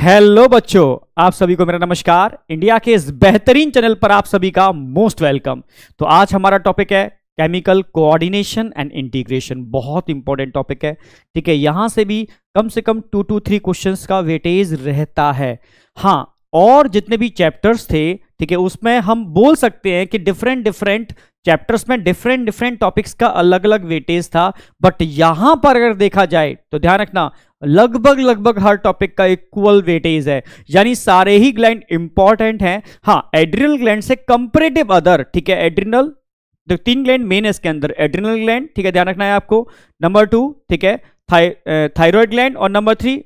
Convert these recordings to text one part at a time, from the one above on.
Hello बच्चों आप सभी को मेरा नमस्कार इंडिया के इस बेहतरीन चैनल पर आप सभी का मोस्ट वेलकम तो आज हमारा टॉपिक है केमिकल कोऑर्डिनेशन एंड इंटीग्रेशन बहुत इंपॉर्टेंट टॉपिक है ठीक है यहां से भी कम से कम टू टू थ्री क्वेश्चंस का वेटेज रहता है हाँ और जितने भी चैप्टर्स थे ठीक है उसमें हम बोल सकते हैं कि डिफरेंट डिफरेंट चैप्टर्स में डिफरेंट डिफरेंट टॉपिक्स का अलग अलग वेटेज था बट यहां पर अगर देखा जाए तो ध्यान रखना लगभग लगभग हर टॉपिक का इक्वल वेटेज है यानी सारे ही ग्लैंड इंपॉर्टेंट हैं हाँ एड्रिनल ग्लैंड से कंपेरेटिव अदर ठीक है एड्रिनल तो तीन ग्लैंड मेन इसके अंदर एड्रिनल ग्लैंड ठीक है ध्यान रखना है आपको नंबर टू ठीक है थायराइड ग्लैंड और नंबर थ्री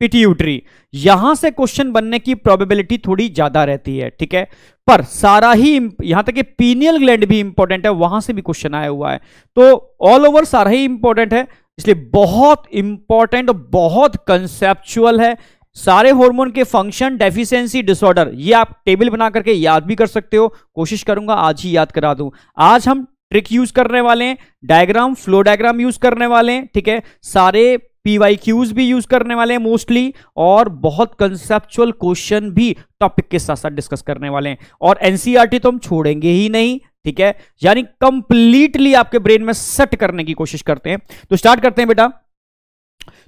पिट्यूटरी यहां से क्वेश्चन बनने की प्रोबेबिलिटी थोड़ी ज्यादा रहती है ठीक है पर सारा ही यहां तक कि पीनियल ग्लैंड भी इंपॉर्टेंट है वहां से भी क्वेश्चन आया हुआ है तो ऑल ओवर सारा ही इंपॉर्टेंट है इसलिए बहुत इंपॉर्टेंट और बहुत कंसेप्चुअल है सारे हार्मोन के फंक्शन डेफिशिएंसी डिसऑर्डर ये आप टेबल बना करके याद भी कर सकते हो कोशिश करूंगा आज ही याद करा दूं आज हम ट्रिक यूज करने वाले हैं डायग्राम फ्लो डायग्राम यूज करने वाले हैं ठीक है सारे क्यूज भी यूज करने वाले हैं मोस्टली और बहुत कंसेप्चुअल क्वेश्चन भी टॉपिक के साथ साथ डिस्कस करने वाले हैं और एनसीआरटी e तो हम छोड़ेंगे ही नहीं ठीक है यानी कंप्लीटली आपके ब्रेन में सेट करने की कोशिश करते हैं तो स्टार्ट करते हैं बेटा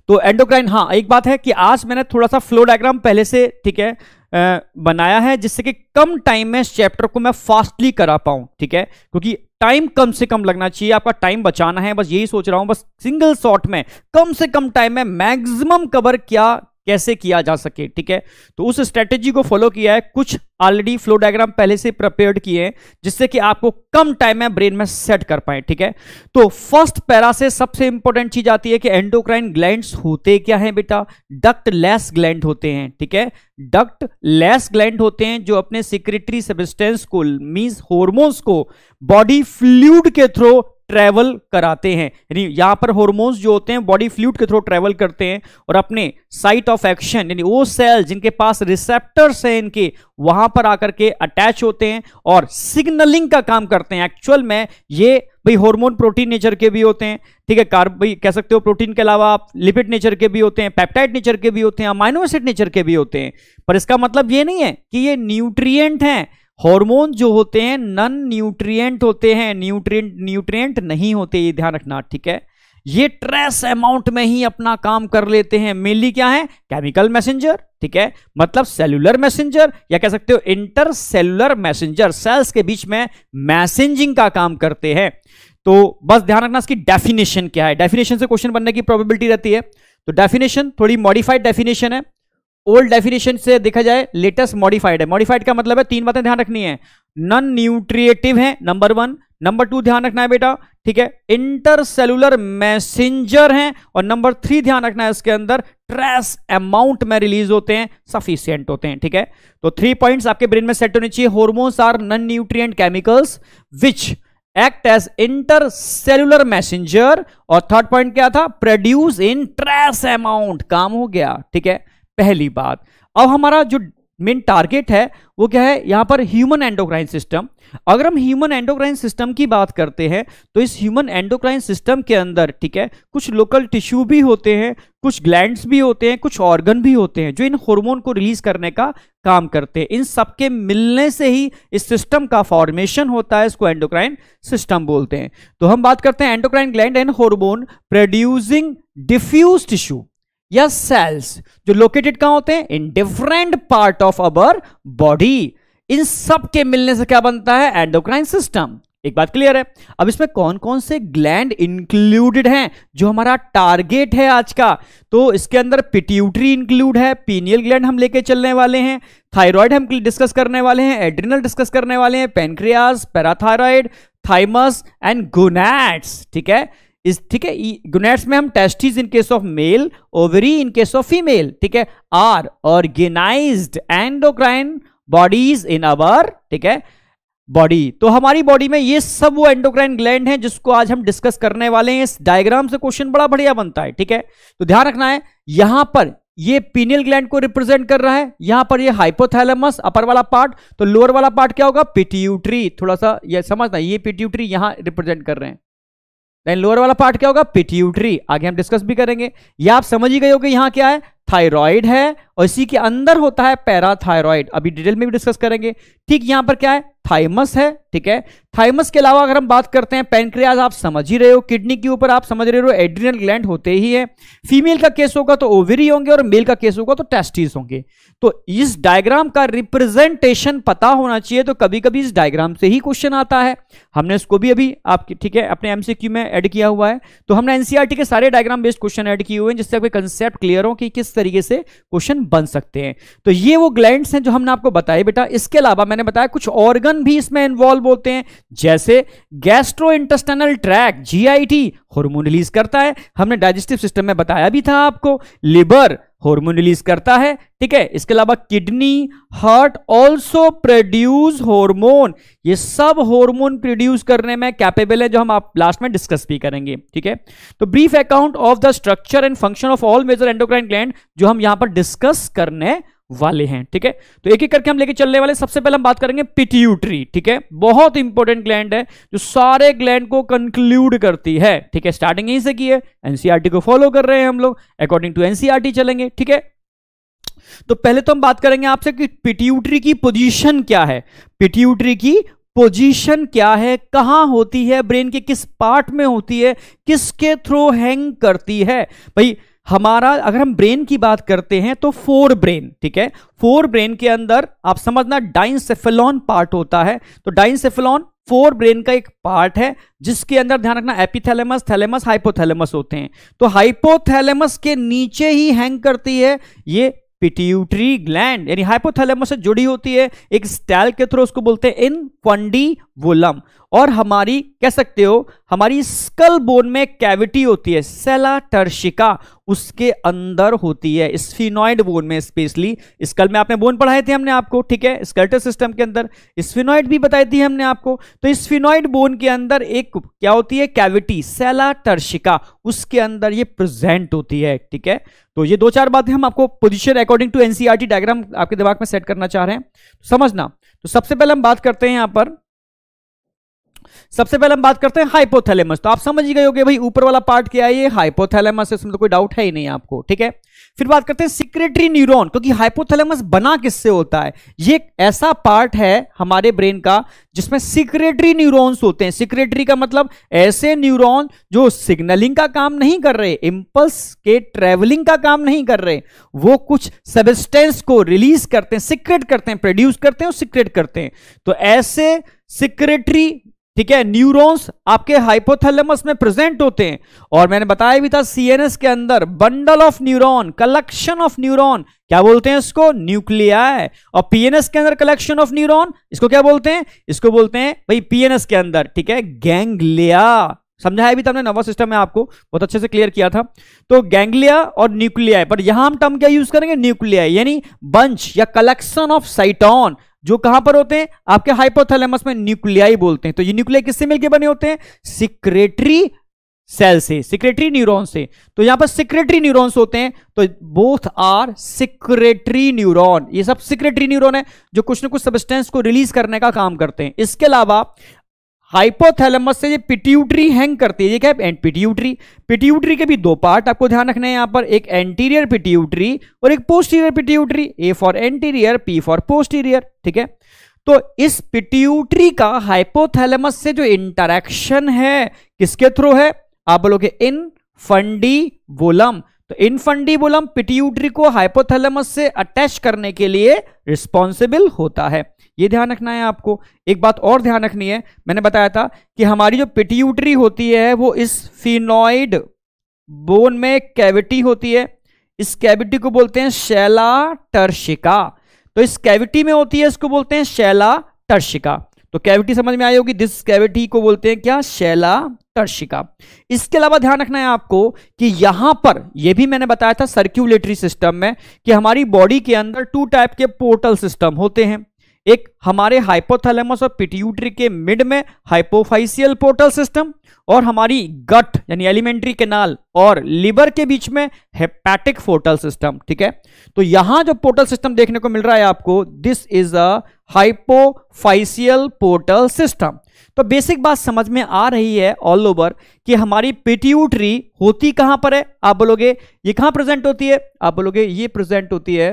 तो एंडोक्राइन हाँ एक बात है कि आज मैंने थोड़ा सा फ्लो डायग्राम पहले से ठीक है आ, बनाया है जिससे कि कम टाइम में इस चैप्टर को मैं फास्टली करा पाऊं ठीक है क्योंकि टाइम कम से कम लगना चाहिए आपका टाइम बचाना है बस यही सोच रहा हूं बस सिंगल शॉट में कम से कम टाइम में मैक्सिमम कवर क्या कैसे किया जा सके ठीक है तो उस स्ट्रेटेजी को फॉलो किया है कुछ ऑलरेडी फ्लो डायग्राम पहले से प्रिपेयर्ड किए हैं जिससे कि आपको कम टाइम में ब्रेन में सेट कर पाए ठीक है तो फर्स्ट पैरा से सबसे इंपॉर्टेंट चीज आती है कि एंडोक्राइन ग्लैंड होते क्या है बेटा डक्ट लेस ग्लैंड होते हैं ठीक है डक्ट लेस ग्लैंड होते हैं जो अपने सिक्रेटरी सबिस्टेंस को मीन्स हॉर्मोन्स को बॉडी फ्लूड के थ्रू ट्रैवल कराते हैं यानी यहाँ पर हॉर्मोन्स जो होते हैं बॉडी फ्लूड के थ्रू ट्रैवल करते हैं और अपने साइट ऑफ एक्शन यानी वो सेल जिनके पास रिसेप्टर्स हैं इनके वहां पर आकर के अटैच होते हैं और सिग्नलिंग का काम करते हैं एक्चुअल में ये भाई हार्मोन प्रोटीन नेचर के भी होते हैं ठीक है कार्ब भाई कह सकते हो प्रोटीन के अलावा आप लिपिड नेचर के भी होते हैं पैप्टाइड नेचर के भी होते हैं अमाइनो एसिड नेचर के भी होते हैं पर इसका मतलब ये नहीं है कि ये न्यूट्रिएंट हैं हार्मोन जो होते हैं नन न्यूट्रिएंट होते हैं न्यूट्रिएंट न्यूट्रिएंट नहीं होते ये ध्यान रखना ठीक है ये ट्रेस अमाउंट में ही अपना काम कर लेते हैं मेनली क्या है केमिकल मैसेंजर ठीक है मतलब सेलुलर मैसेंजर या कह सकते हो इंटर सेलुलर मैसेंजर सेल्स के बीच में मैसेजिंग का काम करते हैं तो बस ध्यान रखना इसकी डेफिनेशन क्या है डेफिनेशन से क्वेश्चन बनने की प्रोबेबिलिटी रहती है तो डेफिनेशन थोड़ी मॉडिफाइड डेफिनेशन है ओल्ड डेफिनेशन से देखा जाए लेटेस्ट मॉडिफाइड है मॉडिफाइड का मतलब है तीन बातें ध्यान रखनी है नॉन न्यूट्रिएटिव है नंबर वन नंबर टू ध्यान रखना है बेटा ठीक है इंटरसेलुलर मैसेंजर हैं और नंबर थ्री ध्यान रखना है इसके अंदर ट्रेस अमाउंट में रिलीज होते हैं सफिशियंट होते हैं ठीक है तो थ्री पॉइंट्स आपके ब्रेन में सेट होने चाहिए hormones are non nutrient chemicals which act as intercellular messenger और थर्ड पॉइंट क्या था प्रोड्यूस इन ट्रेस अमाउंट काम हो गया ठीक है पहली बात अब हमारा जो मेन टारगेट है वो क्या है यहाँ पर ह्यूमन एंडोक्राइन सिस्टम अगर हम ह्यूमन एंडोक्राइन सिस्टम की बात करते हैं तो इस ह्यूमन एंडोक्राइन सिस्टम के अंदर ठीक है कुछ लोकल टिश्यू भी होते हैं कुछ ग्लैंड्स भी होते हैं कुछ ऑर्गन भी होते हैं जो इन हार्मोन को रिलीज करने का काम करते हैं इन सबके मिलने से ही इस सिस्टम का फॉर्मेशन होता है इसको एंडोक्राइन सिस्टम बोलते हैं तो हम बात करते हैं endocrine gland and hormone producing diffuse tissue या सेल्स जो लोकेटेड कहां होते हैं in different part of our body इन सब के मिलने से क्या बनता है एंडोक्राइन सिस्टम एक बात क्लियर है अब इसमें कौन कौन से ग्लैंड इंक्लूडेड हैं जो हमारा टारगेट है आज का तो इसके अंदर पिट्यूटरी इंक्लूड है पीनियल ग्लैंड हम लेके चलने वाले हैं थायराइड हम डिस्कस करने वाले हैं एड्रिनल डिस्कस करने वाले हैं pancreas parathyroid thymus and gonads ठीक है इस ठीक है गुनेट्स में हम testis in case of male ovary in case of female ठीक है are organised endocrine bodies in our ठीक है बॉडी तो हमारी बॉडी में ये सब वो एंडोक्राइन ग्लैंड है जिसको आज हम डिस्कस करने वाले हैं इस डायग्राम से क्वेश्चन बड़ा बढ़िया बनता है ठीक है तो ध्यान रखना है यहां पर ये पीनियल ग्लैंड को रिप्रेजेंट कर रहा है यहां पर ये हाइपोथैलेमस अपर वाला पार्ट तो लोअर वाला पार्ट क्या होगा पिट्यूटरी थोड़ा सा ये समझना ये पिट्यूटरी यहां रिप्रेजेंट कर रहे हैं देन लोअर वाला पार्ट क्या होगा पिट्यूटरी आगे हम डिस्कस भी करेंगे या आप समझ ही गए हो कि यहां क्या है थायराइड है और इसी के अंदर होता है पैराथायरॉयड अभी डिटेल में भी डिस्कस करेंगे ठीक यहां पर क्या है थाइमस है ठीक है थाइमस के अलावा अगर हम बात करते हैं पेनक्रियाज आप समझ ही रहे हो किडनी के ऊपर आप समझ रहे हो एड्रिनल ग्लैंड होते ही है फीमेल का केस होगा तो ओवरी होंगे और मेल का केस होगा तो टेस्टिस होंगे तो इस डायग्राम का रिप्रेजेंटेशन पता होना चाहिए तो कभी कभी इस डायग्राम से ही क्वेश्चन आता है हमने इसको भी अभी आप ठीक है अपने एमसीक्यू में एड किया हुआ है तो हमने एनसीआरटी e के सारे डायग्राम बेस्ड क्वेश्चन एड किए हुए हैं जिससे आपके कंसेप्ट क्लियर हो कि किस तरीके से क्वेश्चन बन सकते हैं तो ये वो ग्लैंड्स हैं जो हमने आपको बताए बेटा इसके अलावा मैंने बताया कुछ ऑर्गन भी इसमें इन्वॉल्व होते हैं जैसे गैस्ट्रो इंटेस्टाइनल ट्रैक जी हार्मोन रिलीज करता है हमने डाइजेस्टिव सिस्टम में बताया भी था आपको लिबर हार्मोन रिलीज करता है ठीक है इसके अलावा kidney heart also produce hormone ये सब हार्मोन प्रोड्यूस करने में कैपेबल है जो हम आप लास्ट में डिस्कस भी करेंगे ठीक है तो brief account of the structure and function of all major endocrine gland जो हम यहां पर डिस्कस करने वाले हैं ठीक है तो एक एक करके हम लेके चलने वाले सबसे पहले हम बात करेंगे पिट्यूटरी ठीक है बहुत इंपॉर्टेंट ग्लैंड है जो सारे ग्लैंड को कंक्लूड करती है ठीक है स्टार्टिंग यहीं से की है एनसीआरटी e को फॉलो कर रहे हैं हम लोग अकॉर्डिंग टू एनसीआरटी चलेंगे ठीक है तो पहले तो हम बात करेंगे आपसे कि पिट्यूटरी की पोजीशन क्या है पिट्यूटरी की पोजीशन क्या है कहां होती है ब्रेन के किस पार्ट में होती है किसके थ्रू हैंग करती है भाई हमारा अगर हम ब्रेन की बात करते हैं तो फोर ब्रेन ठीक है फोर ब्रेन के अंदर आप समझना डाइनसेफेलॉन पार्ट होता है तो डाइनसेफेलॉन फोर ब्रेन का एक पार्ट है जिसके अंदर ध्यान रखना एपिथैलेमस थैलेमस हाइपोथैलेमस होते हैं तो हाइपोथैलेमस के नीचे ही हैंग करती है ये पिट्यूटरी ग्लैंड यानी हाइपोथैलेमस से जुड़ी होती है एक स्टैल के थ्रू उसको बोलते हैं इन फंडी वोलम और हमारी कह सकते हो हमारी स्कल बोन में कैविटी होती है सेला टर्शिका उसके अंदर होती है स्फिनॉइड बोन में स्पेशली स्कल में आपने बोन पढ़ाए थे हमने आपको ठीक है स्कल्टर सिस्टम के अंदर स्फिनॉइड भी बताई थी हमने आपको तो स्फिनॉइड बोन के अंदर एक क्या होती है कैविटी सेला टर्शिका उसके अंदर ये प्रेजेंट होती है ठीक है तो ये दो चार बातें हम आपको position according to NCERT diagram आपके दिमाग में सेट करना चाह रहे हैं तो समझना तो सबसे पहले हम बात करते हैं यहां पर सबसे पहले हम बात करते हैं हाइपोथैलेमस तो आप समझ गए होगे भाई ऊपर वाला पार्ट क्या है ये हाइपोथैलेमस इसमें तो कोई डाउट है ही नहीं आपको ठीक है फिर बात करते हैं सिक्रेटरी न्यूरॉन क्योंकि हाइपोथैलेमस बना किससे होता है ये एक ऐसा पार्ट है हमारे ब्रेन का जिसमें सिक्रेटरी न्यूरॉन्स होते हैं सिक्रेटरी का मतलब ऐसे न्यूरॉन जो सिग्नलिंग का काम नहीं कर रहे इंपल्स के ट्रेवलिंग का काम नहीं कर रहे वो कुछ सबस्टेंस को रिलीज करते हैं सिक्रेट करते हैं प्रोड्यूस करते हैं और सिक्रेट करते हैं तो ऐसे सिक्रेटरी ठीक है न्यूरॉन्स आपके हाइपोथैलेमस में प्रेजेंट होते हैं और मैंने बताया भी था सीएनएस के अंदर bundle of neuron collection of neuron क्या बोलते हैं इसको न्यूक्लियाई और पीएनएस के अंदर कलेक्शन ऑफ न्यूरॉन इसको क्या बोलते हैं इसको बोलते हैं भाई पीएनएस के अंदर ठीक है गैंगलिया समझाया भी था हमने नर्वस सिस्टम में आपको बहुत अच्छे से क्लियर किया था तो गैंगलिया और न्यूक्लिया पर यहां हम टर्म क्या यूज करेंगे न्यूक्लिया यानी बंच या कलेक्शन ऑफ साइटॉन जो कहां पर होते हैं आपके हाइपोथैलेमस में न्यूक्लियाई बोलते हैं तो ये न्यूक्लिया किससे मिलकर बने होते हैं सिक्रेटरी सेल से सिक्रेटरी न्यूरॉन से तो यहां पर सिक्रेटरी न्यूरॉन्स होते हैं तो बोथ आर सिक्रेटरी न्यूरॉन ये सब सिक्रेटरी न्यूरॉन है जो कुछ ना कुछ सबस्टेंस को रिलीज करने का काम करते हैं इसके अलावा हाइपोथैलेमस से ये पिट्यूटरी हैंग करती है ये क्या है पिट्यूटरी पिट्यूटरी के भी दो पार्ट आपको ध्यान रखना है यहां पर एक एंटीरियर पिट्यूटरी और एक posterior pituitary A for anterior P for posterior ठीक है तो इस पिट्यूटरी का हाइपोथैलेमस से जो इंटरेक्शन है किसके थ्रू है आप बोलोगे इन फंडी वोलम तो इन फंडी बोलम पिट्यूटरी को हाइपोथैलेमस से अटैच करने के लिए रिस्पॉन्सिबल होता है ये ध्यान रखना है आपको एक बात और ध्यान रखनी है मैंने बताया था कि हमारी जो पिट्यूटरी होती है वो इस फिनॉइड बोन में कैविटी होती है इस कैविटी को बोलते हैं शैला टर्शिका तो इस कैविटी में होती है इसको बोलते हैं शैला टर्शिका तो कैविटी समझ में आई होगी दिस कैविटी को बोलते हैं क्या शैला टर्शिका इसके अलावा ध्यान रखना है आपको कि यहां पर यह भी मैंने बताया था सर्क्यूलेटरी सिस्टम में कि हमारी बॉडी के अंदर टू टाइप के पोर्टल सिस्टम होते हैं एक हमारे हाइपोथैलेमस और पिट्यूटरी के मिड में हाइपोफाइसियल पोर्टल सिस्टम और हमारी गट यानी एलिमेंट्री केनाल और लिवर के बीच में हेपैटिक पोर्टल सिस्टम ठीक है तो यहां जो पोर्टल सिस्टम देखने को मिल रहा है आपको this is a hypophyseal portal system तो बेसिक बात समझ में आ रही है ऑल ओवर कि हमारी पिट्यूटरी होती कहां पर है आप बोलोगे ये कहां प्रेजेंट होती है आप बोलोगे ये प्रेजेंट होती है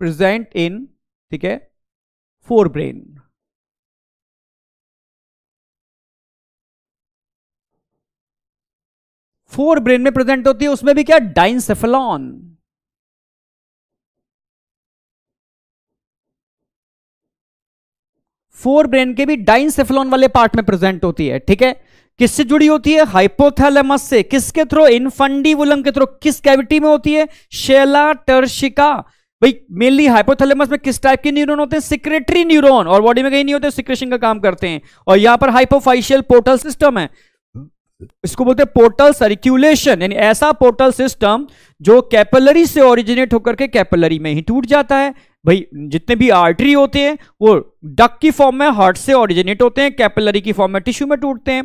प्रेजेंट इन ठीक है फोर ब्रेन फोर ब्रेन में प्रेजेंट होती है उसमें भी क्या डाइनसेफलॉन फोर ब्रेन के भी डाइनसेफलॉन वाले पार्ट में प्रेजेंट होती है ठीक है किससे जुड़ी होती है हाइपोथैलेमस से किसके थ्रो इनफंडीवुलम के थ्रो किस कैविटी में होती है शेला टर्शिका भाई मेनली हाइपोथैलेमस में किस टाइप के न्यूरॉन होते हैं सिक्रेटरी न्यूरॉन और बॉडी में कहीं नहीं होते सिक्रेशन का काम करते हैं और यहां पर हाइपोफाइशियल पोर्टल सिस्टम है इसको बोलते हैं पोर्टल सर्क्यूलेशन यानी ऐसा पोर्टल सिस्टम जो कैपलरी से ओरिजिनेट होकर के कैपलरी में ही टूट जाता है भाई जितने भी आर्टरी होते हैं वो डक की फॉर्म में हार्ट से ओरिजिनेट होते हैं कैपलरी की फॉर्म में टिश्यू में टूटते हैं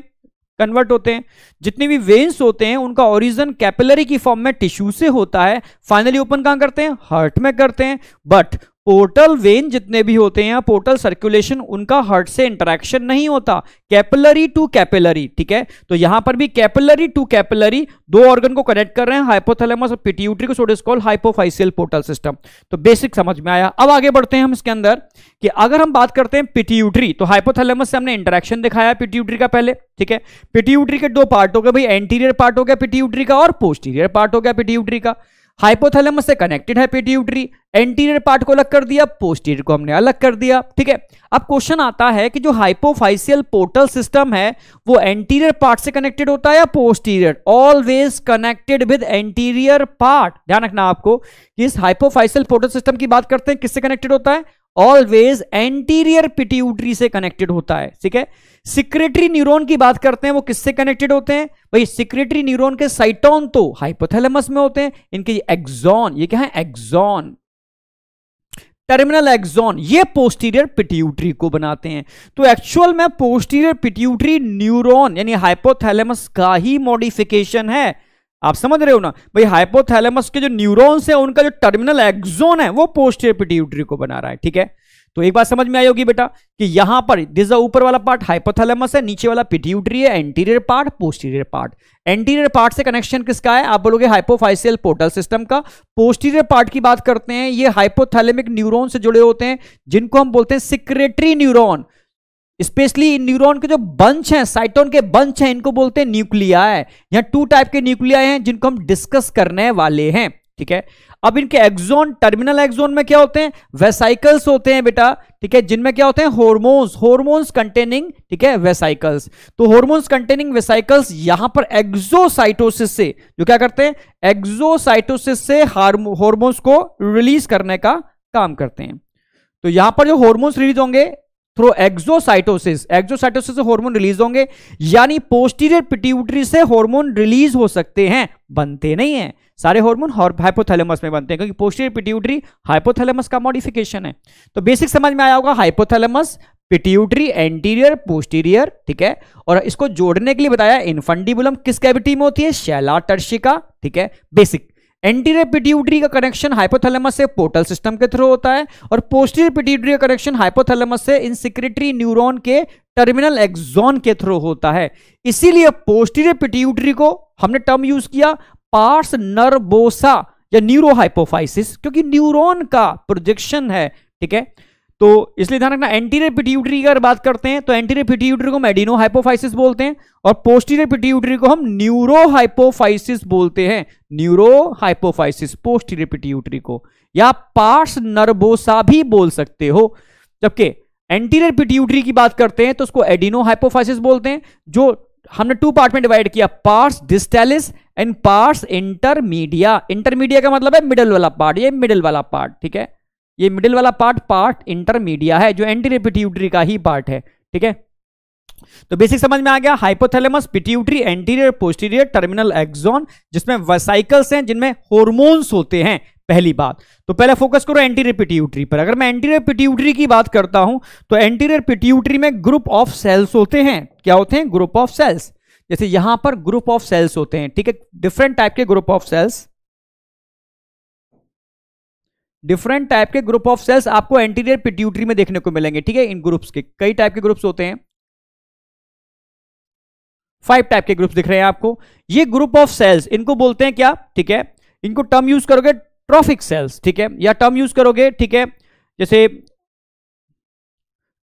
कन्वर्ट होते हैं जितने भी वेन्स होते हैं उनका ओरिजन कैपिलरी की फॉर्म में टिश्यू से होता है फाइनली ओपन कहां करते हैं हार्ट में करते हैं बट पोर्टल वेन जितने भी होते हैं पोर्टल सर्कुलेशन उनका हार्ट से इंटरेक्शन नहीं होता कैपिलरी टू कैपिलरी ठीक है तो यहां पर भी कैपिलरी टू कैपिलरी दो ऑर्गन को कनेक्ट कर रहे हैं हाइपोथैलेमस और पिट्यूटरी को so is called portal system तो बेसिक समझ में आया अब आगे बढ़ते हैं हम इसके अंदर कि अगर हम बात करते हैं पिट्यूटरी तो हाइपोथैलेमस से हमने इंटरेक्शन दिखाया पिट्यूटरी का पहले ठीक है पिट्यूटरी के दो पार्ट हो गए भाई एंटीरियर पार्ट हो गया पिट्यूटरी का और पोस्टीरियर पार्ट हो गया पिट्यूटरी का हाइपोथैलेमस से कनेक्टेड है पिट्यूटरी एंटीरियर पार्ट को अलग कर दिया पोस्टीरियर को हमने अलग कर दिया ठीक है अब क्वेश्चन आता है कि जो हाइपोफाइसियल पोर्टल सिस्टम है वो एंटीरियर पार्ट से कनेक्टेड होता है या posterior always connected with anterior part ध्यान रखना आपको कि इस हाइपोफाइसियल पोर्टल सिस्टम की बात करते हैं किससे कनेक्टेड होता है ऑलवेज एंटीरियर पिट्यूटरी से कनेक्टेड होता है ठीक है सिक्रेटरी न्यूरॉन की बात करते हैं वो किससे कनेक्टेड होते हैं भाई सिक्रेटरी न्यूरॉन के साइटोन तो हाइपोथैलेमस में होते हैं इनके एक्सॉन ये क्या है एक्सॉन टर्मिनल एक्सॉन ये पोस्टीरियर पिट्यूटरी को बनाते हैं तो एक्चुअल में पोस्टीरियर पिट्यूटरी न्यूरोन यानी हाइपोथैलेमस का ही मॉडिफिकेशन है आप समझ रहे हो ना भाई हाइपोथैलेमस के जो न्यूरॉन्स है उनका जो टर्मिनल एक्सोन है वो पोस्टियर पिट्यूटरी को बना रहा है ठीक है तो एक बात समझ में आई होगी बेटा कि यहां पर दिस ऊपर वाला पार्ट हाइपोथैलेमस है नीचे वाला पिट्यूटरी है anterior part posterior part anterior part से कनेक्शन किसका है आप बोलोगे हाइपोफाइसियल पोर्टल सिस्टम का पोस्टीरियर पार्ट की बात करते हैं ये हाइपोथैलेमिक न्यूरॉन से जुड़े होते हैं जिनको हम बोलते हैं सिक्रेटरी न्यूरोन स्पेशली न्यूरॉन के जो बंच हैं साइटोन के बंच हैं इनको बोलते हैं है यहाँ टू टाइप के न्यूक्लिया हैं जिनको हम डिस्कस करने वाले हैं ठीक है अब इनके एक्सोन टर्मिनल एक्सोन में क्या होते हैं वेसाइकल्स होते हैं बेटा ठीक है जिनमें क्या होते हैं हॉर्मोन्स हॉर्मोन्स कंटेनिंग ठीक है वेसाइकल्स तो हॉर्मोन्स कंटेनिंग वेसाइकल्स यहां पर एक्सोसाइटोसिस से जो क्या करते हैं एक्सोसाइटोसिस से हॉर्मोन्स को रिलीज करने का काम करते हैं तो यहां पर जो हॉर्मोन्स रिलीज होंगे थ्रो एक्सोसाइटोसिस एक्सोसाइटोसिस से हार्मोन रिलीज होंगे यानी पोस्टीरियर पिट्यूटरी से हार्मोन रिलीज हो सकते हैं बनते नहीं है सारे हार्मोन हाइपोथैलेमस में बनते हैं क्योंकि पोस्टीरियर पिट्यूटरी हाइपोथैलेमस का मॉडिफिकेशन है तो बेसिक समझ में आया होगा हाइपोथैलेमस पिट्यूटरी एंटीरियर पोस्टीरियर ठीक है और इसको जोड़ने के लिए बताया इन्फंडिबुलम किस कैविटी में होती है शैला टर्शिका ठीक है बेसिक एंटीरियर पिट्यूटरी का कनेक्शन हाइपोथैलेमस से पोर्टल सिस्टम के थ्रू होता है और पोस्टीरियर पिट्यूटरी का कनेक्शन हाइपोथैलेमस से इन सिक्रेटरी न्यूरोन के टर्मिनल एक्सोन के थ्रू होता है इसीलिए पोस्टीरियर पिट्यूटरी को हमने टर्म यूज किया पार्स नर्वोसा या न्यूरोहाइपोफाइसिस क्योंकि न्यूरोन का प्रोजेक्शन है ठीक है तो इसलिए ध्यान रखना एंटीरियर पिट्यूटरी की अगर बात करते हैं तो एंटीरियर पिट्यूटरी को हम हाइपोफाइसिस बोलते हैं और पोस्टीरियर पिट्यूटरी को हम न्यूरो हाइपोफाइसिस बोलते हैं न्यूरो हाइपोफाइसिस पोस्टीरियर पिट्यूटरी को या पार्स नर्बोसा भी बोल सकते हो जबकि एंटीरियर पिट्यूटरी की बात करते हैं तो उसको एडिनो हाइपोफाइसिस बोलते हैं जो हमने टू पार्ट में डिवाइड किया pars distalis and pars intermedia intermedia का मतलब है मिडल वाला पार्ट ये मिडल वाला पार्ट ठीक है ये मिडिल वाला पार्ट पार्ट इंटरमीडिया है जो एंटी पिट्यूटरी का ही पार्ट है ठीक है तो बेसिक समझ में आ गया hypothalamus pituitary anterior posterior terminal axon जिसमें वसाइकल्स हैं जिनमें हॉर्मोन्स होते हैं पहली बात तो पहले फोकस करो एंटीरियर पिट्यूटरी पर अगर मैं एंटीरियर पिट्यूटरी की बात करता हूं तो एंटीरियर पिट्यूटरी में ग्रुप ऑफ सेल्स होते हैं क्या होते हैं ग्रुप ऑफ सेल्स जैसे यहां पर ग्रुप ऑफ सेल्स होते हैं ठीक है डिफरेंट टाइप के group of cells different type के ग्रुप ऑफ सेल्स आपको एंटीरियर पिट्यूटरी में देखने को मिलेंगे ठीक है इन ग्रुप्स के कई टाइप के ग्रुप्स होते हैं फाइव टाइप के ग्रुप्स दिख रहे हैं आपको ये ग्रुप ऑफ सेल्स इनको बोलते हैं क्या ठीक है इनको टर्म यूज करोगे ट्रॉफिक सेल्स ठीक है या टर्म यूज करोगे ठीक है जैसे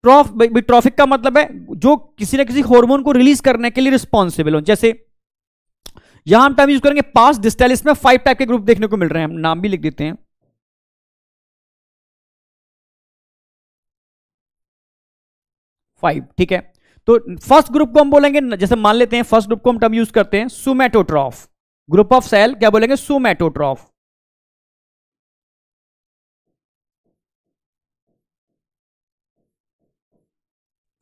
ट्रॉफ ट्रॉफिक का मतलब है जो किसी ना किसी हार्मोन को रिलीज करने के लिए रिस्पॉन्सिबल हो जैसे यहां हम टर्म यूज करेंगे पास डिस्टेलिस में फाइव टाइप के ग्रुप देखने को मिल रहे हैं हम नाम भी लिख देते हैं फाइव ठीक है तो फर्स्ट ग्रुप को हम बोलेंगे जैसे मान लेते हैं फर्स्ट ग्रुप को हम टर्म यूज करते हैं सुमेटोट्रॉफ ग्रुप ऑफ सेल क्या बोलेंगे somatotroph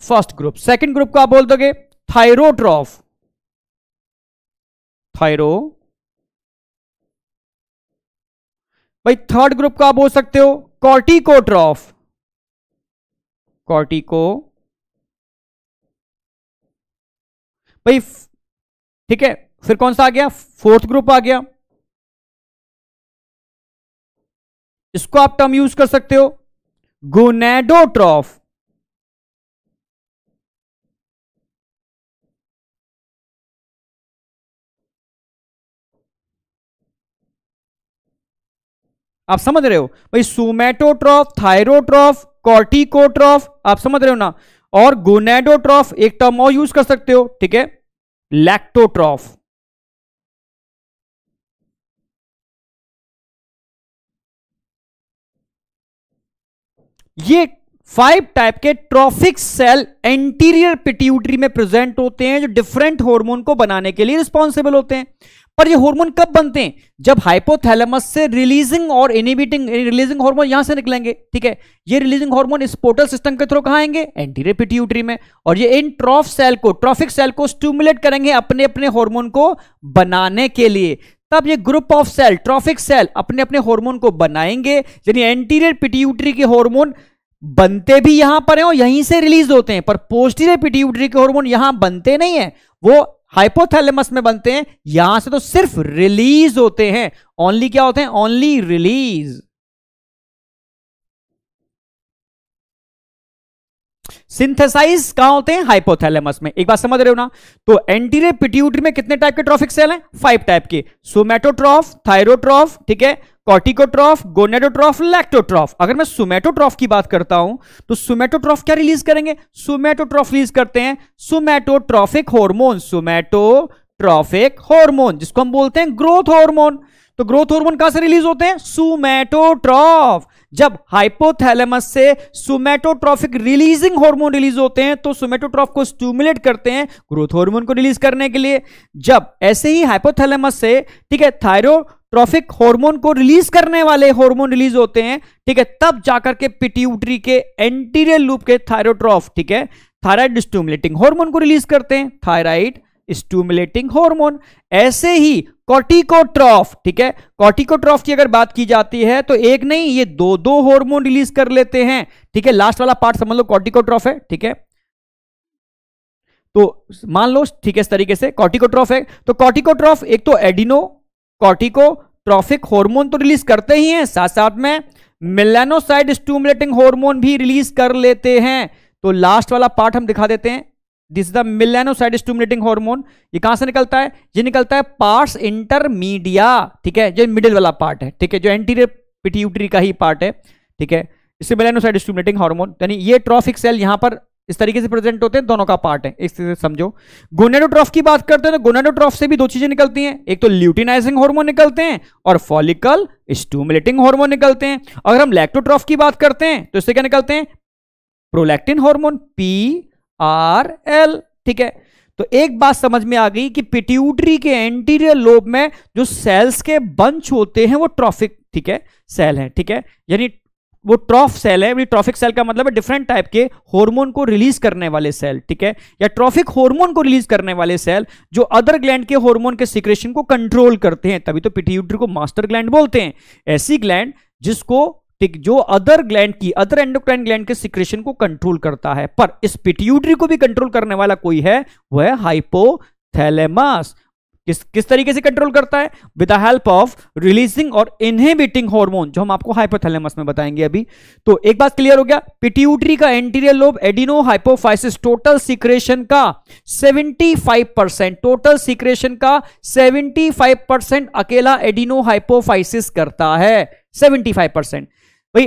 first group second group को आप बोल दोगे थायरोट्रॉफ थायरो भाई थर्ड ग्रुप को आप बोल सकते हो कॉर्टिकोट्रॉफ कॉर्टिको भाई ठीक है फिर कौन सा आ गया फोर्थ ग्रुप आ गया इसको आप टर्म यूज कर सकते हो गोनेडोट्रॉफ आप समझ रहे हो भाई सोमैटोट्रॉफ थायरोट्रॉफ कॉर्टिकोट्रॉफ आप समझ रहे हो ना और गोनेडोट्रॉफ एक टर्म और यूज कर सकते हो ठीक है लैक्टोट्रॉफ ये फाइव टाइप के ट्रॉफिक सेल एंटीरियर पिट्यूटरी में प्रेजेंट होते हैं जो डिफरेंट हार्मोन को बनाने के लिए रिस्पॉन्सिबल होते हैं पर ये हार्मोन कब बनते हैं जब हाइपोथैलेमस से रिलीजिंग और इनिबिटिंग रिलीजिंग हार्मोन यहां से निकलेंगे ठीक है ये रिलीजिंग हार्मोन इस पोर्टल सिस्टम के थ्रू कहा आएंगे एंटीरियर पिट्यूटरी में और ये इन ट्रॉफ सेल को ट्रॉफिक सेल को स्टूमुलेट करेंगे अपने अपने हॉर्मोन को बनाने के लिए तब ये group of cell trophic cell अपने अपने हॉर्मोन को बनाएंगे यानी एंटीरियर पिट्यूटरी के हार्मोन बनते भी यहां पर हैं और यहीं से रिलीज होते हैं पर पोस्टीरियर पिट्यूटरी के हार्मोन यहां बनते नहीं है वो हाइपोथैलेमस में बनते हैं यहां से तो सिर्फ रिलीज होते हैं ओनली क्या होते हैं ओनली रिलीज सिंथेसाइज कहा होते हैं हाइपोथैलेमस में एक बात समझ रहे हो ना तो एंटीरियर पिट्यूटरी में कितने टाइप के ट्रॉफिक सेल हैं फाइव टाइप के सोमेटोट्रॉफ थायरोट्रॉफ ठीक है कॉर्टिकोट्रॉफ गोनेडोट्रॉफ लैक्टोट्रॉफ अगर मैं सोमेटोट्रॉफ की बात करता हूं तो सोमेटोट्रॉफ क्या रिलीज करेंगे सोमेटोट्रॉफ रिलीज करते हैं सोमेटोट्रॉफिक हॉर्मोन सोमेटोट्रॉफिक हॉर्मोन जिसको हम बोलते हैं ग्रोथ हॉर्मोन तो ग्रोथ हॉर्मोन कहां से रिलीज होते हैं सुमेटोट्रॉफ जब हाइपोथैलेमस से सुमेटोट्रॉफिक रिलीजिंग हार्मोन रिलीज होते हैं तो सुमेटोट्रॉफ को स्टूमुलेट करते हैं ग्रोथ हार्मोन को रिलीज करने के लिए जब ऐसे ही हाइपोथैलेमस से ठीक है थायरोट्रॉफिक हार्मोन को रिलीज करने वाले हार्मोन रिलीज होते हैं ठीक है तब जाकर के पिट्यूटरी के एंटीरियर लूप के थायरोट्रॉफ ठीक है थायराइड स्टूमुलेटिंग हार्मोन को रिलीज करते हैं थायराइड स्टूमुलेटिंग हार्मोन ऐसे ही कॉर्टिकोट्रॉफ ठीक है कॉर्टिकोट्रॉफ की अगर बात की जाती है तो एक नहीं ये दो दो हार्मोन रिलीज कर लेते हैं ठीक है लास्ट वाला पार्ट समझ लो कॉर्टिकोट्रॉफ है ठीक है तो मान लो ठीक है इस तरीके से कॉर्टिकोट्रॉफ है तो कॉर्टिकोट्रॉफ एक तो एडिनो कॉर्टिकोट्रॉफिक हॉर्मोन तो रिलीज करते ही है साथ साथ में मिलेनोसाइड स्टूमुलेटिंग हॉर्मोन भी रिलीज कर लेते हैं तो लास्ट वाला पार्ट हम दिखा देते हैं this the melanocyte stimulating hormone ये कहां से निकलता है ये निकलता है पार्ट इंटरमीडिया ठीक है जो मिडिल वाला पार्ट है ठीक है जो एंटीरियर पिट्यूटरी का ही पार्ट है ठीक है इससे मिलेनोसाइड स्टूमुलेटिंग हॉर्मोन यानी ये ट्रॉफिक सेल यहां पर इस तरीके से प्रेजेंट होते हैं दोनों का पार्ट है इस से समझो गोनेडोट्रॉफ की बात करते हैं तो गोनेडोट्रॉफ से भी दो चीजें निकलती हैं एक तो ल्यूटिनाइजिंग हार्मोन निकलते हैं और फॉलिकल स्टूमुलेटिंग हार्मोन निकलते हैं अगर हम लैक्टोट्रॉफ की बात करते हैं तो इससे क्या निकलते हैं prolactin hormone P R L ठीक है तो एक बात समझ में आ गई कि पिट्यूटरी के एंटीरियर लोब में जो सेल्स के बंच होते हैं वो ट्रॉफिक ठीक है सेल है ठीक है यानी वो ट्रॉफ सेल है ट्रॉफिक सेल का मतलब है डिफरेंट टाइप के हार्मोन को रिलीज करने वाले सेल ठीक है या ट्रॉफिक हार्मोन को रिलीज करने वाले सेल जो अदर ग्लैंड के हार्मोन के सिक्रेशन को कंट्रोल करते हैं तभी तो पिट्यूटरी को मास्टर ग्लैंड बोलते हैं ऐसी ग्लैंड जिसको ठीक जो अदर ग्लैंड की अदर एंडोक्राइन ग्लैंड के सिक्रेशन को कंट्रोल करता है पर इस पिट्यूटरी को भी कंट्रोल करने वाला कोई है वह है हाइपोथैलेमस किस किस तरीके से कंट्रोल करता है with the help of releasing और इनहिबिटिंग हार्मोन जो हम आपको हाइपोथैलेमस में बताएंगे अभी तो एक बात क्लियर हो गया पिट्यूटरी का anterior lobe adeno hypophysis total secretion का 75 परसेंट टोटल सीक्रेशन का 75 परसेंट अकेला एडिनो हाइपोफाइसिस करता है 75 परसेंट भाई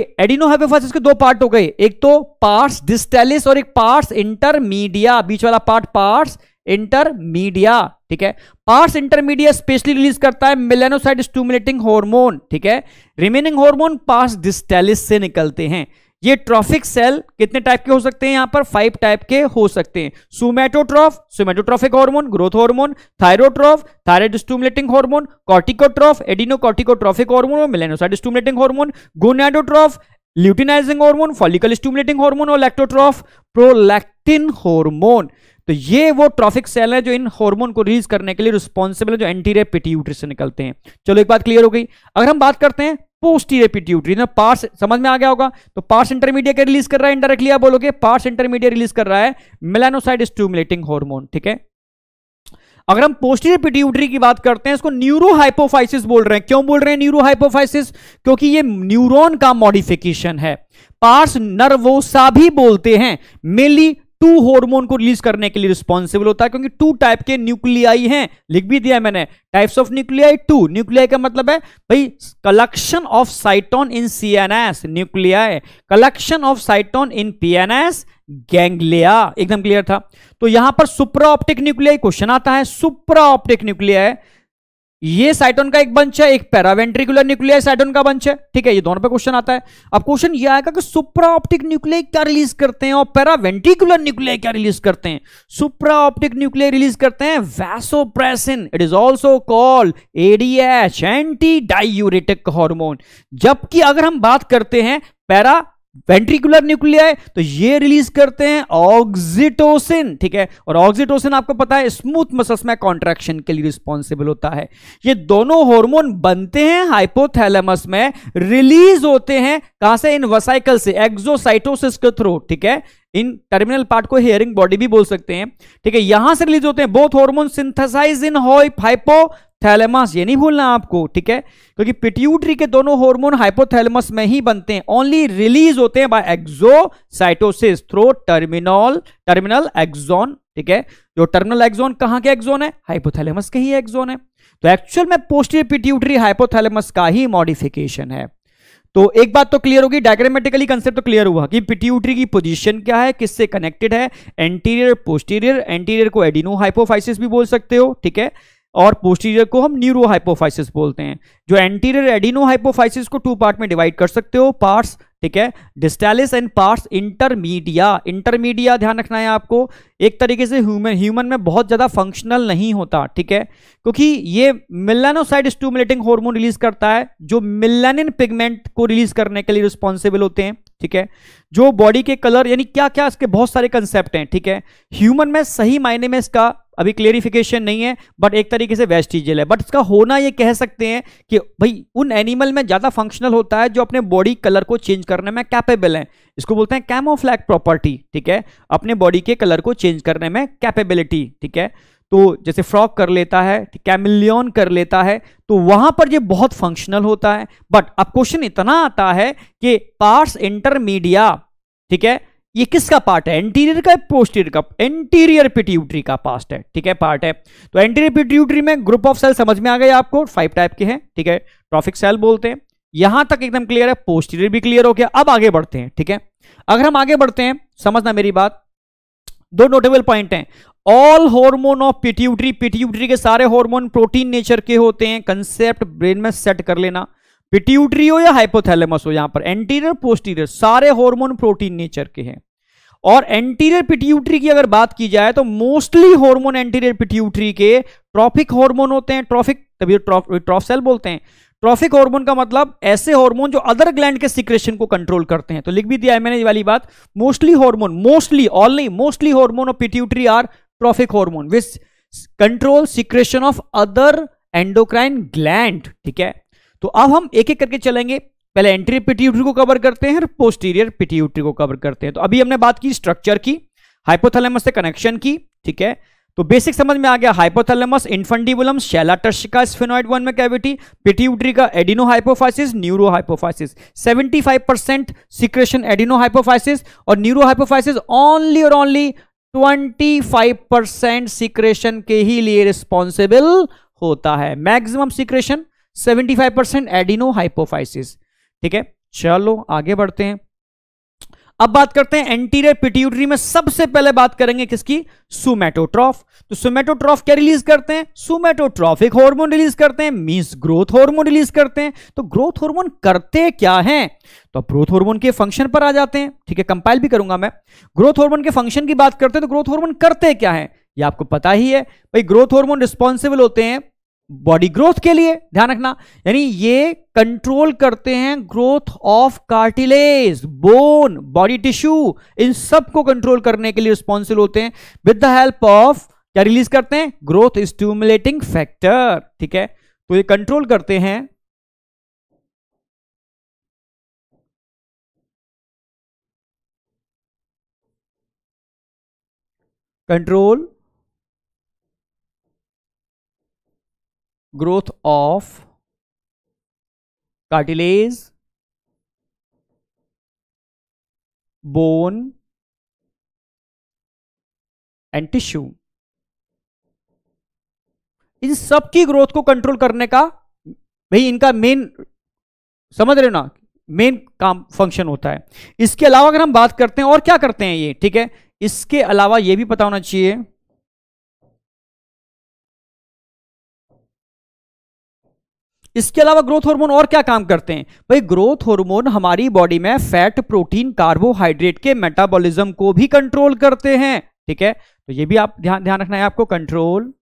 हाइपोफाइसिस के दो पार्ट हो गए एक तो पार्ट्स डिस्टेलिस और एक पार्ट्स इंटरमीडिया बीच वाला पार्ट पार्ट्स इंटरमीडिया ठीक है पार्ट्स इंटरमीडिया स्पेशली रिलीज करता है मिलेनोसाइड स्टूमुलेटिंग हार्मोन ठीक है रिमेनिंग हार्मोन पार्ट्स डिस्टेलिस से निकलते हैं ये ट्रॉफिक सेल कितने टाइप के हो सकते हैं यहां पर फाइव टाइप के हो सकते हैं somatotroph somatotrophic hormone growth hormone thyrotroph thyroid stimulating hormone corticotroph adenocorticotrophic hormone और melanocyte stimulating hormone gonadotroph luteinizing hormone follicle stimulating hormone और लैक्टोट्रॉफ प्रोलैक्टिन हार्मोन तो ये वो ट्रॉफिक सेल है जो इन हार्मोन को रिलीज करने के लिए रिस्पॉन्सिबल है जो एंटीरियर पिट्यूटरी से निकलते हैं चलो एक बात क्लियर हो गई अगर हम बात करते हैं पोस्ट पिट्यूटरी ना पार्स समझ में आ गया होगा तो पार्स इंटरमीडिएट रिलीज कर रहा है इंडायरेक्टली आप बोलोगे पार्स इंटरमीडिएट रिलीज कर रहा है मेलानोसाइड स्टूमुलेटिंग हार्मोन ठीक है अगर हम पोस्टीरियर पिट्यूटरी की बात करते हैं इसको न्यूरोहाइपोफाइसिस बोल रहे हैं क्यों बोल रहे हैं न्यूरोहाइपोफाइसिस क्योंकि ये न्यूरॉन का मॉडिफिकेशन है पार्स नर्वोसा भी बोलते हैं मेनली टू हार्मोन को रिलीज करने के लिए रिस्पॉन्सिबल होता है क्योंकि टू टाइप के न्यूक्लियाई हैं लिख भी दिया मैंने types of nuclei two nuclei का मतलब है भाई collection of cyton in CNS nuclei collection of cyton in PNS ganglia एकदम क्लियर था तो यहां पर सुप्रा ऑप्टिक न्यूक्लियाई क्वेश्चन आता है सुप्रा ऑप्टिक न्यूक्लियाई ये साइटोन का एक बंच है एक पैरावेंट्रिकुलर न्यूक्लियर साइटोन का बंच है ठीक है ये दोनों पे क्वेश्चन आता है अब क्वेश्चन ये आएगा कि सुप्रा ऑप्टिक न्यूक्लियर क्या रिलीज करते हैं और पैरावेंट्रिकुलर न्यूक्लियर क्या रिलीज करते हैं सुप्रा ऑप्टिक न्यूक्लियर रिलीज करते हैं vasopressin it is also call ADH anti diuretic hormone जबकि अगर हम बात करते हैं पैरा वेंट्रिकुलर न्यूक्लियाई तो ये रिलीज करते हैं ऑक्सीटोसिन ठीक है और ऑक्सीटोसिन आपको पता है स्मूथ मसल्स में कॉन्ट्रेक्शन के लिए रिस्पॉन्सिबल होता है ये दोनों हार्मोन बनते हैं हाइपोथैलेमस में रिलीज होते हैं कहां से इन वसाइकल से एक्सोसाइटोसिस के थ्रू ठीक है इन टर्मिनल पार्ट को हेयरिंग बॉडी भी बोल सकते हैं ठीक है यहां से रिलीज होते हैं both hormone synthesize in hypothalamus ये नहीं भूलना आपको ठीक है क्योंकि पिट्यूटरी के दोनों हार्मोन हाइपोथैलेमस में ही बनते हैं ओनली रिलीज होते हैं by exocytosis through terminal terminal axon ठीक है जो टर्मिनल एक्सोन कहां के एक्सोन है हाइपोथैलेमस के ही एक्सोन है तो एक्चुअल में पोस्टिव पिट्यूटरी हाइपोथैलेमस का ही मॉडिफिकेशन है तो एक बात तो क्लियर होगी डायग्रामेटिकली कंसेप्ट तो क्लियर हुआ कि पिट्यूटरी की पोजीशन क्या है किससे कनेक्टेड है एंटीरियर पोस्टीरियर एंटीरियर को एडिनो हाइपोफाइसिस भी बोल सकते हो ठीक है और पोस्टीरियर को हम न्यूरो हाइपोफाइसिस बोलते हैं जो एंटीरियर एडिनो हाइपोफाइसिस को टू पार्ट में डिवाइड कर सकते हो पार्ट्स ठीक है distalis and parts intermedia intermedia ध्यान रखना है आपको एक तरीके से ह्यूमन ह्यूमन में बहुत ज़्यादा फंक्शनल नहीं होता ठीक है क्योंकि ये मिलानोसाइड स्टूमुलेटिंग हार्मोन रिलीज करता है जो मिलानिन पिगमेंट को रिलीज करने के लिए रिस्पॉन्सिबल होते हैं ठीक है जो बॉडी के कलर यानी क्या क्या इसके बहुत सारे कंसेप्ट हैं ठीक है ह्यूमन में सही मायने में इसका अभी क्लेरिफिकेशन नहीं है बट एक तरीके से वेस्टिजियल है बट इसका होना ये कह सकते हैं कि भाई उन एनिमल में ज़्यादा फंक्शनल होता है जो अपने बॉडी कलर को चेंज करने में कैपेबल है इसको बोलते हैं कैमोफ्लैग प्रॉपर्टी ठीक है अपने बॉडी के कलर को चेंज करने में कैपेबिलिटी ठीक है तो जैसे फ्रॉक कर लेता है कैमिलियन कर लेता है तो वहां पर ये बहुत फंक्शनल होता है बट अब क्वेश्चन इतना आता है कि पार्स इंटरमीडिया ठीक है ये किसका पार्ट है एंटीरियर का पोस्टीरियर का एंटीरियर पिट्यूटरी का पास्ट है ठीक है पार्ट है तो एंटीरियर पिट्यूटरी में ग्रुप ऑफ सेल समझ में आ गए आपको फाइव टाइप के हैं ठीक है ट्रॉफिक सेल बोलते हैं यहां तक एकदम क्लियर है पोस्टीरियर भी क्लियर हो गया अब आगे बढ़ते हैं ठीक है अगर हम आगे बढ़ते हैं समझना मेरी बात दो नोटेबल पॉइंट है all hormone of pituitary pituitary के सारे हॉर्मोन प्रोटीन नेचर के होते हैं कंसेप्ट ब्रेन में सेट कर लेना पिट्यूटरी हो या हाइपोथैलेमस हो यहां पर एंटीरियर पोस्टीरियर सारे हार्मोन प्रोटीन नेचर के हैं और एंटीरियर पिट्यूटरी की अगर बात की जाए तो मोस्टली हार्मोन एंटीरियर पिट्यूटरी के ट्रॉफिक हार्मोन होते हैं ट्रॉफिक तभी ट्रॉफ तो सेल बोलते हैं ट्रॉफिक हार्मोन का मतलब ऐसे हार्मोन जो अदर ग्लैंड के सिक्रेशन को कंट्रोल करते हैं तो लिख भी दिया है मैंने ये वाली बात मोस्टली हार्मोन मोस्टली ऑल नहीं mostly hormone of pituitary are trophic hormone which control secretion of other endocrine gland ठीक है तो अब हम एक एक करके चलेंगे पहले एंट्री पिट्यूटरी को कवर करते हैं और पोस्टीरियर पिट्यूटरी को कवर करते हैं तो अभी हमने बात की स्ट्रक्चर की हाइपोथैलेमस से कनेक्शन की ठीक है तो बेसिक समझ में आ गया hypothalamus infundibulum sella turcica sphenoid bone में कैविटी पिट्यूटरी का adeno hypophysis neuro hypophysis 75 percent secretion adeno hypophysis और न्यूरो हाइपोफाइसिस ओनली और ओनली 25 परसेंट सिक्रेशन के ही लिए रिस्पॉन्सिबल होता है maximum secretion seventy five percent adeno hypophysis ठीक है चलो आगे बढ़ते हैं अब बात करते हैं एंटीरियर पिट्यूटरी में सबसे पहले बात करेंगे किसकी सुमेटोट्रॉफ तो सुमेटोट्रॉफ क्या रिलीज करते हैं सुमेटोट्रॉफिक हार्मोन रिलीज करते हैं मींस ग्रोथ हार्मोन रिलीज करते हैं तो ग्रोथ हार्मोन करते क्या हैं तो ग्रोथ हार्मोन के फंक्शन पर आ जाते हैं ठीक है कंपाइल भी करूंगा मैं ग्रोथ हॉर्मोन के फंक्शन की बात करते हैं तो ग्रोथ हॉर्मोन करते क्या है यह आपको पता ही है भाई ग्रोथ हॉर्मोन रिस्पॉन्सिबल होते हैं बॉडी ग्रोथ के लिए ध्यान रखना यानी ये कंट्रोल करते हैं growth of cartilage bone body tissue इन सब को कंट्रोल करने के लिए रिस्पॉन्सिबल होते हैं विद द हेल्प ऑफ क्या रिलीज करते हैं ग्रोथ स्टूमुलेटिंग फैक्टर ठीक है तो ये कंट्रोल करते हैं control growth of cartilage bone and tissue इन सब की ग्रोथ को कंट्रोल करने का भाई इनका मेन समझ रहे हो ना मेन काम फंक्शन होता है इसके अलावा अगर हम बात करते हैं और क्या करते हैं ये ठीक है इसके अलावा ये भी पता होना चाहिए इसके अलावा ग्रोथ हार्मोन और क्या काम करते हैं भाई ग्रोथ हार्मोन हमारी बॉडी में फैट प्रोटीन कार्बोहाइड्रेट के मेटाबॉलिज्म को भी कंट्रोल करते हैं ठीक है तो ये भी आप ध्यान ध्यान रखना है आपको कंट्रोल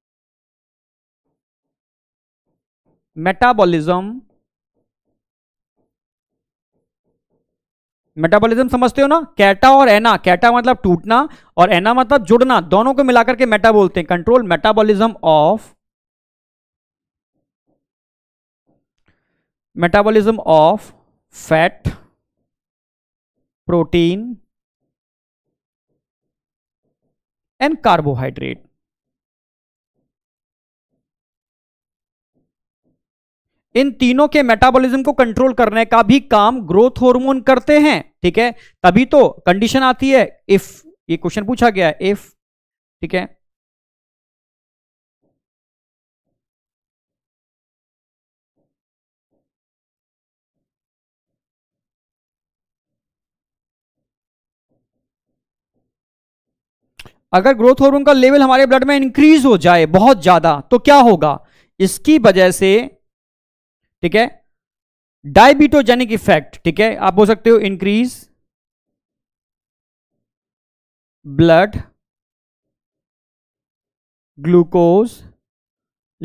मेटाबॉलिज्म मेटाबॉलिज्म समझते हो ना कैटा और एना कैटा मतलब टूटना और एना मतलब जुड़ना दोनों को मिलाकर के मेटा बोलते हैं control metabolism of metabolism of fat protein and carbohydrate इन तीनों के मेटाबॉलिज्म को कंट्रोल करने का भी काम ग्रोथ हार्मोन करते हैं ठीक है तभी तो कंडीशन आती है इफ ये क्वेश्चन पूछा गया है इफ ठीक है अगर ग्रोथ हॉर्मोन का लेवल हमारे ब्लड में इंक्रीज हो जाए बहुत ज्यादा तो क्या होगा इसकी वजह से ठीक है डायबिटोजेनिक इफेक्ट ठीक है आप बोल सकते हो इंक्रीज ब्लड ग्लूकोज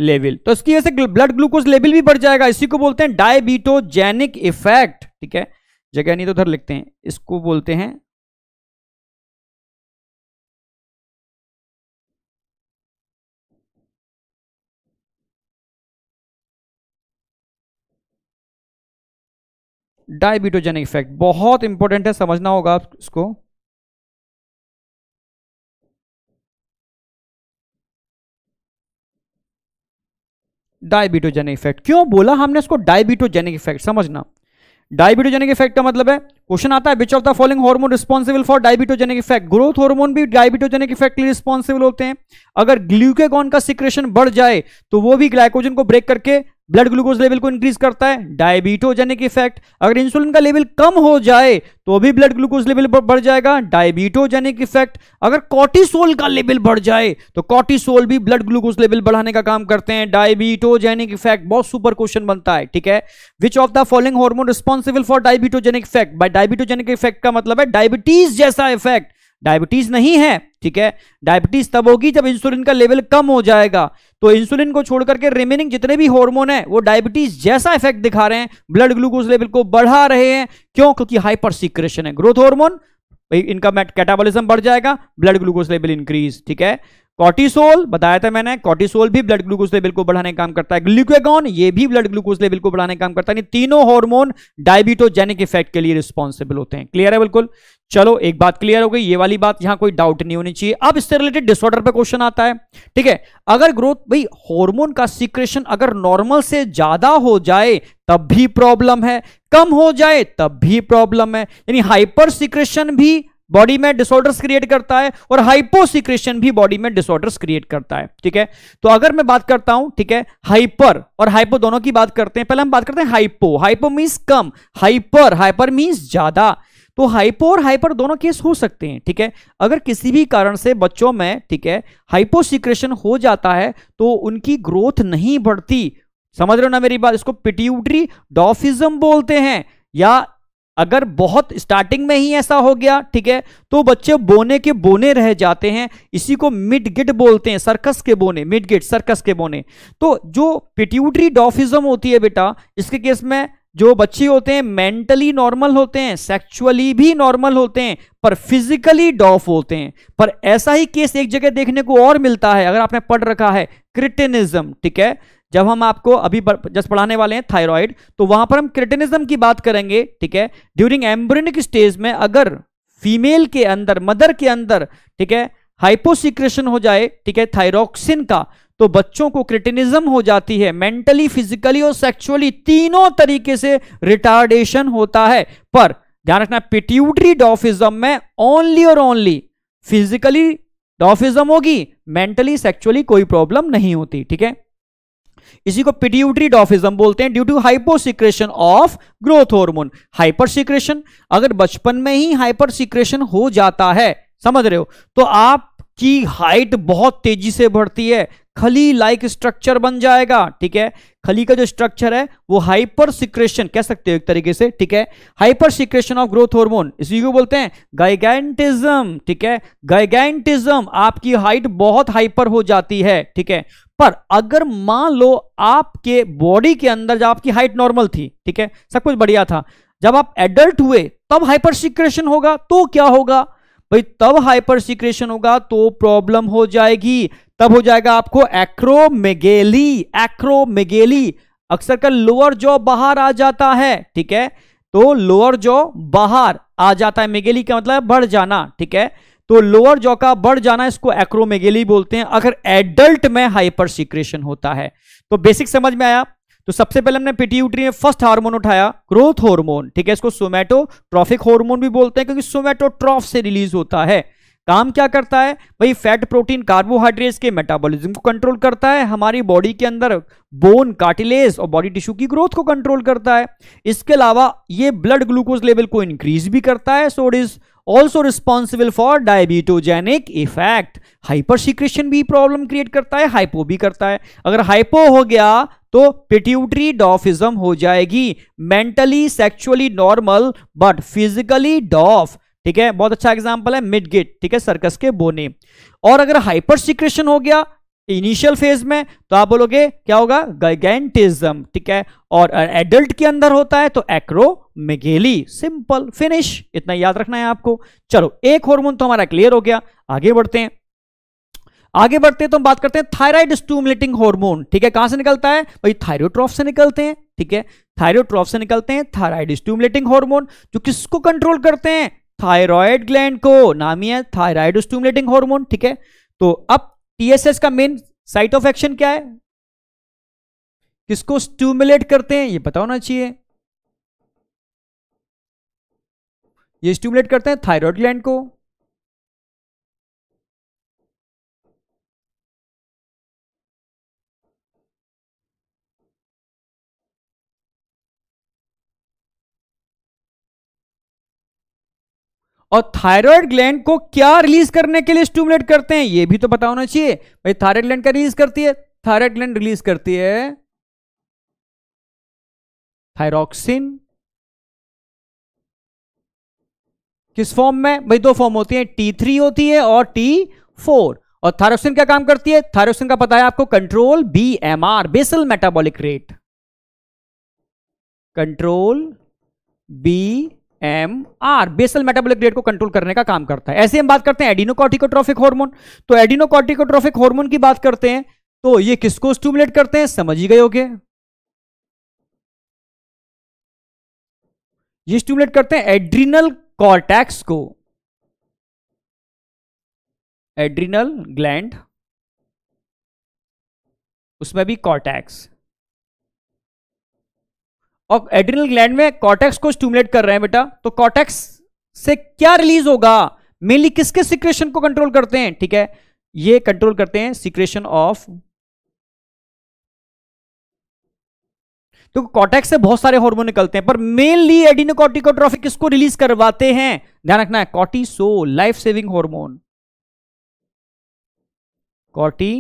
लेवल तो इसकी वजह से ब्लड ग्लूकोज लेवल भी बढ़ जाएगा इसी को बोलते हैं डायबिटोजेनिक इफेक्ट ठीक है जगह नहीं तो उधर लिखते हैं इसको बोलते हैं डायबिटोजेनिक इफेक्ट बहुत इंपॉर्टेंट है समझना होगा आप इसको डायबिटोजेनिक इफेक्ट क्यों बोला हमने इसको डायबिटोजेनिक इफेक्ट समझना डायबिटोजेनिक इफेक्ट का मतलब है क्वेश्चन आता है which of the following hormone responsible for diabetogenic effect growth hormone भी डायबिटोजेनिक इफेक्ट के लिए रिस्पॉन्सिबल होते हैं अगर ग्लूकेगॉन का सिक्रेशन बढ़ जाए तो वो भी ग्लाइकोजन को ब्रेक करके ब्लड ग्लूकोज लेवल को इंक्रीज करता है डायबिटोजेनिक इफेक्ट अगर इंसुलिन का लेवल कम हो जाए तो भी ब्लड ग्लूकोज लेवल बढ़ जाएगा डायबिटोजेनिक इफेक्ट अगर कॉटिसोल का लेवल बढ़ जाए तो कॉर्टिसोल भी ब्लड ग्लूकोज लेवल बढ़ाने का काम करते हैं डायबिटोजेनिक इफेक्ट बहुत सुपर क्वेश्चन बनता है ठीक है which of the following hormone responsible for diabetogenic effect by diabetogenic effect का मतलब है डायबिटीज जैसा इफेक्ट डायबिटीज नहीं है ठीक है डायबिटीज तब होगी जब इंसुलिन का लेवल कम हो जाएगा तो इंसुलिन को छोड़कर के रिमेनिंग जितने भी हार्मोन है वो डायबिटीज जैसा इफेक्ट दिखा रहे हैं ब्लड ग्लूकोज लेवल को बढ़ा रहे हैं क्यों क्योंकि हाइपर सीक्रेशन है ग्रोथ हॉर्मोन इनका कैटाबोलिज्म बढ़ जाएगा ब्लड ग्लूकोज लेवल इंक्रीज ठीक है कॉर्टिसोल बताया था मैंने कॉर्टिसोल भी ब्लड ग्लूकोज लेवल को बढ़ाने काम करता है ग्लूकोगॉन ये भी ब्लड ग्लूकोज लेवल को बढ़ाने काम करता है तीनों हार्मोन डायबिटोजेनिक इफेक्ट के लिए रिस्पॉन्सिबल होते हैं क्लियर है बिल्कुल चलो एक बात क्लियर हो गई ये वाली बात यहां कोई डाउट नहीं होनी चाहिए अब इससे रिलेटेड डिसऑर्डर पे क्वेश्चन आता है ठीक है अगर ग्रोथ भाई हार्मोन का सिक्रेशन अगर नॉर्मल से ज्यादा हो जाए तब भी प्रॉब्लम है कम हो जाए तब भी प्रॉब्लम है यानी हाइपर सिक्रेशन भी बॉडी में डिसऑर्डर्स क्रिएट करता है और हाइपोसिक्रेशन भी बॉडी में डिसऑर्डर्स क्रिएट करता है ठीक है तो अगर मैं बात करता हूं ठीक है हाइपर और हाइपो दोनों की बात करते हैं पहले हम बात करते हैं हाइपो हाइपो मींस कम हाइपर हाइपर मींस ज्यादा तो हाइपो और हाइपर दोनों केस हो सकते हैं ठीक है अगर किसी भी कारण से बच्चों में ठीक है हाइपोसिक्रेशन हो जाता है तो उनकी ग्रोथ नहीं बढ़ती समझ रहे हो ना मेरी बात इसको पिट्यूटरी डॉफिज्म बोलते हैं या अगर बहुत स्टार्टिंग में ही ऐसा हो गया ठीक है तो बच्चे बोने के बोने रह जाते हैं इसी को मिड गिट बोलते हैं सर्कस के बोने मिड गिट सर्कस के बोने तो जो पिट्यूटरी डॉफिज्म होती है बेटा इसके केस में जो बच्चे होते हैं मेंटली नॉर्मल होते हैं सेक्सुअली भी नॉर्मल होते हैं पर फिजिकली डॉफ होते हैं पर ऐसा ही केस एक जगह देखने को और मिलता है अगर आपने पढ़ रखा है क्रिटेनिज्म ठीक है जब हम आपको अभी जस्ट पढ़ाने वाले हैं थायराइड तो वहां पर हम क्रिटेनिज्म की बात करेंगे ठीक है ड्यूरिंग एम्ब्रिनिक स्टेज में अगर फीमेल के अंदर मदर के अंदर ठीक है हाइपोसिक्रेशन हो जाए ठीक है थायरोक्सिन का तो बच्चों को क्रिटिनिज्म हो जाती है मेंटली फिजिकली और सेक्सुअली तीनों तरीके से रिटार्डेशन होता है पर ध्यान रखना पिट्यूटरी डॉफिज्म में ओनली और ओनली फिजिकली डॉफिज्म होगी मेंटली सेक्चुअली कोई प्रॉब्लम नहीं होती ठीक है इसी को पिट्यूटरी डॉफिज्म बोलते हैं due to hyposecretion of growth hormone hyper secretion अगर बचपन में ही हाइपर सिक्रेशन हो जाता है समझ रहे हो तो आप की हाइट बहुत तेजी से बढ़ती है खली लाइक स्ट्रक्चर बन जाएगा ठीक है खली का जो स्ट्रक्चर है वो हाइपर सिक्रेशन कह सकते हो एक तरीके से ठीक है hyper secretion of growth hormone इसी को बोलते हैं गाइगेंटिज्म ठीक है गाइगेंटिज्म आपकी हाइट बहुत हाइपर हो जाती है ठीक है पर अगर मान लो आपके बॉडी के अंदर जब आपकी हाइट नॉर्मल थी ठीक है सब कुछ बढ़िया था जब आप एडल्ट हुए तब हाइपर सिक्रेशन होगा तो क्या होगा भाई तब हाइपर सिक्रेशन होगा तो प्रॉब्लम हो जाएगी तब हो जाएगा आपको एक्रोमेगेली एक्रोमेगेली अक्सर का लोअर जॉ बाहर आ जाता है ठीक है तो लोअर जॉ बाहर आ जाता है मेगेली का मतलब बढ़ जाना ठीक है तो लोअर जॉ का बढ़ जाना इसको एक्रोमेगेली बोलते हैं अगर एडल्ट में हाइपर सिक्रेशन होता है तो बेसिक समझ में आया तो सबसे पहले हमने पिट्यूटरी में फर्स्ट हार्मोन उठाया ग्रोथ हार्मोन ठीक है इसको सोमेटोट्रॉफिक हार्मोन भी बोलते हैं क्योंकि सोमेटोट्रॉफ से रिलीज होता है काम क्या करता है भाई फैट प्रोटीन कार्बोहाइड्रेट्स के मेटाबॉलिज्म को कंट्रोल करता है हमारी बॉडी के अंदर बोन कार्टिलेज और बॉडी टिश्यू की ग्रोथ को कंट्रोल करता है इसके अलावा ये ब्लड ग्लूकोज लेवल को इंक्रीज भी करता है so it is also responsible for diabetogenic effect hyper secretion भी प्रॉब्लम क्रिएट करता है हाइपो भी करता है अगर हाइपो हो गया तो पिट्यूटरी डॉफिज्म हो जाएगी mentally sexually normal but physically dwarf ठीक है बहुत अच्छा एग्जाम्पल है मिड गेट ठीक है सर्कस के बोने और अगर हाइपर सिक्रेशन हो गया इनिशियल फेज में तो आप बोलोगे क्या होगा गैगेंटिज्म ठीक है और एडल्ट के अंदर होता है तो मेगेली सिंपल फिनिश इतना याद रखना है आपको चलो एक हार्मोन तो हमारा क्लियर हो गया आगे बढ़ते हैं आगे बढ़ते हैं तो हम बात करते हैं थायराइड स्टूमुलेटिंग हार्मोन ठीक है कहां से निकलता है भाई थायरोट्रॉफ से निकलते हैं ठीक है थायरोट्रॉफ से निकलते हैं थायराइड स्टूमुलेटिंग हार्मोन जो किसको कंट्रोल करते हैं थायराइड ग्लैंड को नाम ही है थायराइड स्टूमुलेटिंग हार्मोन ठीक है तो अब टीएसएस का मेन साइट ऑफ एक्शन क्या है किसको स्टूमुलेट करते हैं ये पता होना चाहिए ये स्टूमुलेट करते हैं थायराइड ग्लैंड को और थायराइड ग्लैंड को क्या रिलीज करने के लिए स्टूमुलेट करते हैं ये भी तो पता होना चाहिए भाई थायराइड ग्लैंड क्या रिलीज करती है थायराइड ग्लैंड रिलीज करती है थायरोक्सिन किस फॉर्म में भाई दो फॉर्म होती है टी थ्री होती है और टी फोर और थायरोक्सिन क्या काम करती है थायरोक्सिन का पता है आपको control B M R basal metabolic rate control B M R basal metabolic rate को कंट्रोल करने का काम करता है ऐसे हम बात करते हैं एडिनोकॉटिकोट्रोफिक हार्मोन तो एडिनोकॉटिकोट्रोफिक हार्मोन की बात करते हैं तो ये किसको स्टूमुलेट करते हैं समझ ही गए गए ये स्टूमुलेट करते हैं एड्रीनल कॉर्टेक्स को एड्रीनल ग्लैंड उसमें भी कॉर्टेक्स और एड्रिनल ग्लैंड में कॉटेक्स को स्टूमुलेट कर रहे हैं बेटा तो कॉटेक्स से क्या रिलीज होगा मेनली किसके सिक्रेशन को कंट्रोल करते हैं ठीक है ये कंट्रोल करते हैं सिक्रेशन ऑफ तो कॉटेक्स से बहुत सारे हार्मोन निकलते हैं पर मेनली एडिनोकॉटिकोट्रॉफिक किसको रिलीज करवाते हैं ध्यान रखना है cortisol life saving hormone 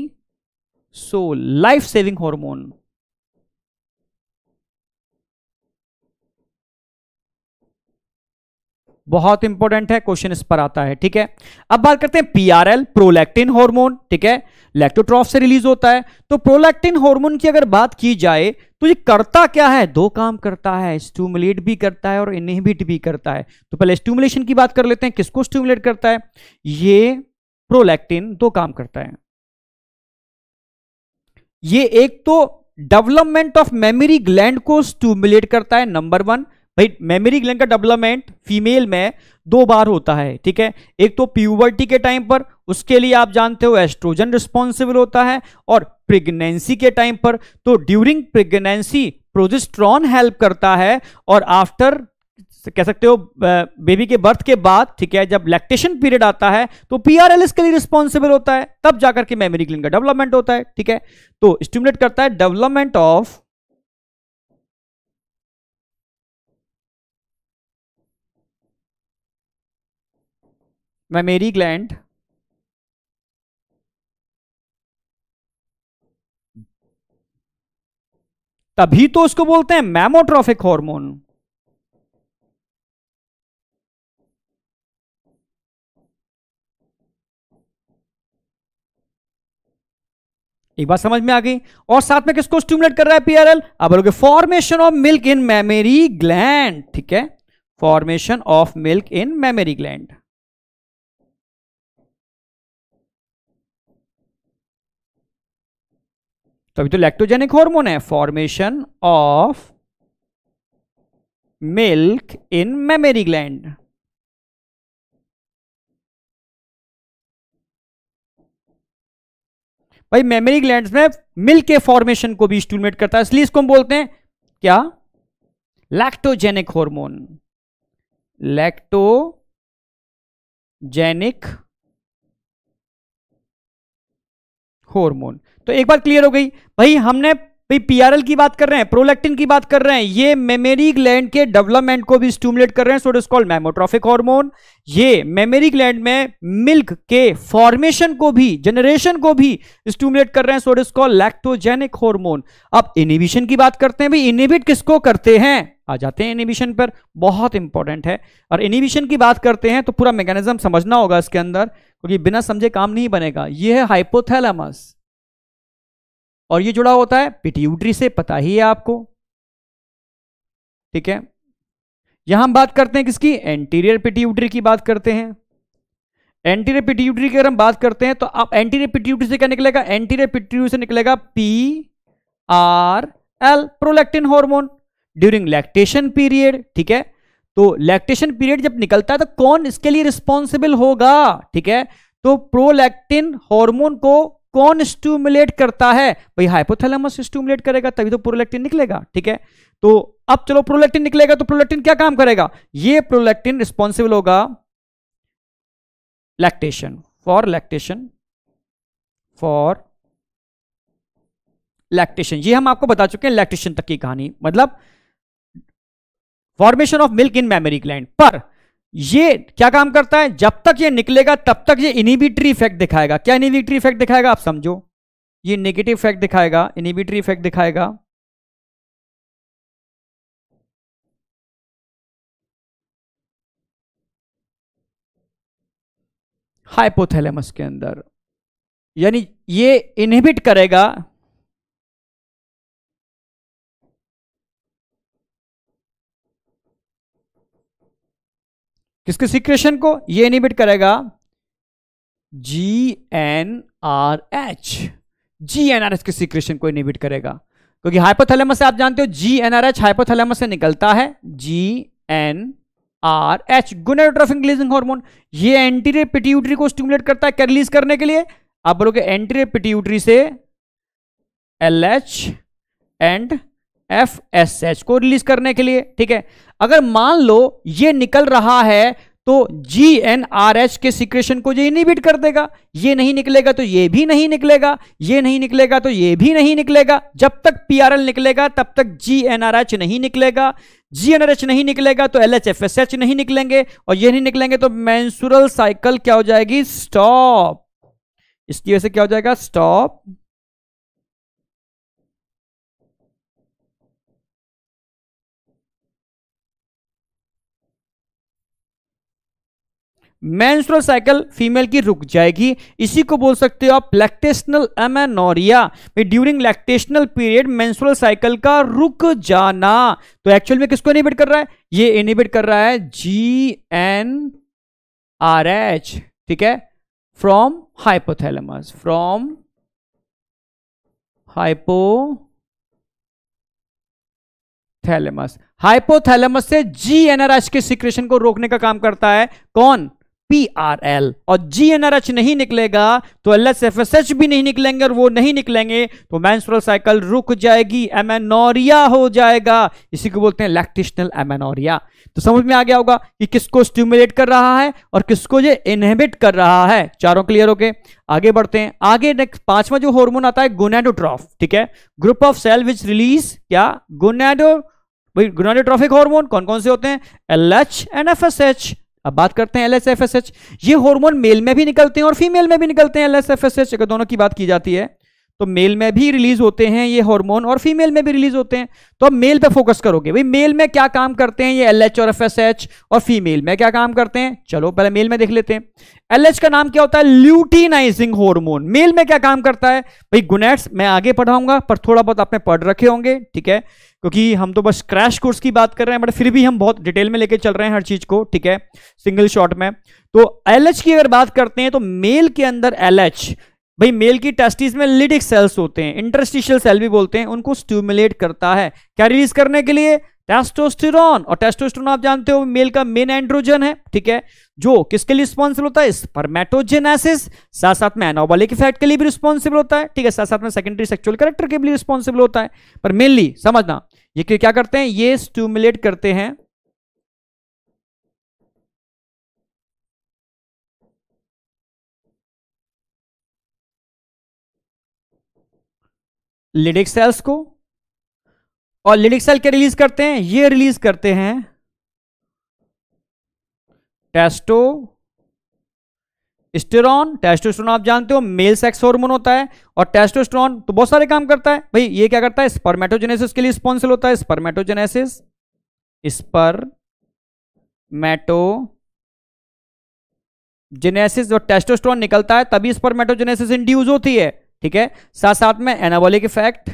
cortisol life saving hormone बहुत इंपॉर्टेंट है क्वेश्चन इस पर आता है ठीक है अब बात करते हैं पीआरएल प्रोलैक्टिन हार्मोन ठीक है लेक्टोट्रॉफ से रिलीज होता है तो प्रोलैक्टिन हार्मोन की अगर बात की जाए तो ये करता क्या है दो काम करता है स्टूमुलेट भी करता है और इनहिबिट भी करता है तो पहले स्टूमुलेशन की बात कर लेते हैं किसको स्टूमुलेट करता है ये प्रोलैक्टिन दो काम करता है ये एक तो डेवलपमेंट ऑफ मेमोरी ग्लैंड को स्टूमुलेट करता है नंबर वन भाई मेमोरी ग्लैंड का डेवलपमेंट फीमेल में दो बार होता है ठीक है एक तो प्यूबर्टी के टाइम पर उसके लिए आप जानते हो एस्ट्रोजन रिस्पॉन्सिबल होता है और प्रेगनेंसी के टाइम पर तो ड्यूरिंग प्रेगनेंसी प्रोजेस्ट्रॉन हेल्प करता है और आफ्टर कह सकते हो बेबी के बर्थ के बाद ठीक है जब लैक्टेशन पीरियड आता है तो पीआरएलएस के लिए रिस्पॉन्सिबल होता है तब जाकर के मेमोरी ग्लैंड का डेवलपमेंट होता है ठीक है तो स्टिमुलेट करता है डेवलपमेंट ऑफ मेमेरी ग्लैंड तभी तो उसको बोलते हैं मैमोट्रॉफिक हार्मोन एक बात समझ में आ गई और साथ में किसको स्टिमुलेट कर रहा है पीआरएल अब बोलोगे formation of milk in mammary gland ठीक है formation of milk in mammary gland तो अभी तो लैक्टोजेनिक हार्मोन है formation of milk in mammary gland भाई मेमरी ग्लैंड में मिल्क के फॉर्मेशन को भी स्टूलमेट करता है इसलिए इसको हम बोलते हैं क्या लैक्टोजेनिक हार्मोन लैक्टोजेनिक हार्मोन तो एक बात क्लियर हो गई भाई हमने भाई पीआरएल की बात कर रहे हैं प्रोलेक्टिन की बात कर रहे हैं ये मेमोरी ग्लैंड के डेवलपमेंट को भी स्टूमुलेट कर रहे हैं so it called mammotrophic hormone ये मेमोरी ग्लैंड में मिल्क के फॉर्मेशन को भी जनरेशन को भी स्टूमुलेट कर रहे हैं so it called lactogenic hormone अब इनिबिशन की बात करते हैं भाई इनिबिट किसको करते हैं आ जाते हैं इनिबिशन पर बहुत इंपॉर्टेंट है और इनिबिशन की बात करते हैं तो पूरा मैकेनिज्म समझना होगा इसके अंदर क्योंकि बिना समझे काम नहीं बनेगा यह है हाइपोथैलेमस और ये जुड़ा होता है पिट्यूटरी से पता ही है आपको ठीक है यहां हम बात करते हैं किसकी एंटीरियर पिट्यूटरी की बात करते हैं एंटीरियर पिट्यूटरी की अगर हम बात करते हैं तो आप एंटीरियर पिट्यूटरी से क्या निकलेगा एंटीरियर पिट्यूटरी से निकलेगा P R L prolactin hormone during lactation period ठीक है तो लैक्टेशन पीरियड जब निकलता है तो कौन इसके लिए रिस्पॉन्सिबल होगा ठीक है तो प्रोलैक्टिन हार्मोन को कौन स्टूमुलेट करता है भाई हाइपोथैलेमस स्टूमुलेट करेगा तभी तो प्रोलेक्टिन निकलेगा ठीक है तो अब चलो प्रोलेक्टिन निकलेगा तो प्रोलेक्टिन क्या काम करेगा ये प्रोलेक्टिन रिस्पॉन्सिबल होगा lactation for lactation for lactation ये हम आपको बता चुके हैं लैक्टेशन तक की कहानी मतलब formation of milk in mammary gland पर ये क्या काम करता है जब तक ये निकलेगा तब तक ये इनिबिटरी इफेक्ट दिखाएगा क्या इनिबिटरी इफेक्ट दिखाएगा आप समझो ये नेगेटिव इफेक्ट दिखाएगा इनिबिटरी इफेक्ट दिखाएगा हाइपोथैलेमस के अंदर यानी ये इनहिबिट करेगा किसके सिक्रेशन को ये इनिबिट करेगा G N R H G N R H के सिक्रेशन को इनिबिट करेगा क्योंकि हाइपोथैलेमस से आप जानते हो G N R H hypothalamus से निकलता है G N R H gonadotropin releasing hormone ये एंटीरियर पिट्यूटरी को स्टिमुलेट करता है रिलीज करने के लिए आप बोलोगे एंटीरियर पिट्यूटरी से L H and F S H को रिलीज करने के लिए ठीक है अगर मान लो ये निकल रहा है तो जी एन आर एच के सिक्रेशन को ये इनिबिट कर देगा ये नहीं निकलेगा तो ये भी नहीं निकलेगा ये नहीं निकलेगा तो ये भी नहीं निकलेगा जब तक पी आर एल निकलेगा तब तक जी एन आर एच नहीं निकलेगा जी एन आर एच नहीं निकलेगा तो L H F S H नहीं निकलेंगे और ये नहीं निकलेंगे तो मैंसुरल साइकिल क्या हो जाएगी स्टॉप इसकी वजह से क्या हो जाएगा स्टॉप मैंस्ट्रल साइकिल फीमेल की रुक जाएगी इसी को बोल सकते हो आप lactational amenorrhea during lactational period menstrual cycle का रुक जाना तो एक्चुअल में किसको इनिबिट कर रहा है ये इनिबिट कर रहा है जी एन आर एच ठीक है from hypothalamus from hypothalamus hypothalamus से जी एनआरएच के सिक्रेशन को रोकने का काम करता है कौन एल और एच नहीं निकलेगा तो एल एफ एस एच भी नहीं निकलेंगे और वो नहीं निकलेंगे तो मैंसुरल साइकिल रुक जाएगी एमेनोरिया हो जाएगा इसी को बोलते हैं लैक्टिशनल एमेनोरिया तो समझ में आ गया होगा कि किसको स्टिमुलेट कर रहा है और किसको ये इनहेबिट कर रहा है चारों क्लियर हो गए आगे बढ़ते हैं आगे नेक्स्ट पांचवा जो हॉर्मोन आता है गोनेडोट्रॉफ ठीक है group of cell which release क्या गोनेडो भाई गोनेडोट्रॉफिक हॉर्मोन कौन कौन से होते हैं L H and F S H अब बात करते हैं एल ये हार्मोन मेल में भी निकलते हैं और फीमेल में भी निकलते हैं एल अगर दोनों की बात की जाती है तो मेल में भी रिलीज होते हैं ये हार्मोन और फीमेल में भी रिलीज होते हैं तो अब मेल पे फोकस करोगे भाई मेल में क्या काम करते हैं ये एल और एफ और फीमेल में क्या काम करते हैं चलो पहले मेल में देख लेते हैं एल का नाम क्या होता है ल्यूटीनाइजिंग हार्मोन मेल में क्या काम करता है भाई गुनेट्स मैं आगे पढ़ाऊंगा पर थोड़ा बहुत आपने पढ़ रखे होंगे ठीक है क्योंकि हम तो बस क्रैश कोर्स की बात कर रहे हैं बट फिर भी हम बहुत डिटेल में लेके चल रहे हैं हर चीज को ठीक है सिंगल शॉट में तो एल की अगर बात करते हैं तो मेल के अंदर एल भाई मेल की टेस्टिस में लिडिक सेल्स होते हैं इंटरस्टिशियल सेल भी बोलते हैं उनको स्टूमुलेट करता है क्या रिलीज करने के लिए टेस्टोस्टेरॉन और टेस्टोस्टेरॉन आप जानते हो मेल का मेन एंड्रोजन है ठीक है जो किसके लिए रिस्पॉन्सिबल होता है स्पर्मेटोजेनेसिस साथ साथ में एनोबॉलिक इफेक्ट के लिए भी रिस्पॉन्सिबल होता है ठीक है साथ साथ में सेकेंडरी सेक्चुअल करेक्टर के लिए रिस्पॉन्सिबल होता है पर मेनली समझना ये क्या करते हैं ये स्टूमुलेट करते हैं लिडिक सेल्स को और लिडिक सेल क्या रिलीज करते हैं ये रिलीज करते हैं टेस्टो स्टेरॉन टेस्टोस्टेरॉन आप जानते हो मेल सेक्स हार्मोन होता है और टेस्टोस्टेरॉन तो बहुत सारे काम करता है भाई ये क्या करता है स्पर्मेटोजेनेसिस के लिए स्पॉन्सिल होता है स्पर्मेटोजेनेसिस स्पर मैटो जेनेसिस और टेस्टोस्टेरॉन निकलता है तभी स्पर्मेटोजेनेसिस इंड्यूज होती है ठीक है साथ साथ में एनाबॉलिक इफेक्ट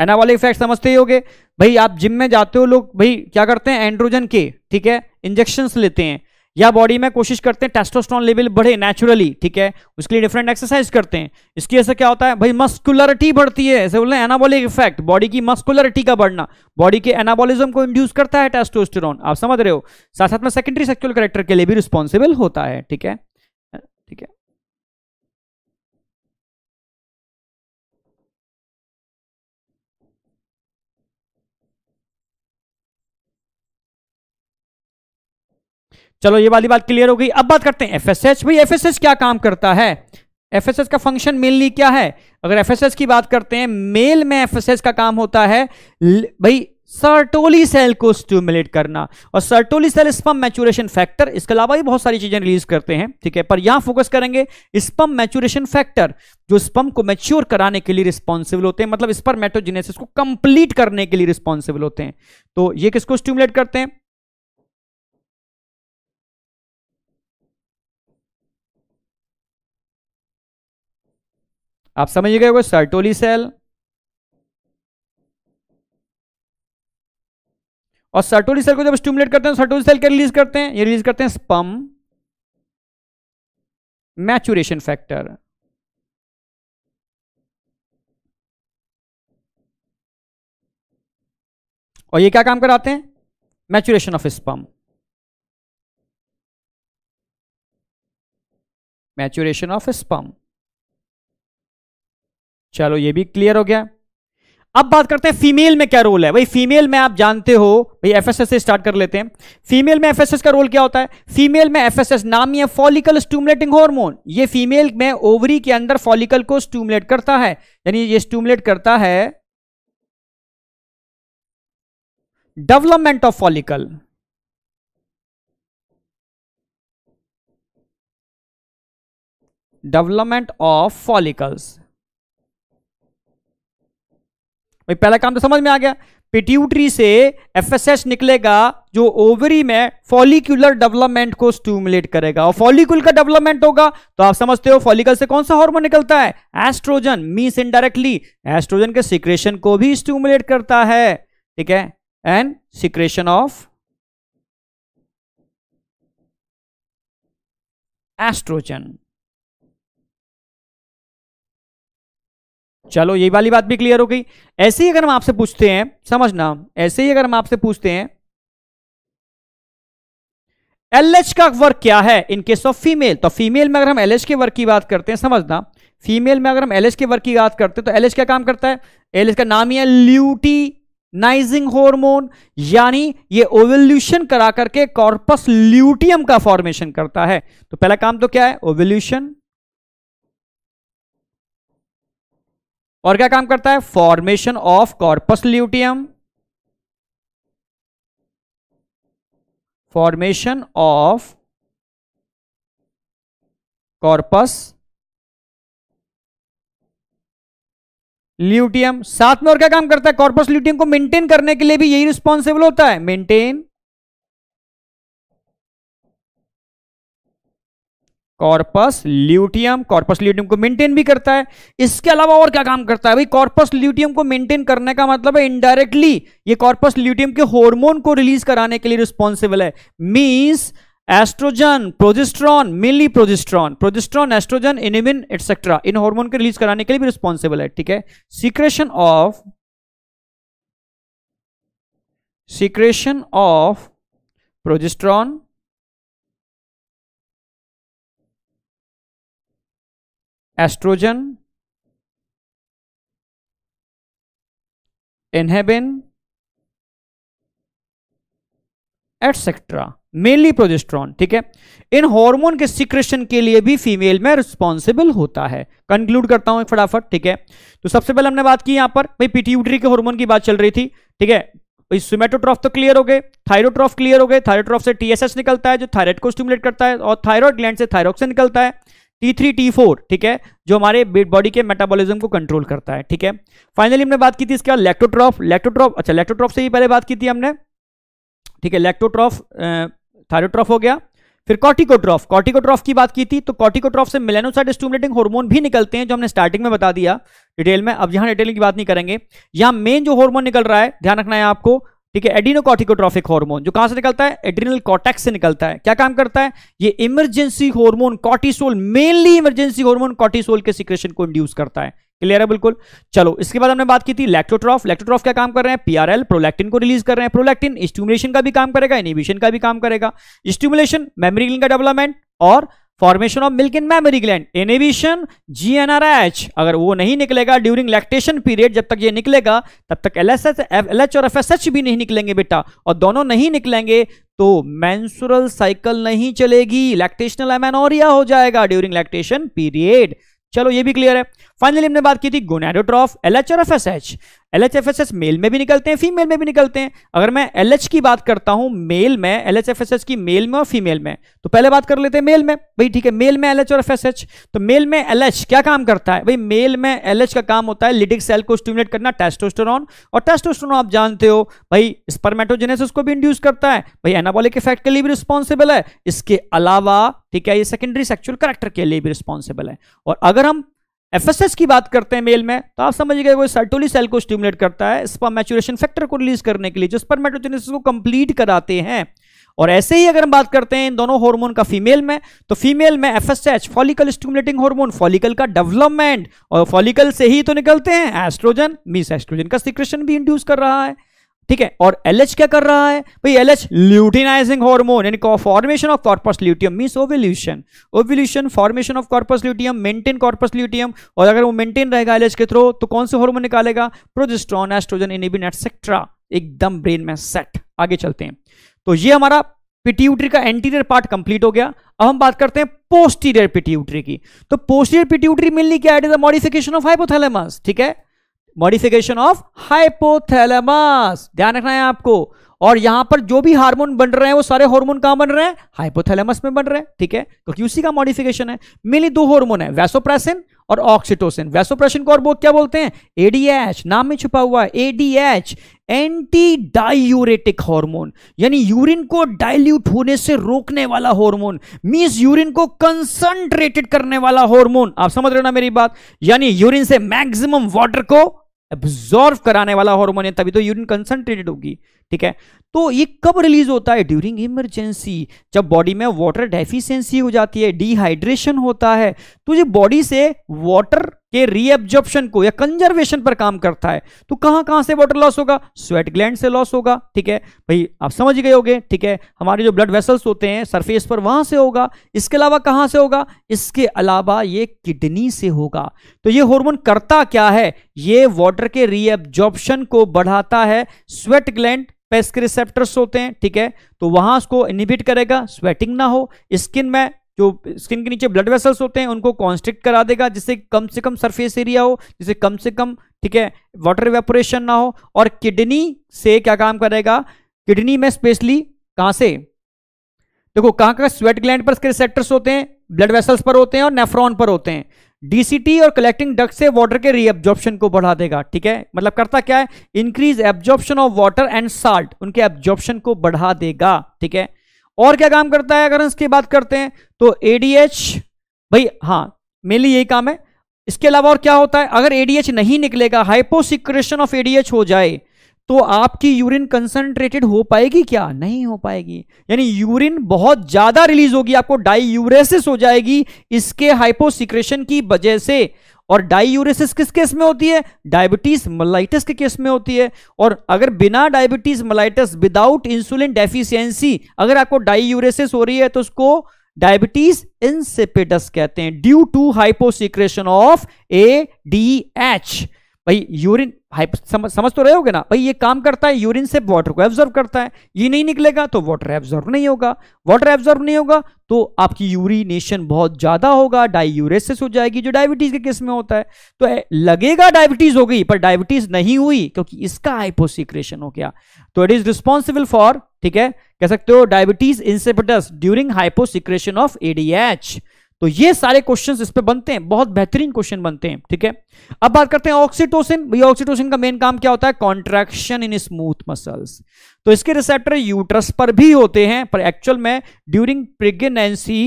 एनाबॉलिक इफेक्ट समझते ही होगे भाई आप जिम में जाते हो लोग भाई क्या करते हैं एंड्रोजन के ठीक है इंजेक्शन लेते हैं या बॉडी में कोशिश करते हैं टेस्टोस्ट्रॉन लेवल बढ़े नेचुरली ठीक है उसके लिए डिफरेंट एक्सरसाइज करते हैं इसकी वजह से क्या होता है भाई मस्कुलरिटी बढ़ती है ऐसे बोले एनाबॉलिक इफेक्ट बॉडी की मस्कुलरिटी का बढ़ना बॉडी के एनाबॉलिज्म को इंड्यूस करता है टेस्टोस्टेरॉन आप समझ रहे हो साथ साथ में सेकेंडरी सेक्चुअल करेक्टर के लिए भी रिस्पॉन्सिबल होता है ठीक है ठीक है चलो ये वाली बात क्लियर हो गई अब बात करते हैं एफएसएच भाई एफएसएच क्या काम करता है एफएसएस का फंक्शन मेनली क्या है अगर एफएसएस की बात करते हैं मेल में एफएसएस का काम होता है भाई सर्टोली सेल को स्टिमुलेट करना और Sertoli cell sperm maturation factor इसके अलावा भी बहुत सारी चीजें रिलीज करते हैं ठीक है पर यहां फोकस करेंगे स्पम मैचुरेशन फैक्टर जो स्पम को मैच्योर कराने के लिए रिस्पॉन्सिबल होते हैं मतलब मेटोजिनेसिस को कंप्लीट करने के लिए रिस्पॉन्सिबल होते हैं तो ये किसको स्टिमुलेट करते हैं आप समझ गए सर्टोली सेल और सर्टोली सेल को जब स्टूमुलेट करते हैं तो सर्टोली सेल क्या रिलीज करते हैं ये रिलीज करते हैं स्पम मैचुरेशन फैक्टर और ये क्या काम कराते हैं maturation of sperm maturation of sperm चलो ये भी क्लियर हो गया अब बात करते हैं फीमेल में क्या रोल है भाई फीमेल में आप जानते हो भाई एफएसएस से स्टार्ट कर लेते हैं फीमेल में एफएसएस का रोल क्या होता है फीमेल में एफएसएस नाम ही है फॉलिकल स्टूमुलेटिंग हार्मोन ये फीमेल में ओवरी के अंदर फॉलिकल को स्टूमुलेट करता है यानी ये स्टूमुलेट करता है development of follicle development of follicles भाई पहला काम तो समझ में आ गया पिट्यूटरी से एफएसएच निकलेगा जो ओवरी में फॉलिकुलर डेवलपमेंट को स्टूमुलेट करेगा और फॉलिकुल का डेवलपमेंट होगा तो आप समझते हो फॉलिकल से कौन सा हार्मोन निकलता है एस्ट्रोजन मीन्स इनडायरेक्टली एस्ट्रोजन के सिक्रेशन को भी स्टूमुलेट करता है ठीक है एंड सिक्रेशन ऑफ एस्ट्रोजन चलो यही वाली बात भी क्लियर हो गई ऐसे ही अगर हम आपसे पूछते हैं समझना ऐसे ही अगर हम आपसे पूछते हैं एल एच का वर्क क्या है इन केस ऑफ फीमेल तो फीमेल में अगर हम एल एच के वर्क की बात करते हैं समझना फीमेल में अगर हम एल एच के वर्क की बात करते हैं तो एल एच क्या काम करता है एल एच का नाम ही है ल्यूटी नाइजिंग हॉर्मोन यानी ये ओवल्यूशन करा करके कॉर्पस ल्यूटियम का फॉर्मेशन करता है तो पहला काम तो क्या है ओवल्यूशन और क्या काम करता है formation of corpus luteum formation of corpus luteum साथ में और क्या काम करता है कॉर्पस ल्यूटियम को मेंटेन करने के लिए भी यही रिस्पॉन्सिबल होता है maintain corpus luteum corpus luteum को मेंटेन भी करता है इसके अलावा और क्या काम करता है भाई कॉर्पस ल्यूटियम को मेंटेन करने का मतलब है इनडायरेक्टली ये कॉर्पस ल्यूटियम के हार्मोन को रिलीज कराने के लिए रिस्पॉन्सिबल है means estrogen progesterone mainly progesterone progesterone estrogen इनिमिन एटसेट्रा इन हॉर्मोन को रिलीज कराने के लिए भी रिस्पॉन्सिबल है ठीक है secretion of secretion of progesterone estrogen inhibin etcetera mainly progesterone ठीक है इन हार्मोन के सिक्रेशन के लिए भी फीमेल में रिस्पॉन्सिबल होता है कंक्लूड करता हूं फटाफट ठीक है तो सबसे पहले हमने बात की यहां पर भाई पीटीयूटरी के हार्मोन की बात चल रही थी ठीक है सोमेटोट्रॉफ तो क्लियर हो गए थायरोट्रॉफ क्लियर हो गए थायरोट्रॉफ से टीएसएस निकलता है जो थायराइड को स्टिमुलेट करता है और थायराइड ग्लैंड से थायरोक्सिन निकलता है टी थ्री टी फोर ठीक है जो हमारे बॉडी के मेटाबॉलिज्म को कंट्रोल करता है ठीक है फाइनली हमने बात की थी इसके बाद लेक्टोट्रॉफ लेक्टोट्रॉफ अच्छा लेक्टोट्रॉफ से ही पहले बात की थी हमने ठीक है लेक्टोट्रॉफ थायरोट्रॉफ हो गया फिर कॉर्टिकोट्रॉफ कॉर्टिकोट्रॉफ की बात की थी तो कॉर्टिकोट्रॉफ से मिलेनोसाइड स्टूमुलेटिंग हार्मोन भी निकलते हैं जो हमने स्टार्टिंग में बता दिया डिटेल में अब यहां डिटेल की बात नहीं करेंगे यहां मेन जो हार्मोन निकल रहा है ध्यान रखना है आपको ठीक है एडिनोकॉटिकोट्रॉफिक हार्मोन जो कहां से निकलता है एड्रिनल कॉटेक्स से निकलता है क्या काम करता है ये emergency hormone cortisol mainly emergency hormone cortisol के सिक्रेशन को इंड्यूस करता है क्लियर है बिल्कुल चलो इसके बाद हमने बात की थी लैक्टोट्रॉफ लैक्टोट्रॉफ क्या काम कर रहे हैं पीआरएल प्रोलैक्टिन को रिलीज कर रहे हैं प्रोलैक्टिन स्टिमुलेशन का भी काम करेगा इनिबिशन का भी काम करेगा स्टिमुलेशन मेमोरी का डेवलपमेंट और formation of milk in mammary gland inhibition G N R H अगर वो नहीं निकलेगा ड्यूरिंग लैक्टेशन पीरियड जब तक ये निकलेगा तब तक एल एलएच और एफएसएच भी नहीं निकलेंगे बेटा और दोनों नहीं निकलेंगे तो मैंसुरल साइकिल नहीं चलेगी लैक्टेशनल एमेनोरिया हो जाएगा ड्यूरिंग लैक्टेशन पीरियड चलो ये भी क्लियर है फाइनली हमने बात की थी गोनेडोट्रॉफ एल एच और F S H L male में भी निकलते हैं फीमेल में भी निकलते हैं अगर मैं एल एच की बात करता हूं मेल में L H F S S की मेल में और फीमेल में तो पहले बात कर लेते हैं मेल में भाई ठीक है मेल में एल एच और एफ एस एच तो मेल में एल एच क्या काम करता है भाई मेल में एल एच का काम होता है लिटिक सेल को स्टिमुलेट करना टेस्टोस्टेरॉन और टेस्टोस्टेरॉन आप जानते हो भाई स्पर्मेटोजेनेसिस को भी इंड्यूस करता है भाई एनाबॉलिक इफेक्ट के लिए भी रिस्पॉन्सिबल है इसके अलावा ठीक है ये सेकेंडरी सेक्चुअल करेक्टर के लिए भी रिस्पॉन्सिबल है और अगर हम एफएसएस की बात करते हैं मेल में तो आप समझ गए वो सर्टोली सेल को स्टिमुलेट करता है पर मैचुरेशन फैक्टर को रिलीज करने के लिए जो स्पर्मेटोजेनेसिस को कंप्लीट कराते हैं और ऐसे ही अगर हम बात करते हैं इन दोनों हार्मोन का फीमेल में तो फीमेल में F S H follicle stimulating hormone follicle का डेवलपमेंट और फॉलिकल से ही तो निकलते हैं एस्ट्रोजन मीस एस्ट्रोजन का सिक्रेशन भी इंड्यूस कर रहा है ठीक है और एल क्या कर रहा है भाई एल एच ल्यूटिनाइजिंग हार्मोन यानी formation of corpus luteum means ovulation ovulation formation of corpus luteum maintain corpus luteum और अगर वो मेंटेन रहेगा एल के थ्रू तो कौन से हार्मोन निकालेगा प्रोजेस्ट्रॉन एस्ट्रोजन इनिबिन एटसेट्रा एकदम ब्रेन में सेट आगे चलते हैं तो ये हमारा पिट्यूटरी का एंटीरियर पार्ट कंप्लीट हो गया अब हम बात करते हैं पोस्टीरियर पिट्यूटरी की तो पोस्टीरियर पिट्यूटरी मिलनी क्या it is a modification of hypothalamus ठीक है मॉडिफिकेशन ऑफ हाइपोथैलेमस ध्यान रखना है आपको और यहां पर जो भी हार्मोन बन रहे हैं वो सारे हार्मोन कहां बन रहे हैं हाइपोथैलेमस में बन रहे हैं ठीक है क्योंकि उसी का मॉडिफिकेशन है मिली दो हार्मोन है वैसोप्रेसिन और ऑक्सीटोसिन वैसोप्रेसिन को और वो क्या बोलते हैं एडीएच नाम में छुपा हुआ है एडीएच एंटी डायूरेटिक हार्मोन यानी यूरिन को डाइल्यूट होने से रोकने वाला हार्मोन मींस यूरिन को कंसंट्रेटेड करने वाला हार्मोन आप समझ रहे हो ना मेरी बात यानी यूरिन से मैक्सिमम वाटर को एब्जॉर्व कराने वाला हार्मोन है तभी तो यूरिन कंसंट्रेटेड होगी ठीक है तो ये कब रिलीज होता है ड्यूरिंग इमरजेंसी जब बॉडी में वाटर डेफिशिएंसी हो जाती है डिहाइड्रेशन होता है तो ये बॉडी से वाटर के रीअब्जॉर्प्शन को या कंजर्वेशन पर काम करता है तो कहां कहां से वाटर लॉस होगा स्वेट ग्लैंड से लॉस होगा ठीक है भाई आप समझ गए होंगे ठीक है हमारे जो ब्लड वेसल्स होते हैं सरफेस पर वहां से होगा इसके अलावा कहां से होगा इसके अलावा ये किडनी से होगा तो ये हॉर्मोन करता क्या है ये वाटर के रीअब्जॉर्प्शन को बढ़ाता है स्वेट ग्लैंड पे इसके रिसेप्टर्स होते हैं ठीक है तो वहां उसको इनिबिट करेगा स्वेटिंग ना हो स्किन में जो स्किन के नीचे ब्लड वेसल्स होते हैं उनको कॉन्स्ट्रिक्ट करा देगा जिससे कम से कम सरफेस एरिया हो जिससे कम से कम ठीक है वाटर वेपोरेशन ना हो और किडनी से क्या काम करेगा किडनी में स्पेशली कहाँ से देखो कहां का स्वेट ग्लैंड पर इसके रिसेप्टर्स होते हैं ब्लड वेसल्स पर होते हैं और नेफ्रॉन पर होते हैं डीसीटी और कलेक्टिंग डक से वाटर के रीअब्जॉर्प्शन को बढ़ा देगा ठीक है मतलब करता क्या है increase absorption of water and salt उनके एब्जॉर्प्शन को बढ़ा देगा ठीक है और क्या काम करता है अगर इसकी बात करते हैं तो एडीएच भाई हाँ मेनली यही काम है इसके अलावा और क्या होता है अगर एडीएच नहीं निकलेगा हाइपोसिक्रेशन ऑफ एडीएच हो जाए तो आपकी यूरिन कंसंट्रेटेड हो पाएगी क्या नहीं हो पाएगी यानी यूरिन बहुत ज्यादा रिलीज होगी आपको डाईयूरेसिस हो जाएगी इसके हाइपोसिक्रेशन की वजह से और डाईयूरेसिस किस केस में होती है डायबिटीज मलाइटिस के केस में होती है और अगर बिना diabetes mellitus without insulin deficiency अगर आपको डाईयूरेसिस हो रही है तो उसको डायबिटीज इंसेपेटस कहते हैं due to hyposecretion of A D H भाई यूरिन समझ समझ तो रहे होगे ना भाई ये काम करता है यूरिन से वाटर को एब्जॉर्व करता है ये नहीं निकलेगा तो वाटर एब्जॉर्व नहीं होगा वाटर एब्जॉर्व नहीं होगा तो आपकी यूरिनेशन बहुत ज़्यादा होगा यूरेसिस हो जाएगी जो डायबिटीज़ के केस में होता है तो लगेगा डायबिटीज़ हो गई पर डायबिटीज़ नहीं हुई क्योंकि इसका हाइपोसिक्रेशन हो गया तो इट इज़ रिस्पॉन्सिबल फॉर ठीक है कह सकते हो diabetes insipidus during hyposecretion of A D H तो ये सारे क्वेश्चंस इस पे बनते हैं बहुत बेहतरीन क्वेश्चन बनते हैं ठीक है अब बात करते हैं ऑक्सीटोसिन भैया ऑक्सीटोसिन का मेन काम क्या होता है कॉन्ट्रैक्शन इन स्मूथ मसल्स तो इसके रिसेप्टर यूट्रस पर भी होते हैं पर एक्चुअल में ड्यूरिंग प्रेगनेंसी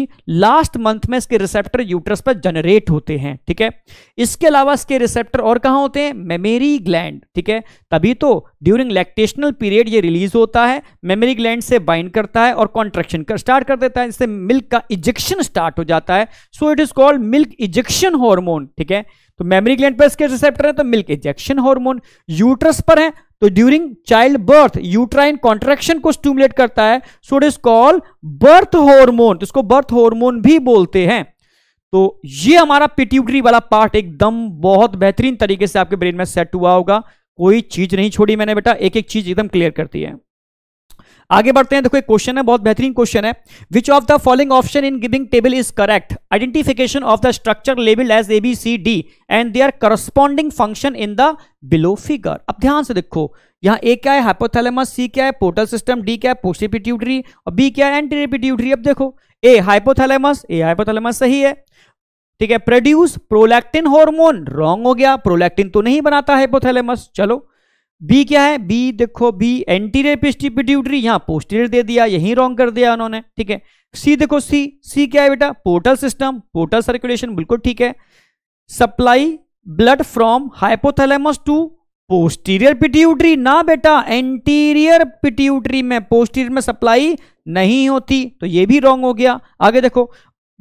लास्ट मंथ में इसके रिसेप्टर यूट्रस पर जनरेट होते हैं ठीक है इसके अलावा इसके रिसेप्टर और कहाँ होते हैं मेमेरी ग्लैंड ठीक है तभी तो ड्यूरिंग लैक्टेशनल पीरियड ये रिलीज होता है मेमरी ग्लैंड से बाइंड करता है और कॉन्ट्रेक्शन कर स्टार्ट कर देता है इससे मिल्क का इजेक्शन स्टार्ट हो जाता है so it is called milk ejection hormone ठीक है तो मेमरी ग्लैंड पर इसके रिसेप्टर है तो मिल्क इजेक्शन हॉर्मोन यूट्रस पर है तो during childbirth uterine contraction को स्टूमुलेट करता है so it is call birth hormone इसको बर्थ हॉर्मोन भी बोलते हैं तो ये हमारा पिट्यूटरी वाला पार्ट एकदम बहुत बेहतरीन तरीके से आपके ब्रेन में सेट हुआ होगा कोई चीज नहीं छोड़ी मैंने बेटा एक एक चीज एकदम क्लियर करती है आगे बढ़ते हैं देखो एक क्वेश्चन है बहुत बेहतरीन क्वेश्चन है which of the following option in giving table is correct identification of the structure label as A B C D and they are corresponding function in the below figure अब ध्यान से देखो यहाँ ए क्या है हाइपोथैलेमस सी क्या है पोर्टल सिस्टम डी क्या है पोस्टिपिट्यूटरी और बी क्या है एंटीपिट्यूटरी अब देखो ए हाइपोथैलेमस ए हाइपोथैलेमस सही है ठीक है प्रोड्यूस प्रोलैक्टिन हार्मोन रॉन्ग हो गया प्रोलैक्टिन तो नहीं बनाता हाइपोथैलेमस चलो बी क्या है बी देखो बी एंटीरियर पिट्यूटरी यहां पोस्टीरियर दे दिया यही रॉन्ग कर दिया उन्होंने ठीक है सी देखो सी सी क्या है बेटा पोर्टल सिस्टम पोर्टल सर्कुलेशन बिल्कुल ठीक है supply blood from hypothalamus to posterior pituitary ना बेटा एंटीरियर पिट्यूटरी में पोस्टीरियर में सप्लाई नहीं होती तो ये भी रॉन्ग हो गया आगे देखो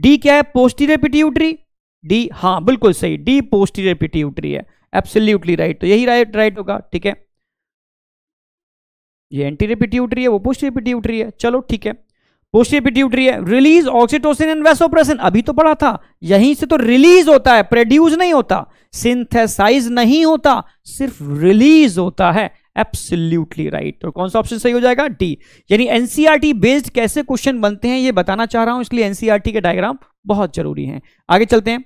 डी क्या है पोस्टीरियर पिट्यूटरी डी हाँ बिल्कुल सही डी पोस्टीरियर पिट्यूटरी है एब्सोल्युटली राइट right. तो यही राइट राइट होगा ठीक है ये एंटी रेपिट्यूटरी है वो पोस्ट रेपिट्यूटरी है चलो ठीक है पोस्ट रेपिट्यूटरी है रिलीज ऑक्सीटोसिन एंड वैसोप्रेसिन अभी तो पढ़ा था यहीं से तो रिलीज होता है प्रोड्यूस नहीं होता सिंथेसाइज नहीं होता सिर्फ रिलीज होता है एब्सोल्युटली राइट right. तो कौन सा ऑप्शन सही हो जाएगा डी यानी एनसीईआरटी बेस्ड e कैसे क्वेश्चन बनते हैं ये बताना चाह रहा हूं इसलिए एनसीईआरटी e के डायग्राम बहुत जरूरी हैं आगे चलते हैं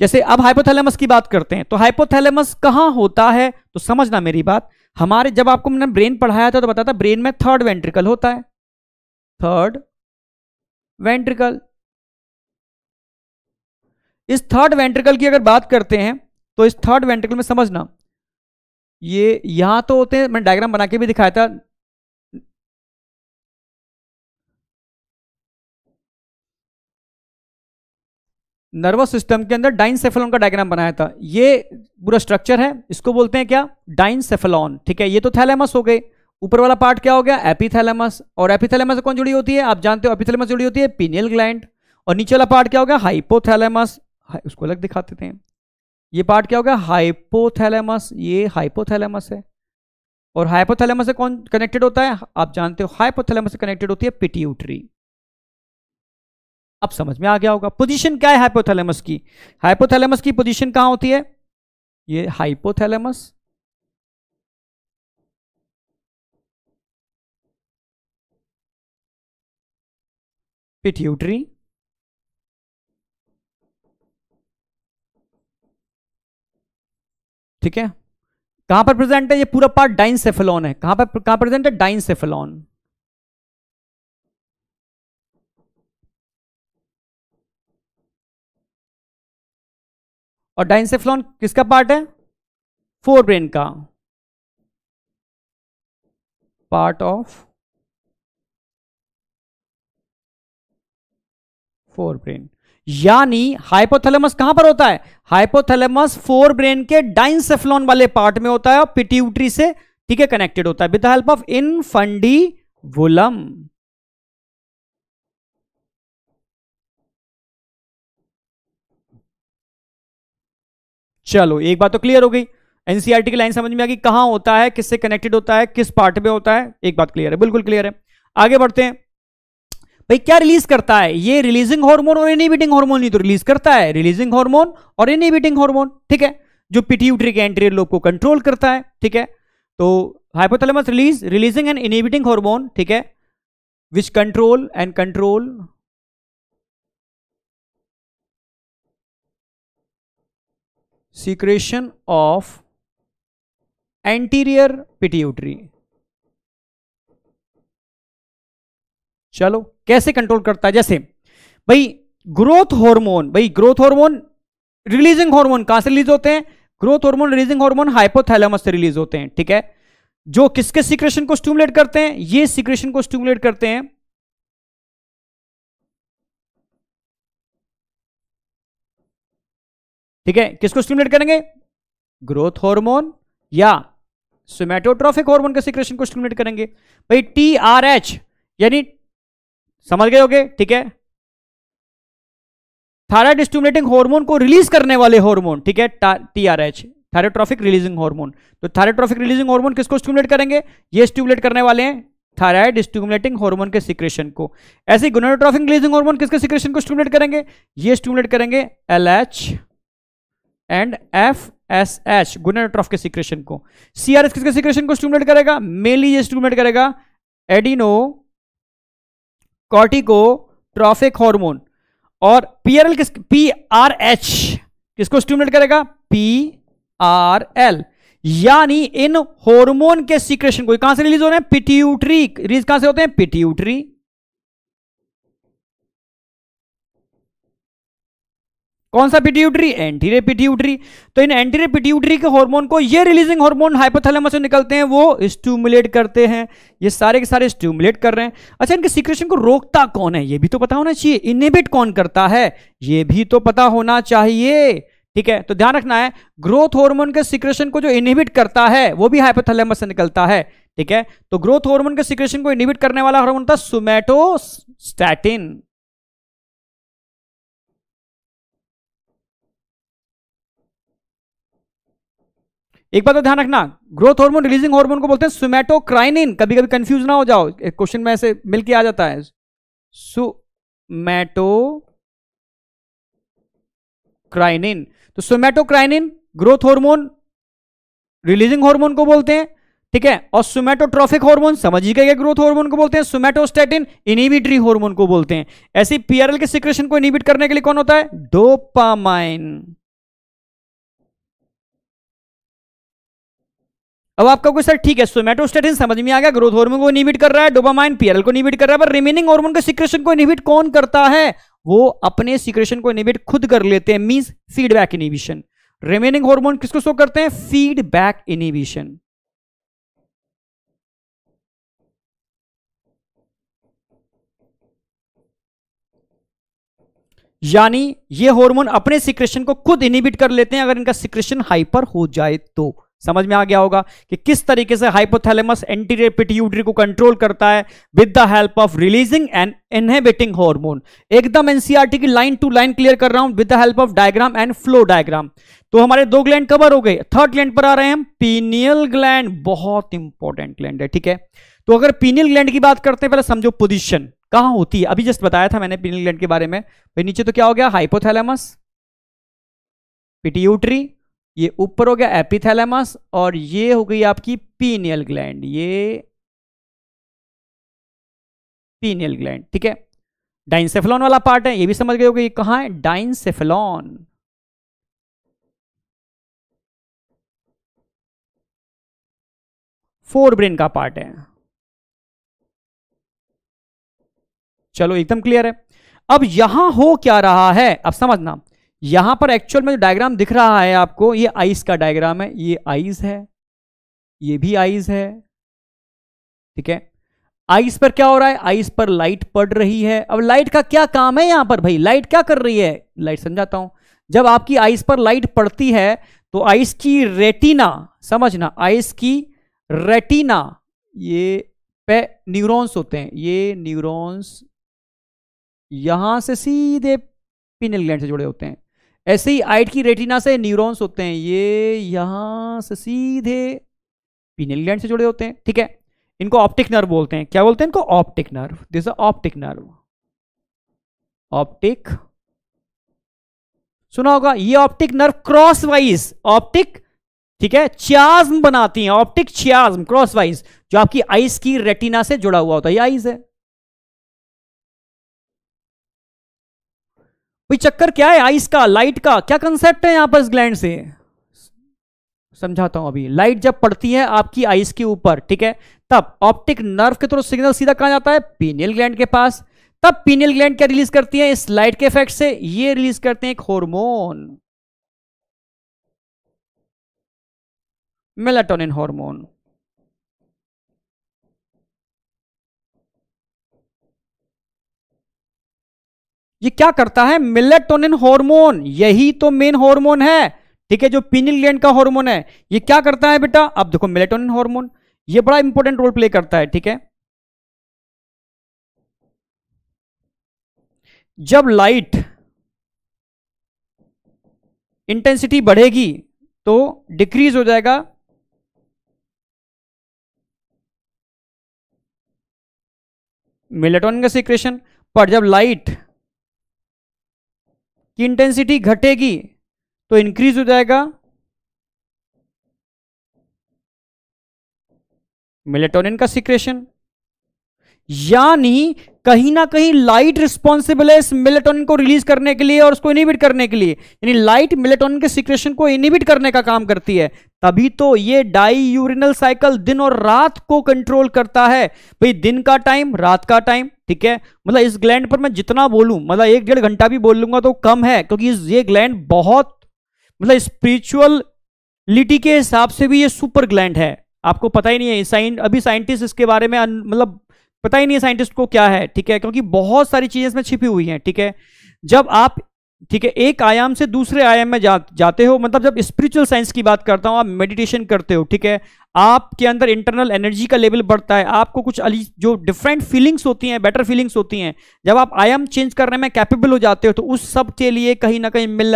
जैसे अब हाइपोथैलेमस की बात करते हैं तो हाइपोथैलेमस कहां होता है तो समझना मेरी बात हमारे जब आपको मैंने ब्रेन पढ़ाया था तो बताता ब्रेन में थर्ड वेंट्रिकल होता है थर्ड वेंट्रिकल इस थर्ड वेंट्रिकल की अगर बात करते हैं तो इस थर्ड वेंट्रिकल में समझना ये यहां तो होते हैं मैंने डायग्राम बना के भी दिखाया था नर्वस सिस्टम के अंदर डाइनसेफेलॉन का डायग्राम बनाया था ये पूरा स्ट्रक्चर है इसको बोलते हैं क्या डाइनसेफेलॉन ठीक है ये तो थैलेमस हो गए ऊपर वाला पार्ट क्या हो गया एपिथैलेमस और एपिथैलेमस कौन जुड़ी होती है आप जानते हो एपिथैलेमस जुड़ी होती है पीनियल ग्लैंड और नीचे वाला पार्ट क्या हो गया हाइपोथैलेमस उसको अलग दिखा देते हैं ये पार्ट क्या हो गया हाइपोथैलेमस ये हाइपोथैलेमस है और हाइपोथैलेमस से कौन कनेक्टेड होता है आप जानते हो हाइपोथैलेमस से कनेक्टेड होती है पिट्यूटरी अब समझ में आ गया होगा पोजीशन क्या है हाइपोथैलेमस की हाइपोथैलेमस की पोजीशन कहां होती है ये हाइपोथैलेमस पिट्यूटरी ठीक है कहां पर प्रेजेंट है ये पूरा पार्ट डाइनसेफेलॉन है कहां पर कहां प्रेजेंट है डाइनसेफेलॉन और डाइनसेफ्लॉन किसका पार्ट है फोर ब्रेन का पार्ट ऑफ फोर ब्रेन यानी हाइपोथैलेमस कहां पर होता है हाइपोथैलेमस फोर ब्रेन के डाइनसेफ्लॉन वाले पार्ट में होता है और पिट्यूटरी से ठीक है कनेक्टेड होता है with the help of infundibulum चलो एक बात तो क्लियर हो गई एनसीआरटी e की लाइन समझ में आ गई कहां होता है किससे कनेक्टेड होता है किस पार्ट में होता है एक बात क्लियर है बिल्कुल क्लियर है आगे बढ़ते हैं भाई क्या रिलीज करता है ये रिलीजिंग हार्मोन और इनिबिटिंग हार्मोन नहीं तो रिलीज करता है रिलीजिंग हार्मोन और इनिबिटिंग हार्मोन ठीक है जो पिट्यूटरी के एंट्रियर लोब को कंट्रोल करता है ठीक है तो hypothalamus release releasing and inhibiting hormone ठीक है which control and control secretion of anterior pituitary चलो कैसे कंट्रोल करता है जैसे भाई ग्रोथ हार्मोन भाई ग्रोथ हार्मोन रिलीजिंग हार्मोन कहां से रिलीज होते हैं growth hormone releasing hormone hypothalamus से रिलीज होते हैं ठीक है जो किसके सिक्रेशन को स्टूमुलेट करते हैं ये सिक्रेशन को स्टूमुलेट करते हैं ठीक है किसको स्टिमुलेट करेंगे ग्रोथ हार्मोन या सोमेटोट्रॉफिक हार्मोन के सिक्रेशन को स्टिमुलेट करेंगे भाई टी आर एच यानी समझ गए होगे ठीक है थायराइड स्टिमुलेटिंग हार्मोन को रिलीज करने वाले हार्मोन ठीक है T R H thyrotrophic releasing hormone तो थायरोट्रॉफिक रिलीजिंग हार्मोन किसको स्टिमुलेट करेंगे ये स्टिमुलेट करने वाले हैं थायराइड स्टिमुलेटिंग हार्मोन के सिक्रेशन को ऐसे गुनाट्रॉफिक रिलीजिंग हार्मोन किसके सिक्रेशन को स्टिमुलेट करेंगे ये स्टिमुलेट करेंगे L H and F S H gonadotroph के सिक्रेशन को सीआरएस किसके सिक्रेशन को स्टूमुलेट करेगा मेनली ये स्टूमुलेट करेगा एडिनो कॉर्टिको ट्रॉफिक हॉर्मोन और पीआरएल किस पी आर एच किसको स्टूमुलेट करेगा पी आर एल यानी इन हॉर्मोन के सिक्रेशन को कहां से रिलीज हो रहे हैं पिट्यूटरी रिलीज कहां से होते हैं पिट्यूटरी कौन सा पिट्यूटरी एंटीरियर पिट्यूटरी तो इन एंटीरियर पिट्यूटरी के हार्मोन को ये रिलीजिंग हार्मोन हाइपोथैलेमस से निकलते हैं वो स्टूमुलेट करते हैं ये सारे के सारे स्टूमुलेट कर रहे हैं अच्छा इनके सिक्रेशन को रोकता कौन है ये भी तो पता होना चाहिए इनिबिट कौन करता है ये भी तो पता होना चाहिए ठीक है तो ध्यान रखना है ग्रोथ हॉर्मोन के सिक्रेशन को जो इनहिबिट करता है वो भी हाइपोथैलेमस से निकलता है ठीक है तो ग्रोथ हॉर्मोन के सिक्रेशन को इनहिबिट करने वाला हॉर्मोन था सुमेटोस्टैटिन एक बात तो ध्यान रखना ग्रोथ हार्मोन रिलीजिंग हार्मोन को बोलते हैं सुमेटोक्राइनिन कभी कभी कंफ्यूज ना हो जाओ एक क्वेश्चन में ऐसे मिलके आ जाता है सुमेटोक्राइनिन तो somatocrinin growth hormone releasing hormone को बोलते हैं ठीक है और सुमेटोट्रॉफिक हार्मोन समझ ही गए ग्रोथ हार्मोन को बोलते हैं सुमेटोस्टेटिन इनिबिटरी हार्मोन को बोलते हैं ऐसी पीआरएल के सिक्रेशन को इनिबिट करने के लिए कौन होता है डोपामाइन अब आपका कोई सर ठीक है सोमेटोस्टेटिन समझ में आ गया ग्रोथ हार्मोन को इनिबिट कर रहा है डोबामाइन पीएल को इनिबिट कर रहा है पर रिमेनिंग हार्मोन के सिक्रेशन को इनिबिट कौन करता है वो अपने सिक्रेशन को इनिबिट खुद कर लेते हैं means feedback inhibition remaining hormone किसको शो करते हैं फीडबैक इनिबिशन यानी ये हार्मोन अपने सिक्रेशन को खुद इनिबिट कर लेते हैं अगर इनका सिक्रेशन हाइपर हो जाए तो समझ में आ गया होगा कि किस तरीके से हाइपोथैलेमस एंटीरियर पिट्यूटरी को कंट्रोल करता है with the help of releasing and inhibiting hormone एकदम एनसीईआरटी e की लाइन टू लाइन क्लियर कर रहा हूं with the help of diagram and flow diagram तो हमारे दो ग्लैंड कवर हो गए थर्ड ग्लैंड पर आ रहे हैं पीनियल ग्लैंड बहुत इंपॉर्टेंट ग्लैंड है ठीक है तो अगर पीनियल ग्लैंड की बात करते हैं पहले समझो पोजिशन कहां होती है अभी जस्ट बताया था मैंने पीनियल ग्लैंड के बारे में नीचे तो क्या हो गया हाइपोथैलेमस पिट्यूटरी ये ऊपर हो गया एपिथैलेमस और ये हो गई आपकी पीनियल ग्लैंड ये पीनियल ग्लैंड ठीक है डाइनसेफलॉन वाला पार्ट है ये भी समझ गए हो गई ये है डाइनसेफलॉन फोर ब्रेन का पार्ट है चलो एकदम क्लियर है अब यहां हो क्या रहा है अब समझना यहां पर एक्चुअल में जो डायग्राम दिख रहा है आपको ये आइस का डायग्राम है ये आइस है ये भी आइस है ठीक है आइस पर क्या हो रहा है आइस पर लाइट पड़ रही है अब लाइट का क्या काम है यहां पर भाई लाइट क्या कर रही है लाइट समझाता हूं जब आपकी आइस पर लाइट पड़ती है तो आइस की रेटिना समझना आइस की रेटिना ये पे न्यूरॉन्स होते हैं ये न्यूरॉन्स यहां से सीधे पिनल ग्लैंड से जुड़े होते हैं ऐसे ही आइट की रेटिना से न्यूरॉन्स होते हैं ये यहाँ से सीधे पीनल ग्लैंड से जुड़े होते हैं ठीक है इनको ऑप्टिक नर्व बोलते हैं क्या बोलते हैं इनको optic nerve this optic nerve optic सुना होगा ये optic nerve crosswise optic ठीक है चियाज्म बनाती है ऑप्टिक चियाज्म क्रॉस वाइज जो आपकी आइस की रेटिना से जुड़ा हुआ होता है ये आइज है भाई चक्कर क्या है आइस का लाइट का क्या कंसेप्ट है यहां पर इस ग्लैंड से समझाता हूं अभी लाइट जब पड़ती है आपकी आइस के ऊपर ठीक है तब ऑप्टिक नर्व के थ्रू सिग्नल सीधा कहा जाता है पीनियल ग्लैंड के पास तब पीनियल ग्लैंड क्या रिलीज करती है इस लाइट के इफेक्ट से ये रिलीज करते हैं एक हॉर्मोन मेलाटोनिन हार्मोन ये क्या करता है मिलेटोनिन हार्मोन यही तो मेन हार्मोन है ठीक है जो पीनिल ग्लैंड का हार्मोन है ये क्या करता है बेटा अब देखो मिलेटोनिन हार्मोन ये बड़ा इंपॉर्टेंट रोल प्ले करता है ठीक है जब लाइट इंटेंसिटी बढ़ेगी तो डिक्रीज हो जाएगा मेलेटोनिन का सिक्रेशन पर जब लाइट कि इंटेंसिटी घटेगी तो इंक्रीज हो जाएगा मेलेटोनिन का सिक्रेशन यानी कहीं ना कहीं लाइट रिस्पॉन्सिबल है इस मिलेटोन को रिलीज करने के लिए और उसको इनिबिट करने के लिए यानी लाइट मिलेटोन के सिक्रेशन को इनिबिट करने का काम करती है तभी तो ये डाई यूरिनल साइकिल दिन और रात को कंट्रोल करता है भाई दिन का टाइम रात का टाइम ठीक है मतलब इस ग्लैंड पर मैं जितना बोलूं मतलब एक डेढ़ घंटा भी बोल लूंगा तो कम है क्योंकि ये ग्लैंड बहुत मतलब स्पिरिचुअल लिटी के हिसाब से भी ये सुपर ग्लैंड है आपको पता ही नहीं है साइन अभी साइंटिस्ट इसके बारे में मतलब पता ही नहीं है साइंटिस्ट को क्या है ठीक है क्योंकि बहुत सारी चीजें इसमें छिपी हुई हैं ठीक है जब आप ठीक है एक आयाम से दूसरे आयाम में जा, जाते हो मतलब जब स्पिरिचुअल साइंस की बात करता हूं आप मेडिटेशन करते हो ठीक है आपके अंदर इंटरनल एनर्जी का लेवल बढ़ता है आपको कुछ अली जो डिफरेंट फीलिंग्स होती हैं बेटर फीलिंग्स होती हैं जब आप आयाम चेंज करने में कैपेबल हो जाते हो तो उस सब के लिए कहीं ना कहीं मिल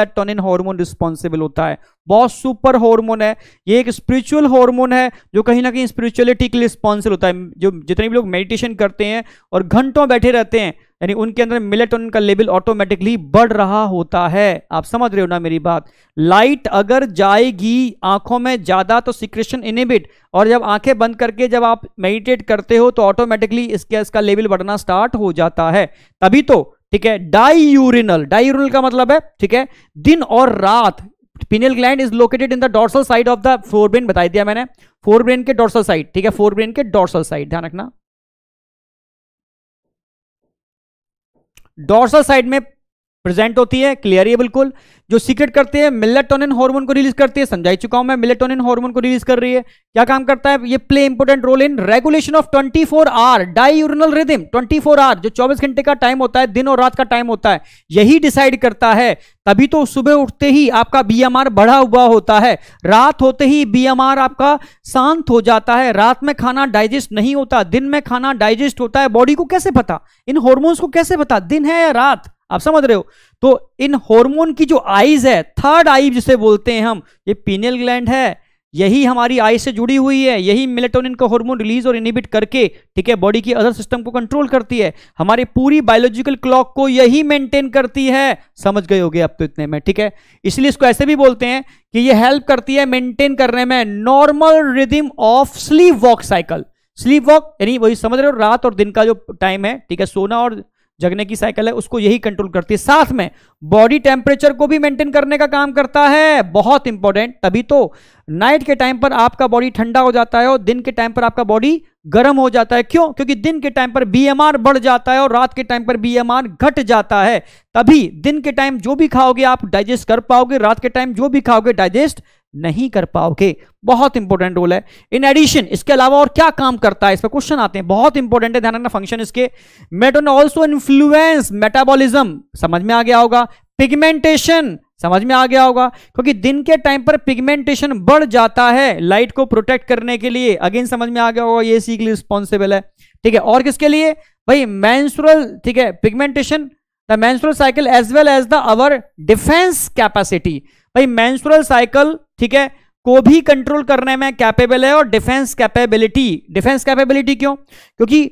हार्मोन रिस्पॉन्सिबल होता है बहुत सुपर हार्मोन है ये एक स्पिरिचुअल हार्मोन है जो कहीं ना कहीं स्पिरिचुअलिटी के लिए रिस्पॉन्सिबल होता है जो जितने भी लोग मेडिटेशन करते हैं और घंटों बैठे रहते हैं यानी उनके अंदर मिलेटोनिन का लेवल ऑटोमेटिकली बढ़ रहा होता है आप समझ रहे हो ना मेरी बात लाइट अगर जाएगी आंखों में ज्यादा तो सिक्रेशन इनिबिट और जब आंखें बंद करके जब आप मेडिटेट करते हो तो ऑटोमेटिकली इसके इसका लेवल बढ़ना स्टार्ट हो जाता है तभी तो ठीक है डाई यूरिनल डाई यूरिनल का मतलब है ठीक है दिन और रात pineal gland is located in the dorsal side of the forebrain बताई बता दिया मैंने फोरब्रेन के डॉर्सल साइड ठीक है फोरब्रेन के डॉर्सल साइड ध्यान रखना डोर्सल साइड में प्रेजेंट होती है क्लियर है बिल्कुल जो सीक्रेट करते हैं मिलेटोनिन हार्मोन को रिलीज करती है समझाई चुका हूं मैं मिलेटोनिन हार्मोन को रिलीज कर रही है क्या काम करता है ये play important role in regulation of 24 four hour diurnal rhythm 24 four hour जो 24 घंटे का टाइम होता है दिन और रात का टाइम होता है यही डिसाइड करता है तभी तो सुबह उठते ही आपका बी बढ़ा हुआ होता है रात होते ही बी आपका शांत हो जाता है रात में खाना डाइजेस्ट नहीं होता दिन में खाना डाइजेस्ट होता है बॉडी को कैसे पता इन हॉर्मोन्स को कैसे पता दिन है या रात आप समझ रहे हो तो इन हार्मोन की जो आईज है थर्ड आई जिसे बोलते हैं हम ये पीनियल ग्लैंड है यही हमारी आई से जुड़ी हुई है यही मिलेटोनिन का हार्मोन रिलीज और इनिबिट करके ठीक है बॉडी की अदर सिस्टम को कंट्रोल करती है हमारी पूरी बायोलॉजिकल क्लॉक को यही मेंटेन करती है समझ गए होगे अब तो इतने में ठीक है इसलिए इसको ऐसे भी बोलते हैं कि ये हेल्प करती है मेंटेन करने में normal rhythm of sleep wake cycle sleep wake यानी वही समझ रहे हो रात और दिन का जो टाइम है ठीक है सोना और जगने की साइकिल है उसको यही कंट्रोल करती है साथ में बॉडी टेम्परेचर को भी मेंटेन करने का काम करता है बहुत इंपॉर्टेंट तभी तो नाइट के टाइम पर आपका बॉडी ठंडा हो जाता है और दिन के टाइम पर आपका बॉडी गर्म हो जाता है क्यों क्योंकि दिन के टाइम पर बीएमआर बढ़ जाता है और रात के टाइम पर बीएमआर घट जाता है तभी दिन के टाइम जो भी खाओगे आप डाइजेस्ट कर पाओगे रात के टाइम जो भी खाओगे डाइजेस्ट नहीं कर पाओगे बहुत इंपॉर्टेंट रोल है इन एडिशन इसके अलावा और क्या काम करता है इस पर क्वेश्चन आते हैं बहुत इंपॉर्टेंट है ध्यान रखना फंक्शन इसके मेटोन ऑल्सो इन्फ्लुएंस मेटाबोलिज्म समझ में आ गया होगा पिगमेंटेशन समझ में आ गया होगा क्योंकि दिन के टाइम पर पिगमेंटेशन बढ़ जाता है लाइट को प्रोटेक्ट करने के लिए अगेन समझ में आ गया होगा ये सीख के लिए रिस्पॉन्सिबल है ठीक है और किसके लिए भाई मैंसुरल ठीक है pigmentation the menstrual cycle as well as the our defence capacity भाई मैंसुरल साइकिल ठीक है को भी कंट्रोल करने में कैपेबल है और डिफेंस कैपेबिलिटी डिफेंस कैपेबिलिटी क्यों क्योंकि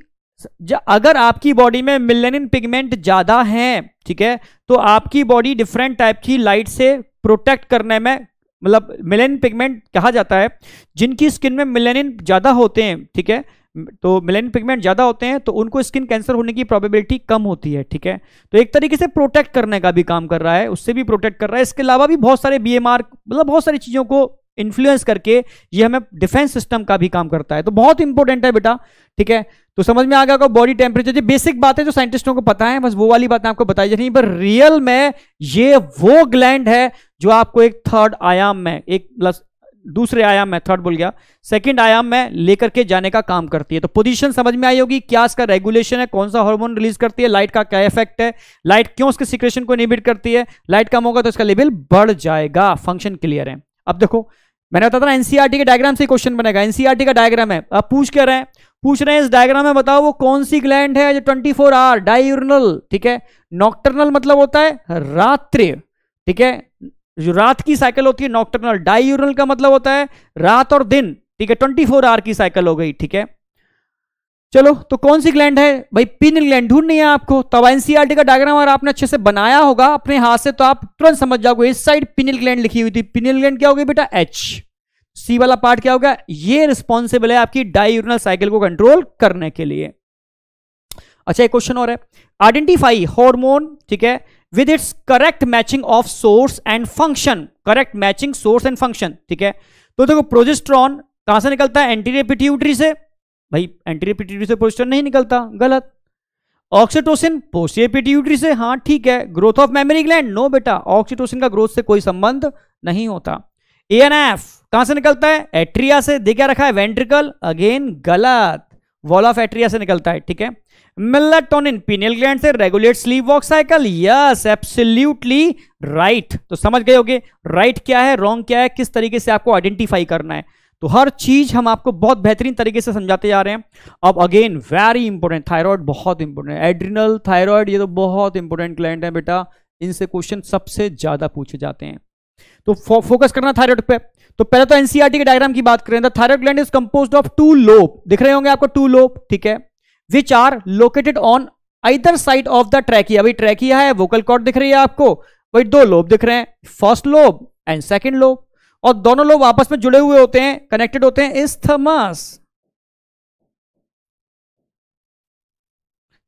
अगर आपकी बॉडी में मिलेनिन पिगमेंट ज़्यादा है ठीक है तो आपकी बॉडी डिफरेंट टाइप की लाइट से प्रोटेक्ट करने में मतलब मिलेनिन पिगमेंट कहा जाता है जिनकी स्किन में मिलेनिन ज़्यादा होते हैं ठीक है तो मिलेन पिगमेंट ज़्यादा होते हैं तो उनको स्किन कैंसर होने की प्रोबेबिलिटी कम होती है ठीक है तो एक तरीके से प्रोटेक्ट करने का भी काम कर रहा है उससे भी प्रोटेक्ट कर रहा है इसके अलावा भी बहुत सारे बी मतलब बहुत सारी चीज़ों को इन्फ्लुएंस करके ये हमें डिफेंस सिस्टम का भी काम करता है तो बहुत इंपॉर्टेंट है बेटा ठीक है तो समझ में आ गया बॉडी टेम्परेचर ये बेसिक बात है जो साइंटिस्टों को पता है बस वो वाली बात आपको बताई जा रही पर रियल में ये वो ग्लैंड है जो आपको एक थर्ड आयाम में एक प्लस दूसरे आयाम में थर्ड बोल गया सेकंड आयाम में लेकर के जाने का काम करती है तो पोजीशन समझ में आई होगी क्या इसका रेगुलेशन है कौन सा हार्मोन रिलीज करती है लाइट का क्या इफेक्ट है लाइट क्यों उसके सिक्रेशन को इनिबिट करती है लाइट कम होगा तो इसका लेवल बढ़ जाएगा फंक्शन क्लियर है अब देखो मैंने बताया था एनसीआरटी e के डायग्राम से क्वेश्चन बनेगा एनसीआरटी e का डायग्राम है अब पूछ क्या रहे हैं पूछ रहे हैं इस डायग्राम में बताओ वो कौन सी ग्लैंड है जो 24 फोर आवर डायूर्नल ठीक है नॉक्टर्नल मतलब होता है रात्रि ठीक है जो रात की साइकिल होती है नॉक्टर्नल डाई का मतलब होता है रात और दिन ठीक है ट्वेंटी फोर आवर की साइकिल हो गई ठीक है चलो तो कौन सी ग्लैंड है भाई पिन ग्लैंड ढूंढनी है आपको तब तो एनसीआरटी e का डायग्राम अगर आपने अच्छे से बनाया होगा अपने हाथ से तो आप तुरंत समझ जाओगे इस साइड पिनल ग्लैंड लिखी हुई थी पिनल ग्लैंड क्या होगी बेटा एच सी वाला पार्ट क्या होगा ये रिस्पॉन्सिबल है आपकी डायूरनल साइकिल को कंट्रोल करने के लिए अच्छा एक क्वेश्चन और है आइडेंटिफाई हॉर्मोन ठीक है with its correct matching of source and function correct matching source and function ठीक है तो देखो प्रोजेस्ट्रॉन कहां से निकलता है एंटीरियर से भाई एंटीरियर से प्रोजेस्ट्रॉन नहीं निकलता गलत ऑक्सीटोसिन पोस्टियर से हाँ ठीक है growth of mammary gland no बेटा ऑक्सीटोसिन का ग्रोथ से कोई संबंध नहीं होता ए एन एफ कहां से निकलता है एट्रिया से देखा रखा है वेंट्रिकल अगेन गलत वॉल ऑफ एट्रिया से निकलता है ठीक है मेलाटोनिन पीनियल ग्लैंड से regulate sleep wake cycle yes absolutely right तो समझ गए होगे राइट क्या है रॉन्ग क्या है किस तरीके से आपको आइडेंटिफाई करना है तो हर चीज हम आपको बहुत बेहतरीन तरीके से समझाते जा रहे हैं अब अगेन वेरी इंपॉर्टेंट थायराइड बहुत इंपॉर्टेंट एड्रिनल थायराइड ये तो बहुत इंपॉर्टेंट ग्लैंड है बेटा इनसे क्वेश्चन सबसे ज्यादा पूछे जाते हैं तो फो, फोकस करना थायराइड पे तो पहले तो एनसीआरटी e के डायग्राम की बात करें thyroid gland is compose of two lobe दिख रहे होंगे आपको टू लोब ठीक है which are located on either side of the trachea भाई ट्रैकिया है वोकल कॉर्ड दिख रही है आपको भाई दो लोब दिख रहे हैं first lobe and second lobe और दोनों लोग आपस में जुड़े हुए होते हैं कनेक्टेड होते हैं थमस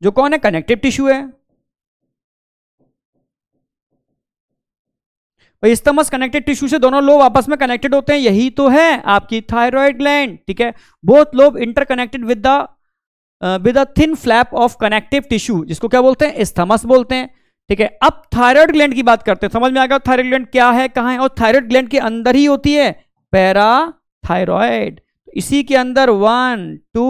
जो कौन है कनेक्टिव टिश्यू है इस थमस कनेक्टेड टिश्यू से दोनों लोग आपस में कनेक्टेड होते हैं यही तो है आपकी थायराइड ग्लैंड ठीक है both lobe interconnected with the with a thin flap of connective tissue जिसको क्या बोलते हैं स्थमस बोलते हैं ठीक है अब थायराइड ग्लैंड की बात करते हैं समझ में आ गया थायराइड ग्लैंड क्या है कहां है और थायराइड ग्लैंड के अंदर ही होती है पैरा थायराइड तो इसी के अंदर वन टू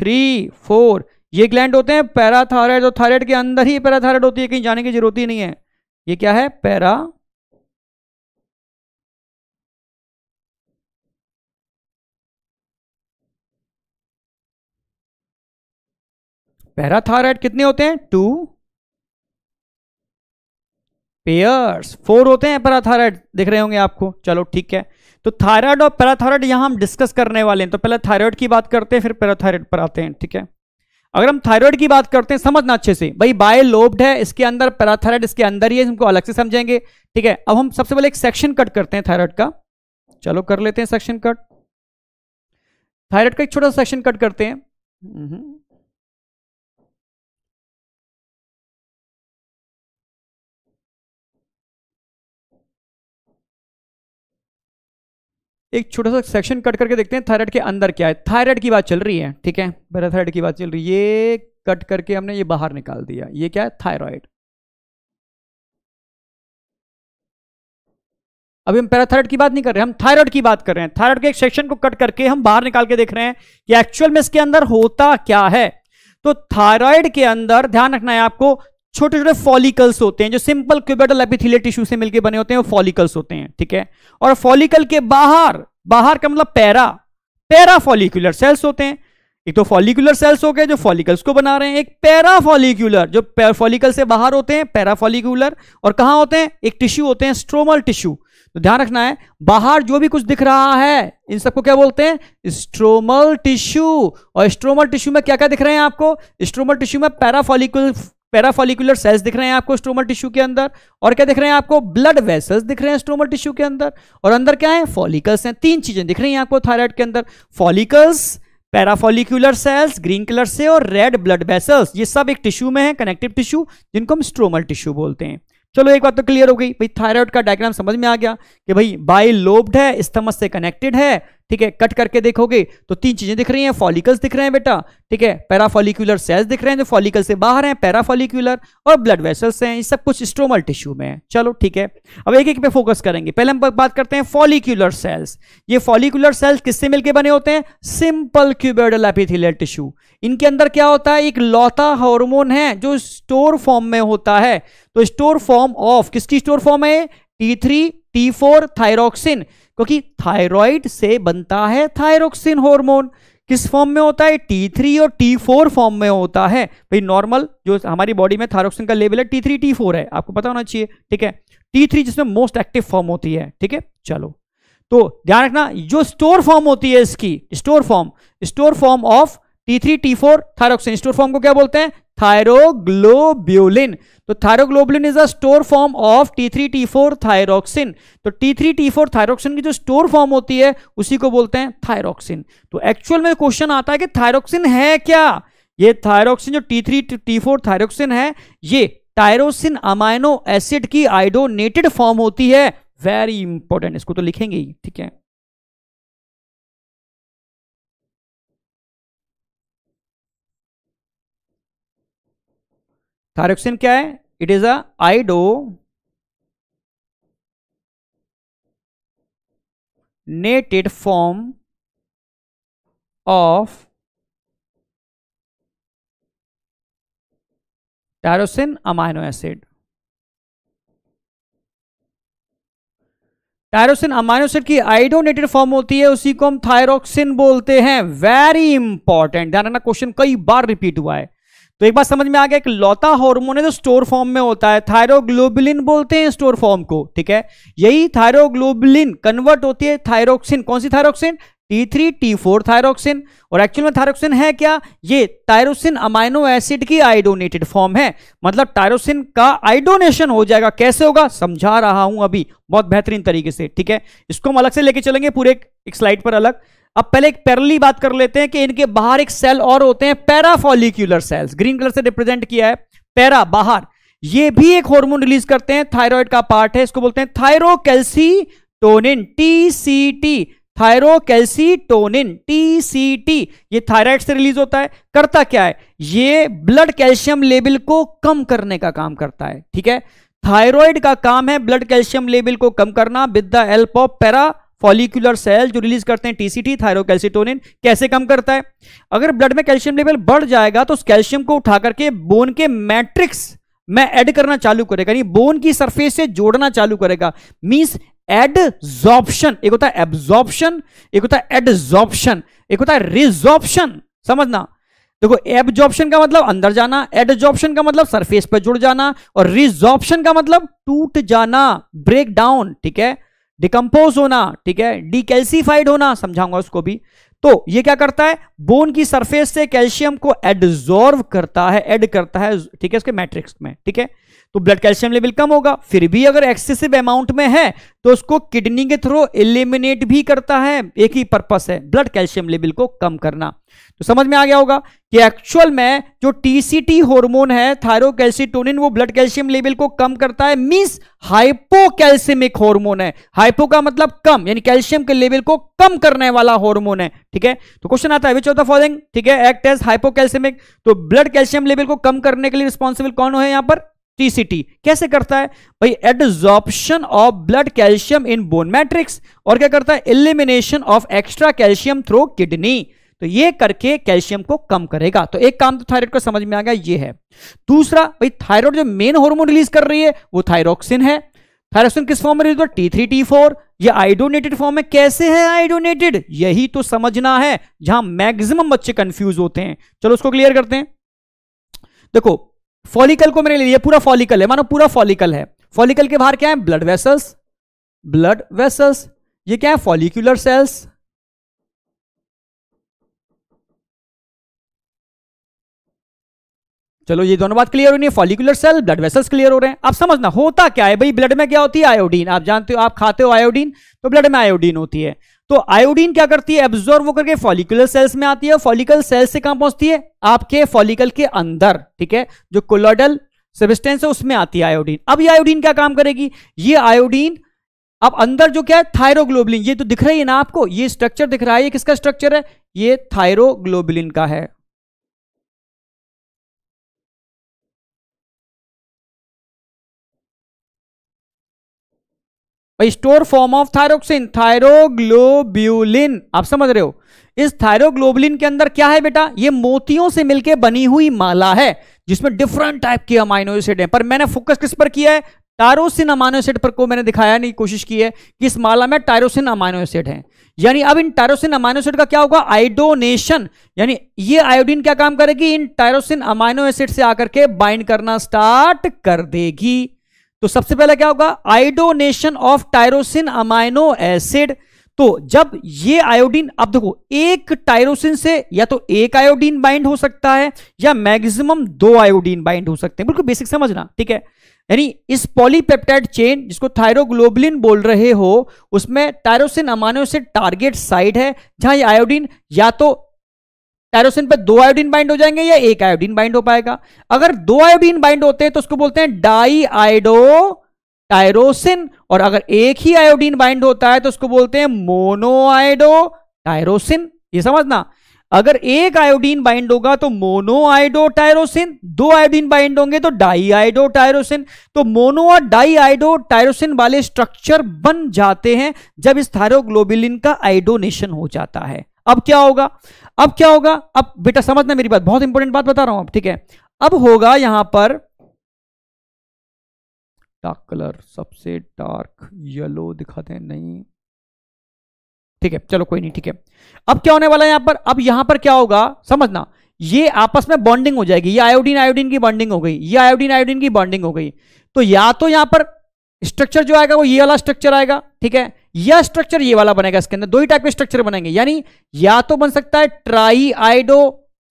थ्री फोर ये ग्लैंड होते हैं पैराथायरॉयड और थायराइड के अंदर ही पैराथायरॉयड होती है कहीं जाने की जरूरत ही नहीं है ये क्या है पैरा पैराथायराइड कितने होते हैं टू पेयर्स फोर होते हैं पैराथायराइड दिख रहे होंगे आपको चलो ठीक है तो थायराइड और पैराथायराइड यहां हम डिस्कस करने वाले हैं तो पहले थायराइड की बात करते हैं फिर पैराथायराइड पर आते हैं ठीक है अगर हम थायराइड की बात करते हैं समझना अच्छे से भाई बाय लोब्ड है इसके अंदर पैराथायराइड इसके अंदर ही है इनको अलग से समझेंगे ठीक है अब हम सबसे पहले एक सेक्शन कट करते हैं थायराइड का चलो कर लेते हैं सेक्शन कट थायराइड का एक छोटा सा सेक्शन कट करते हैं हम्म, हम्म। एक छोटा सा सेक्शन कट करके देखते हैं थायराइड के अंदर क्या है थायराइड की बात चल रही है ठीक है पैराथायराइड की बात चल रही है ये कट करके हमने ये बाहर निकाल दिया ये क्या है थायराइड अभी हम पैराथायराइड की बात नहीं कर रहे हम थायराइड की बात कर रहे हैं थायराइड के एक सेक्शन को कट करके हम बाहर निकाल के देख रहे हैं कि एक्चुअल में इसके अंदर होता क्या है तो थायराइड के अंदर ध्यान रखना है आपको छोटे छोटे फॉलिकल्स होते हैं जो सिंपल क्यूबेटल एपिथिले टिश्यू से मिलकर बने होते हैं वो फॉलिकल्स होते हैं ठीक है और फॉलिकल के बाहर बाहर का मतलब पैरा पैरा फॉलिकुलर सेल्स होते हैं एक तो फॉलिकुलर सेल्स हो गए जो फॉलिकल्स को बना रहे हैं एक पैरा फॉलिकुलर जो फॉलिकल से बाहर होते हैं पैरा फॉलिकुलर और कहां होते हैं एक टिश्यू होते हैं स्ट्रोमल टिश्यू तो ध्यान रखना है बाहर जो भी कुछ दिख रहा है इन सबको क्या बोलते हैं स्ट्रोमल टिश्यू और स्ट्रोमल टिश्यू में क्या क्या दिख रहे हैं आपको स्ट्रोमल टिश्यू में पैराफॉलिकुल पैराफॉलिकुलर सेल्स दिख रहे हैं आपको स्ट्रोमल टिश्यू के अंदर और क्या दिख रहे हैं आपको ब्लड वेसल्स दिख रहे हैं स्ट्रोमल टिश्यू के अंदर और अंदर क्या है फॉलिकल्स हैं तीन चीजें दिख रही हैं आपको थायराइड के अंदर follicles parafollicular cells green colour से और रेड ब्लड वेसल्स ये सब एक टिश्यू में है कनेक्टिव टिश्यू जिनको हम स्ट्रोमल टिश्यू बोलते हैं चलो एक बात तो क्लियर हो गई भाई थायराइड का डायग्राम समझ में आ गया कि भाई बाई लोब्ड है स्थमस से कनेक्टेड है ठीक है कट करके देखोगे तो तीन चीजें दिख रही हैं फॉलिकल्स दिख रहे हैं बेटा ठीक है पैराफॉलिक्यूलर सेल्स दिख रहे हैं जो फॉलिकल से बाहर हैं पैराफॉलिक्यूलर और ब्लड वेसल्स हैं ये सब कुछ स्ट्रोमल टिश्यू में है चलो ठीक है अब एक एक पे फोकस करेंगे पहले हम बात करते हैं फॉलिक्यूलर सेल्स ये फॉलिक्यूलर सेल्स किससे मिलकर बने होते हैं सिंपल क्यूबेडल एपिथिलियल टिश्यू इनके अंदर क्या होता है एक लौता हॉर्मोन है जो स्टोर फॉर्म में होता है तो स्टोर फॉर्म ऑफ किसकी स्टोर फॉर्म है T three T four thyroxine क्योंकि थायराइड से बनता है थायरोक्सिन हार्मोन किस फॉर्म में होता है टी थ्री और टी फोर फॉर्म में होता है भाई नॉर्मल जो हमारी बॉडी में थायरोक्सिन का लेवल है टी थ्री टी फोर है आपको पता होना चाहिए ठीक है टी थ्री जिसमें मोस्ट एक्टिव फॉर्म होती है ठीक है चलो तो ध्यान रखना जो स्टोर फॉर्म होती है इसकी store form store form of T three T four thyroxine store form को क्या बोलते हैं थायरोग्लोब्यूलिन तो thyroglobulin is a store form of T three T four thyroxine तो T three T four thyroxine की जो स्टोर फॉर्म होती है उसी को बोलते हैं थायरोक्सिन तो एक्चुअल में क्वेश्चन आता है कि थायरोक्सिन है क्या ये थायरोक्सिन जो T three T four thyroxine है ये टायरोसिन अमाइनो एसिड की आइडोनेटेड फॉर्म होती है वेरी इंपॉर्टेंट इसको तो लिखेंगे ही ठीक है थायरोक्सिन क्या है it is a iodinated form of tyrosine amino acid tyrosine amino acid की आइडोनेटेड फॉर्म होती है उसी को हम थायरोक्सिन बोलते हैं वेरी इंपॉर्टेंट ध्यान रखना क्वेश्चन कई बार रिपीट हुआ है तो एक बात समझ में आ गया एक लौता हार्मोन है जो स्टोर फॉर्म में होता है थायरोग्लोबुलिन बोलते हैं स्टोर फॉर्म को ठीक है यही थायरोग्लोबुलिन कन्वर्ट होती है थायरोक्सिन कौन सी thyroxine T three T four thyroxine और एक्चुअल में थायरोक्सिन है क्या ये टायरोसिन अमाइनो एसिड की आइडोनेटेड फॉर्म है मतलब टायरोसिन का आइडोनेशन हो जाएगा कैसे होगा समझा रहा हूं अभी बहुत बेहतरीन तरीके से ठीक है इसको हम अलग से लेके चलेंगे पूरे एक, एक स्लाइड पर अलग अब पहले एक पैरली बात कर लेते हैं कि इनके बाहर एक सेल और होते हैं पैराफॉलिक्यूलर सेल्स ग्रीन कलर से रिप्रेजेंट किया है पैरा बाहर ये भी एक हार्मोन रिलीज करते हैं थायराइड का पार्ट है इसको बोलते हैं thyrocalcitonin TCT thyrocalcitonin TCT ये थायराइड से रिलीज होता है करता क्या है ये ब्लड कैल्शियम लेवल को कम करने का काम करता है ठीक है थायराइड का काम है ब्लड कैल्शियम लेवल को कम करना with the help of parafollicular cell जो रिलीज करते हैं टीसीटी थायरोकैल्सिटोनिन कैसे कम करता है अगर ब्लड में कैल्शियम लेवल बढ़ जाएगा तो उस कैल्शियम को उठा करके बोन के मैट्रिक्स में ऐड करना चालू करेगा यानी बोन की सरफेस से जोड़ना चालू करेगा मींस एडजॉप्शन एक होता है एब्जॉर्प्शन एक होता है एडजॉप्शन एक होता है रिजॉप्शन समझना देखो एब्जॉर्प्शन का मतलब अंदर जाना एडजॉप्शन का मतलब सरफेस पर जुड़ जाना और रिजॉप्शन का मतलब टूट जाना ब्रेक डाउन ठीक है डिकम्पोज होना ठीक है डिकैल्सीफाइड होना समझाऊंगा उसको भी तो ये क्या करता है बोन की सरफेस से कैल्शियम को एडजॉर्व करता है एड करता है ठीक है इसके मैट्रिक्स में ठीक है तो ब्लड कैल्शियम लेवल कम होगा फिर भी अगर एक्सेसिव अमाउंट में है तो उसको किडनी के थ्रू एलिमिनेट भी करता है एक ही पर्पस है ब्लड कैल्शियम लेवल को कम करना तो समझ में आ गया होगा कि एक्चुअल में जो टीसीटी हार्मोन है थायरोकैल्सिटोनिन वो ब्लड कैल्शियम लेवल को कम करता है मींस हाइपोकैल्सिमिक हार्मोन है हाइपो का मतलब कम यानी कैल्शियम के लेवल को कम करने वाला हार्मोन है ठीक है तो क्वेश्चन आता है विच ऑफ द फॉलोइंग ठीक है एक्ट एज हाइपोकैल्सिमिक तो ब्लड कैल्शियम लेवल को कम करने के लिए रिस्पॉन्सिबल कौन है यहां पर टीसीटी कैसे करता है भाई adsorption of blood calcium in bone matrix और क्या करता है elimination of extra calcium through kidney तो ये करके कैल्शियम को कम करेगा तो एक काम तो थायराइड को समझ में आ गया ये है दूसरा भाई थायराइड जो मेन हार्मोन रिलीज कर रही है वो थायरोक्सिन है थायरोक्सिन किस फॉर्म में रिलीज होता है टी थ्री टी फोर ये आइडोनेटेड फॉर्म में कैसे है आइडोनेटेड यही तो समझना है जहां मैक्सिमम बच्चे कंफ्यूज होते हैं चलो उसको क्लियर करते हैं देखो फॉलिकल को मैंने ले लिया पूरा फॉलिकल है मानो पूरा फॉलिकल है फॉलिकल के बाहर क्या है ब्लड वेसल्स ब्लड वेसल्स ये क्या है फॉलिक्यूलर सेल्स चलो ये दोनों बात क्लियर हो रही है follicular cell blood vessels clear हो रहे हैं आप समझना होता क्या है भाई ब्लड में क्या होती है आयोडीन आप जानते हो आप खाते हो आयोडीन तो ब्लड में आयोडीन होती है तो आयोडीन क्या करती है एब्जॉर्व होकर के फॉलिकुलर सेल्स में आती है फॉलिकल सेल्स से कहां पहुंचती है आपके फॉलिकल के अंदर ठीक है जो कोलोडल सबिस्टेंस है उसमें आती है आयोडीन अब ये आयोडीन क्या काम करेगी ये आयोडीन अब अंदर जो क्या है थायरोग्लोबुलिन ये तो दिख रही है ना आपको ये स्ट्रक्चर दिख रहा है ये किसका स्ट्रक्चर है ये थायरोग्लोबुलिन का है भाई store form of thyroxine thyroglobulin आप समझ रहे हो इस थायरोग्लोबुलिन के अंदर क्या है बेटा ये मोतियों से मिलके बनी हुई माला है जिसमें डिफरेंट टाइप के अमाइनो एसिड है पर मैंने फोकस किस पर किया है टायरोसिन अमाइनो एसिड पर को मैंने दिखाया नहीं कोशिश की है कि इस माला में टायरोसिन अमाइनो एसिड है यानी अब इन टायरोसिन अमाइनो एसिड का क्या होगा आइडोनेशन यानी ये आयोडीन क्या काम करेगी इन टायरोसिन अमाइनो एसिड से आकर के बाइंड करना स्टार्ट कर देगी तो सबसे पहले क्या होगा iodination of tyrosine amino acid तो जब ये आयोडीन अब देखो एक टायरोसिन से या तो एक आयोडीन बाइंड हो सकता है या मैक्सिमम दो आयोडीन बाइंड हो सकते हैं बिल्कुल बेसिक समझना ठीक है यानी इस पॉलीपेप्टाइड चेन जिसको थायरोग्लोबुलिन बोल रहे हो उसमें टायरोसिन अमानो एसिड टारगेट साइड है जहां ये आयोडीन या तो टायरोसिन पे दो आयोडीन बाइंड हो जाएंगे या एक आयोडीन बाइंड हो पाएगा अगर दो आयोडीन बाइंड होते हैं तो उसको बोलते हैं डाई आइडो टायरोसिन और अगर एक ही आयोडीन बाइंड होता है तो उसको बोलते हैं मोनो आइडो टायरोसिन ये समझना अगर एक आयोडीन बाइंड होगा तो मोनोआइडो टायरोसिन दो आयोडीन बाइंड होंगे तो डाई आइडो टायरोसिन तो मोनो और डाई आइडो टायरोसिन वाले स्ट्रक्चर बन जाते हैं जब इस थायरोग्लोबिलिन का आइडोनेशन हो जाता है अब क्या होगा अब क्या होगा अब बेटा समझना मेरी बात बहुत इंपॉर्टेंट बात बता रहा हूं अब ठीक है अब होगा यहां पर डार्क कलर सबसे डार्क येलो दिखाते हैं नहीं ठीक है चलो कोई नहीं ठीक है अब क्या होने वाला है यहां पर अब यहां पर क्या होगा समझना ये आपस में बॉन्डिंग हो जाएगी ये आयोडीन आयोडीन की बॉन्डिंग हो गई ये आयोडीन आयोडीन की बॉन्डिंग हो गई तो या तो यहां पर स्ट्रक्चर जो आएगा वो ये वाला स्ट्रक्चर आएगा ठीक है यह स्ट्रक्चर ये वाला बनेगा इसके अंदर दो ही टाइप के स्ट्रक्चर बनेंगे यानी या तो बन सकता है ट्राई आइडो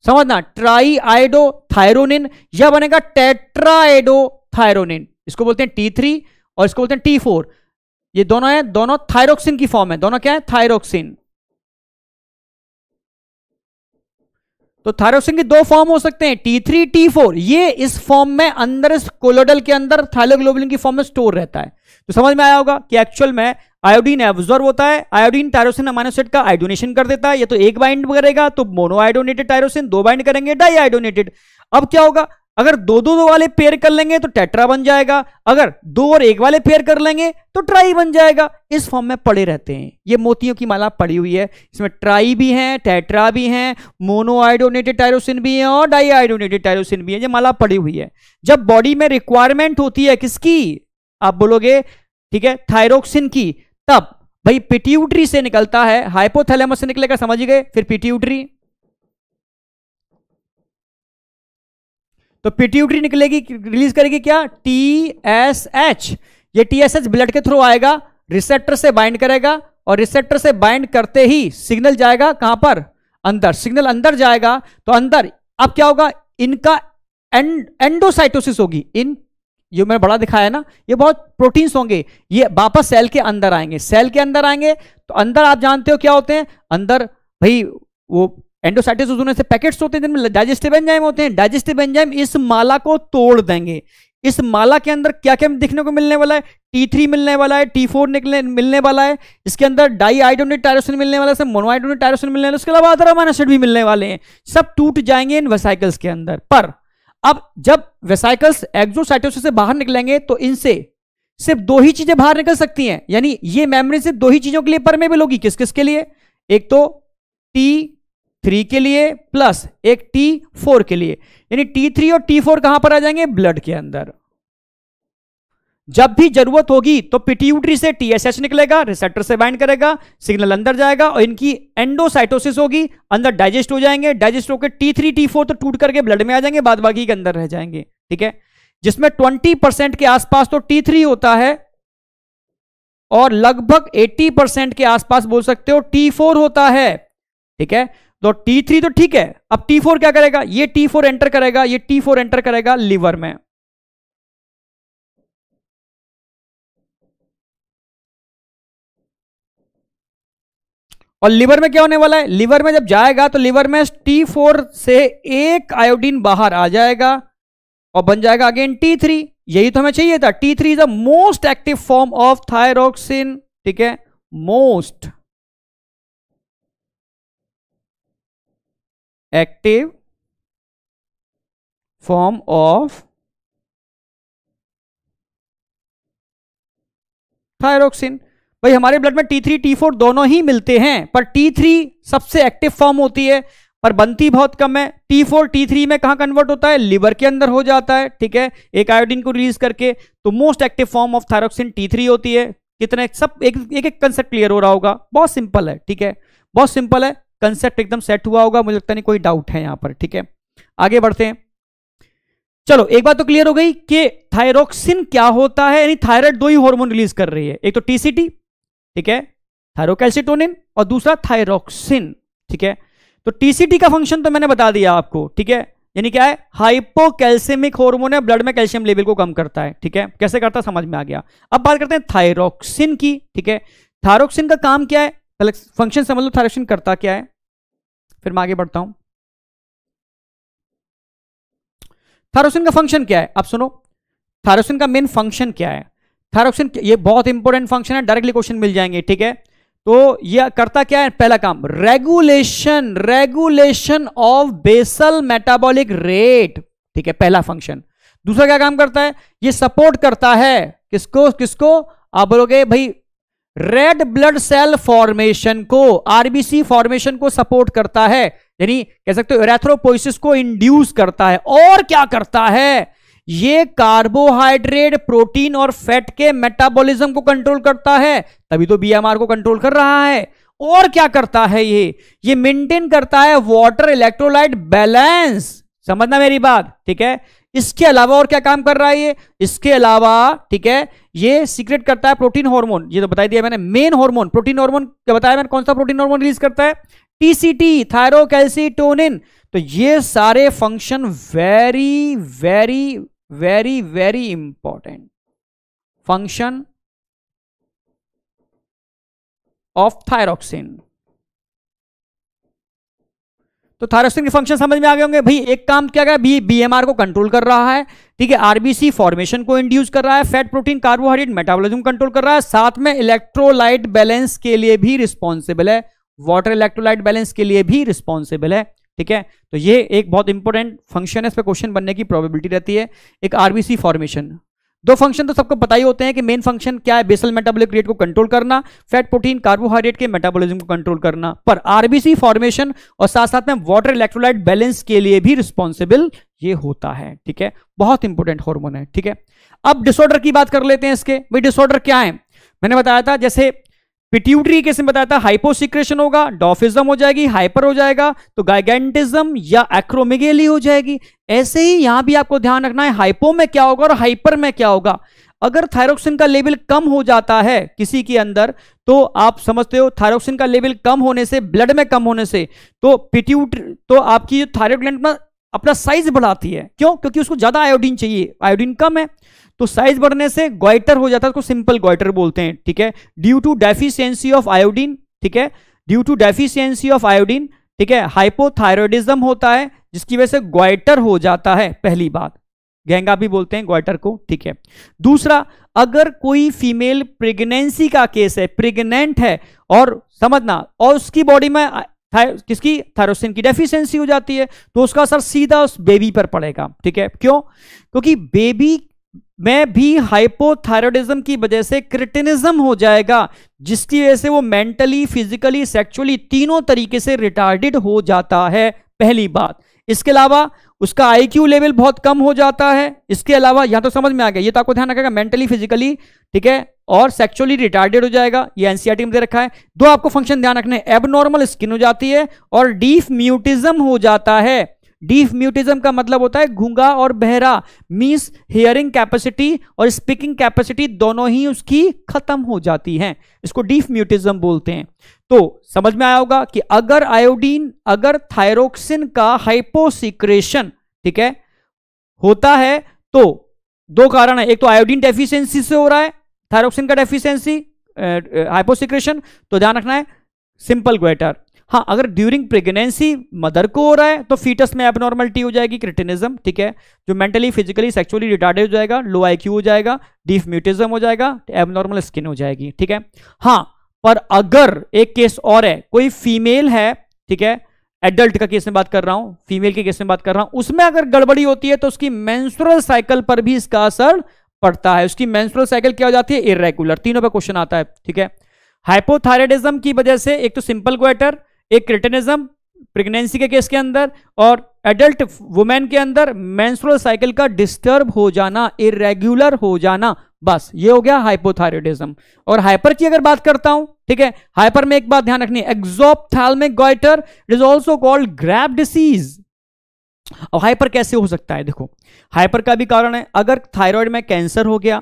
समझना ट्राई आइडो थायरोनिन या बनेगा टेट्राइडो थायरोनिन इसको बोलते हैं टी थ्री और इसको बोलते हैं टी फोर ये दोनों है दोनों थायरोक्सिन की फॉर्म है दोनों क्या है थायरोक्सिन तो थायरोक्सिन के दो फॉर्म हो सकते हैं टी थ्री टी फोर ये इस फॉर्म में अंदर इस कोलोडल के अंदर थाइलोग्लोबुलिन की फॉर्म में स्टोर रहता है तो समझ में आया होगा कि एक्चुअल में आयोडीन एब्जॉर्व होता है आयोडीन टायरोसिन अमाइनोसेट का आयोडोनेशन कर देता है या तो एक बाइंड करेगा तो मोनो आयोडोनेटेड टायरोसिन दो बाइंड करेंगे डाई आयोडोनेटेड अब क्या होगा अगर दो दो दो वाले पेयर कर लेंगे तो टेट्रा बन जाएगा अगर दो और एक वाले पेयर कर लेंगे तो ट्राई बन जाएगा इस फॉर्म में पड़े रहते हैं ये मोतियों की माला पड़ी हुई है इसमें ट्राई भी है टेट्रा भी है मोनो आइडोनेटेड टायरोसिन भी है और डाई आइडोनेटेड टायरोसिन भी है ये माला पड़ी हुई है जब बॉडी में रिक्वायरमेंट होती है किसकी आप बोलोगे ठीक है थायरोक्सिन की तब भाई पिट्यूटरी से निकलता है हाइपोथैलेमस से निकलेगा समझ गए फिर पिट्यूटरी तो पिट्यूटरी निकलेगी रिलीज करेगी क्या टी एस एच ये टी एस एच ब्लड के थ्रू आएगा रिसेप्टर से बाइंड करेगा और रिसेप्टर से बाइंड करते ही सिग्नल जाएगा कहां पर अंदर सिग्नल अंदर जाएगा तो अंदर अब क्या होगा इनका एंड एंडोसाइटोसिस होगी इन ये मैंने बड़ा दिखाया ना ये बहुत प्रोटीन्स होंगे ये वापस सेल के अंदर आएंगे सेल के अंदर आएंगे तो अंदर आप जानते हो क्या होते हैं अंदर भाई वो एंडोसाइटिस होने से पैकेट्स होते हैं जिनमें डाइजेस्टिव एंजाइम होते हैं डाइजेस्टिव एंजाइम इस माला को तोड़ देंगे इस माला के अंदर क्या क्या दिखने को मिलने वाला है T3 मिलने वाला है T4 फोर निकले मिलने वाला है इसके अंदर डाई आइडोनिक टायरोसिन मिलने वाला है मोनोआइडोनिक टायरोसिन मिलने वाला है उसके अलावा अदर अमाइनो एसिड भी मिलने वाले हैं सब टूट जाएंगे इन वेसाइकल्स के अंदर पर अब जब वेसाइकल्स एक्जोसाइटोसिस से बाहर निकलेंगे तो इनसे सिर्फ दो ही चीजें बाहर निकल सकती हैं यानी ये मेमोरी सिर्फ दो ही चीजों के लिए परमेबल होगी किस किस के लिए एक तो टी थ्री के लिए प्लस एक टी फोर के लिए यानी टी थ्री और टी फोर कहां पर आ जाएंगे ब्लड के अंदर जब भी जरूरत होगी तो पिट्यूटरी से टीएसएच निकलेगा रिसेप्टर से बाइंड करेगा सिग्नल अंदर जाएगा और इनकी एंडोसाइटोसिस होगी अंदर डाइजेस्ट हो जाएंगे डाइजेस्ट होकर टी थ्री टी फोर तो टूट करके ब्लड में आ जाएंगे बाद बाकी के अंदर रह जाएंगे ठीक है जिसमें ट्वेंटी परसेंट के आसपास तो टी थ्री होता है और लगभग एट्टी परसेंट के आसपास बोल सकते हो टी फोर होता है ठीक है तो टी थ्री तो ठीक है अब टी फोर क्या करेगा ये टी फोर एंटर करेगा ये टी फोर एंटर करेगा लीवर में और लिवर में क्या होने वाला है लीवर में जब जाएगा तो लिवर में टी फोर से एक आयोडीन बाहर आ जाएगा और बन जाएगा अगेन टी थ्री यही तो हमें चाहिए था T three is the most active form of thyroxine ठीक है most active form of thyroxine भाई हमारे ब्लड में टी थ्री टी फोर दोनों ही मिलते हैं पर टी थ्री सबसे एक्टिव फॉर्म होती है पर बनती बहुत कम है टी फोर टी थ्री में कहा कन्वर्ट होता है लिवर के अंदर हो जाता है ठीक है एक आयोडीन को रिलीज करके तो most active form of thyroxine T three होती है कितने सब एक एक, एक कंसेप्ट क्लियर हो रहा होगा बहुत सिंपल है ठीक है बहुत सिंपल है कंसेप्ट एकदम सेट हुआ होगा मुझे लगता नहीं कोई डाउट है यहां पर ठीक है आगे बढ़ते हैं चलो एक बात तो क्लियर हो गई कि थायरोक्सिन क्या होता है यानी थायराइड दो ही हार्मोन रिलीज कर रही है एक तो टीसीटी ठीक है थायरोकैल्सिटोनिन और दूसरा थायरोक्सिन ठीक है तो टीसीटी का फंक्शन तो मैंने बता दिया आपको ठीक है यानी क्या है हाइपोकैल्सेमिक हार्मोन है ब्लड में कैल्शियम लेवल को कम करता है ठीक है कैसे करता है समझ में आ गया अब बात करते हैं थायरोक्सिन की ठीक है थायरोक्सिन का काम क्या है फंक्शन समझ लो थायरोक्सिन करता क्या है फिर मैं आगे बढ़ता हूं थायरोक्सिन का फंक्शन क्या है आप सुनो थायरोक्सिन का मेन फंक्शन क्या है थायरोक्सिन ये बहुत इंपॉर्टेंट फंक्शन है डायरेक्टली क्वेश्चन मिल जाएंगे ठीक है तो ये करता क्या है पहला काम regulation regulation of basal metabolic rate ठीक है पहला फंक्शन दूसरा क्या काम करता है ये सपोर्ट करता है किसको किसको आप बोलोगे भाई रेड ब्लड सेल फॉर्मेशन को आरबीसी फॉर्मेशन को सपोर्ट करता है यानी कह सकते हो एरेथ्रोपोइसिस को इंड्यूस करता है और क्या करता है ये कार्बोहाइड्रेट प्रोटीन और फैट के मेटाबॉलिज्म को कंट्रोल करता है तभी तो बीएमआर को कंट्रोल कर रहा है और क्या करता है ये ये मेंटेन करता है वाटर इलेक्ट्रोलाइट बैलेंस समझना मेरी बात ठीक है इसके अलावा और क्या काम कर रहा है ये इसके अलावा ठीक है ये सीक्रेट करता है प्रोटीन हार्मोन ये तो बता दिया मैंने मेन हार्मोन प्रोटीन हार्मोन क्या बताया मैंने कौन सा प्रोटीन हार्मोन रिलीज करता है टीसीटी थायरोकैल्सिटोनिन तो ये सारे function very very very very important function of thyroxine तो थायरोक्सिन के फंक्शन समझ में आ गए होंगे भाई एक काम क्या है बी बीएमआर को कंट्रोल कर रहा है ठीक है आरबीसी फॉर्मेशन को इंड्यूस कर रहा है fat protein carbohydrate metabolism control कर रहा है साथ में इलेक्ट्रोलाइट बैलेंस के लिए भी रिस्पॉन्सिबल है वाटर इलेक्ट्रोलाइट बैलेंस के लिए भी रिस्पॉन्सिबल है ठीक है तो ये एक बहुत इंपॉर्टेंट फंक्शन है इस पर क्वेश्चन बनने की प्रोबेबिलिटी रहती है एक आरबीसी फॉर्मेशन दो फंक्शन तो सबको पता ही होते हैं कि मेन फंक्शन क्या है बेसल मेटाबॉलिक रेट को कंट्रोल करना फैट प्रोटीन कार्बोहाइड्रेट के मेटाबॉलिज्म को कंट्रोल करना पर आरबीसी फॉर्मेशन और साथ साथ में वाटर इलेक्ट्रोलाइट बैलेंस के लिए भी रिस्पॉन्सिबल ये होता है ठीक है बहुत इंपॉर्टेंट हॉर्मोन है ठीक है अब डिसऑर्डर की बात कर लेते हैं इसके भाई डिसऑर्डर क्या है मैंने बताया था जैसे पिट्यूटरी केस में बताया था हाइपोसिक्रेशन होगा डॉफिज्म हो जाएगी हाइपर हो जाएगा तो गाइगेंटिज्म या एक्रोमिगेली हो जाएगी ऐसे ही यहां भी आपको ध्यान रखना है हाइपो में क्या होगा और हाइपर में क्या होगा अगर थायरोक्सिन का लेवल कम हो जाता है किसी के अंदर तो आप समझते हो थायरोक्सिन का लेवल कम होने से ब्लड में कम होने से तो पिट्यूट तो आपकी जो थायरॉयड अपना साइज बढ़ाती है क्यों क्योंकि उसको ज्यादा आयोडीन चाहिए आयोडीन कम है तो साइज बढ़ने से ग्वाइटर हो जाता है उसको सिंपल ग्वाइटर बोलते हैं ठीक है due to deficiency of iodine ठीक है due to deficiency of iodine ठीक है हाइपोथायरोडिज्म होता है जिसकी वजह से ग्वाइटर हो जाता है पहली बात गहंगा भी बोलते हैं ग्वाइटर को ठीक है दूसरा अगर कोई फीमेल प्रेगनेंसी का केस है प्रेग्नेंट है और समझना और उसकी बॉडी में किसकी थायरोसिन की डेफिशिएंसी हो जाती है तो उसका असर सीधा उस बेबी पर पड़ेगा ठीक है क्यों क्योंकि बेबी में भी हाइपोथायरॉयडिज्म की वजह से क्रिटिनिज्म हो जाएगा जिसकी वजह से वो मेंटली फिजिकली सेक्चुअली तीनों तरीके से रिटार्डेड हो जाता है पहली बात इसके अलावा उसका आईक्यू लेवल बहुत कम हो जाता है इसके अलावा यहां तो समझ में आ गया ये तो आपको ध्यान रखेगा मेंटली फिजिकली ठीक है और सेक्चुअली रिटार्डेड हो जाएगा ये एनसीआरटी e में दे रखा है दो आपको फंक्शन ध्यान रखने एबनॉर्मल स्किन हो जाती है और डीफ म्यूटिज्म हो जाता है डीफ म्यूटिज्म का मतलब होता है घूंगा और बहरा मीन्स हियरिंग कैपेसिटी और स्पीकिंग कैपेसिटी दोनों ही उसकी खत्म हो जाती है इसको डीफ म्यूटिज्म बोलते हैं तो समझ में आया होगा कि अगर आयोडीन अगर थायरोक्सिन का हाइपोसिक्रेशन ठीक है होता है तो दो कारण है एक तो आयोडीन डेफिशिएंसी से हो रहा है थायरोक्सिन का डेफिशिएंसी हाइपोसिक्रेशन तो ध्यान रखना है सिंपल ग्वेटर हाँ अगर ड्यूरिंग प्रेगनेंसी मदर को हो रहा है तो फीटस में एबनॉर्मलिटी हो जाएगी क्रिटिनिज्म ठीक है जो मेंटली फिजिकली सेक्चुअली रिटार्डेड हो जाएगा लो आईक्यू हो जाएगा डीफ म्यूटिज्म हो जाएगा एबनॉर्मल स्किन हो जाएगी ठीक है हाँ पर अगर एक केस और है कोई फीमेल है ठीक है एडल्ट का केस में बात कर रहा हूं फीमेल के केस में बात कर रहा हूं उसमें अगर गड़बड़ी होती है तो उसकी मैंसुरल साइकिल पर भी इसका असर पड़ता है उसकी मैंसुरल साइकिल क्या हो जाती है इरेगुलर तीनों पर क्वेश्चन आता है ठीक है हाइपोथायरेडिज्म की वजह से एक तो सिंपल क्वेटर एक क्रिटेनिज्म प्रेगनेंसी के केस के अंदर और एडल्ट वुमेन के अंदर मेंस्ट्रुअल साइकिल का डिस्टर्ब हो जाना इरेग्युलर हो जाना बस ये हो गया हाइपोथायरॉइडिज्म और हाइपर की अगर बात करता हूं ठीक है हाइपर में एक बात ध्यान रखनी exophthalmic goitre it is also called Graves disease और हाइपर कैसे हो सकता है देखो हाइपर का भी कारण है अगर थायराइड में कैंसर हो गया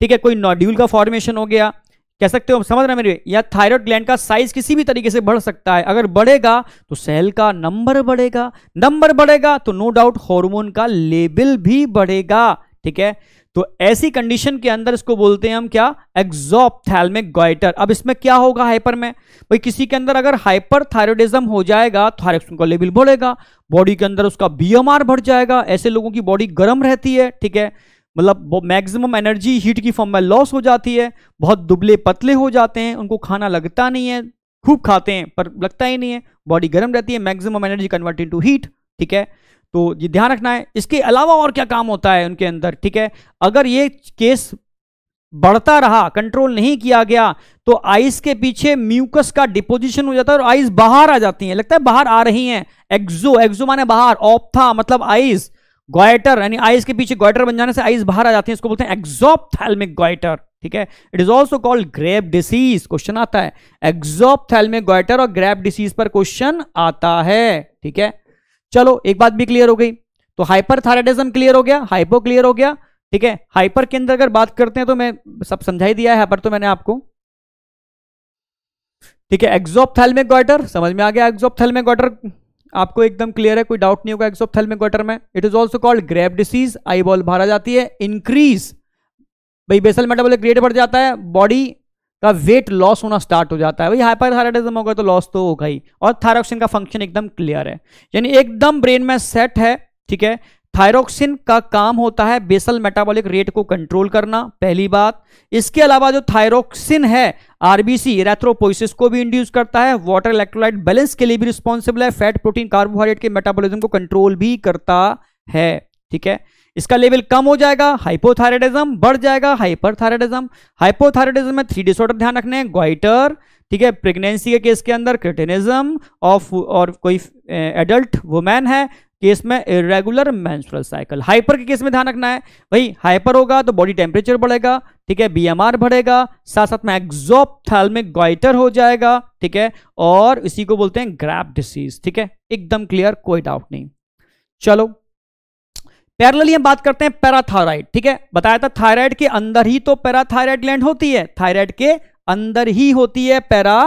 ठीक है कोई नॉड्यूल का फॉर्मेशन हो गया कह सकते हो समझ रहे मेरे या थायराइड ग्लैंड का साइज किसी भी तरीके से बढ़ सकता है अगर बढ़ेगा तो सेल का नंबर बढ़ेगा नंबर बढ़ेगा तो नो डाउट हार्मोन का लेवल भी बढ़ेगा ठीक है तो ऐसी कंडीशन के अंदर इसको बोलते हैं हम क्या एक्सोपथैलमिक गोइटर अब इसमें क्या होगा हाइपर में भाई किसी के अंदर अगर हाइपर थायरोडिज्म हो जाएगा थायरॉक्सिन तो का लेवल बढ़ेगा बॉडी के अंदर उसका बीएमआर बढ़ जाएगा ऐसे लोगों की बॉडी गर्म रहती है ठीक है मतलब मैक्सिमम एनर्जी हीट की फॉर्म में लॉस हो जाती है बहुत दुबले पतले हो जाते हैं उनको खाना लगता नहीं है खूब खाते हैं पर लगता ही नहीं है बॉडी गर्म रहती है maximum energy convert into heat ठीक है तो ये ध्यान रखना है इसके अलावा और क्या काम होता है उनके अंदर ठीक है अगर ये केस बढ़ता रहा कंट्रोल नहीं किया गया तो आइस के पीछे म्यूकस का डिपोजिशन हो जाता है और आइस बाहर आ जाती है लगता है बाहर आ रही हैं एक्जो एक्जो माने बाहर ऑप्था मतलब आइस ग्वाइटर यानी आइस के पीछे ग्वाइटर बन जाने से आइस बाहर आ जाती है इसको बोलते हैं एक्जोपथैल्मिक ग्वाइटर ठीक है it is also called Graves disease question आता है एक्जोपथैल्मिक ग्वाइटर और ग्रेप डिसीज पर क्वेश्चन आता है ठीक है चलो एक बात भी क्लियर हो गई तो हाइपरथायराइडिज्म क्लियर हो गया हाइपो क्लियर हो गया ठीक है हाइपर के अंदर अगर बात करते हैं तो मैं सब समझाई दिया है पर तो मैंने आपको ठीक है एक्जोपथैल्मिक ग्वाइटर समझ में आ गया एक्जोपथैल्मिक ग्वाइटर आपको एकदम क्लियर है कोई डाउट नहीं होगा में गटर में it is also called Graves disease eyeball बाहर आ जाती है इंक्रीज भाई बेसल मेटाबोलिक ग्रेड बढ़ जाता है बॉडी का वेट लॉस होना स्टार्ट हो जाता है वही हाइपरथायराइडिज्म होगा तो लॉस तो होगा ही और थायरॉक्सिन का फंक्शन एकदम क्लियर है यानी एकदम ब्रेन में सेट है ठीक है थायरोक्सिन का काम होता है बेसल मेटाबॉलिक रेट को कंट्रोल करना पहली बात इसके अलावा जो थायरोक्सिन है आरबीसी एरेथ्रोपोइसिस को भी इंड्यूस करता है वाटर इलेक्ट्रोलाइट बैलेंस के लिए भी रिस्पॉन्सिबल है फैट प्रोटीन कार्बोहाइड्रेट के मेटाबॉलिज्म को कंट्रोल भी करता है ठीक है इसका लेवल कम हो जाएगा हाइपोथायरेडिज्म बढ़ जाएगा हाइपरथायरेडिज्म हाइपोथायरेडिज्म में थ्री डिसऑर्डर ध्यान रखने हैं ग्वाइटर ठीक है प्रेगनेंसी के केस के अंदर क्रिटेनिज्म ऑफ और कोई एडल्ट वुमेन है केस में इरेगुलर मैंसुरल साइकिल हाइपर के केस में ध्यान रखना है भाई हाइपर होगा तो बॉडी टेम्परेचर बढ़ेगा ठीक है बीएमआर बढ़ेगा साथ साथ में में ग्वाइटर हो जाएगा ठीक है और इसी को बोलते हैं ग्रैप डिसीज ठीक है एकदम क्लियर कोई डाउट नहीं चलो पैरल हम बात करते हैं पैराथायराइड ठीक है बताया था थायराइड के अंदर ही तो पैराथायराइड ग्लैंड होती है थायराइड के अंदर ही होती है पैरा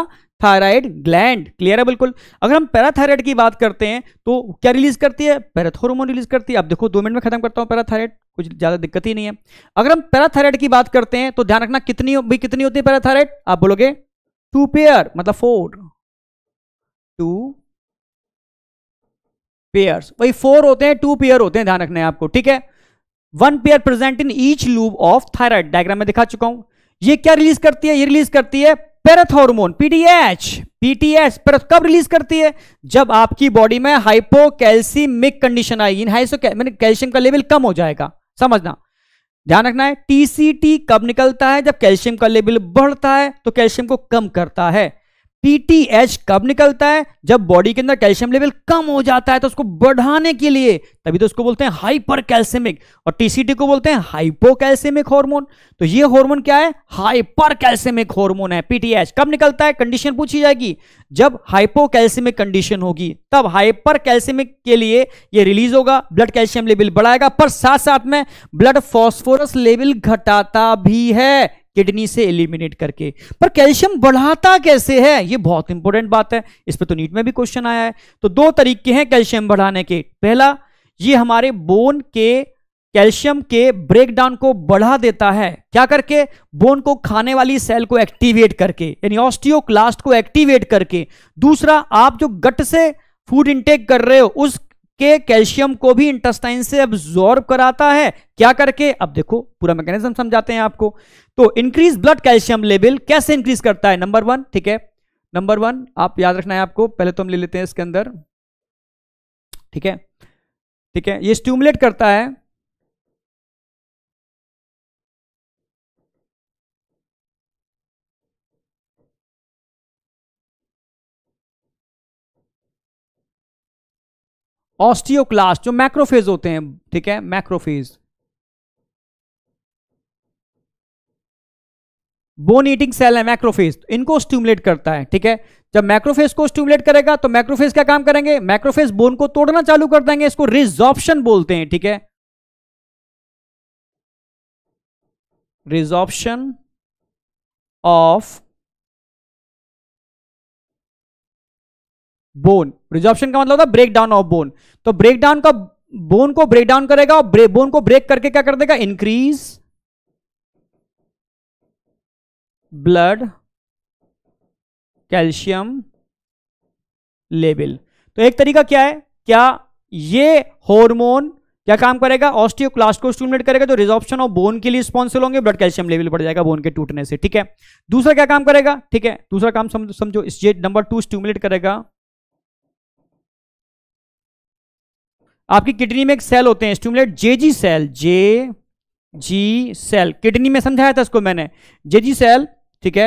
थायराइड ग्लैंड क्लियर है बिल्कुल अगर हम पैराथायराइड की बात करते हैं तो क्या रिलीज करती है पैराथोरमोन रिलीज करती है अब देखो दो मिनट में खत्म करता हूँ पैराथायराइड कुछ ज्यादा दिक्कत ही नहीं है अगर हम पैराथायराइड की बात करते हैं तो ध्यान रखना कितनी भी कितनी होती है पैराथायराइड आप बोलोगे टू पेयर मतलब फोर टू पेयर वही फोर होते हैं टू पेयर होते हैं ध्यान रखना है आपको ठीक है one pair present in each lobe of thyroid diagram में दिखा चुका हूं ये क्या रिलीज करती है ये रिलीज करती है पेरथ पीडीएच पीटीएच पेरथ कब रिलीज करती है जब आपकी बॉडी में हाइपोकैल्सीमिक कंडीशन आएगी इन हाइसो मैंने कैल्शियम का लेवल कम हो जाएगा समझना ध्यान रखना है टीसीटी कब निकलता है जब कैल्शियम का लेवल बढ़ता है तो कैल्शियम को कम करता है पीटीएच कब निकलता है जब बॉडी के अंदर कैल्शियम लेवल कम हो जाता है तो उसको बढ़ाने के लिए तभी तो उसको बोलते हैं हाइपर कैल्सियमिक और टीसीटी को बोलते हैं हाइपो कैल्सियमिक हॉर्मोन तो ये हार्मोन क्या है हाइपर कैल्सियमिक हॉर्मोन है पीटीएच कब निकलता है कंडीशन पूछी जाएगी जब हाइपो कैल्सियमिक कंडीशन होगी तब हाइपर कैल्सियमिक के लिए ये रिलीज होगा ब्लड कैल्शियम लेवल बढ़ाएगा पर साथ साथ में ब्लड फॉस्फोरस लेवल घटाता भी है किडनी से एलिमिनेट करके पर कैल्शियम बढ़ाता कैसे है ये बहुत इंपॉर्टेंट बात है इस पर तो नीट में भी क्वेश्चन आया है तो दो तरीके हैं कैल्शियम बढ़ाने के पहला ये हमारे बोन के कैल्शियम के ब्रेकडाउन को बढ़ा देता है क्या करके बोन को खाने वाली सेल को एक्टिवेट करके यानी ऑस्टियोक्लास्ट को एक्टिवेट करके दूसरा आप जो गट से फूड इंटेक कर रहे हो उस के कैल्शियम को भी इंटेस्टाइन से एब्जॉर्ब कराता है क्या करके अब देखो पूरा मैकेनिज्म समझाते हैं आपको तो इंक्रीज ब्लड कैल्शियम लेवल कैसे इंक्रीज करता है नंबर वन ठीक है नंबर वन आप याद रखना है आपको पहले तो हम ले लेते हैं इसके अंदर ठीक है ठीक है ये स्टूमुलेट करता है ऑस्टियोक्लास्ट जो मैक्रोफेज होते हैं ठीक है मैक्रोफेज बोन ईटिंग सेल है मैक्रोफेज तो इनको स्टिमुलेट करता है ठीक है जब मैक्रोफेज को स्टिमुलेट करेगा तो मैक्रोफेज क्या काम करेंगे मैक्रोफेज बोन को तोड़ना चालू कर देंगे इसको रिजॉप्शन बोलते हैं ठीक है रिजॉप्शन ऑफ बोन रिजॉर्प्शन का मतलब होता है ब्रेक डाउन ऑफ बोन तो ब्रेक डाउन का बोन को ब्रेक डाउन करेगा और बोन को ब्रेक करके क्या कर देगा इंक्रीज ब्लड कैल्शियम लेवल तो एक तरीका क्या है क्या ये हार्मोन क्या काम करेगा ऑस्टियोक्लास्ट को स्टिमुलेट करेगा जो रिजॉर्प्शन ऑफ बोन के लिए रिस्पॉन्सिबल होंगे ब्लड कैल्शियम लेवल बढ़ जाएगा बोन के टूटने से ठीक है दूसरा क्या काम करेगा ठीक है दूसरा काम समझो इस नंबर टू स्टिमुलेट करेगा आपकी किडनी में एक सेल होते हैं stimulate JG cell J G cell kidney में समझाया था इसको मैंने जेजी सेल ठीक है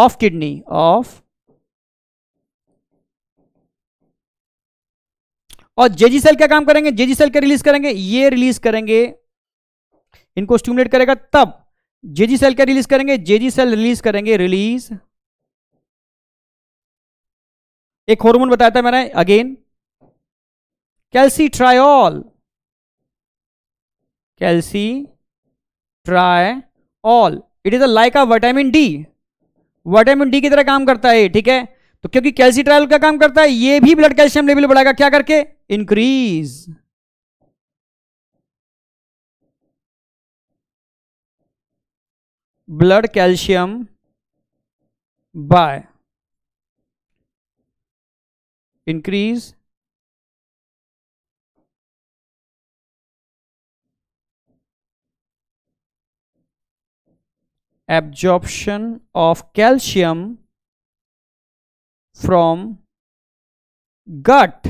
ऑफ किडनी ऑफ और जेजी सेल क्या काम करेंगे जेजी सेल क्या रिलीज करेंगे ये रिलीज करेंगे इनको स्टूमुलेट करेगा तब जेजी सेल क्या रिलीज करेंगे जेजी सेल रिलीज करेंगे रिलीज एक हार्मोन बताया था मैंने again calcitriol calcitriol it is a like a vitamin D vitamin D की तरह काम करता है ठीक है तो क्योंकि कैल्सी ट्रायल का काम करता है ये भी ब्लड कैल्शियम लेवल बढ़ाएगा क्या करके increase blood calcium by increase absorption of calcium from gut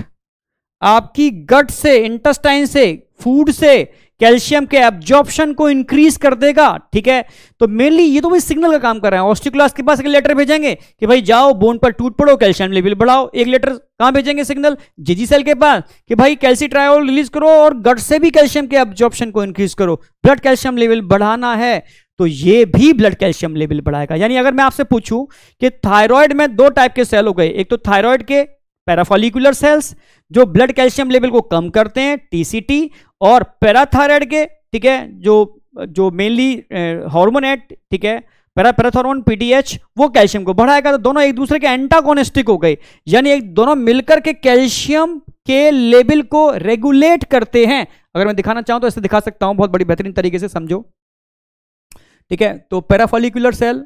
आपकी गट से इंटेस्टाइन से फूड से कैल्शियम के एब्जॉर्प्शन को इंक्रीज कर देगा ठीक है तो मेनली ये तो भाई सिग्नल का काम कर रहे हैं ऑस्टिक्लास के पास एक लेटर भेजेंगे कि भाई जाओ बोन पर टूट पड़ो कैल्शियम लेवल बढ़ाओ एक लेटर कहां भेजेंगे सिग्नल जेजी सेल के पास कि भाई कैल्सी ट्रायोल रिलीज करो और गट से भी कैल्शियम के एब्जॉर्प्शन को इंक्रीज करो ब्लड कैल्शियम लेवल बढ़ाना है तो ये भी ब्लड कैल्शियम लेवल बढ़ाएगा यानी अगर मैं आपसे पूछूं कि थायराइड में दो टाइप के सेल हो गए एक तो थायराइड के पैराफॉलिकुलर सेल्स जो ब्लड कैल्शियम लेवल को कम करते हैं टीसीटी और पैराथायराइड के ठीक है जो जो मेनली हार्मोन है ठीक है पैरा पैराथॉर्मोन पीटीएच वो कैल्शियम को बढ़ाएगा तो दोनों एक दूसरे के एंटागोनिस्टिक हो गए यानी एक दोनों मिलकर के कैल्शियम के लेवल को रेगुलेट करते हैं अगर मैं दिखाना चाहूं तो इसे दिखा सकता हूं बहुत बड़ी बेहतरीन तरीके से समझो ठीक है तो पैराफॉलिकुलर सेल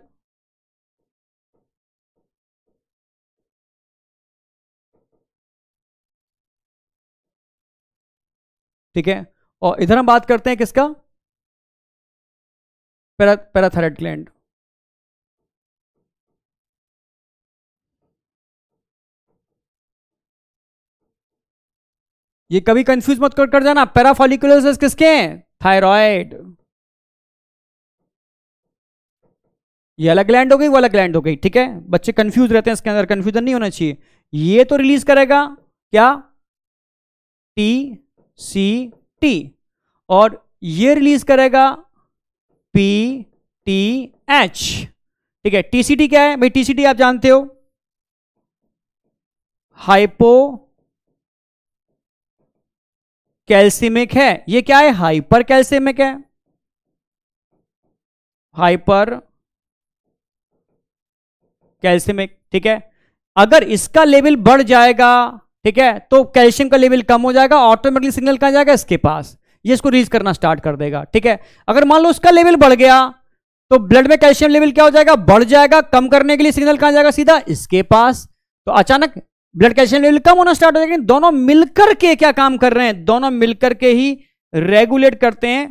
ठीक है और इधर हम बात करते हैं किसका पैराथायरॉइड ग्लैंड ये कभी कंफ्यूज मत कर कर जाना पैराफॉलिकुलर किसके हैं थायराइड ये अलग ग्लैंड हो गई वो अलग ग्लैंड हो गई ठीक है बच्चे कंफ्यूज रहते हैं इसके अंदर कंफ्यूजन नहीं होना चाहिए ये तो रिलीज करेगा क्या टी सी टी और ये रिलीज करेगा पी टी एच ठीक है टी क्या है भाई टी आप जानते हो हाइपो कैल्सिमिक है ये क्या है हाइपर कैल्सिमिक है हाइपर कैल्शियमिक ठीक है अगर इसका लेवल बढ़ जाएगा ठीक है तो कैल्शियम का लेवल कम हो जाएगा ऑटोमेटिकली सिग्नल कहाँ जाएगा इसके पास ये इसको रीज करना स्टार्ट कर देगा ठीक है अगर मान लो इसका लेवल बढ़ गया तो ब्लड में कैल्शियम लेवल क्या हो जाएगा बढ़ जाएगा कम करने के लिए सिग्नल कहाँ जाएगा सीधा इसके पास तो अचानक ब्लड कैल्शियम लेवल कम होना स्टार्ट हो जाएगा दोनों मिलकर के क्या काम कर रहे हैं दोनों मिलकर के ही रेगुलेट करते हैं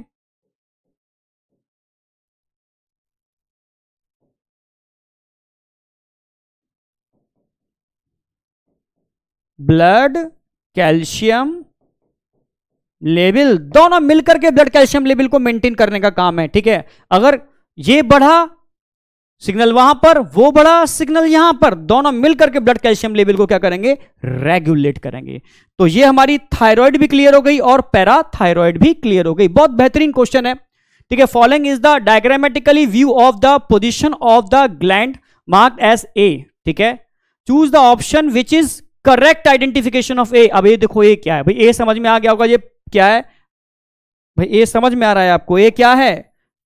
ब्लड कैल्शियम लेवल दोनों मिलकर के ब्लड कैल्शियम लेवल को मेंटेन करने का काम है ठीक है अगर ये बढ़ा सिग्नल वहां पर वो बड़ा सिग्नल यहां पर दोनों मिलकर के ब्लड कैल्शियम लेवल को क्या करेंगे रेगुलेट करेंगे तो ये हमारी थायराइड भी क्लियर हो गई और पैराथायराइड भी क्लियर हो गई बहुत बेहतरीन क्वेश्चन है ठीक है following is the diagrammatically view of the position of the gland mark as A ठीक है choose the option which is correct identification of A अब ये देखो ए क्या है भाई ए समझ में आ गया होगा ये क्या है भाई ए समझ में आ रहा है आपको ए क्या है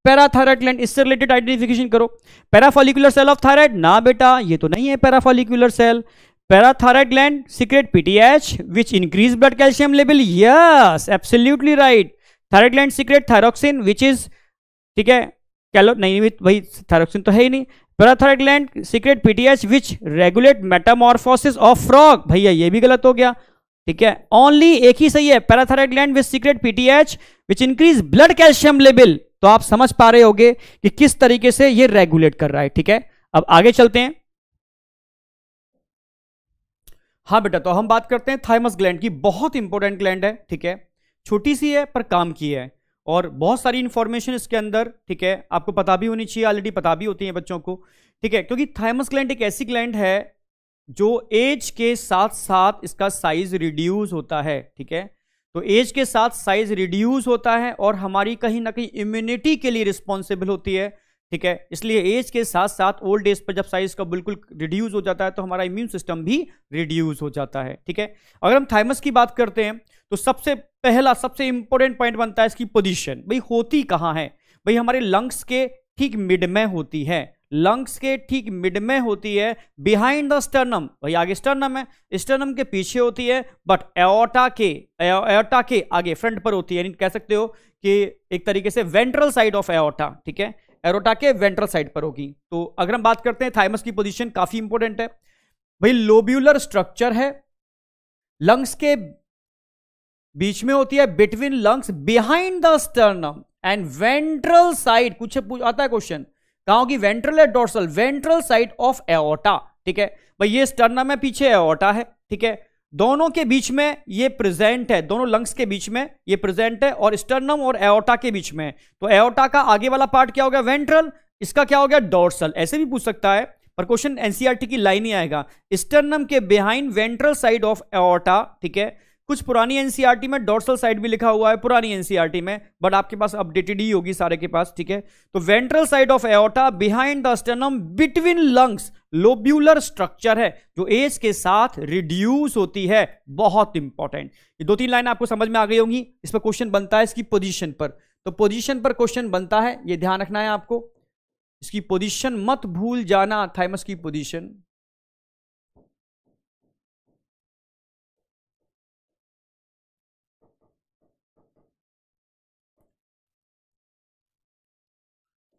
पैराथायराइड ग्लैंड इससे रिलेटेड आइडेंटिफिकेशन करो पैराफॉलिकुलर सेल ऑफ थायराइड ना बेटा ये तो नहीं है parafollicular cell parathyroid gland secrete PTH which increase blood calcium level yes absolutely right thyroid gland secrete thyroxine which is ठीक है कह लो नहीं भाई थायरोक्सिन तो है ही नहीं parathyroid gland secrete PTH which regulate metamorphosis of frog भैया ये भी गलत हो गया ठीक है ओनली एक ही सही है parathyroid gland with secrete PTH which increase blood calcium level तो आप समझ पा रहे होगे कि किस तरीके से ये रेगुलेट कर रहा है ठीक है अब आगे चलते हैं हाँ बेटा तो हम बात करते हैं थाइमस ग्लैंड की बहुत इंपॉर्टेंट ग्लैंड है ठीक है छोटी सी है पर काम की है और बहुत सारी इन्फॉर्मेशन इसके अंदर ठीक है आपको पता भी होनी चाहिए ऑलरेडी पता भी होती है बच्चों को ठीक है क्योंकि थाइमस ग्लैंड एक ऐसी ग्लैंड है जो एज के साथ साथ इसका साइज रिड्यूस होता है ठीक है तो एज के साथ साइज रिड्यूस होता है और हमारी कहीं ना कहीं इम्यूनिटी के लिए रिस्पॉन्सिबल होती है ठीक है इसलिए एज के साथ साथ ओल्ड एज पर जब साइज का बिल्कुल रिड्यूस हो जाता है तो हमारा इम्यून सिस्टम भी रिड्यूस हो जाता है ठीक है अगर हम थाइमस की बात करते हैं तो सबसे पहला सबसे इंपॉर्टेंट पॉइंट बनता है इसकी पोजीशन भाई होती कहाँ है भाई हमारे लंग्स के ठीक मिड में होती है लंग्स के ठीक मिड में होती है बिहाइंड द स्टर्नम भाई आगे स्टर्नम है स्टर्नम के पीछे होती है बट एओटा के एओटा के आगे फ्रंट पर होती है यानी कह सकते हो कि एक तरीके से वेंट्रल साइड ऑफ एओटा ठीक है एरोटा के वेंट्रल साइड पर होगी तो अगर हम बात करते हैं थाइमस की पोजीशन काफी इंपॉर्टेंट है भाई लोब्यूलर स्ट्रक्चर है लंग्स के बीच में होती है between lungs behind the sternum and ventral side कुछ आता है क्वेश्चन कहा होगी ventral at dorsal ventral side of aorta ठीक है भाई ये स्टर्नम है पीछे एओटा है ठीक है दोनों के बीच में ये प्रेजेंट है दोनों लंग्स के बीच में ये प्रेजेंट है और स्टर्नम और एओटा के बीच में तो एओटा का आगे वाला पार्ट क्या हो गया वेंट्रल इसका क्या हो गया डोर्सल ऐसे भी पूछ सकता है पर क्वेश्चन एनसीआरटी e की लाइन ही आएगा स्टर्नम के behind ventral side of aorta ठीक है कुछ पुरानी एनसीईआरटी e में डॉर्सल साइड भी लिखा हुआ है पुरानी एनसीईआरटी e में बट आपके पास अपडेटेड ही होगी सारे के पास ठीक है तो ventral side of aorta behind the sternum between lungs lobular structure है जो एज के साथ रिड्यूस होती है बहुत इंपॉर्टेंट ये दो तीन लाइन आपको समझ में आ गई होंगी इस पर क्वेश्चन बनता है इसकी पोजिशन पर तो पोजिशन पर क्वेश्चन बनता है ये ध्यान रखना है आपको इसकी पोजिशन मत भूल जाना थाइमस की पोजिशन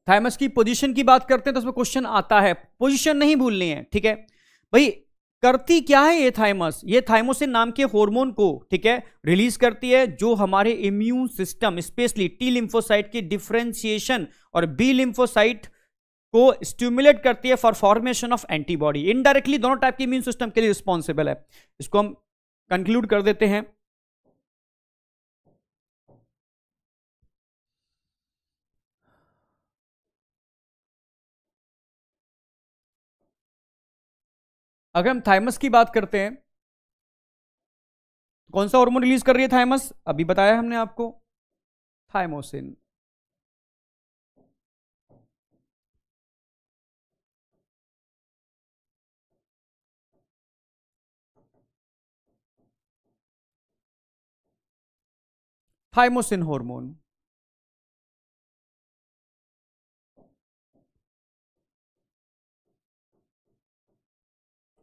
थाइमस की पोजीशन की बात करते हैं तो उसमें क्वेश्चन आता है पोजीशन नहीं भूलनी है ठीक है भाई करती क्या है ये थाइमस ये थाइमोसिन नाम के हार्मोन को ठीक है रिलीज करती है जो हमारे immune system specially T lymphocyte की डिफ्रेंसिएशन और बी लिम्फोसाइट को स्टिमुलेट करती है for formation of antibody indirectly दोनों टाइप के इम्यून सिस्टम के लिए रिस्पॉन्सिबल है इसको हम कंक्लूड कर देते हैं अगर हम थाइमस की बात करते हैं तो कौन सा हार्मोन रिलीज कर रही है थाइमस अभी बताया हमने आपको थाइमोसिन थाइमोसिन हार्मोन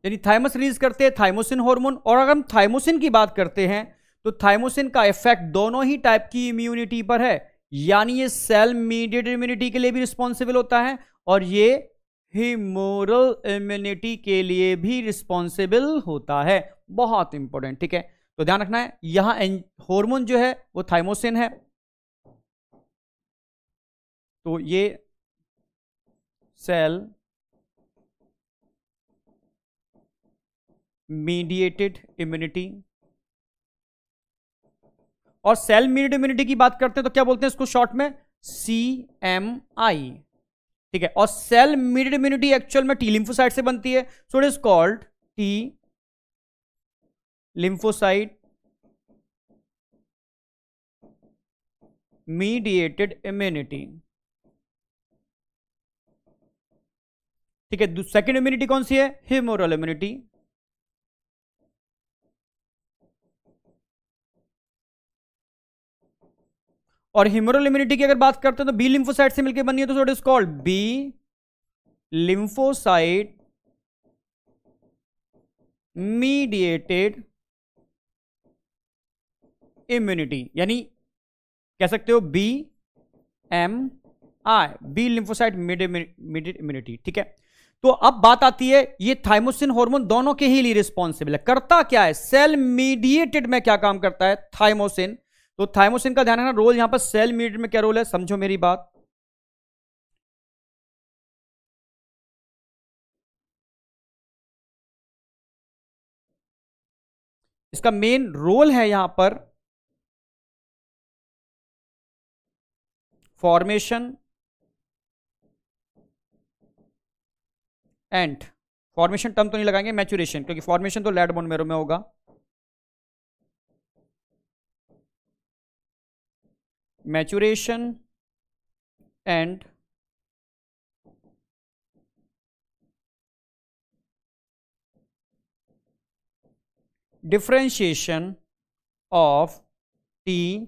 यानी थाइमस रिलीज करते हैं थाइमोसिन हार्मोन और अगर हम थाइमोसिन की बात करते हैं तो थाइमोसिन का इफेक्ट दोनों ही टाइप की इम्यूनिटी पर है यानी ये सेल मीडिएट इम्यूनिटी के लिए भी रिस्पॉन्सिबल होता है और ये हिमोरल इम्यूनिटी के लिए भी रिस्पॉन्सिबल होता है बहुत इंपॉर्टेंट ठीक है तो ध्यान रखना है यहां हॉर्मोन जो है वो थाइमोसिन है तो ये सेल मीडिएटेड इम्यूनिटी और सेल मीडिएटेड इम्यूनिटी की बात करते हैं तो क्या बोलते हैं इसको शॉर्ट में सी एम आई ठीक है और सेल मीडिएटेड इम्यूनिटी एक्चुअल में टी लिम्फोसाइट से बनती है so it is called T lymphocyte mediated immunity ठीक है सेकेंड इम्यूनिटी कौन सी है हिमोरल इम्यूनिटी और हिमोरल इम्यूनिटी की अगर बात करते हैं तो बी लिम्फोसाइट से मिलकर बनी है तो it is called B lymphocyte mediated immunity यानी कह सकते हो B M I B lymphocyte mid immunity ठीक है तो अब बात आती है ये थाइमोसिन हार्मोन दोनों के ही लिए रिस्पॉन्सिबल है करता क्या है सेल मीडिएटेड में क्या काम करता है थाइमोसिन तो थायमोसिन का ध्यान रखना रोल यहां पर सेल मीटर में क्या रोल है समझो मेरी बात इसका मेन रोल है यहां पर फॉर्मेशन एंड फॉर्मेशन टर्म तो नहीं लगाएंगे मैचुरेशन क्योंकि फॉर्मेशन तो लेड बोन मेरो में होगा maturation and differentiation of T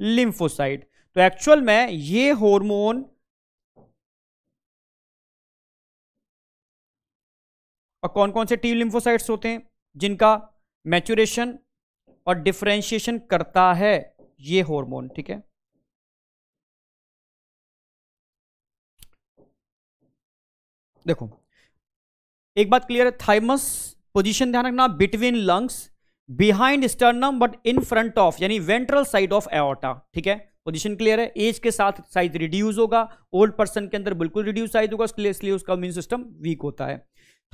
lymphocyte तो एक्चुअल में ये हार्मोन और कौन कौन से टी लिम्फोसाइट्स होते हैं जिनका मैचुरेशन और डिफ्रेंशिएशन करता है ये हार्मोन ठीक है देखो एक बात क्लियर है थाइमस पोजीशन ध्यान रखना between lungs behind sternum but in front of यानी वेंट्रल साइड ऑफ एओटा ठीक है पोजीशन क्लियर है एज के साथ साइज रिड्यूस होगा ओल्ड पर्सन के अंदर बिल्कुल रिड्यूस साइज होगा इसलिए उसका इम्यून सिस्टम वीक होता है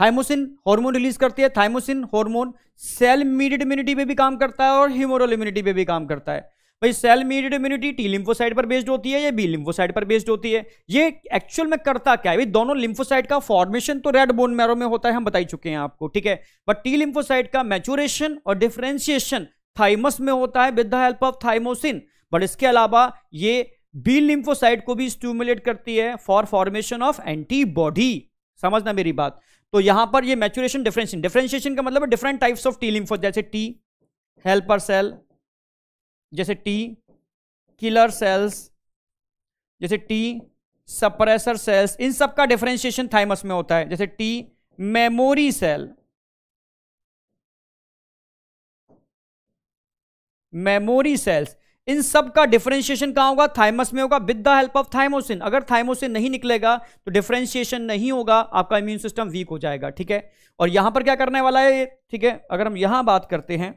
थाइमोसिन हार्मोन रिलीज करती है thymosin hormone cell mediate immunity पे भी काम करता है और ह्यूमोरल इम्यूनिटी पे भी काम करता है भाई cell mediated immunity T lymphocyte पर बेस्ड होती है या बी लिम्फोसाइट पर बेस्ड होती है ये एक्चुअल में करता क्या है भाई दोनों लिम्फोसाइट का फॉर्मेशन तो रेड बोन मैरो में होता है हम बताई चुके हैं आपको ठीक है बट टी लिम्फोसाइट का मैचुरेशन और डिफ्रेंशिएशन थाइमस में होता है with the help of thymosin but इसके अलावा ये बी लिम्फोसाइट को भी स्टूमुलेट करती है फॉर फॉर्मेशन ऑफ एंटीबॉडी समझना मेरी बात तो यहां पर ये मैचुरेशन डिफरेंशिएशन डिफरेंशिएशन का मतलब different types of T lympho जैसे टी हेल्पर सेल जैसे टी किलर सेल्स जैसे टी सप्रेसर सेल्स इन सब का डिफ्रेंशिएशन थाइमस में होता है जैसे T memory cell memory cells इन सब का डिफ्रेंशिएशन कहां होगा थाइमस में होगा with the help of thymosin अगर थाइमोसिन नहीं निकलेगा तो डिफरेंशिएशन नहीं होगा आपका इम्यून सिस्टम वीक हो जाएगा ठीक है और यहां पर क्या करने वाला है ठीक है अगर हम यहां बात करते हैं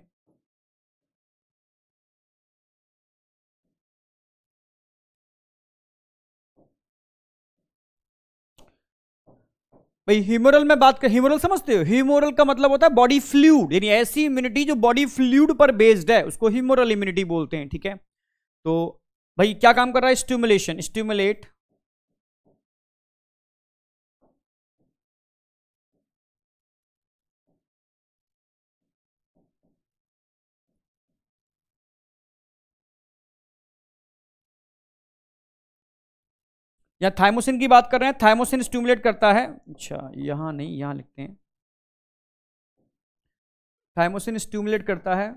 भाई ह्यूमरल में बात कर ह्यूमरल समझते हो ह्यूमरल का मतलब होता है बॉडी फ्लूड यानी ऐसी इम्यूनिटी जो बॉडी फ्लूड पर बेस्ड है उसको ह्यूमरल इम्यूनिटी बोलते हैं ठीक है तो भाई क्या काम कर रहा है स्टिमुलेशन स्टिमुलेट या थायमोसिन की बात कर रहे हैं थायमोसिन स्टूमुलेट करता है अच्छा यहाँ नहीं यहाँ लिखते हैं थायमोसिन स्टूमुलेट करता है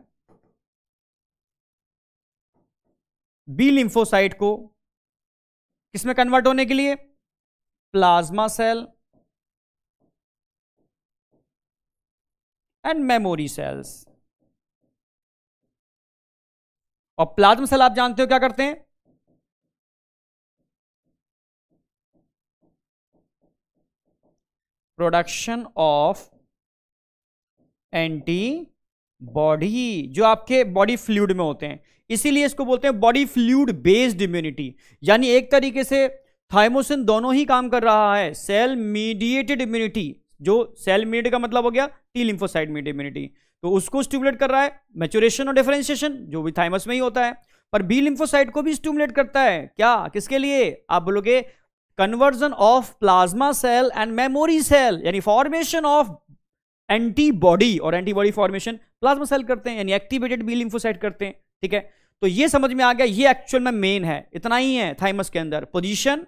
बी लिम्फोसाइट को किसमें कन्वर्ट होने के लिए plasma cell and memory cells और प्लाज्मा सेल आप जानते हो क्या करते हैं प्रोडक्शन ऑफ एंटी बॉडी जो आपके बॉडी फ्लूड में होते हैं इसीलिए इसको बोलते हैं बॉडी फ्लूड बेस्ड इम्यूनिटी यानी एक तरीके से थाइमोसिन दोनों ही काम कर रहा है सेल मीडिएटेड इम्यूनिटी जो सेल मीडिएट का मतलब हो गया टी लिम्फोसाइड मीड इम्यूनिटी तो उसको स्टिमुलेट कर रहा है मेचोरेशन और डिफरेंशिएशन जो भी थाइमस में ही होता है पर बी लिम्फोसाइड को भी स्टिमुलेट करता है क्या किसके लिए आप बोलोगे conversion of plasma cell and memory cell यानी फॉर्मेशन ऑफ एंटीबॉडी और एंटीबॉडी फॉर्मेशन प्लाज्मा सेल करते हैं यानी एक्टिवेटेड बी लिम्फोसाइट करते हैं ठीक है तो ये समझ में आ गया ये एक्चुअल में मेन है इतना ही है थाइमस के अंदर पोजीशन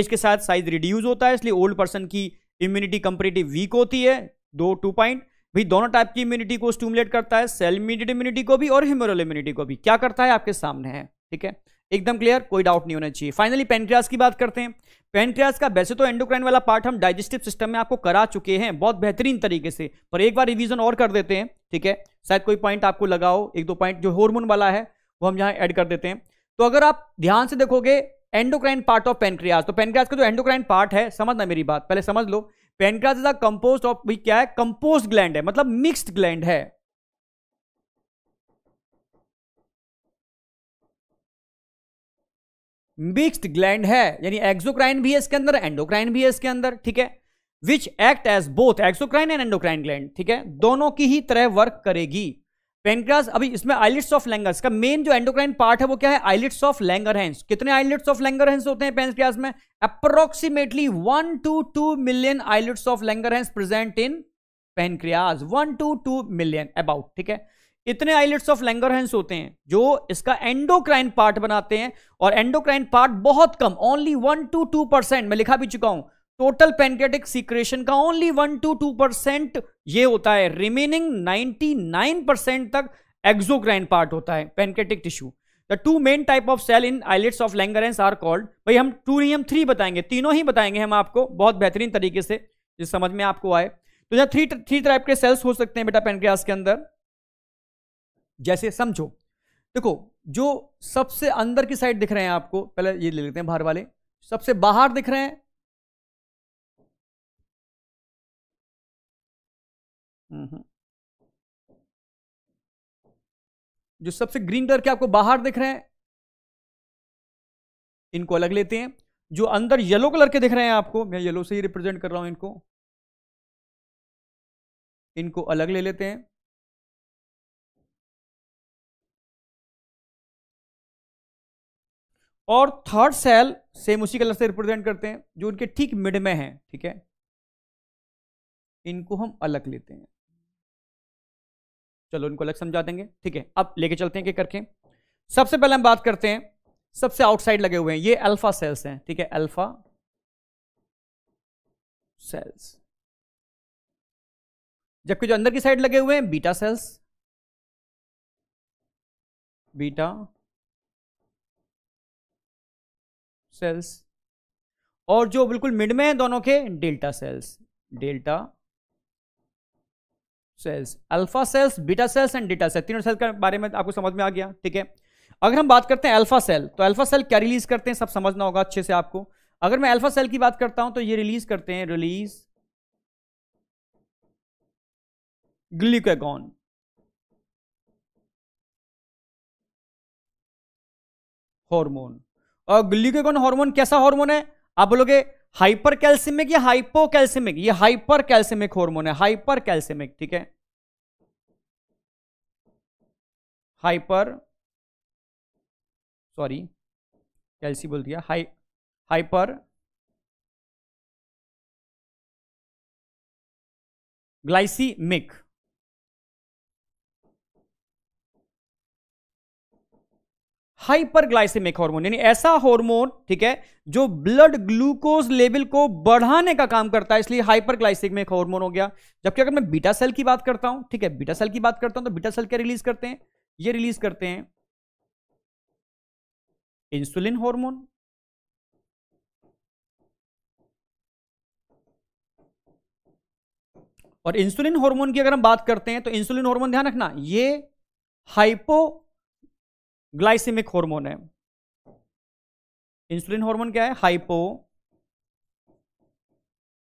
एज के साथ साइज रिड्यूस होता है इसलिए ओल्ड पर्सन की इम्यूनिटी कंपेरेटिव वीक होती है दो टू पॉइंट भी दोनों टाइप की इम्यूनिटी को स्टूमुलेट करता है सेल मीडिएट इम्यूनिटी को भी और ह्यूमरल इम्यूनिटी को भी क्या करता है आपके सामने है ठीक है एकदम क्लियर कोई डाउट नहीं होना चाहिए फाइनली पेनक्रियास की बात करते हैं पेनक्रियास का वैसे तो एंडोक्राइन वाला पार्ट हम डाइजेस्टिव सिस्टम में आपको करा चुके हैं बहुत बेहतरीन तरीके से पर एक बार रिविजन और कर देते हैं ठीक है शायद कोई पॉइंट आपको लगाओ एक दो पॉइंट जो हॉर्मोन वाला है वो हम यहाँ ऐड कर देते हैं तो अगर आप ध्यान से देखोगे एंडोक्राइन पार्ट ऑफ पेनक्रियास तो पेनक्रियास का जो एंडोक्राइन पार्ट है समझना मेरी बात पहले समझ लो pancreas is a compose of क्या है कंपोज ग्लैंड है मतलब मिक्स्ड ग्लैंड है मिक्स्ड ग्लैंड है यानी एक्सोक्राइन भी है इसके अंदर एंडोक्राइन भी है इसके अंदर ठीक है which act as both exocrine and endocrine gland ठीक है दोनों की ही तरह वर्क करेगी पेनक्रास अभी इसमें आइलेट्स ऑफ लैंगर इसका मेन जो एंडोक्राइन पार्ट है वो क्या है आइलेट्स ऑफ लैंगर हैंस कितने आइलेट्स ऑफ लैंगर हैंस होते हैं पेनक्रास में approximately one two two million islets of Langerhans present in pancreas one two two million about ठीक है इतने आइलेट्स ऑफ लैंगरहैंस होते हैं जो इसका एंडोक्राइन पार्ट बनाते हैं और एंडोक्राइन पार्ट बहुत कम only one two two percent मैं लिखा भी चुका हूं टोटल पेनकेटिक सीक्रेशन का only one two two percent ये होता है रिमेनिंग नाइनटी नाइन परसेंट तक एक्सोक्राइन पार्ट होता है pancreatic tissue the two main type of cell in islets of Langerhans are called भाई हम टू नहीं हम थ्री बताएंगे तीनों ही बताएंगे हम आपको बहुत बेहतरीन तरीके से जिस समझ में आपको आए तो यहाँ थ्री थ्री टाइप के सेल्स हो सकते हैं बेटा पेनक्रियास के अंदर जैसे समझो देखो जो सबसे अंदर की साइड दिख रहे हैं आपको पहले ये ले लेते हैं बाहर वाले सबसे बाहर दिख रहे हैं जो सबसे ग्रीन कलर के आपको बाहर दिख रहे हैं इनको अलग लेते हैं जो अंदर येलो कलर के दिख रहे हैं आपको मैं येलो से ही रिप्रेजेंट कर रहा हूं इनको इनको अलग ले लेते हैं और थर्ड सेल सेम उसी कलर से रिप्रेजेंट करते हैं जो उनके ठीक मिड में है ठीक है इनको हम अलग लेते हैं चलो इनको अलग समझा देंगे ठीक है अब लेके चलते हैं कि करके सबसे पहले हम बात करते हैं सबसे आउटसाइड लगे हुए हैं ये अल्फा सेल्स हैं ठीक है अल्फा सेल्स जबकि जो अंदर की साइड लगे हुए हैं बीटा सेल्स बीटा सेल्स और जो बिल्कुल मिड में है दोनों के delta cells delta cells alpha cells beta cells and डेटा सेल तीनों सेल के बारे में आपको समझ में आ गया ठीक है अगर हम बात करते हैं अल्फा सेल तो अल्फा सेल क्या रिलीज करते हैं सब समझना होगा अच्छे से आपको अगर मैं अल्फा सेल की बात करता हूं तो ये रिलीज करते हैं release glucagon hormone glucagon hormone कैसा हार्मोन है आप बोलोगे हाइपर कैल्सिमिक या हाइपो कैल्सिमिक ये हाइपर कैल्सिमिक हॉर्मोन है हाइपर कैल्सिमिक ठीक है हाइपर सॉरी कैल्सी बोल दिया हाई हाइपर ग्लाइसीमिक हाइपरग्लाइसेमिक हार्मोन यानी ऐसा हार्मोन ठीक है जो ब्लड ग्लूकोज लेवल को बढ़ाने का काम करता है इसलिए हाइपरग्लाइसेमिक हार्मोन हो गया जबकि अगर मैं बीटा सेल की बात करता हूं ठीक है बीटा सेल की बात करता हूं तो बीटा सेल क्या रिलीज करते हैं ये रिलीज करते हैं इंसुलिन हॉर्मोन और इंसुलिन हार्मोन की अगर हम बात करते हैं तो इंसुलिन हार्मोन ध्यान रखना ये हाइपो ग्लाइसेमिक हार्मोन है इंसुलिन हार्मोन क्या है हाइपो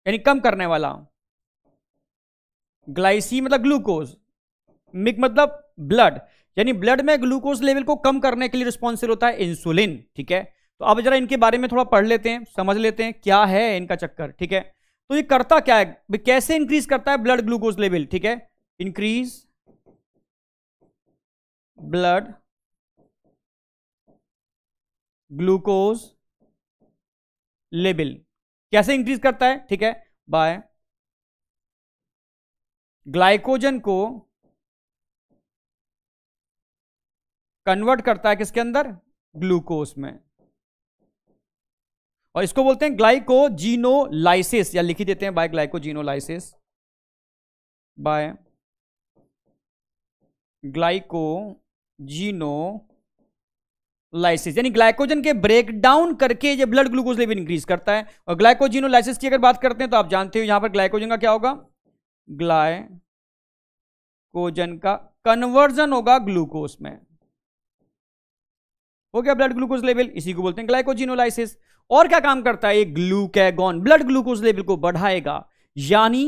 यानी कम करने वाला ग्लाइसी मतलब ग्लूकोज मिक मतलब ब्लड यानी ब्लड में ग्लूकोज लेवल को कम करने के लिए रिस्पॉन्सिबल होता है इंसुलिन ठीक है तो अब जरा इनके बारे में थोड़ा पढ़ लेते हैं समझ लेते हैं क्या है इनका चक्कर ठीक है तो ये करता क्या है कैसे इंक्रीज करता है ब्लड ग्लूकोज लेवल ठीक है इंक्रीज ब्लड ग्लूकोज लेबल कैसे इंक्रीज करता है ठीक है बाय ग्लाइकोजन को कन्वर्ट करता है किसके अंदर ग्लूकोज में और इसको बोलते हैं ग्लाइकोजीनोलाइसिस या लिखी देते हैं by glycogenolysis by glycogenolysis यानी ग्लाइकोजन के ब्रेक डाउन करके ये ब्लड ग्लूकोज लेवल इंक्रीज करता है और ग्लाइकोजिनोलाइसिस की अगर बात करते हैं तो आप जानते हो यहां पर ग्लाइकोजन का क्या होगा ग्लाइकोजन का कन्वर्जन होगा ग्लूकोज में हो गया ब्लड ग्लूकोज लेवल इसी को बोलते हैं ग्लाइकोजिनोलाइसिस और क्या काम करता है ये ग्लूकैगॉन ब्लड ग्लूकोज लेवल को बढ़ाएगा यानी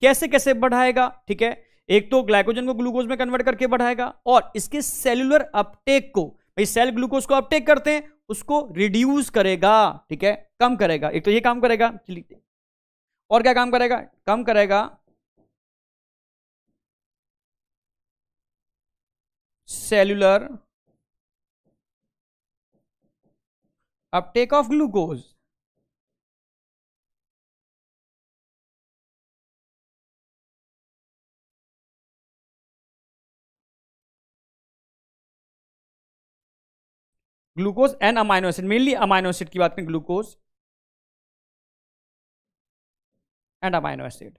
कैसे कैसे बढ़ाएगा ठीक है एक तो ग्लाइकोजन को ग्लूकोज में कन्वर्ट करके बढ़ाएगा और इसके सेलुलर अपटेक को भाई सेल ग्लूकोज को अपटेक करते हैं उसको रिड्यूस करेगा ठीक है कम करेगा एक तो ये काम करेगा और क्या काम करेगा कम करेगा cellular uptake of glucose glucose and amino acid mainly amino acid की बात करें ग्लूकोज एंड अमाइनो एसिड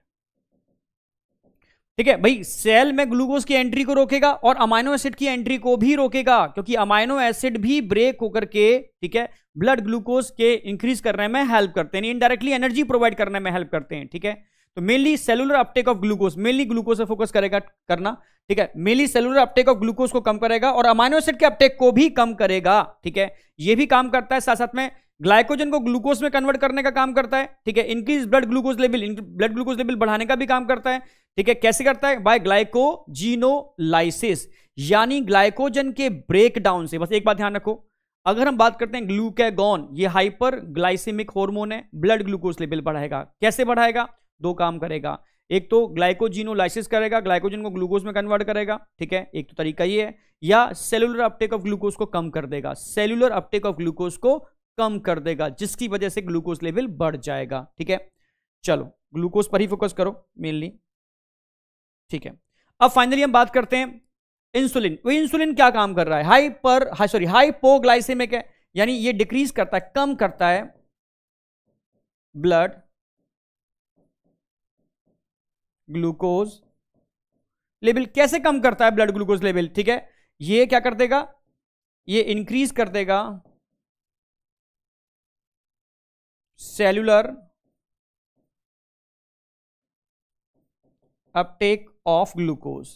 ठीक है भाई सेल में ग्लूकोज की एंट्री को रोकेगा और अमाइनो एसिड की एंट्री को भी रोकेगा क्योंकि अमाइनो एसिड भी ब्रेक होकर के ठीक है ब्लड ग्लूकोज के इंक्रीज करने में हेल्प करते हैं इनडायरेक्टली एनर्जी प्रोवाइड करने में हेल्प करते हैं ठीक है तो mainly cellular uptake of glucose mainly glucose पे फोकस करेगा करना ठीक है mainly cellular uptake of glucose को कम करेगा और अमाइनो एसिड के अपटेक को भी कम करेगा ठीक है ये भी काम करता है साथ साथ में ग्लाइकोजन को ग्लूकोज में कन्वर्ट करने का काम करता है ठीक है increase blood glucose level blood glucose level बढ़ाने का भी काम करता है ठीक है कैसे करता है बाय ग्लाइकोजीनोलाइसिस यानी ग्लाइकोजन के ब्रेकडाउन से बस एक बात ध्यान रखो अगर हम बात करते हैं ग्लूकैगॉन ये हाइपर ग्लाइसेमिक हॉर्मोन है ब्लड ग्लूकोज लेवल बढ़ाएगा कैसे बढ़ाएगा दो काम करेगा एक तो ग्लाइकोजीनोलाइसिस करेगा ग्लाइकोजन को ग्लूकोज में कन्वर्ट करेगा ठीक है एक तो तरीका ये है या सेलुलर अपटेक ऑफ ग्लूकोज को कम कर देगा सेलुलर अपटेक ऑफ ग्लूकोज को कम कर देगा जिसकी वजह से ग्लूकोज लेवल बढ़ जाएगा ठीक है चलो ग्लूकोज पर ही फोकस करो मेनली ठीक है अब फाइनली हम बात करते हैं इंसुलिन वो इंसुलिन क्या काम कर रहा है हाई पर हाई सॉरी हाइपोग्लाइसेमिक है यानी ये डिक्रीज करता है कम करता है ब्लड ग्लूकोज लेवल कैसे कम करता है ब्लड ग्लूकोज लेवल ठीक है ये क्या कर देगा ये इंक्रीज कर देगा सेलुलर अपटेक ऑफ ग्लूकोज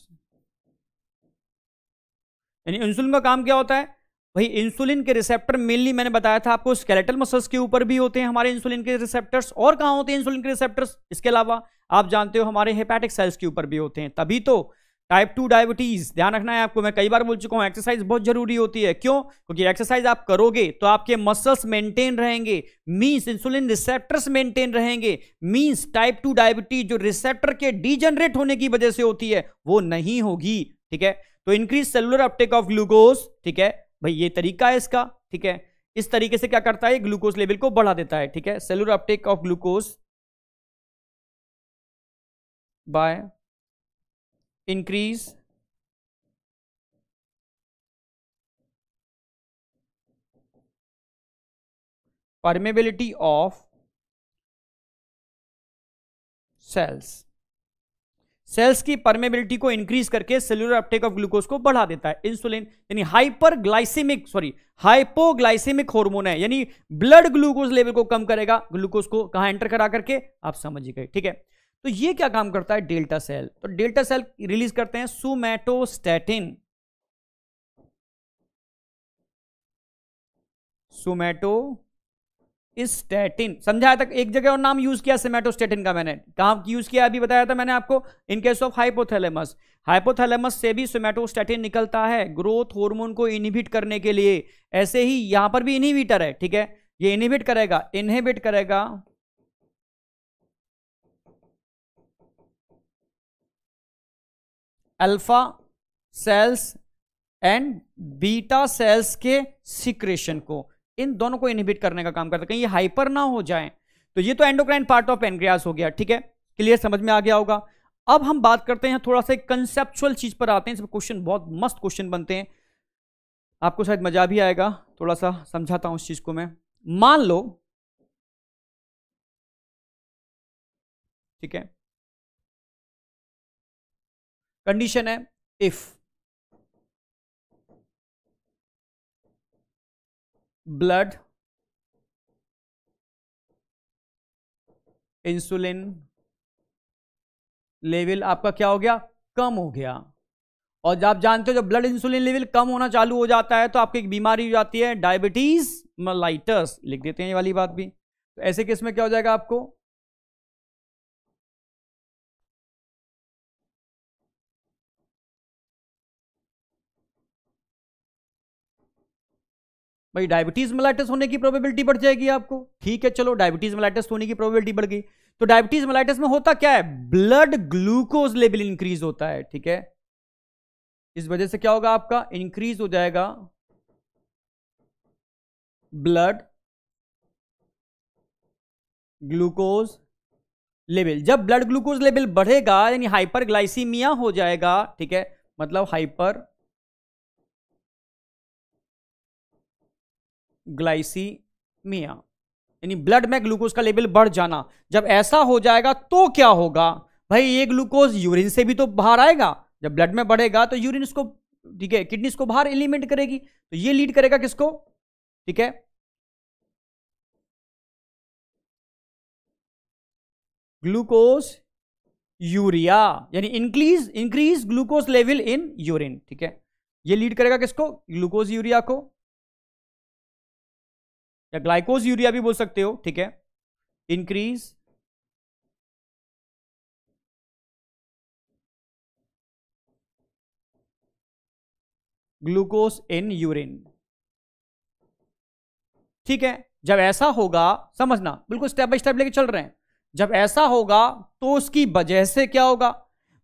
यानी इंसुलिन का काम क्या होता है वही इंसुलिन के रिसेप्टर मेनली मैंने बताया था आपको स्केलेटल मसल्स के ऊपर भी होते हैं हमारे इंसुलिन के रिसेप्टर्स और कहाँ होते हैं इंसुलिन के रिसेप्टर्स इसके अलावा आप जानते हो हमारे हेपेटिक सेल्स के ऊपर भी होते हैं तभी तो टाइप टू डायबिटीज ध्यान रखना है आपको मैं कई बार बोल चुका हूँ एक्सरसाइज बहुत जरूरी होती है क्यों क्योंकि एक्सरसाइज आप करोगे तो आपके मसल्स मेंटेन रहेंगे मीन्स इंसुलिन रिसेप्टर्स मेंटेन रहेंगे मीन्स टाइप टू डायबिटीज जो रिसेप्टर के डीजनरेट होने की वजह से होती है वो नहीं होगी ठीक है तो increase cellular uptake of glucose ठीक है भाई ये तरीका है इसका ठीक है इस तरीके से क्या करता है ग्लूकोज लेवल को बढ़ा देता है ठीक है cellular uptake of glucose by increase permeability of cells cells की परमेबिलिटी को इंक्रीज करके सेल्यूलर अपटेक ऑफ ग्लूकोज को बढ़ा देता है इंसुलिन यानी hyperglycaemic sorry hypoglycaemic hormone है यानी ब्लड ग्लूकोज लेवल को कम करेगा ग्लूकोज को कहां एंटर करा करके आप समझ गए ठीक है तो ये क्या काम करता है डेल्टा सेल तो डेल्टा सेल रिलीज करते हैं सुमेटोस्टैटिन सुमेटो स्टेटिन समझाया था एक जगह और नाम यूज किया सेमेटोस्टेटिन का मैंने कहा यूज किया अभी बताया था मैंने आपको in case of hypothalamus hypothalamus से भी सोमेटोस्टेटिन निकलता है ग्रोथ हार्मोन को इनहिबिट करने के लिए ऐसे ही यहां पर भी इनहिबिटर है ठीक है ये इनहिबिट करेगा इनहिबिट करेगा alpha cells and beta cells के सिक्रेशन को इन दोनों को इनहिबिट करने का काम करता है कहीं ये हाइपर ना हो जाए तो ये तो एंडोक्राइन पार्ट ऑफ एनग्रियास हो गया ठीक है क्लियर समझ में आ गया होगा अब हम बात करते हैं थोड़ा सा कंसेप्चुअल चीज पर आते हैं क्वेश्चन बहुत मस्त क्वेश्चन बनते हैं आपको शायद मजा भी आएगा थोड़ा सा समझाता हूं उस चीज को मैं मान लो ठीक है कंडीशन है इफ ब्लड इंसुलिन लेवल आपका क्या हो गया कम हो गया और जब आप जानते हो जब ब्लड इंसुलिन लेवल कम होना चालू हो जाता है तो आपकी एक बीमारी हो जाती है डायबिटीज मलाइटस लिख देते हैं ये वाली बात भी तो ऐसे केस में क्या हो जाएगा आपको भाई डायबिटीज मलाइटिस होने की प्रोबेबिलिटी बढ़ जाएगी आपको ठीक है चलो डायबिटीज मलाइटिस होने की प्रोबेबिलिटी बढ़ गई तो डायबिटीज मलाइटिस में होता क्या है ब्लड ग्लूकोज लेवल इंक्रीज होता है ठीक है इस वजह से क्या होगा आपका इंक्रीज हो जाएगा ब्लड ग्लूकोज लेवल जब ब्लड ग्लूकोज लेवल बढ़ेगा यानी हाइपर ग्लाइसीमिया हो जाएगा ठीक है मतलब हाइपर ग्लाइसीमिया यानी ब्लड में ग्लूकोज का लेवल बढ़ जाना जब ऐसा हो जाएगा तो क्या होगा भाई ये ग्लूकोज यूरिन से भी तो बाहर आएगा जब ब्लड में बढ़ेगा तो यूरिन इसको ठीक है किडनी इसको बाहर एलिमेंट करेगी तो ये लीड करेगा किसको ठीक है ग्लूकोज यूरिया यानी increase increase glucose level in urine ठीक है ये लीड करेगा किसको ग्लूकोज यूरिया को या ग्लाइकोज यूरिया भी बोल सकते हो ठीक है इंक्रीज ग्लूकोज इन यूरिन ठीक है जब ऐसा होगा समझना बिल्कुल स्टेप बाय स्टेप लेके चल रहे हैं जब ऐसा होगा तो उसकी वजह से क्या होगा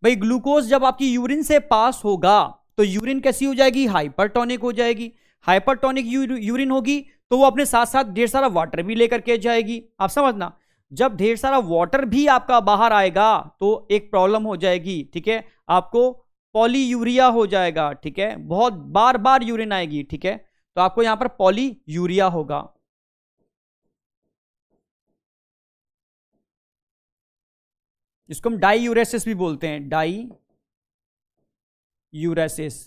भाई ग्लूकोज जब आपकी यूरिन से पास होगा तो यूरिन कैसी हो जाएगी हाइपरटोनिक हो जाएगी हाइपरटोनिक यूरिन होगी तो वो अपने साथ साथ ढेर सारा वाटर भी लेकर के जाएगी आप समझना जब ढेर सारा वाटर भी आपका बाहर आएगा तो एक प्रॉब्लम हो जाएगी ठीक है आपको पॉली यूरिया हो जाएगा ठीक है बहुत बार बार यूरिन आएगी ठीक है तो आपको यहां पर पॉली यूरिया होगा इसको हम डाई यूरेसिस भी बोलते हैं डाई यूरेसिस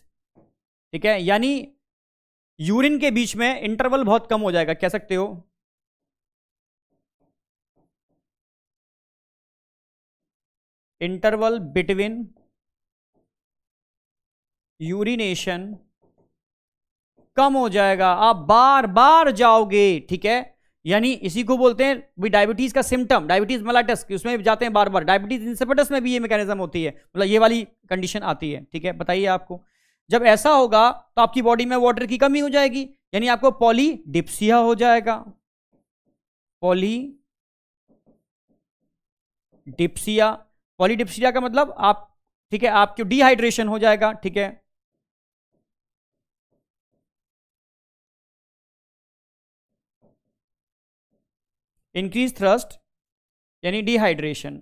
ठीक है यानी यूरिन के बीच में इंटरवल बहुत कम हो जाएगा कह सकते हो इंटरवल बिटवीन यूरिनेशन कम हो जाएगा आप बार बार जाओगे ठीक है यानी इसी को बोलते हैं भी डायबिटीज का सिम्टम डायबिटीज मलाटस उसमें जाते हैं बार बार डायबिटीज इंसेपेटस में भी ये मैकेनिज्म होती है मतलब ये वाली कंडीशन आती है ठीक है बताइए आपको जब ऐसा होगा तो आपकी बॉडी में वाटर की कमी हो जाएगी यानी आपको पॉलीडिप्सिया हो जाएगा पॉली डिप्सिया पॉलीडिप्सिया का मतलब आप ठीक है आपको डिहाइड्रेशन हो जाएगा ठीक है इंक्रीज थ्रस्ट यानी डिहाइड्रेशन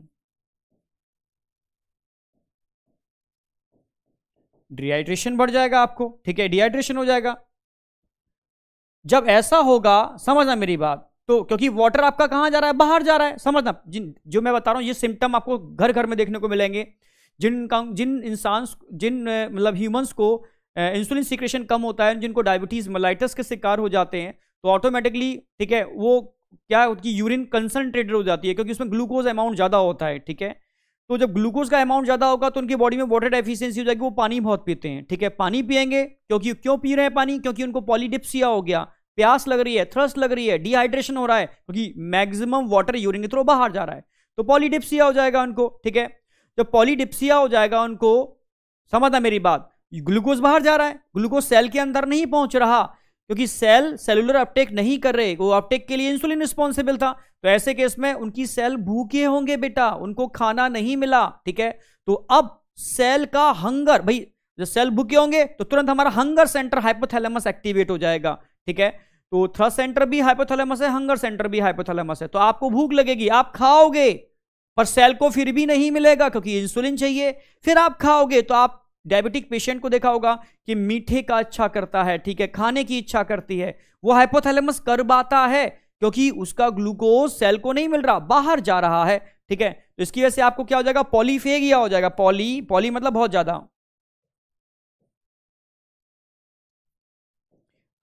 डिहाइड्रेशन बढ़ जाएगा आपको ठीक है डिहाइड्रेशन हो जाएगा जब ऐसा होगा समझना मेरी बात तो क्योंकि वाटर आपका कहाँ जा रहा है बाहर जा रहा है समझना जिन जो मैं बता रहा हूँ ये सिम्टम आपको घर घर में देखने को मिलेंगे जिन जिन इंसान जिन मतलब ह्यूमंस को इंसुलिन सिक्रेशन कम होता है जिनको डायबिटीज़ मलाइटस के शिकार हो जाते हैं तो ऑटोमेटिकली ठीक है वो क्या उसकी यूरिन कंसनट्रेटेड हो जाती है क्योंकि उसमें ग्लूकोज अमाउंट ज़्यादा होता है ठीक है तो जब ग्लूकोज का अमाउंट ज़्यादा होगा तो उनकी बॉडी में वाटर डेफिशियंसी हो जाएगी वो पानी बहुत पीते हैं ठीक है पानी पियेंगे क्योंकि क्यों पी रहे हैं पानी क्योंकि उनको पॉलीडिप्सिया हो गया प्यास लग रही है थ्रस्ट लग रही है डिहाइड्रेशन हो रहा है क्योंकि मैक्सिमम वाटर यूरिन के थ्रू बाहर जा रहा है तो पॉलीडिप्सिया हो जाएगा उनको ठीक है जब पॉलीडिप्सिया हो जाएगा उनको समझना मेरी बात ग्लूकोज बाहर जा रहा है ग्लूकोज सेल के अंदर नहीं पहुंच रहा क्योंकि सेल सेलुलर अपटेक नहीं कर रहे वो अपटेक के लिए इंसुलिन रिस्पॉन्सिबल था तो ऐसे केस में उनकी सेल भूखे होंगे बेटा उनको खाना नहीं मिला ठीक है तो अब सेल का हंगर भाई जब सेल भूखे होंगे तो तुरंत हमारा हंगर सेंटर हाइपोथैलेमस एक्टिवेट हो जाएगा ठीक है तो थ्रस सेंटर भी हाइपोथैलेमस है हंगर सेंटर भी हाइपोथैलेमस है तो आपको भूख लगेगी आप खाओगे पर सेल को फिर भी नहीं मिलेगा क्योंकि इंसुलिन चाहिए फिर आप खाओगे तो आप डायबिटिक पेशेंट को देखा होगा कि मीठे का अच्छा करता है ठीक है खाने की इच्छा करती है वो हाइपोथैलेमस कर पाता है क्योंकि उसका ग्लूकोज सेल को नहीं मिल रहा बाहर जा रहा है ठीक है तो इसकी वजह से आपको क्या हो जाएगा पॉलीफेगिया हो जाएगा पॉली पॉली मतलब बहुत ज्यादा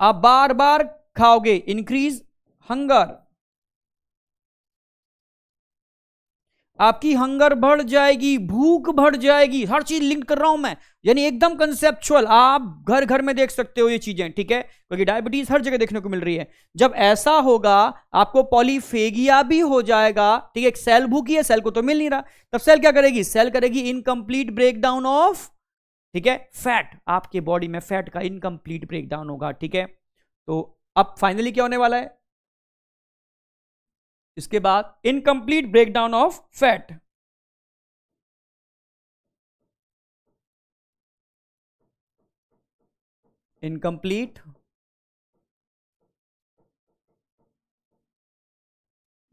आप बार बार खाओगे इंक्रीज हंगर आपकी हंगर बढ़ जाएगी भूख बढ़ जाएगी हर चीज लिंक कर रहा हूं मैं यानी एकदम कंसेप्चुअल आप घर घर में देख सकते हो ये चीजें ठीक है क्योंकि डायबिटीज हर जगह देखने को मिल रही है जब ऐसा होगा आपको पॉलीफेगिया भी हो जाएगा ठीक है सेल भूखी है सेल को तो मिल नहीं रहा तब सेल क्या करेगी सेल करेगी इनकम्प्लीट ब्रेकडाउन ऑफ ठीक है फैट आपके बॉडी में फैट का इनकम्प्लीट ब्रेकडाउन होगा ठीक है तो अब फाइनली क्या होने वाला है इसके बाद incomplete breakdown of fat incomplete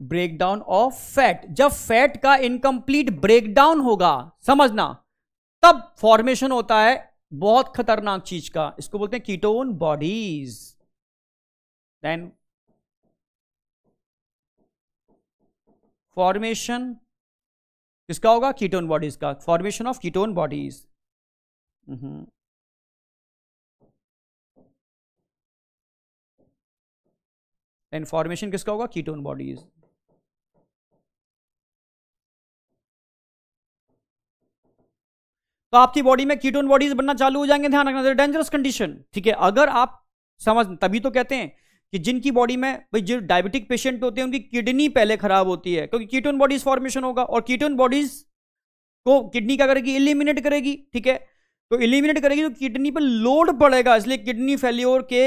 breakdown of fat जब फैट का इनकम्प्लीट ब्रेकडाउन होगा समझना तब फॉर्मेशन होता है बहुत खतरनाक चीज का इसको बोलते हैं कीटोन बॉडीज देन फॉर्मेशन किसका होगा कीटोन बॉडीज का formation of ketone bodies and formation किसका होगा कीटोन बॉडीज तो आपकी बॉडी में कीटोन बॉडीज बनना चालू हो जाएंगे ध्यान रखना डेंजरस कंडीशन ठीक है अगर आप समझ तभी तो कहते हैं कि जिनकी बॉडी में भाई जो डायबिटिक पेशेंट होते हैं उनकी किडनी पहले खराब होती है क्योंकि कीटोन बॉडीज फॉर्मेशन होगा और कीटोन बॉडीज को किडनी क्या करेगी इलिमिनेट करेगी ठीक है तो इलिमिनेट करेगी तो किडनी पर लोड पड़ेगा इसलिए किडनी फेल्योर के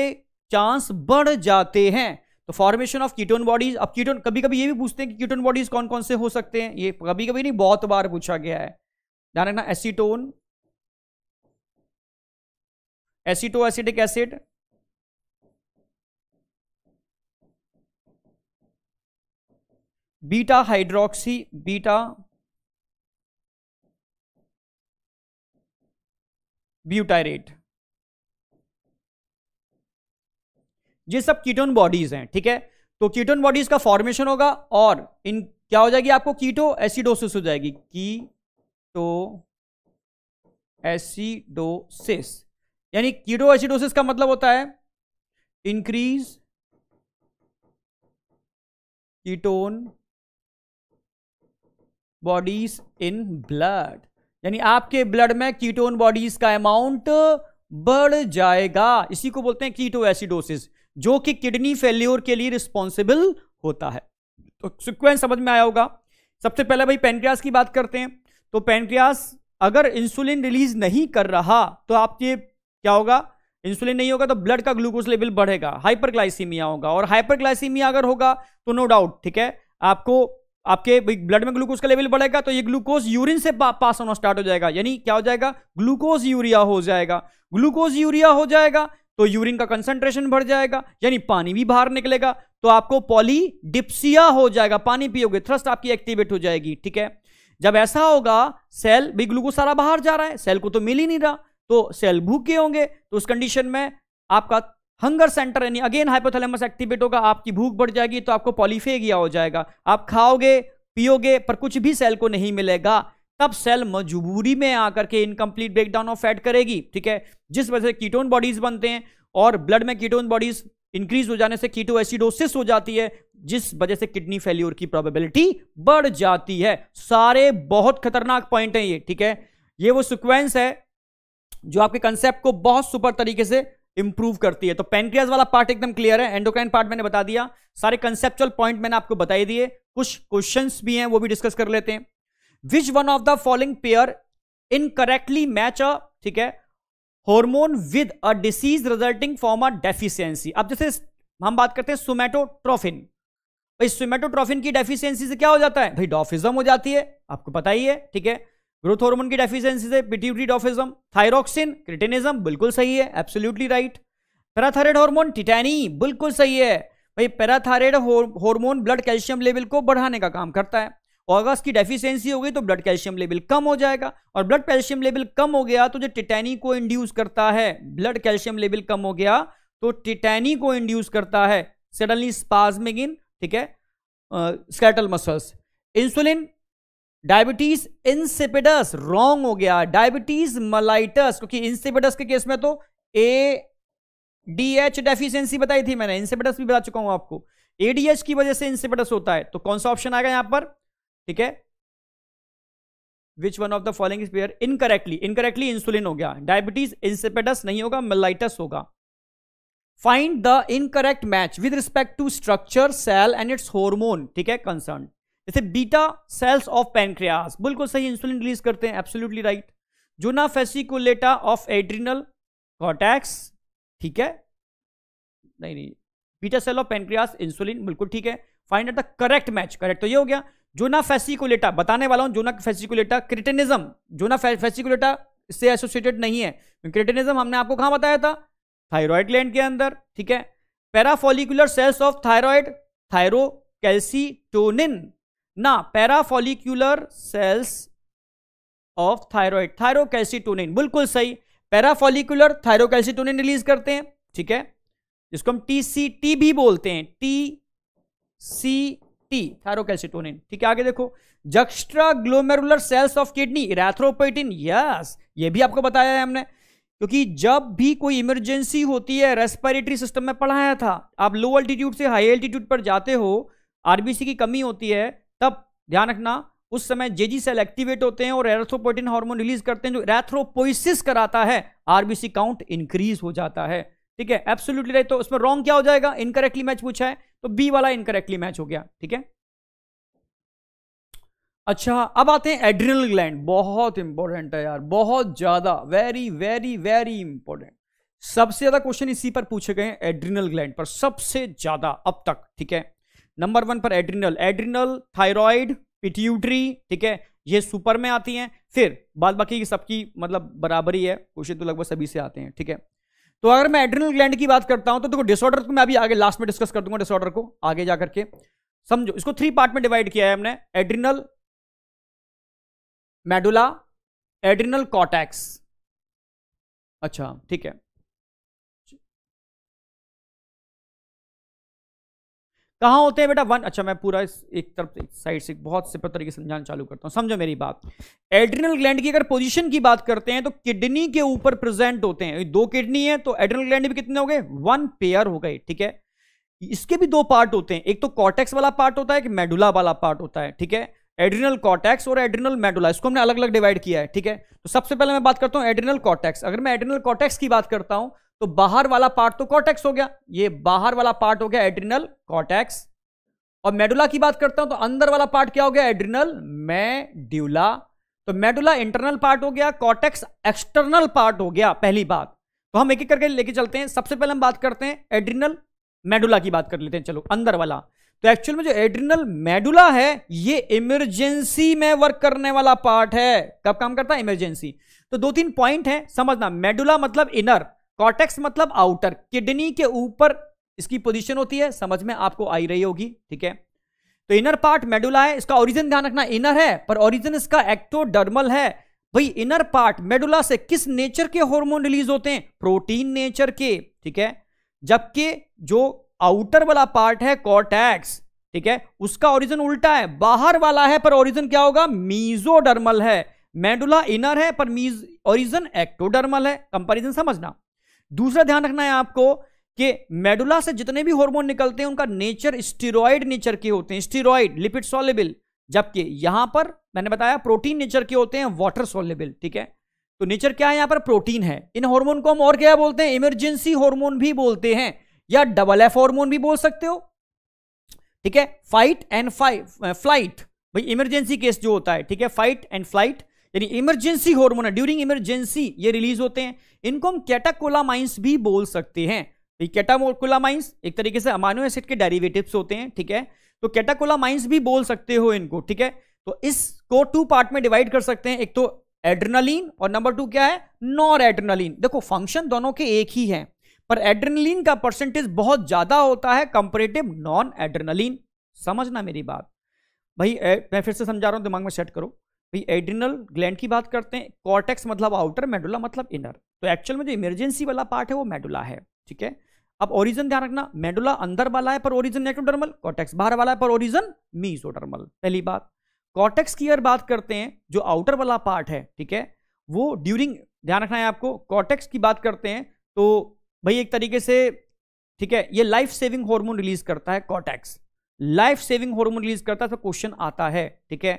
चांस बढ़ जाते हैं तो फॉर्मेशन ऑफ कीटोन बॉडीज अब कीटोन कभी कभी ये भी पूछते हैं कि कीटोन बॉडीज कौन कौन से हो सकते हैं ये कभी कभी नहीं बहुत बार पूछा गया है ध्यान रखना acetone aceto acidic acid beta hydroxy beta butyrate ये सब कीटोन बॉडीज हैं ठीक है तो कीटोन बॉडीज का फॉर्मेशन होगा और इन क्या हो जाएगी आपको कीटो एसिडोसिस हो जाएगी कीटो एसिडोसिस यानी कीटो एसिडोसिस का मतलब होता है increase ketone bodies in blood यानी आपके ब्लड में कीटोन बॉडीज का अमाउंट बढ़ जाएगा इसी को बोलते हैं कीटो एसिडोसिस जो कि किडनी फेल्योर के लिए रिस्पॉन्सिबल होता है तो सिक्वेंस समझ में आया होगा सबसे पहले भाई पेनक्रियास की बात करते हैं तो पेनक्रियास अगर इंसुलिन रिलीज नहीं कर रहा तो आपके क्या होगा इंसुलिन नहीं होगा तो ब्लड का ग्लूकोज लेवल बढ़ेगा हाइपरग्लाइसीमिया होगा और हाइपरग्लाइसीमिया अगर होगा तो नो डाउट ठीक है आपको आपके ब्लड में ग्लूकोज का लेवल बढ़ेगा तो ये ग्लूकोज यूरिन से पास होना स्टार्ट हो जाएगा यानी क्या हो जाएगा ग्लूकोज यूरिया हो जाएगा ग्लूकोज यूरिया हो जाएगा तो यूरिन का कंसंट्रेशन बढ़ जाएगा यानी पानी भी बाहर निकलेगा तो आपको पॉलीडिप्सिया हो जाएगा पानी पियोगे थ्रस्ट आपकी एक्टिवेट हो जाएगी ठीक है जब ऐसा होगा सेल भी ग्लूकोज सारा बाहर जा रहा है सेल को तो मिल ही नहीं रहा तो सेल भूखे होंगे तो उस कंडीशन में आपका हंगर सेंटर यानी अगेन हाइपोथैलेमस एक्टिवेट होगा आपकी भूख बढ़ जाएगी तो आपको पॉलीफेगिया हो जाएगा आप खाओगे पियोगे पर कुछ भी सेल को नहीं मिलेगा तब सेल मजबूरी में आकर के इनकम्प्लीट ब्रेकडाउन ऑफ फैट करेगी ठीक है जिस वजह से कीटोन बॉडीज बनते हैं और ब्लड में कीटोन बॉडीज इंक्रीज हो जाने से कीटो एसिडोसिस हो जाती है जिस वजह से किडनी फेल्यूर की प्रोबेबिलिटी बढ़ जाती है सारे बहुत खतरनाक पॉइंट हैं ये ठीक है ये वो सिक्वेंस है जो आपके कंसेप्ट को बहुत सुपर तरीके से इंप्रूव करती है तो पेनक्रियाज वाला पार्ट एकदम क्लियर है एंडोक्राइन पार्ट मैंने बता दिया सारे कंसेप्चुअल पॉइंट मैंने आपको बताई दिए कुछ क्वेश्चन भी हैं वो भी डिस्कस कर लेते हैं which one of the following pair in correctly match a ठीक है hormone with a disease resulting form a deficiency अब जैसे हम बात करते हैं सोमेटोट्रोफिन भाई सोमेटोट्रोफिन की डेफिशियंसी से क्या हो जाता है भाई डॉफिजम हो जाती है आपको पता ही है ठीक है ग्रोथ हार्मोन की डेफिशिएंसी से पिट्यूटरी डॉफिज्म थायरोक्सिन क्रिटेनिज्म बिल्कुल सही है absolutely right parathyroid hormone tetany बिल्कुल सही है भाई parathyroid hormone blood calcium level को बढ़ाने का काम करता है ऑगस की डेफिशिएंसी हो गई तो ब्लड कैल्शियम लेवल कम हो जाएगा और ब्लड कैल्शियम लेवल कम हो गया तो जो टिटैनी को इंड्यूस करता है ब्लड कैल्शियम लेवल कम हो गया तो टिटैनी को इंड्यूस करता है सडनली स्पाजमिक इन ठीक है skeletal muscles insulin diabetes insipidus wrong हो गया डायबिटीज मलाइटस क्योंकि इंसिपिडस के केस में तो ए डी एच डेफिशिएंसी बताई थी मैंने इंसिपिडस भी बता चुका हूं आपको एडीएच की वजह से इंसिपिडस होता है तो कौन सा ऑप्शन आएगा यहां पर ठीक है which one of the following is pair incorrectly incorrectly insulin हो गया डायबिटीज इंसिपिडस नहीं होगा मलाइटस होगा find the incorrect match with respect to structure cell and its hormone ठीक है कंसर्न जैसे बीटा सेल्स ऑफ पेनक्रियास बिल्कुल सही इंसुलिन रिलीज करते हैं absolutely right zona fasciculata of adrenal cortex ठीक है नहीं नहीं beta cell of pancreas insulin बिल्कुल ठीक है find out the correct match correct तो ये हो गया जोना फेसिकुलेटा बताने वाला हूं zona fasciculata cretinism zona fasciculata इससे एसोसिएटेड नहीं है क्रिटेनिज्म हमने आपको कहां बताया था थायरॉयड ग्लैंड के अंदर ठीक है parafollicular cells of thyroid thyrocalcitonin Now, parafollicular cells of thyroid thyrocalcitonin बिल्कुल सही पैराफॉलिकुलर थायरोकैल्सिटोनिन रिलीज करते हैं ठीक है जिसको हम टी भी बोलते हैं टी सी टी थायरोकैल्सिटोनिन ठीक है आगे देखो juxtaglomerular cells of kidney erythropoietin yes ये भी आपको बताया है हमने क्योंकि जब भी कोई इमरजेंसी होती है रेस्पिरेटरी सिस्टम में पढ़ाया था आप लो अल्टीट्यूड से हाई अल्टीट्यूड पर जाते हो आरबीसी की कमी होती है तब ध्यान रखना उस समय जेजी सेल एक्टिवेट होते हैं और एरेथ्रोपोटिन हार्मोन रिलीज करते हैं जो एरेथ्रोपोइसिस कराता है आरबीसी काउंट इंक्रीज हो जाता है ठीक है एब्सोल्युटली राइट तो उसमें रॉन्ग क्या हो जाएगा इनकरेक्टली मैच पूछा है तो बी वाला इनकरेक्टली मैच हो गया ठीक है अच्छा अब आते हैं एड्रिनल ग्लैंड बहुत इंपॉर्टेंट है यार बहुत ज्यादा वेरी वेरी वेरी इंपॉर्टेंट सबसे ज्यादा क्वेश्चन इसी पर पूछे गए हैं एड्रिनल ग्लैंड पर सबसे ज्यादा अब तक ठीक है नंबर वन पर एड्रिनल एड्रिनल थायराइड पिट्यूटरी ठीक है ये सुपर में आती हैं फिर बाद बाकी की सबकी मतलब बराबरी है क्वेश्चन तो लगभग सभी से आते हैं ठीक है तो अगर मैं एड्रिनल ग्लैंड की बात करता हूं तो देखो तो डिसऑर्डर को मैं अभी आगे लास्ट में डिस्कस कर दूंगा डिसऑर्डर को आगे जाकर के समझो इसको थ्री पार्ट में डिवाइड किया है हमने एड्रिनल मेडुला एड्रिनल कॉटैक्स अच्छा ठीक है कहाँ होते हैं बेटा वन अच्छा मैं पूरा इस एक तरफ एक साइड से बहुत सिंपल तरीके से समझाना चालू करता हूँ समझो मेरी बात एड्रिनल ग्लैंड की अगर पोजीशन की बात करते हैं तो किडनी के ऊपर प्रेजेंट होते हैं दो किडनी है तो एड्रिनल ग्लैंड भी कितने हो गए वन पेयर हो गए ठीक है इसके भी दो पार्ट होते हैं एक तो कॉटेक्स वाला पार्ट होता है एक मेडुला वाला पार्ट होता है ठीक है एड्रिनल कॉटेक्स और एड्रिनल मेडुला इसको हमने अलग अलग डिवाइड किया है ठीक है तो सबसे पहले मैं बात करता हूँ एड्रिनल कॉटेक्स अगर मैं एड्रिनल कॉटेक्स की बात करता हूँ तो बाहर वाला पार्ट तो कॉटेक्स हो गया ये बाहर वाला पार्ट हो गया एड्रिनल कॉटेक्स और मेडुला की बात करता हूं तो अंदर वाला पार्ट क्या हो गया एड्रिनल मेड्यूला तो मेडुला इंटरनल पार्ट हो गया कॉटेक्स एक्सटर्नल पार्ट हो गया पहली बात तो हम एक एक करके लेके चलते हैं सबसे पहले हम बात करते हैं एड्रिनल मेडुला की बात कर लेते हैं चलो अंदर वाला तो एक्चुअल में जो एड्रिनल मेडुला है ये इमरजेंसी में वर्क करने वाला पार्ट है कब काम करता है इमरजेंसी तो दो तीन पॉइंट है समझना मेडुला मतलब इनर कॉटेक्स मतलब आउटर किडनी के ऊपर इसकी पोजीशन होती है समझ में आपको आई रही होगी ठीक है तो इनर पार्ट मेडुला है इसका ओरिजिन ध्यान रखना इनर है पर ओरिजिन इसका एक्टोडर्मल है भाई इनर पार्ट मेडुला से किस नेचर के हार्मोन रिलीज होते हैं प्रोटीन नेचर के ठीक है जबकि जो आउटर वाला पार्ट है कॉटेक्स ठीक है उसका ओरिजिन उल्टा है बाहर वाला है पर ओरिजिन क्या होगा मीजोडर्मल है मेडुला इनर है पर मीज ओरिजिन एक्टोडर्मल है कंपैरिजन समझना दूसरा ध्यान रखना है आपको कि मेडुला से जितने भी हार्मोन निकलते हैं उनका नेचर स्टीरोइड नेचर के होते हैं स्टीरोइड लिपिड सोलेबल जबकि यहां पर मैंने बताया प्रोटीन नेचर के होते हैं वाटर सोलेबल ठीक है तो नेचर क्या है यहां पर प्रोटीन है इन हार्मोन को हम और क्या बोलते हैं इमरजेंसी हार्मोन भी बोलते हैं या डबल एफ हार्मोन भी बोल सकते हो ठीक है फाइट एंड फाइट फ्लाइट भाई इमरजेंसी केस जो होता है ठीक है फाइट एंड फ्लाइट यानी इमरजेंसी हॉर्मोन है ड्यूरिंग इमरजेंसी ये रिलीज होते हैं इनको हम कैटाकोलामाइंस भी बोल सकते हैं तो कैटाकोलामाइंस एक तरीके से अमानो एसिड के डेरिवेटिव्स होते हैं ठीक है तो कैटाकोलामाइंस भी बोल सकते हो इनको ठीक है तो इसको टू पार्ट में डिवाइड कर सकते हैं एक तो एड्रेनलिन और नंबर टू क्या है नॉर एड्रेनलिन देखो फंक्शन दोनों के एक ही है पर एड्रनलिन का परसेंटेज बहुत ज्यादा होता है कंपेरेटिव नॉन एड्रेनलिन समझना मेरी बात भाई मैं फिर से समझा रहा हूं दिमाग में सेट करो भाई एड्रिनल ग्लैंड की बात करते हैं कॉर्टेक्स मतलब आउटर मेडुला मतलब इनर तो एक्चुअल में जो इमरजेंसी वाला पार्ट है वो मेडुला है ठीक है अब ओरिजन ध्यान रखना मेडुला अंदर वाला है पर ओरिजन नेक्रोडर्मल कॉर्टेक्स बाहर वाला है पर ओरिजन मीजोडर्मल पहली बात कॉर्टेक्स की अगर बात करते हैं जो आउटर वाला पार्ट है ठीक है वो ड्यूरिंग ध्यान रखना है आपको कॉर्टेक्स की बात करते हैं तो भाई एक तरीके से ठीक है ये लाइफ सेविंग हॉर्मोन रिलीज करता है cortex life saving hormone release करता है तो क्वेश्चन आता है ठीक है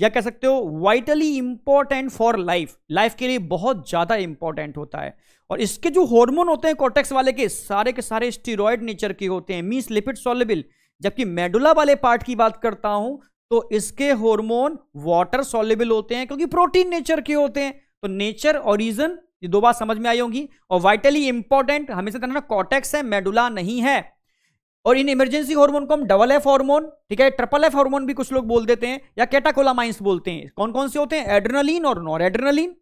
या कह सकते हो vitally important for life life के लिए बहुत ज़्यादा इंपॉर्टेंट होता है और इसके जो हार्मोन होते हैं कॉटेक्स वाले के सारे के सारे स्टीरोड नेचर के होते हैं मीन्स लिपिड सॉलेबल जबकि मेडुला वाले पार्ट की बात करता हूं तो इसके हार्मोन वाटर सॉलेबल होते हैं क्योंकि प्रोटीन नेचर के होते हैं तो नेचर और रीजन ये दो बात समझ में आई होंगी और वाइटली इंपॉर्टेंट हमेशा कहना कॉटेक्स है मेडुला नहीं है और इन इमरजेंसी हार्मोन को हम डबल एफ हार्मोन ठीक है ट्रिपल एफ हार्मोन भी कुछ लोग बोल देते हैं या कैटाकोलामाइंस बोलते हैं कौन कौन से होते हैं एड्रेनलिन और नॉर एड्रेनलिन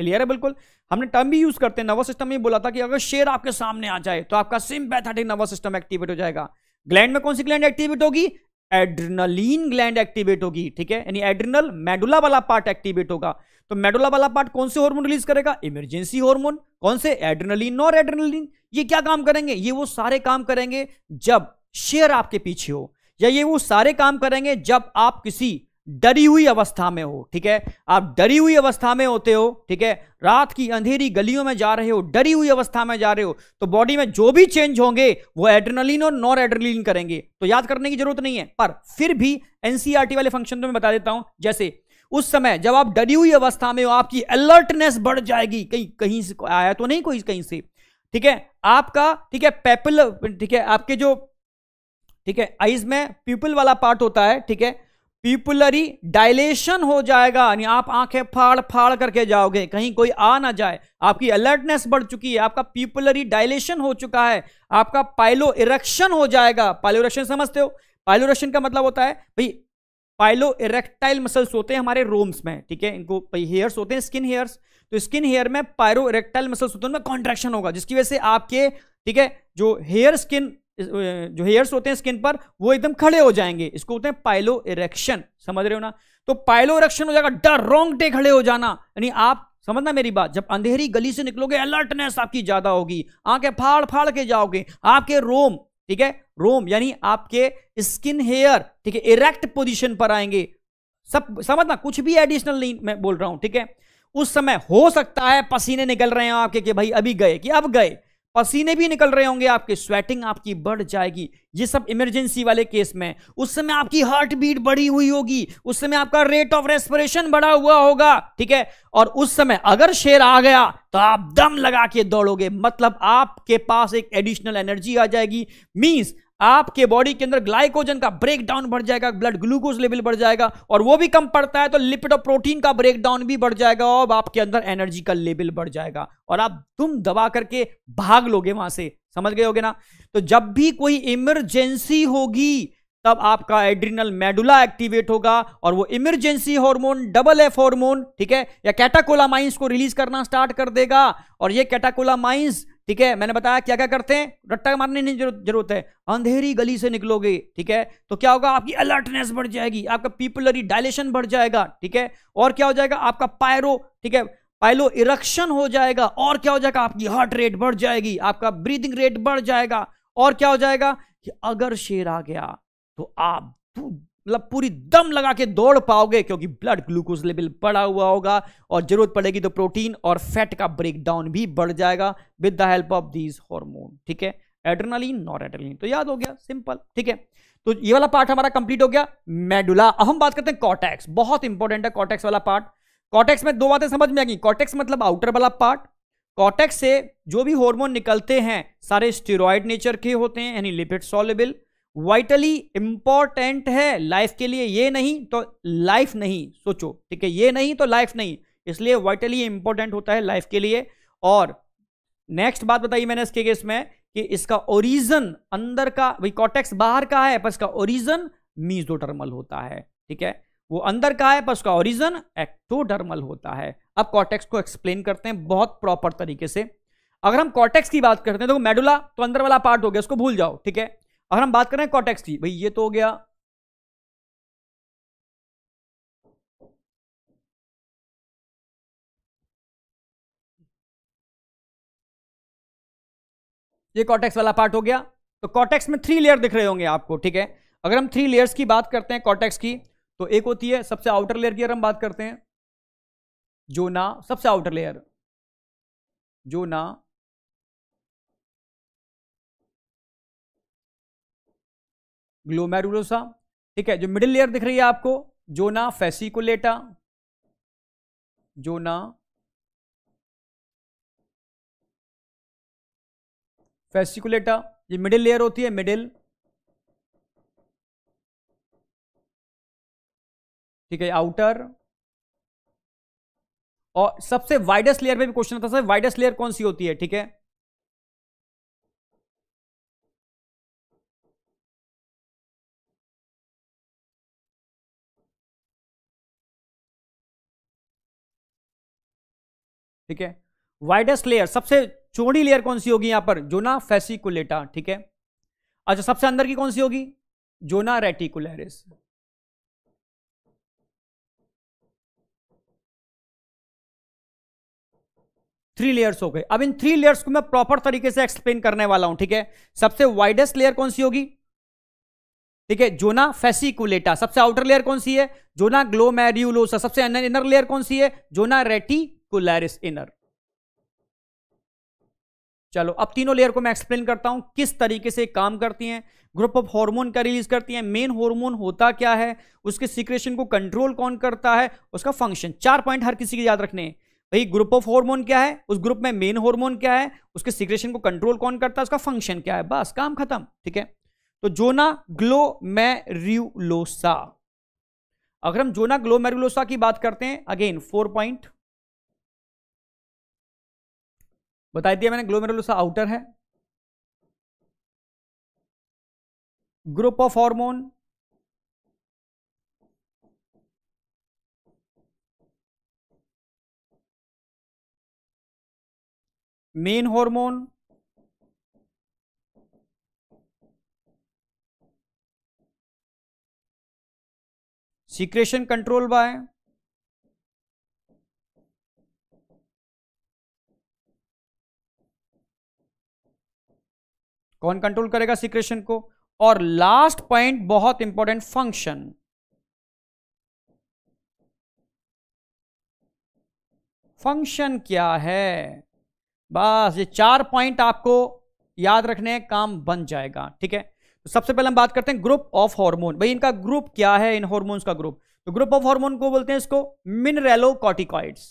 क्लियर है बिल्कुल हमने टर्म भी यूज करते हैं नर्वस सिस्टम में बोला था कि अगर शेर आपके सामने आ जाए तो आपका सिम्पैथेटिक नर्वस सिस्टम एक्टिवेट हो जाएगा ग्लैंड में कौन सी ग्लैंड एक्टिवेट होगी एड्रिनलिन ग्लैंड एक्टिवेट होगी ठीक है यानी एड्रिनल मेडुला वाला पार्ट एक्टिवेट होगा तो मेडुला वाला पार्ट कौन से हार्मोन रिलीज करेगा इमरजेंसी हार्मोन कौन से एड्रिनलिन और एड्रिनलिन ये क्या काम करेंगे ये वो सारे काम करेंगे जब शेयर आपके पीछे हो या ये वो सारे काम करेंगे जब आप किसी डरी हुई अवस्था में हो ठीक है आप डरी हुई अवस्था में होते हो ठीक है रात की अंधेरी गलियों में जा रहे हो डरी हुई अवस्था में जा रहे हो तो बॉडी में जो भी चेंज होंगे वो एड्रेनलिन और नॉन एड्रेनलिन करेंगे तो याद करने की जरूरत नहीं है पर फिर भी एनसीईआरटी e वाले फंक्शन तो मैं बता देता हूं जैसे उस समय जब आप डरी हुई अवस्था में हो आपकी अलर्टनेस बढ़ जाएगी कहीं कहीं से आया तो नहीं कोई कहीं से ठीक है आपका ठीक है पेपल ठीक है आपके जो ठीक है आइज में पीपल वाला पार्ट होता है ठीक है पीपुलरी डायलेशन हो जाएगा यानी आप आंखें फाड़ फाड़ करके जाओगे कहीं कोई आ ना जाए आपकी अलर्टनेस बढ़ चुकी है आपका पीपुलरी डायलेशन हो चुका है आपका पाइलो इरेक्शन हो जाएगा पाइलो इरेक्शन समझते हो पाइलो इरेक्शन का मतलब होता है भाई पाइलो इरेक्टाइल मसल्स होते हैं हमारे रोम्स में ठीक है इनको भाई हेयर्स होते हैं स्किन हेयर्स तो स्किन हेयर में पायरो इरेक्टाइल मसल्स होते हैं उनमें कॉन्ट्रेक्शन होगा जिसकी वजह से आपके ठीक है जो हेयर स्किन जो हेयर्स होते हैं स्किन पर वो एकदम खड़े हो जाएंगे इसको होते हैं पाइलो इरेक्शन समझ रहे हो ना तो पाइलो इरेक्शन हो जाएगा डर रोंगटे खड़े हो जाना यानी आप समझना मेरी बात जब अंधेरी गली से निकलोगे अलर्टनेस आपकी ज्यादा होगी आंखें फाड़ फाड़ के जाओगे आपके रोम ठीक है रोम यानी आपके स्किन हेयर ठीक है इरेक्ट पोजिशन पर आएंगे सब समझना कुछ भी एडिशनल नहीं मैं बोल रहा हूं ठीक है उस समय हो सकता है पसीने निकल रहे हैं आपके कि भाई अभी गए कि अब गए पसीने भी निकल रहे होंगे आपके स्वेटिंग आपकी बढ़ जाएगी ये सब इमरजेंसी वाले केस में उस समय आपकी हार्ट बीट बढ़ी हुई होगी उस समय आपका रेट ऑफ रेस्पिरेशन बढ़ा हुआ होगा ठीक है और उस समय अगर शेर आ गया तो आप दम लगा के दौड़ोगे मतलब आपके पास एक एडिशनल एनर्जी आ जाएगी मीन्स आपके बॉडी के अंदर ग्लाइकोजन का ब्रेकडाउन बढ़ जाएगा ब्लड ग्लूकोज लेवल बढ़ जाएगा और वो भी कम पड़ता है तो लिपिड और प्रोटीन का ब्रेकडाउन भी बढ़ जाएगा और आपके अंदर एनर्जी का लेवल बढ़ जाएगा और आप तुम दबा करके भाग लोगे वहां से समझ गए होगे ना तो जब भी कोई इमरजेंसी होगी तब आपका एड्रिनल मेडुला एक्टिवेट होगा और वो emergency hormone double F hormone ठीक है या कैटाकोलामाइंस को रिलीज करना स्टार्ट कर देगा और ये कैटाकोलामाइंस ठीक है मैंने बताया क्या क्या करते हैं रट्टा मारने की जरूरत है अंधेरी गली से निकलोगे ठीक है तो क्या होगा आपकी अलर्टनेस बढ़ जाएगी आपका पीपुलरी डायलेशन बढ़ जाएगा ठीक है और क्या हो जाएगा आपका पायरो ठीक है पायलो इरक्शन हो जाएगा और क्या हो जाएगा आपकी हार्ट रेट बढ़ जाएगी आपका ब्रीदिंग रेट बढ़ जाएगा और क्या हो जाएगा कि अगर शेर आ गया तो आप मतलब पूरी दम लगा के दौड़ पाओगे क्योंकि ब्लड ग्लूकोज लेवल बढ़ा हुआ होगा और जरूरत पड़ेगी तो प्रोटीन और फैट का ब्रेकडाउन भी बढ़ जाएगा with the help of these hormone ठीक है एड्रेनालिन नॉर एड्रेनालिन तो याद हो गया सिंपल ठीक है तो ये वाला पार्ट हमारा कंप्लीट हो गया मेडुला अब हम बात करते हैं कॉटेक्स बहुत इंपॉर्टेंट है कॉटेक्स वाला पार्ट कॉटेक्स में दो बातें समझ में आ गई कॉटेक्स मतलब आउटर वाला पार्ट कॉटेक्स से जो भी हॉर्मोन निकलते हैं सारे स्टेरॉइड नेचर के होते हैं यानी लिपिड सॉलेबल वाइटली इंपॉर्टेंट है लाइफ के लिए ये नहीं तो लाइफ नहीं सोचो ठीक है ये नहीं तो लाइफ नहीं इसलिए वाइटली इंपॉर्टेंट होता है लाइफ के लिए और नेक्स्ट बात बताइए मैंने इसके केस में कि इसका ओरिजन अंदर का भाई कॉटेक्स बाहर का है पर इसका ओरिजन मीजोडर्मल होता है ठीक है वो अंदर का है पर उसका ओरिजन एक्टोडर्मल होता है अब कॉटेक्स को एक्सप्लेन करते हैं बहुत प्रॉपर तरीके से अगर हम कॉटेक्स की बात करते हैं तो मेडुला तो अंदर वाला पार्ट हो गया उसको भूल जाओ ठीक है अगर हम बात करें कॉटेक्स की भाई ये तो हो गया ये कॉटेक्स वाला पार्ट हो गया तो कॉटेक्स में थ्री लेयर दिख रहे होंगे आपको ठीक है अगर हम थ्री लेयर्स की बात करते हैं कॉटेक्स की तो एक होती है सबसे आउटर लेयर की अगर हम बात करते हैं जो ना सबसे आउटर लेयर जो ना ग्लोमेरुलोसा ठीक है जो मिडिल लेयर दिख रही है आपको जोना फेसिकुलेटा जोना फेसिकुलेटा ये मिडिल लेयर होती है मिडिल ठीक है आउटर और सबसे वाइडेस्ट लेयर पे भी क्वेश्चन आता है वाइडेस्ट लेयर कौन सी होती है ठीक है ठीक है वाइडेस्ट लेयर सबसे चौड़ी लेयर कौन सी होगी यहां पर जोना फेसिकुलेटा ठीक है अच्छा सबसे अंदर की कौन सी होगी जोना रेटिकुलरिस थ्री लेयर्स हो गए अब इन थ्री लेयर्स को मैं प्रॉपर तरीके से एक्सप्लेन करने वाला हूं ठीक है सबसे वाइडेस्ट लेयर कौन सी होगी ठीक है जोना फेसिकुलेटा सबसे आउटर लेयर कौन सी है जोना ग्लोमेरियुलोसा सबसे इनर लेयर कौन सी है जोना रेटी कुलैरिस इनर चलो अब तीनों लेयर को मैं एक्सप्लेन करता हूं किस तरीके से काम करती हैं ग्रुप ऑफ हार्मोन का रिलीज करती हैं मेन हार्मोन होता क्या है उसके सिक्रेशन को कंट्रोल कौन करता है उसका फंक्शन चार पॉइंट हर किसी के याद रखने भाई ग्रुप ऑफ हार्मोन क्या है उस ग्रुप में मेन हार्मोन क्या है उसके सिक्रेशन को कंट्रोल कौन करता है उसका फंक्शन क्या है बस काम खत्म ठीक है तो जोना ग्लोमेरुलोसा अगर हम जोना ग्लोमेरुलोसा की बात करते हैं अगेन फोर पॉइंट बता दिया मैंने ग्लोमेरुलस आउटर है group of hormone main hormone secretion control by कौन कंट्रोल करेगा सिक्रेशन को और लास्ट पॉइंट बहुत इंपॉर्टेंट फंक्शन फंक्शन क्या है बस ये चार पॉइंट आपको याद रखने काम बन जाएगा ठीक है तो सबसे पहले हम बात करते हैं ग्रुप ऑफ हार्मोन भाई इनका ग्रुप क्या है इन हार्मोन्स का ग्रुप तो ग्रुप ऑफ हार्मोन को बोलते हैं इसको mineralocorticoids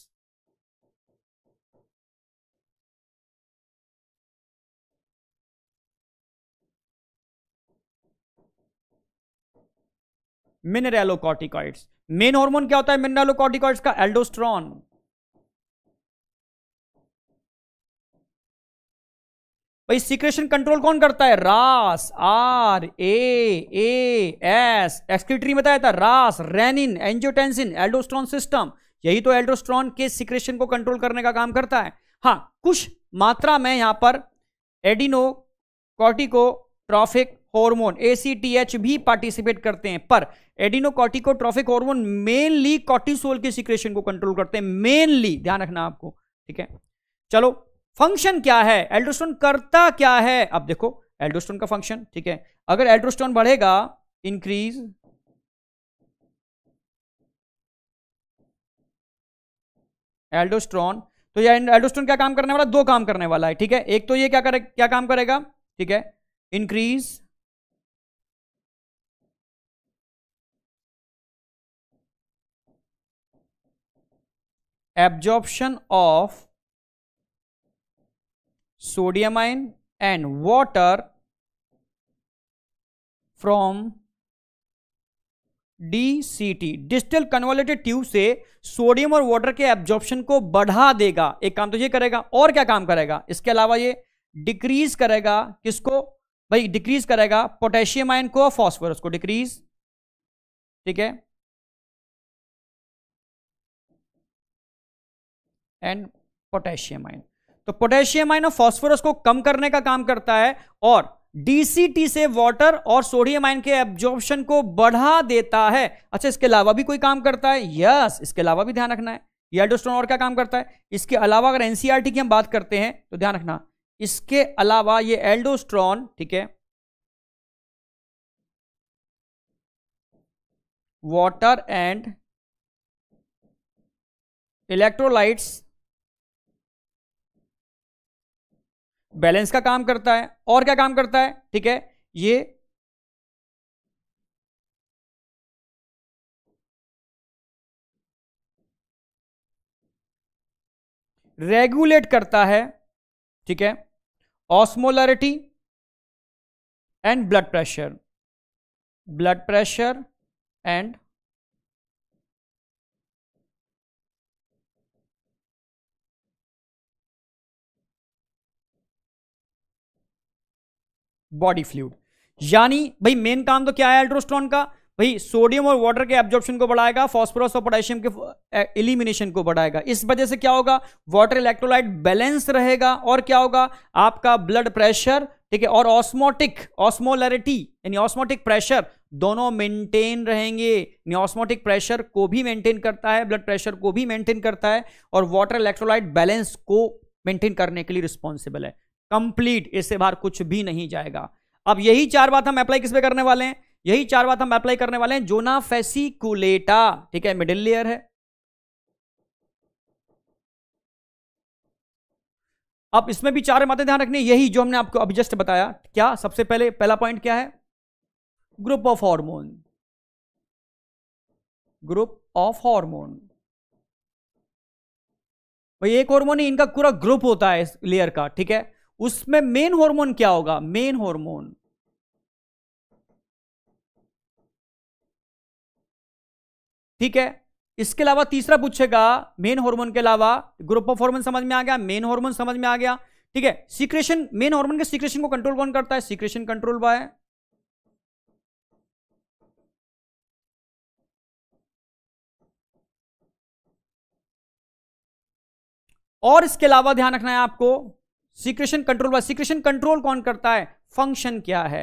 mineralocorticoids main hormone क्या होता है मिनरेलोकॉर्टिकॉइड्स का एल्डोस्ट्रॉन भाई सीक्रेशन कंट्रोल कौन करता है RAAS R A A S excretory बताया था रास रेनिन एंजियोटेंसिन एल्डोस्ट्रॉन सिस्टम यही तो एल्डोस्ट्रॉन के सीक्रेशन को कंट्रोल करने का काम करता है हाँ कुछ मात्रा में यहां पर adrenocorticotrophic hormone H भी पार्टिसिपेट करते हैं पर एडिनोकॉटिकोट्रॉफिक हार्मोन मेनली कॉर्टिसोल के सिक्रेशन को कंट्रोल करते हैं मेनली ध्यान रखना आपको ठीक है चलो फंक्शन क्या है एल्ड्रोस्टोन करता क्या है अब देखो एल्ड्रोस्टोन का फंक्शन ठीक है अगर एल्ड्रोस्टोन बढ़ेगा इंक्रीज एल्डोस्ट्रॉन तो यह एल्डोस्ट्रॉन क्या काम करने वाला दो काम करने वाला है ठीक है एक तो ये क्या करे क्या काम करेगा ठीक है increase absorption of sodium ion and water from the distal convoluted tube से सोडियम और वाटर के एब्जॉर्प्शन को बढ़ा देगा एक काम तो ये करेगा और क्या काम करेगा इसके अलावा ये डिक्रीज करेगा किसको भाई डिक्रीज करेगा पोटेशियम आयन को फॉस्फोरस को डिक्रीज ठीक है एंड पोटेशियम आइन तो पोटेशियम आइन और फॉस्फोरस को कम करने का काम करता है और डीसीटी से वाटर और सोडियम आइन के एब्जॉर्बन को बढ़ा देता है अच्छा इसके अलावा भी कोई काम करता है यस इसके अलावा भी ध्यान रखना है येडोस्टोन और क्या काम करता है इसके अलावा अगर एनसीआरटी e की हम बात करते हैं तो ध्यान रखना इसके अलावा ये एल्डोस्ट्रॉन ठीक है वाटर एंड इलेक्ट्रोलाइट्स बैलेंस का काम करता है और क्या काम करता है ठीक है ये रेगुलेट करता है ठीक है osmolarity and blood pressure blood pressure and body fluid यानी भाई मेन काम तो क्या है एल्ड्रोस्ट्रॉन का भाई सोडियम और वाटर के एब्जॉर्प्शन को बढ़ाएगा फास्फोरस और पोटेशियम के इलिमिनेशन को बढ़ाएगा इस वजह से क्या होगा वाटर इलेक्ट्रोलाइट बैलेंस रहेगा और क्या होगा आपका ब्लड प्रेशर ठीक है और ऑस्मोटिक ऑस्मोलरिटी यानी ऑस्मोटिक प्रेशर दोनों मेंटेन रहेंगे ऑस्मोटिक प्रेशर को भी मेंटेन करता है ब्लड प्रेशर को भी मेंटेन करता है और वाटर इलेक्ट्रोलाइट बैलेंस को मेंटेन करने के लिए रिस्पॉन्सिबल है कंप्लीट इससे बाहर कुछ भी नहीं जाएगा अब यही चार बात हम अप्लाई किस पे करने वाले हैं यही चार बात हम अप्लाई करने वाले हैं जोना फेसिकुलेटा ठीक है मिडिल लेयर है अब इसमें भी चार बातें ध्यान रखनी यही जो हमने आपको अभी जस्ट बताया क्या सबसे पहले पहला पॉइंट क्या है group of hormone group of hormone भाई एक हार्मोन ही इनका पूरा ग्रुप होता है इस लेयर का ठीक है उसमें मेन हार्मोन क्या होगा मेन हार्मोन ठीक है इसके अलावा तीसरा पूछेगा मेन हार्मोन के अलावा ग्रुप ऑफ हार्मोन समझ में आ गया मेन हार्मोन समझ में आ गया ठीक है सीक्रेशन मेन हार्मोन के सीक्रेशन को कंट्रोल कौन करता है सीक्रेशन कंट्रोल बाय और इसके अलावा ध्यान रखना है आपको secretion control by secretion control कौन करता है फंक्शन क्या है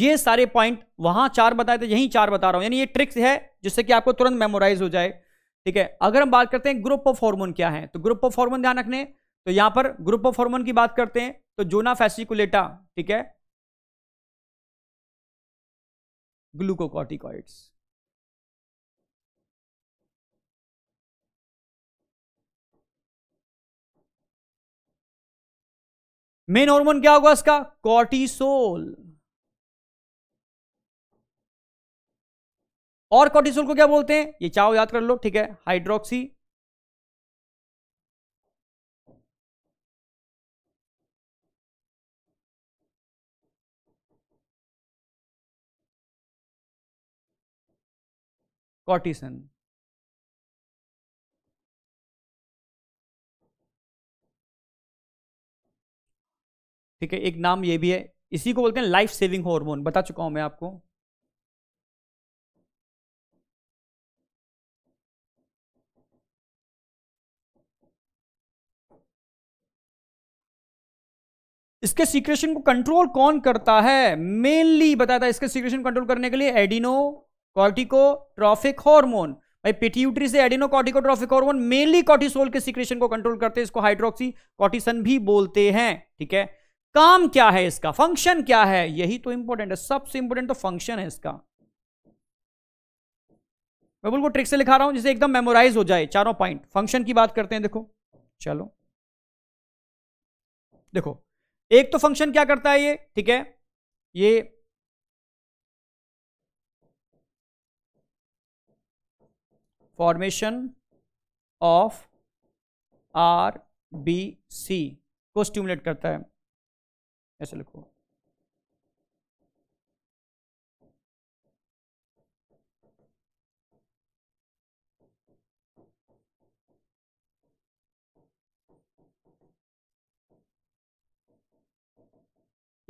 ये सारे पॉइंट वहां चार बताए थे यही चार बता रहा हूं यानी ये ट्रिक्स है जिससे कि आपको तुरंत मेमोराइज हो जाए ठीक है अगर हम बात करते हैं ग्रुप ऑफ हॉर्मोन क्या है तो ग्रुप ऑफ हॉर्मोन ध्यान रखने तो यहां पर ग्रुप ऑफ हॉर्मोन की बात करते हैं तो जोना फैसिकुलेटा ठीक है ग्लूकोकॉटिकॉइड्स मेन हार्मोन क्या होगा इसका कॉर्टिसोल और कॉर्टिसोल को क्या बोलते हैं ये चाहो याद कर लो ठीक है हाइड्रोक्सी कॉर्टिसन ठीक है एक नाम ये भी है इसी को बोलते हैं लाइफ सेविंग हार्मोन बता चुका हूं मैं आपको इसके सीक्रेशन को कंट्रोल कौन करता है मेनली बताया था इसके सीक्रेशन कंट्रोल करने के लिए एडिनो कॉर्टिकोट्रॉफिक हार्मोन भाई पिट्यूटरी से adrenocorticotrophic hormone mainly cortisol के सीक्रेशन को कंट्रोल करते हैं इसको हाइड्रोक्सी कॉटिसन भी बोलते हैं ठीक है काम क्या है इसका फंक्शन क्या है यही तो इंपॉर्टेंट है सबसे इंपॉर्टेंट तो फंक्शन है इसका मैं बिल्कुल ट्रिक से लिखा रहा हूं जिसे एकदम मेमोराइज हो जाए चारों पॉइंट फंक्शन की बात करते हैं देखो चलो देखो एक तो फंक्शन क्या करता है ये ठीक है ये formation of R B C को स्टिमुलेट करता है ऐसे लिखो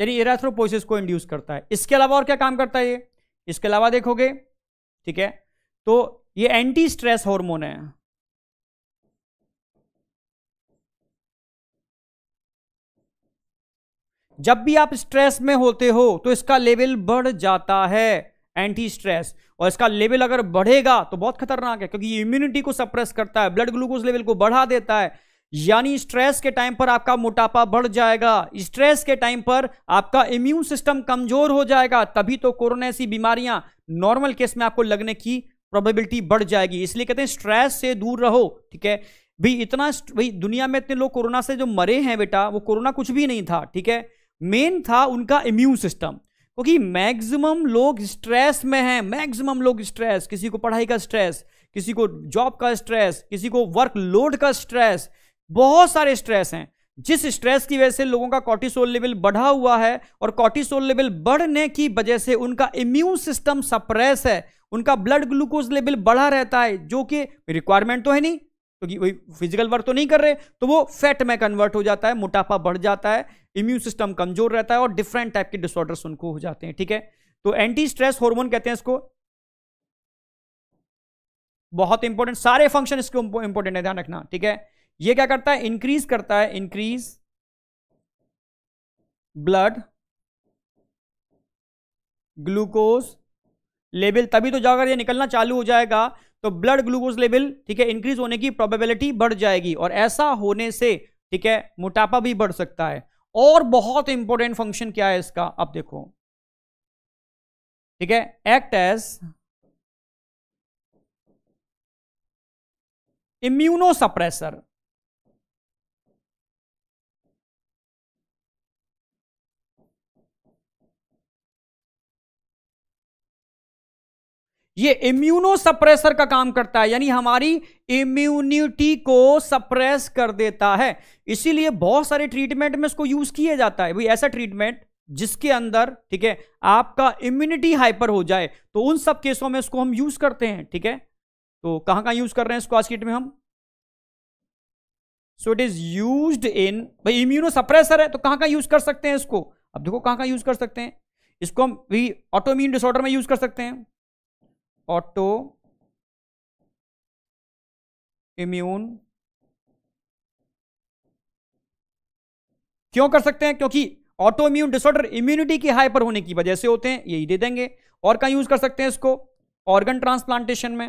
यानी एराथ्रोपोसिस को इंड्यूस करता है इसके अलावा और क्या काम करता है ये इसके अलावा देखोगे ठीक है तो ये एंटी स्ट्रेस हार्मोन है जब भी आप स्ट्रेस में होते हो तो इसका लेवल बढ़ जाता है एंटी स्ट्रेस और इसका लेवल अगर बढ़ेगा तो बहुत खतरनाक है क्योंकि इम्यूनिटी को सप्रेस करता है ब्लड ग्लूकोज लेवल को बढ़ा देता है यानी स्ट्रेस के टाइम पर आपका मोटापा बढ़ जाएगा स्ट्रेस के टाइम पर आपका इम्यून सिस्टम कमजोर हो जाएगा तभी तो कोरोना ऐसी बीमारियां नॉर्मल केस में आपको लगने की प्रोबेबिलिटी बढ़ जाएगी इसलिए कहते हैं स्ट्रेस से दूर रहो ठीक है भाई इतना भाई दुनिया में इतने लोग कोरोना से जो मरे हैं बेटा वो कोरोना कुछ भी नहीं था ठीक है मेन था उनका इम्यून सिस्टम क्योंकि मैक्सिमम लोग स्ट्रेस में हैं मैक्सिमम लोग स्ट्रेस किसी को पढ़ाई का स्ट्रेस किसी को जॉब का स्ट्रेस किसी को वर्क लोड का स्ट्रेस बहुत सारे स्ट्रेस हैं जिस स्ट्रेस की वजह से लोगों का कॉर्टिसोल लेवल बढ़ा हुआ है और कॉर्टिसोल लेवल बढ़ने की वजह से उनका इम्यून सिस्टम सप्रेस है उनका ब्लड ग्लूकोज लेवल बढ़ा रहता है जो कि रिक्वायरमेंट तो है नहीं क्योंकि तो वही फिजिकल वर्क तो नहीं कर रहे तो वो फैट में कन्वर्ट हो जाता है मोटापा बढ़ जाता है इम्यून सिस्टम कमजोर रहता है और डिफरेंट टाइप के डिसऑर्डर्स उनको हो जाते हैं ठीक है तो एंटी स्ट्रेस हॉर्मोन कहते हैं इसको बहुत इंपॉर्टेंट सारे फंक्शन इसको इंपॉर्टेंट है ध्यान रखना ठीक है ये क्या करता है इंक्रीज करता है इंक्रीज ब्लड ग्लूकोज लेवल तभी तो जाकर ये निकलना चालू हो जाएगा तो ब्लड ग्लूकोज लेवल ठीक है इंक्रीज होने की प्रोबेबिलिटी बढ़ जाएगी और ऐसा होने से ठीक है मोटापा भी बढ़ सकता है और बहुत इंपॉर्टेंट फंक्शन क्या है इसका आप देखो ठीक है एक्ट एज इम्यूनो सप्रेसर ये इम्यूनो सप्रेसर का काम करता है यानी हमारी इम्यूनिटी को सप्रेस कर देता है इसीलिए बहुत सारे ट्रीटमेंट में इसको यूज किया जाता है भाई ऐसा ट्रीटमेंट जिसके अंदर ठीक है आपका इम्यूनिटी हाइपर हो जाए तो उन सब केसों में इसको हम यूज करते हैं ठीक है तो कहां कहां यूज कर रहे हैं इसको आज में हम so it is use in भाई इम्यूनो सप्रेसर है तो कहां कहां यूज कर सकते हैं इसको अब देखो कहां कहां यूज कर सकते हैं इसको हम भी ऑटोम्यून डिसऑर्डर में यूज कर सकते हैं ऑटो इम्यून क्यों कर सकते हैं क्योंकि ऑटो इम्यून डिसऑर्डर इम्यूनिटी के हाइपर होने की वजह से होते हैं यही दे देंगे और क्या यूज कर सकते हैं इसको ऑर्गन ट्रांसप्लांटेशन में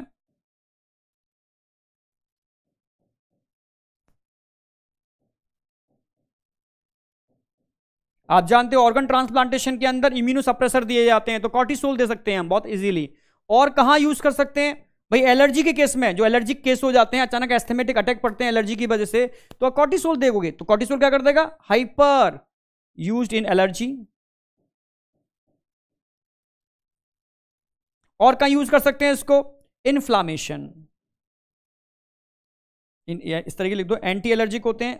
आप जानते हो ऑर्गन ट्रांसप्लांटेशन के अंदर इम्यूनो सप्रेसर दिए जाते हैं तो कॉर्टिसोल दे सकते हैं हम बहुत इजीली और कहाँ यूज कर सकते हैं भाई एलर्जी के केस में जो एलर्जिक केस हो जाते हैं अचानक एस्थेमेटिक अटैक पड़ते हैं एलर्जी की वजह से तो आप कॉर्टिसोल देखोगे तो कॉर्टिसोल क्या कर देगा हाइपर यूज इन एलर्जी और कहा यूज कर सकते हैं इसको इन्फ्लामेशन इन इस तरीके लिख दो एंटी एलर्जिक होते हैं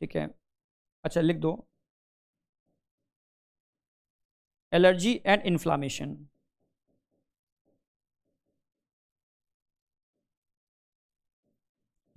ठीक है अच्छा लिख दो एलर्जी एंड इन्फ्लामेशन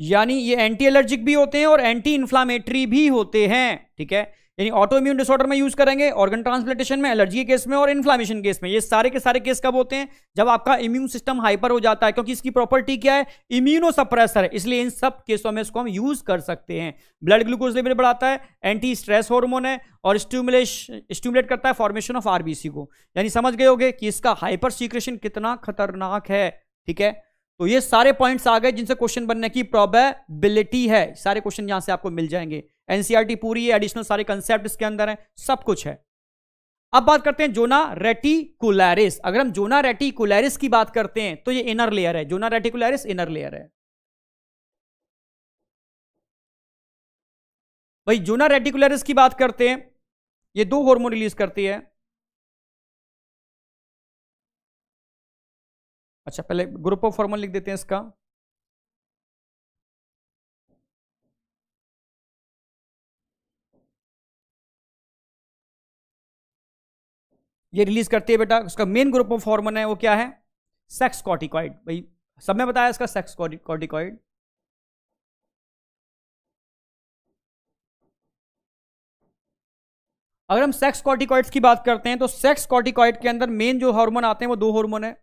यानी ये एंटी एलर्जिक भी होते हैं और एंटी इन्फ्लामेटरी भी होते हैं ठीक है यानी ऑटो इम्यून डिसऑर्डर में यूज करेंगे ऑर्गन ट्रांसप्लांटेशन में एलर्जी के केस में और इन्फ्लामेशन केस में ये सारे के सारे केस कब होते हैं जब आपका इम्यून सिस्टम हाइपर हो जाता है क्योंकि इसकी प्रॉपर्टी क्या है इम्यूनो सप्रेसर है इसलिए इन सब केसों में इसको हम यूज कर सकते हैं ब्लड ग्लूकोज लेवल बढ़ाता है एंटी स्ट्रेस हॉर्मोन है और स्टूमुलेश स्टूमुलेट करता है फॉर्मेशन ऑफ आरबीसी को यानी समझ गए होगे कि इसका हाइपर सीक्रेशन कितना खतरनाक है ठीक है तो ये सारे पॉइंट्स आ गए जिनसे क्वेश्चन बनने की प्रोबेबिलिटी है सारे क्वेश्चन यहां से आपको मिल जाएंगे एनसीआरटी e पूरी है एडिशनल सारे कंसेप्ट इसके अंदर है सब कुछ है अब बात करते हैं जोना रेटिकुलरिस अगर हम जोना रेटिकुलरिस की बात करते हैं तो ये इनर लेयर है जोना रेटिकुलरिस इनर लेयर है भाई जोना रेटिकुलरिस की बात करते हैं ये दो हार्मोन रिलीज करती है अच्छा पहले ग्रुप ऑफ फॉर्मल लिख देते हैं इसका ये रिलीज करती है बेटा उसका मेन ग्रुप ऑफ हार्मोन है वो क्या है सेक्स कॉर्टिकॉइड भाई सब में बताया इसका सेक्स कॉर्टिकॉइड अगर हम सेक्स कॉर्टिकॉइड्स की बात करते हैं तो सेक्स कॉर्टिकॉइड के अंदर मेन जो हार्मोन आते हैं वो दो हार्मोन है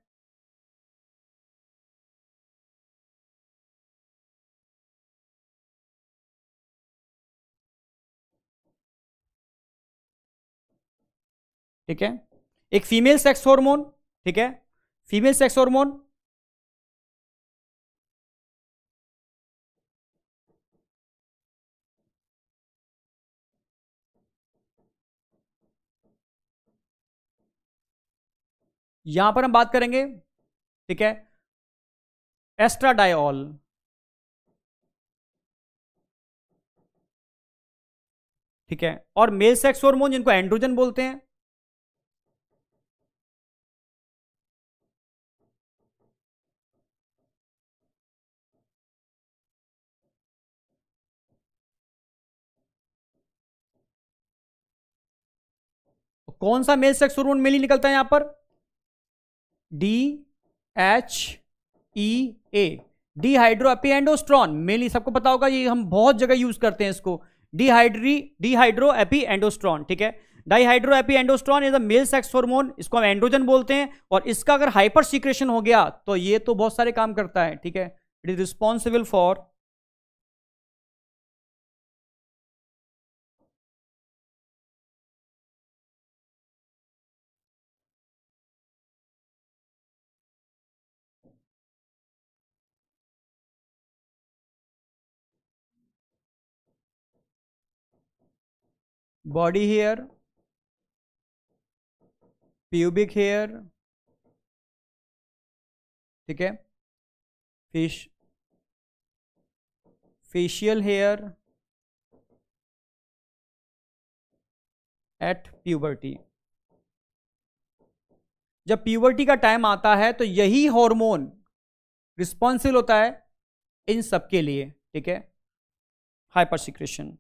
ठीक है एक फीमेल सेक्स हार्मोन ठीक है फीमेल सेक्स हार्मोन यहां पर हम बात करेंगे ठीक है एस्ट्राडायल ठीक है और मेल सेक्स हार्मोन जिनको एंड्रोजन बोलते हैं कौन सा मेल सेक्स हॉर्मोन मेली निकलता है यहां पर डी एच ई ए डीहाइड्रोपी एंडोस्ट्रॉन मेली सबको पता होगा ये हम बहुत जगह यूज करते हैं इसको डीहाइड्री डीहाइड्रोएपी एंडोस्ट्रॉन ठीक है dehydroepiandrosterone is a male sex hormone इसको हम एंड्रोजन बोलते हैं और इसका अगर हाइपर सीक्रेशन हो गया तो ये तो बहुत सारे काम करता है ठीक है it is responsible for body hair pubic hair ठीक है fish facial hair at puberty जब प्यूबर्टी का टाइम आता है तो यही हार्मोन रिस्पॉन्सिबल होता है इन सब के लिए ठीक है हाइपरसिक्रेशन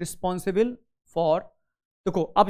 रिस्पॉन्सिबल फॉर देखो अब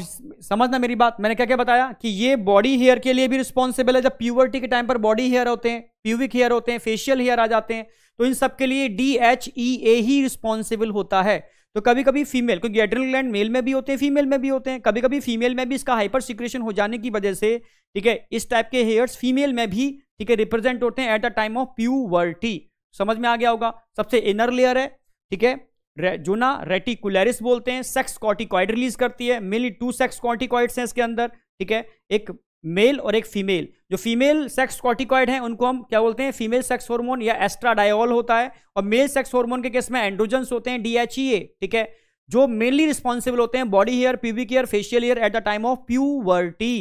समझना मेरी बात मैंने क्या क्या बताया कि ये बॉडी हेयर के लिए भी रिस्पॉन्सिबल है जब प्यूवर्टी के टाइम पर बॉडी हेयर होते हैं प्यूविक हेयर होते हैं फेशियल हेयर आ जाते हैं तो इन सब के लिए डी एच ई ए ही रिस्पॉन्सिबल होता है तो कभी कभी फीमेल क्योंकि एड्रल ग्लैंड मेल में भी होते हैं फीमेल में भी होते हैं कभी कभी फीमेल में भी इसका हाइपर सिक्रेशन हो जाने की वजह से ठीक है इस टाइप के हेयर्स फीमेल में भी ठीक है रिप्रेजेंट होते हैं at a time of puberty समझ में आ गया होगा सबसे इनर लेयर है ठीक है जो ना रेटिकुलरिस बोलते हैं सेक्स कॉर्टिकॉइड रिलीज करती है मेनली टू सेक्स कॉर्टिकॉइड्स हैं इसके अंदर ठीक है एक मेल और एक फीमेल जो फीमेल सेक्स कॉर्टिकॉइड हैं उनको हम क्या बोलते हैं फीमेल सेक्स हार्मोन या एस्ट्राडायोल होता है और मेल सेक्स हार्मोन के केस में एंड्रोजन्स होते हैं डीएचईए e ठीक है जो मेनली रिस्पॉन्सिबल होते हैं body hair pubic hair facial hair at the time of puberty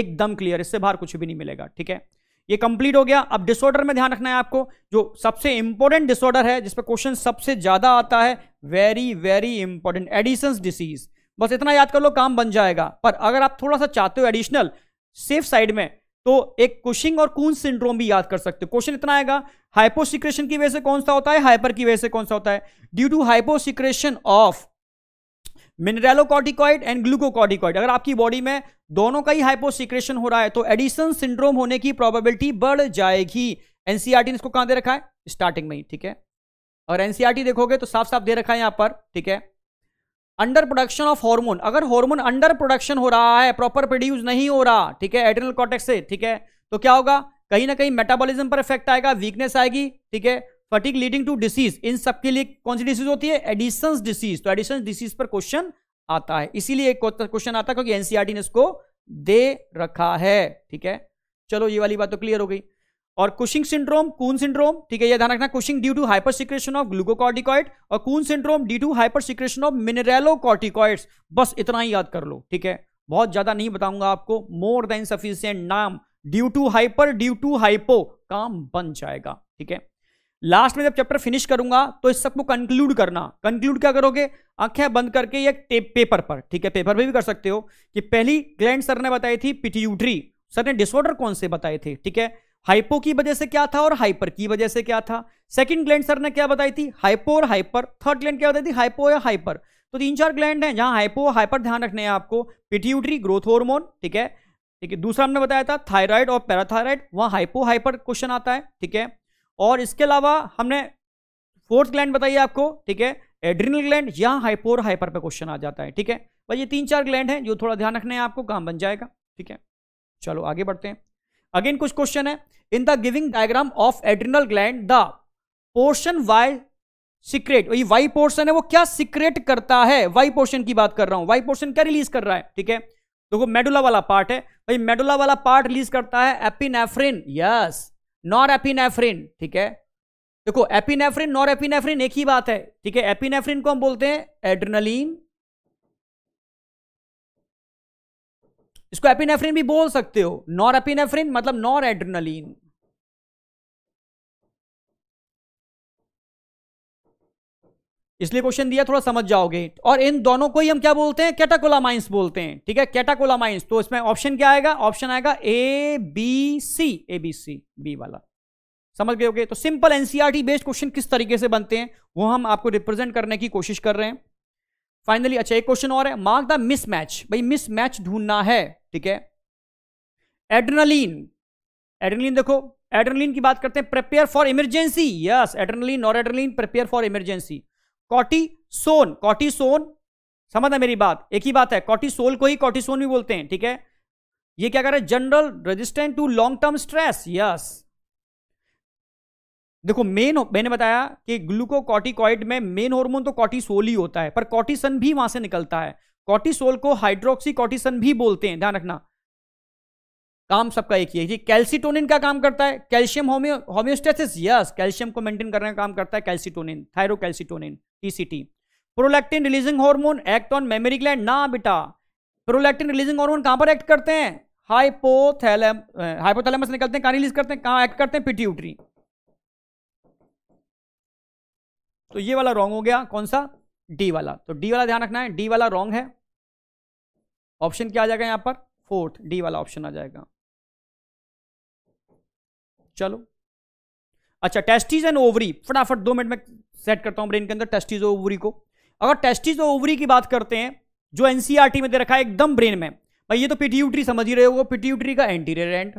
एकदम क्लियर इससे बाहर कुछ भी नहीं मिलेगा ठीक है ये कंप्लीट हो गया अब डिसऑर्डर में ध्यान रखना है आपको जो सबसे इंपॉर्टेंट डिसऑर्डर है जिसपे क्वेश्चन सबसे ज्यादा आता है very very important Addison disease बस इतना याद कर लो काम बन जाएगा पर अगर आप थोड़ा सा चाहते हो एडिशनल सेफ साइड में तो एक कुशिंग और कून सिंड्रोम भी याद कर सकते हो क्वेश्चन इतना आएगा हाइपोसिक्रेशन की वजह से कौन सा होता है हाइपर की वजह से कौन सा होता है due to hyposecretion of mineralocorticoid and glucocorticoid अगर आपकी बॉडी में दोनों का ही हाइपोसिक्रेशन हो रहा है तो एडिशन सिंड्रोम होने की प्रोबेबिलिटी बढ़ जाएगी एनसीआरटी e ने इसको कहां दे रखा है स्टार्टिंग में ही ठीक है और एनसीआरटी e देखोगे तो साफ साफ दे रखा है यहां पर ठीक है अंडर प्रोडक्शन ऑफ हार्मोन अगर हार्मोन अंडर प्रोडक्शन हो रहा है प्रॉपर प्रोड्यूस नहीं हो रहा ठीक है एड्रिनल कॉटेक्स से ठीक है तो क्या होगा कहीं ना कहीं मेटाबॉलिज्म पर इफेक्ट आएगा वीकनेस आएगी ठीक है फटिक लीडिंग टू डिसीज इन सबके लिए कौन सी डिसीज होती है एडिसन डिसीज तो एडिसन डिसीज पर क्वेश्चन आता है इसीलिए क्वेश्चन आता है क्योंकि एनसीईआरटी e ने इसको दे रखा है ठीक है चलो ये वाली बात तो क्लियर हो गई और कुशिंग सिंड्रोम कून सिंड्रोम ठीक है ये ध्यान रखना Cushing due to hyper secretion of glucocorticoid और Conn syndrome due to hyper secretion of mineralocorticoid बस इतना ही याद कर लो ठीक है बहुत ज्यादा नहीं बताऊंगा आपको मोर देन सफिशियंट नाम due to hyper due to hypo काम बन जाएगा ठीक है लास्ट में जब चैप्टर फिनिश करूंगा तो इस सबको कंक्लूड करना कंक्लूड क्या करोगे आंखें बंद करके ये टेप पेपर पर ठीक है पेपर पर भी कर सकते हो कि पहली ग्लैंड सर ने बताई थी पिटीयूट्री सर ने डिसऑर्डर कौन से बताए थे ठीक है हाइपो की वजह से क्या था और हाइपर की वजह से क्या था सेकंड ग्लैंड सर ने क्या बताई थी हाइपो और हाइपर थर्ड ग्लैंड क्या बताई थी हाइपो या हाइपर तो तीन चार ग्लैंड हैं जहां हाइपो हाइपर ध्यान रखने हैं आपको पिटीयूट्री ग्रोथ हार्मोन ठीक है ठीक है दूसरा हमने बताया था थायराइड और पैराथायराइड वहां हाइपो हाइपर क्वेश्चन आता है ठीक है और इसके अलावा हमने फोर्थ ग्लैंड बताइए आपको ठीक है एड्रिनल ग्लैंड यहाँ हाइपोर हाइपर पे क्वेश्चन आ जाता है ठीक है भाई ये तीन चार ग्लैंड हैं जो थोड़ा ध्यान रखना है आपको काम बन जाएगा ठीक है चलो आगे बढ़ते हैं अगेन कुछ क्वेश्चन है in the giving diagram of adrenal gland the portion Y secrete ये वाई पोर्शन है वो क्या सिक्रेट करता है वाई पोर्शन की बात कर रहा हूं वाई पोर्शन क्या रिलीज कर रहा है ठीक है देखो मेडुला वाला पार्ट है भाई मेडुला वाला पार्ट रिलीज करता है एपिनेफ्रिन यस नॉर एपिनेफ्रिन ठीक है देखो एपिनेफ्रिन नॉर एपिनेफ्रिन एक ही बात है ठीक है एपिनेफ्रिन को हम बोलते हैं एड्रनलीन इसको एपिनेफ्रिन भी बोल सकते हो नॉर एपिनेफ्रिन मतलब नॉर एड्रेनलिन इसलिए क्वेश्चन दिया थोड़ा समझ जाओगे और इन दोनों को ही हम क्या बोलते हैं कैटाकोलामाइंस बोलते हैं ठीक है कैटाकोलामाइंस तो इसमें ऑप्शन क्या आएगा ऑप्शन आएगा A B C A B C B वाला समझ गए होगे तो सिंपल एनसीईआरटी बेस्ड क्वेश्चन किस तरीके से बनते हैं वो हम आपको रिप्रेजेंट करने की कोशिश कर रहे हैं फाइनली अच्छा एक क्वेश्चन और है मार्क द मिस मैच भाई मिस मैच ढूंढना है ठीक है एडनलिन एड्रेनलिन देखो एड्रेनलिन की बात करते हैं prepare for emergency yes adrenaline और adrenaline prepare for emergency cortisone cortisone समझना मेरी बात एक ही बात है कॉटीसोल को ही कॉटिसोन भी बोलते हैं ठीक है ये क्या कह रहा है general resistant to long term stress yes देखो मेन मैंने बताया कि ग्लूकोकॉटिकॉइड में मेन हार्मोन तो कॉटीसोल ही होता है पर कॉटिसन भी वहां से निकलता है कॉटिसोल को हाइड्रोक्सी कॉटिसन भी बोलते हैं ध्यान रखना काम सबका एक ही है जी कैल्सिटोनिन का काम करता है calcium homeo homeostasis yes calcium को मेंटेन करने का काम करता है calcitonin thyrocalcitonin TCT prolactin releasing hormone act on mammary gland ना बेटा प्रोलैक्टिन रिलीजिंग हार्मोन कहां पर एक्ट करते हैं हाइपोथैलम हाइपोथैलेमस निकलते हैं कहां रिलीज करते हैं कहां एक्ट करते हैं पिट्यूटरी तो ये वाला रॉन्ग हो गया कौन सा डी वाला तो डी वाला ध्यान रखना है डी वाला रॉन्ग है ऑप्शन क्या आ जाएगा यहां पर फोर्थ डी वाला ऑप्शन आ जाएगा चलो अच्छा टेस्टिस एंड ओवरी फटाफट दो मिनट में सेट करता हूं ब्रेन के अंदर टेस्टिस और ओवरी को अगर टेस्टिस और ओवरी की बात करते हैं जो एनसीआरटी e में दे रखा है एकदम ब्रेन में भाई ये तो पिट्यूटरी समझ ही रहे हो पिट्यूटरी का एंटीरियर एंड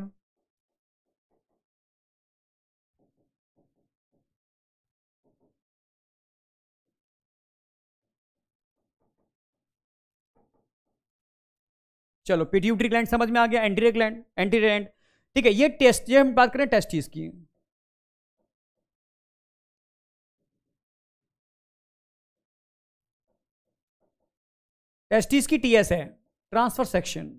चलो पिट्यूटरी ग्लैंड समझ में आ गया एंटीरियर ग्लैंड एंटीरियर एंड ठीक है ये टेस्ट ये हम बात करें टेस्टिस की टेस्टिस की टीएस है ट्रांसफर सेक्शन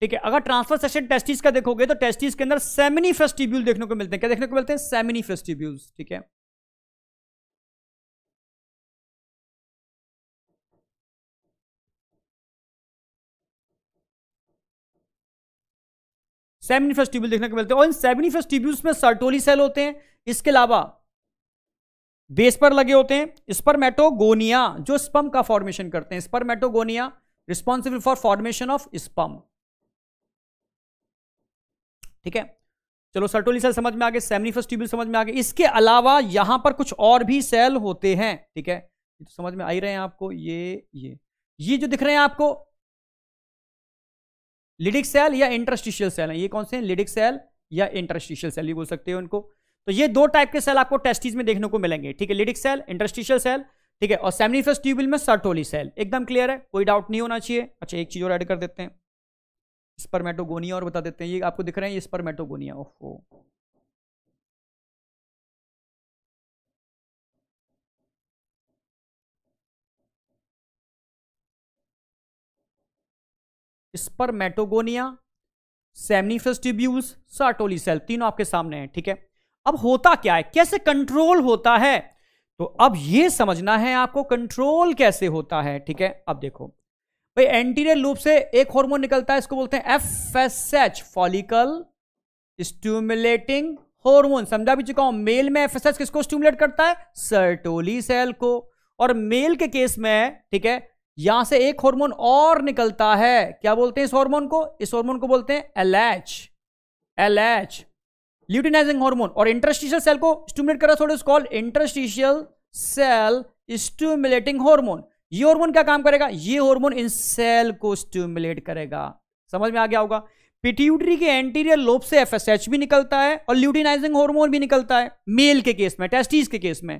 ठीक है अगर ट्रांसफर सेक्शन टेस्टिस का देखोगे तो टेस्टिस के अंदर सेमिनी फेस्टिब्यूल देखने को मिलते हैं क्या देखने को मिलते हैं सेमिनी फेस्टिब्यूल ठीक है सेमिनिफेस्ट फर्स्ट ट्यूब्यूल देखने को मिलते हैं और इन सेमिनिफेस्ट ट्यूब्यूल्स में सर्टोली सेल होते हैं इसके अलावा बेस पर लगे होते हैं स्पर्मेटोगोनिया जो स्पम का फॉर्मेशन करते हैं spermatogonia responsible for formation of sperm ठीक है चलो सर्टोली सेल समझ में आ गए सेमनीफस ट्यूब्यूल समझ में आ गए इसके अलावा यहां पर कुछ और भी सेल होते हैं ठीक है तो समझ में आ ही रहे हैं आपको ये ये ये जो दिख रहे हैं आपको लिडिक सेल या इंटरस्टिशियल सेल है ये कौन से हैं लिडिक सेल या इंटरस्टिशियल सेल भी बोल सकते हो उनको तो ये दो टाइप के सेल आपको टेस्टिस में देखने को मिलेंगे ठीक है लिडिक सेल इंटरस्टिशियल सेल ठीक है और सेमिनिफेस ट्यूबिल में सर्टोली सेल एकदम क्लियर है कोई डाउट नहीं होना चाहिए अच्छा एक चीज़ और ऐड कर देते हैं स्पर्मेटोगोनिया और बता देते हैं ये आपको दिख रहे हैं ये स्पर्मेटोगोनिया ओहो स्पर्मेटोगोनिया सेमनीफेस ट्यूब्यूल्स सेल तीनों आपके सामने हैं ठीक है अब होता क्या है कैसे कंट्रोल होता है तो अब ये समझना है आपको कंट्रोल कैसे होता है ठीक है अब देखो भाई एंटीरियर लूप से एक हार्मोन निकलता है इसको बोलते हैं F S H follicle stimulating hormone समझा भी चुका हूं मेल में एफ एस एच किसको स्टूमुलेट करता है सर्टोली सेल को और मेल के केस में ठीक है यहां से एक हार्मोन और निकलता है क्या बोलते हैं इस हार्मोन को इस हार्मोन को बोलते हैं एलएच एलएच ल्यूटिनाइजिंग हार्मोन और इंटरस्टिशियल सेल को स्टूमुलेट कर रहा है called interstitial cell stimulating hormone ये हार्मोन क्या काम करेगा ये हार्मोन इन सेल को स्टूमुलेट करेगा समझ में आ गया होगा पिट्यूटरी के एंटीरियर लोब से एफएसएच भी निकलता है और ल्यूटिनाइजिंग हार्मोन भी निकलता है मेल के केस में टेस्टिस के केस में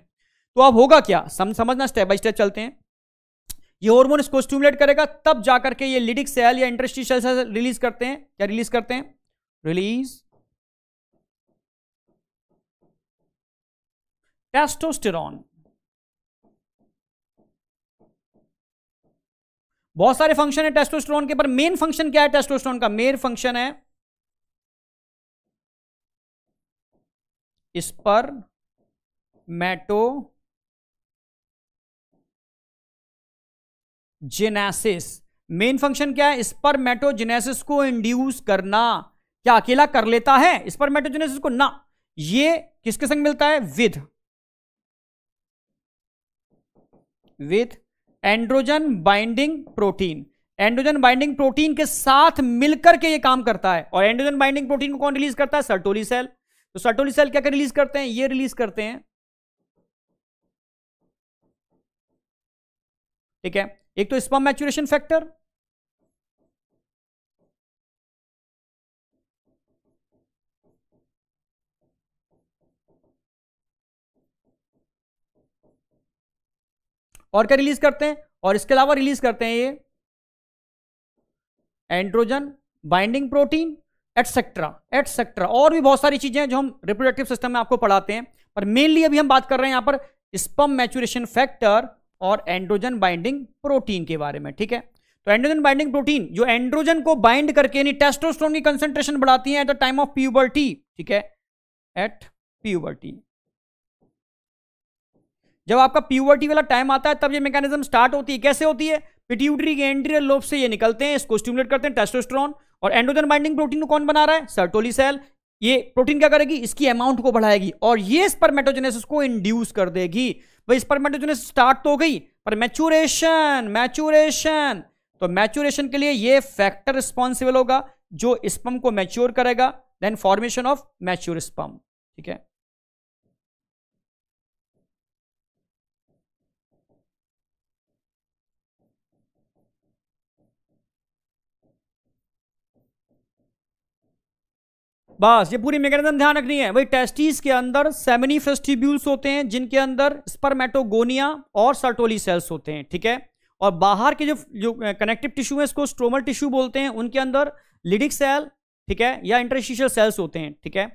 तो अब होगा क्या सम समझना स्टेप बाय स्टेप चलते हैं ये हार्मोन इसको स्टूमुलेट करेगा तब जाकर के ये लिडिक सेल या इंटरेस्टी सेल से रिलीज करते हैं क्या रिलीज करते हैं रिलीज टेस्टोस्टेरॉन बहुत सारे फंक्शन है टेस्टोस्टेरॉन के पर मेन फंक्शन क्या है टेस्टोस्टेरॉन का मेन फंक्शन है इस पर मैटो जेनेसिस मेन फंक्शन क्या है स्पर्मेटोजेनेसिस को इंड्यूस करना क्या अकेला कर लेता है स्पर्मेटोजेनेसिस को ना ये किसके संग मिलता है with with androgen binding protein androgen binding protein के साथ मिलकर के ये काम करता है और एंड्रोजन बाइंडिंग प्रोटीन को कौन रिलीज करता है सर्टोली सेल तो सर्टोली सेल क्या क्या रिलीज करते हैं ये रिलीज करते हैं ठीक है एक तो स्पम मैचुरेशन फैक्टर और क्या रिलीज करते हैं और इसके अलावा रिलीज करते हैं ये androgen binding protein et cetera et cetera और भी बहुत सारी चीजें हैं जो हम रिप्रोडक्टिव सिस्टम में आपको पढ़ाते हैं पर मेनली अभी हम बात कर रहे हैं यहां पर स्पम मैचुरेशन फैक्टर और एंड्रोजन बाइंडिंग प्रोटीन के बारे में ठीक है तो एंड्रोजन बाइंडिंग प्रोटीन जो एंड्रोजन को बाइंड करके यानी टेस्टोस्टेरोन की कंसेंट्रेशन बढ़ाती है at the time of puberty ठीक है एट प्यूबर्टी जब आपका प्यूबर्टी वाला टाइम आता है तब ये मैकेनिज्म स्टार्ट होती है कैसे होती है पिट्यूटरी के एंड्रियल लोब से ये निकलते हैं इसको स्टिमुलेट करते हैं टेस्टोस्टेरोन और एंड्रोजन बाइंडिंग प्रोटीन को कौन बना रहा है सर्टोली सेल ये प्रोटीन क्या करेगी इसकी अमाउंट को बढ़ाएगी और ये स्पर्मेटोजेनेसिस को इंड्यूस कर देगी भाई स्पर्मेटोजेनेसिस स्टार्ट तो हो गई पर मैचुरेशन मैचुरेशन तो मैचुरेशन के लिए ये फैक्टर रिस्पॉन्सिबल होगा जो स्पम को मैच्योर करेगा then formation of mature sperm ठीक है बस ये पूरी मैकेनिज्म ध्यान रखनी है वही टेस्टिस के अंदर सेमिनी फेस्टिब्यूल्स होते हैं जिनके अंदर स्पर्मेटोगोनिया और सर्टोली सेल्स होते हैं ठीक है और बाहर के जो जो कनेक्टिव टिश्यू है इसको स्ट्रोमल टिश्यू बोलते हैं उनके अंदर लिडिक सेल ठीक है या इंटरशीशियल सेल्स होते हैं ठीक है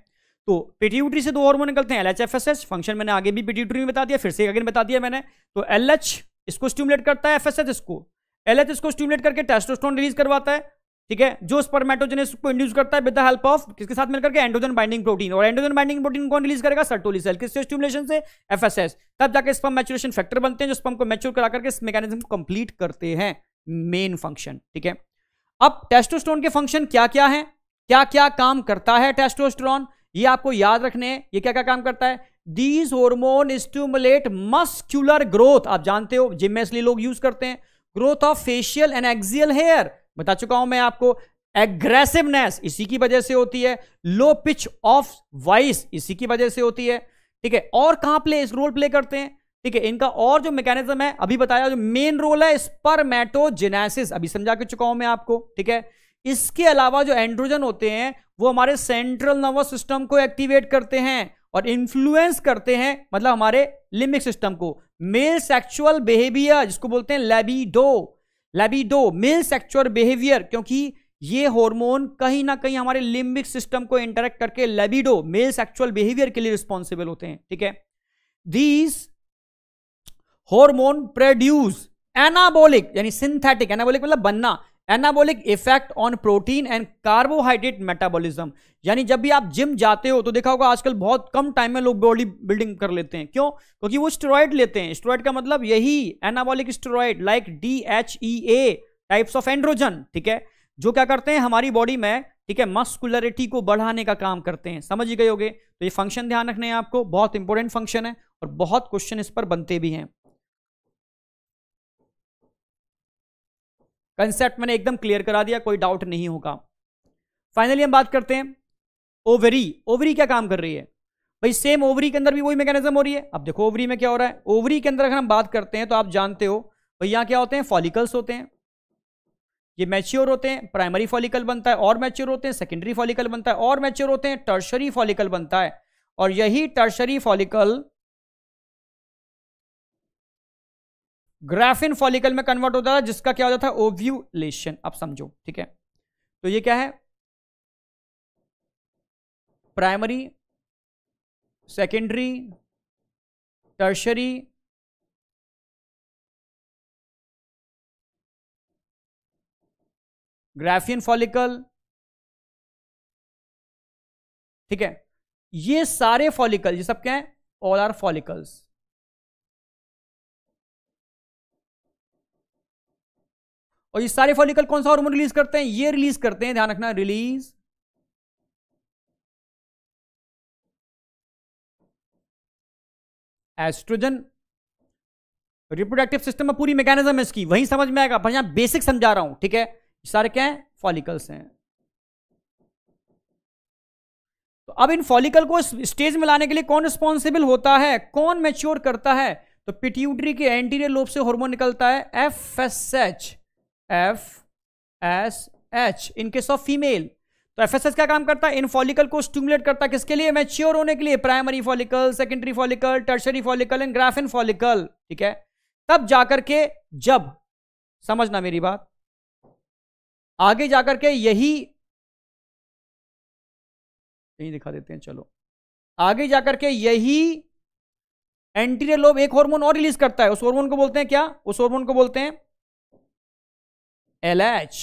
तो पिट्यूटरी से दो हार्मोन निकलते हैं एल फंक्शन मैंने आगे भी पिट्यूटरी में बता दिया फिर से अगेन बता दिया मैंने तो एल इसको स्टिमुलेट करता है एफ इसको एल इसको स्टिमुलेट करके टेस्टोस्ट्रॉन रिलीज करवाता है ठीक है जो स्पर्मेटोजेनेस को इंड्यूस करता है विद द हेल्प ऑफ किसके साथ मिलकर के एंड्रोजन बाइंडिंग प्रोटीन और एंड्रोजन बाइंडिंग प्रोटीन कौन रिलीज करेगा सर्टोली सेल किससे स्टिमुलेशन से एफएसएस तब जाकर स्पम मैचुरेशन फैक्टर बनते हैं जो स्पम को मैच्योर करा करके इस मैकेनिज्म को कंप्लीट करते हैं मेन फंक्शन ठीक है अब टेस्टोस्टेरोन के फंक्शन क्या क्या है क्या क्या काम करता है टेस्टोस्टेरोन ये आपको याद रखने हैं ये क्या क्या काम करता है these hormone stimulate muscular growth आप जानते हो जिम में इसलिए लोग यूज करते हैं growth of facial and axial hair बता चुका हूं मैं आपको एग्रेसिवनेस इसी की वजह से होती है लो पिच ऑफ वॉइस इसी की वजह से होती है ठीक है और कहां प्ले इस रोल प्ले करते हैं ठीक है इनका और जो मैकेनिज्म है अभी बताया जो मेन रोल है स्पर्मेटोजेनेसिस अभी समझा के चुका हूं मैं आपको ठीक है इसके अलावा जो एंड्रोजन होते हैं वो हमारे सेंट्रल नर्वस सिस्टम को एक्टिवेट करते हैं और इन्फ्लुएंस करते हैं मतलब हमारे लिम्बिक सिस्टम को मेल सेक्सुअल बिहेवियर जिसको बोलते हैं libido libido male sexual behaviour क्योंकि ये हार्मोन कहीं ना कहीं हमारे लिम्बिक सिस्टम को इंटरेक्ट करके लेबिडो मेल सेक्चुअल बिहेवियर के लिए रिस्पॉन्सिबल होते हैं ठीक है दीज हार्मोन प्रोड्यूस एनाबोलिक यानी सिंथेटिक एनाबोलिक मतलब बनना anabolic effect on protein and carbohydrate metabolism यानी जब भी आप जिम जाते हो तो देखा होगा आजकल बहुत कम टाइम में लोग बॉडी बिल्डिंग कर लेते हैं क्यों क्योंकि वो स्टेरॉयड लेते हैं स्टेरॉयड का मतलब यही anabolic steroid like D H E A types of androgen ठीक है जो क्या करते हैं हमारी बॉडी में ठीक है मस्कुलरिटी को बढ़ाने का काम करते हैं समझ गए होगे तो ये फंक्शन ध्यान रखने हैं आपको बहुत इंपॉर्टेंट फंक्शन है और बहुत क्वेश्चन इस पर बनते भी हैं कंसेप्ट मैंने एकदम क्लियर करा दिया कोई डाउट नहीं होगा फाइनली हम बात करते हैं ओवरी ओवरी क्या काम कर रही है भाई सेम ओवरी के अंदर भी वही मैकेनिज्म हो रही है अब देखो ओवरी में क्या हो रहा है ओवरी के अंदर अगर हम बात करते हैं तो आप जानते हो भाई यहाँ क्या होते हैं फॉलिकल्स होते हैं ये मैच्योर होते हैं प्राइमरी फॉलिकल बनता है और मैच्योर होते हैं सेकेंडरी फॉलिकल बनता है और मैच्योर होते हैं टर्शरी फॉलिकल बनता है और यही टर्शरी फॉलिकल ग्राफिन फॉलिकल में कन्वर्ट होता था जिसका क्या होता था ओव्यूलेशन आप समझो ठीक है तो ये क्या है primary secondary tertiary graafian follicle ठीक है ये सारे फॉलिकल ये सब क्या है ऑल आर फॉलिकल्स और ये सारे फॉलिकल कौन सा हार्मोन रिलीज करते हैं ये रिलीज करते हैं ध्यान रखना रिलीज एस्ट्रोजन रिप्रोडक्टिव सिस्टम में पूरी मैकेनिज्म है इसकी वही समझ में आएगा पर यहां बेसिक समझा रहा हूं ठीक है सारे क्या है फॉलिकल्स हैं तो अब इन फॉलिकल को स्टेज में लाने के लिए कौन रिस्पॉन्सिबल होता है कौन मेच्योर करता है तो पिट्यूटरी के एंटीरियर लोब से हार्मोन निकलता है F S H F S H in case of female तो एफ एस एस क्या काम करता है इन फॉलिकल को स्टिमुलेट करता है किसके लिए मैच्योर होने के लिए primary follicle secondary follicle tertiary follicle and Graafian follicle ठीक है तब जाकर के जब समझना मेरी बात आगे जाकर के यही यही दिखा देते हैं चलो आगे जाकर के यही एंटीरियर लोब एक हार्मोन और रिलीज करता है उस हार्मोन को बोलते हैं क्या उस हार्मोन को बोलते हैं L H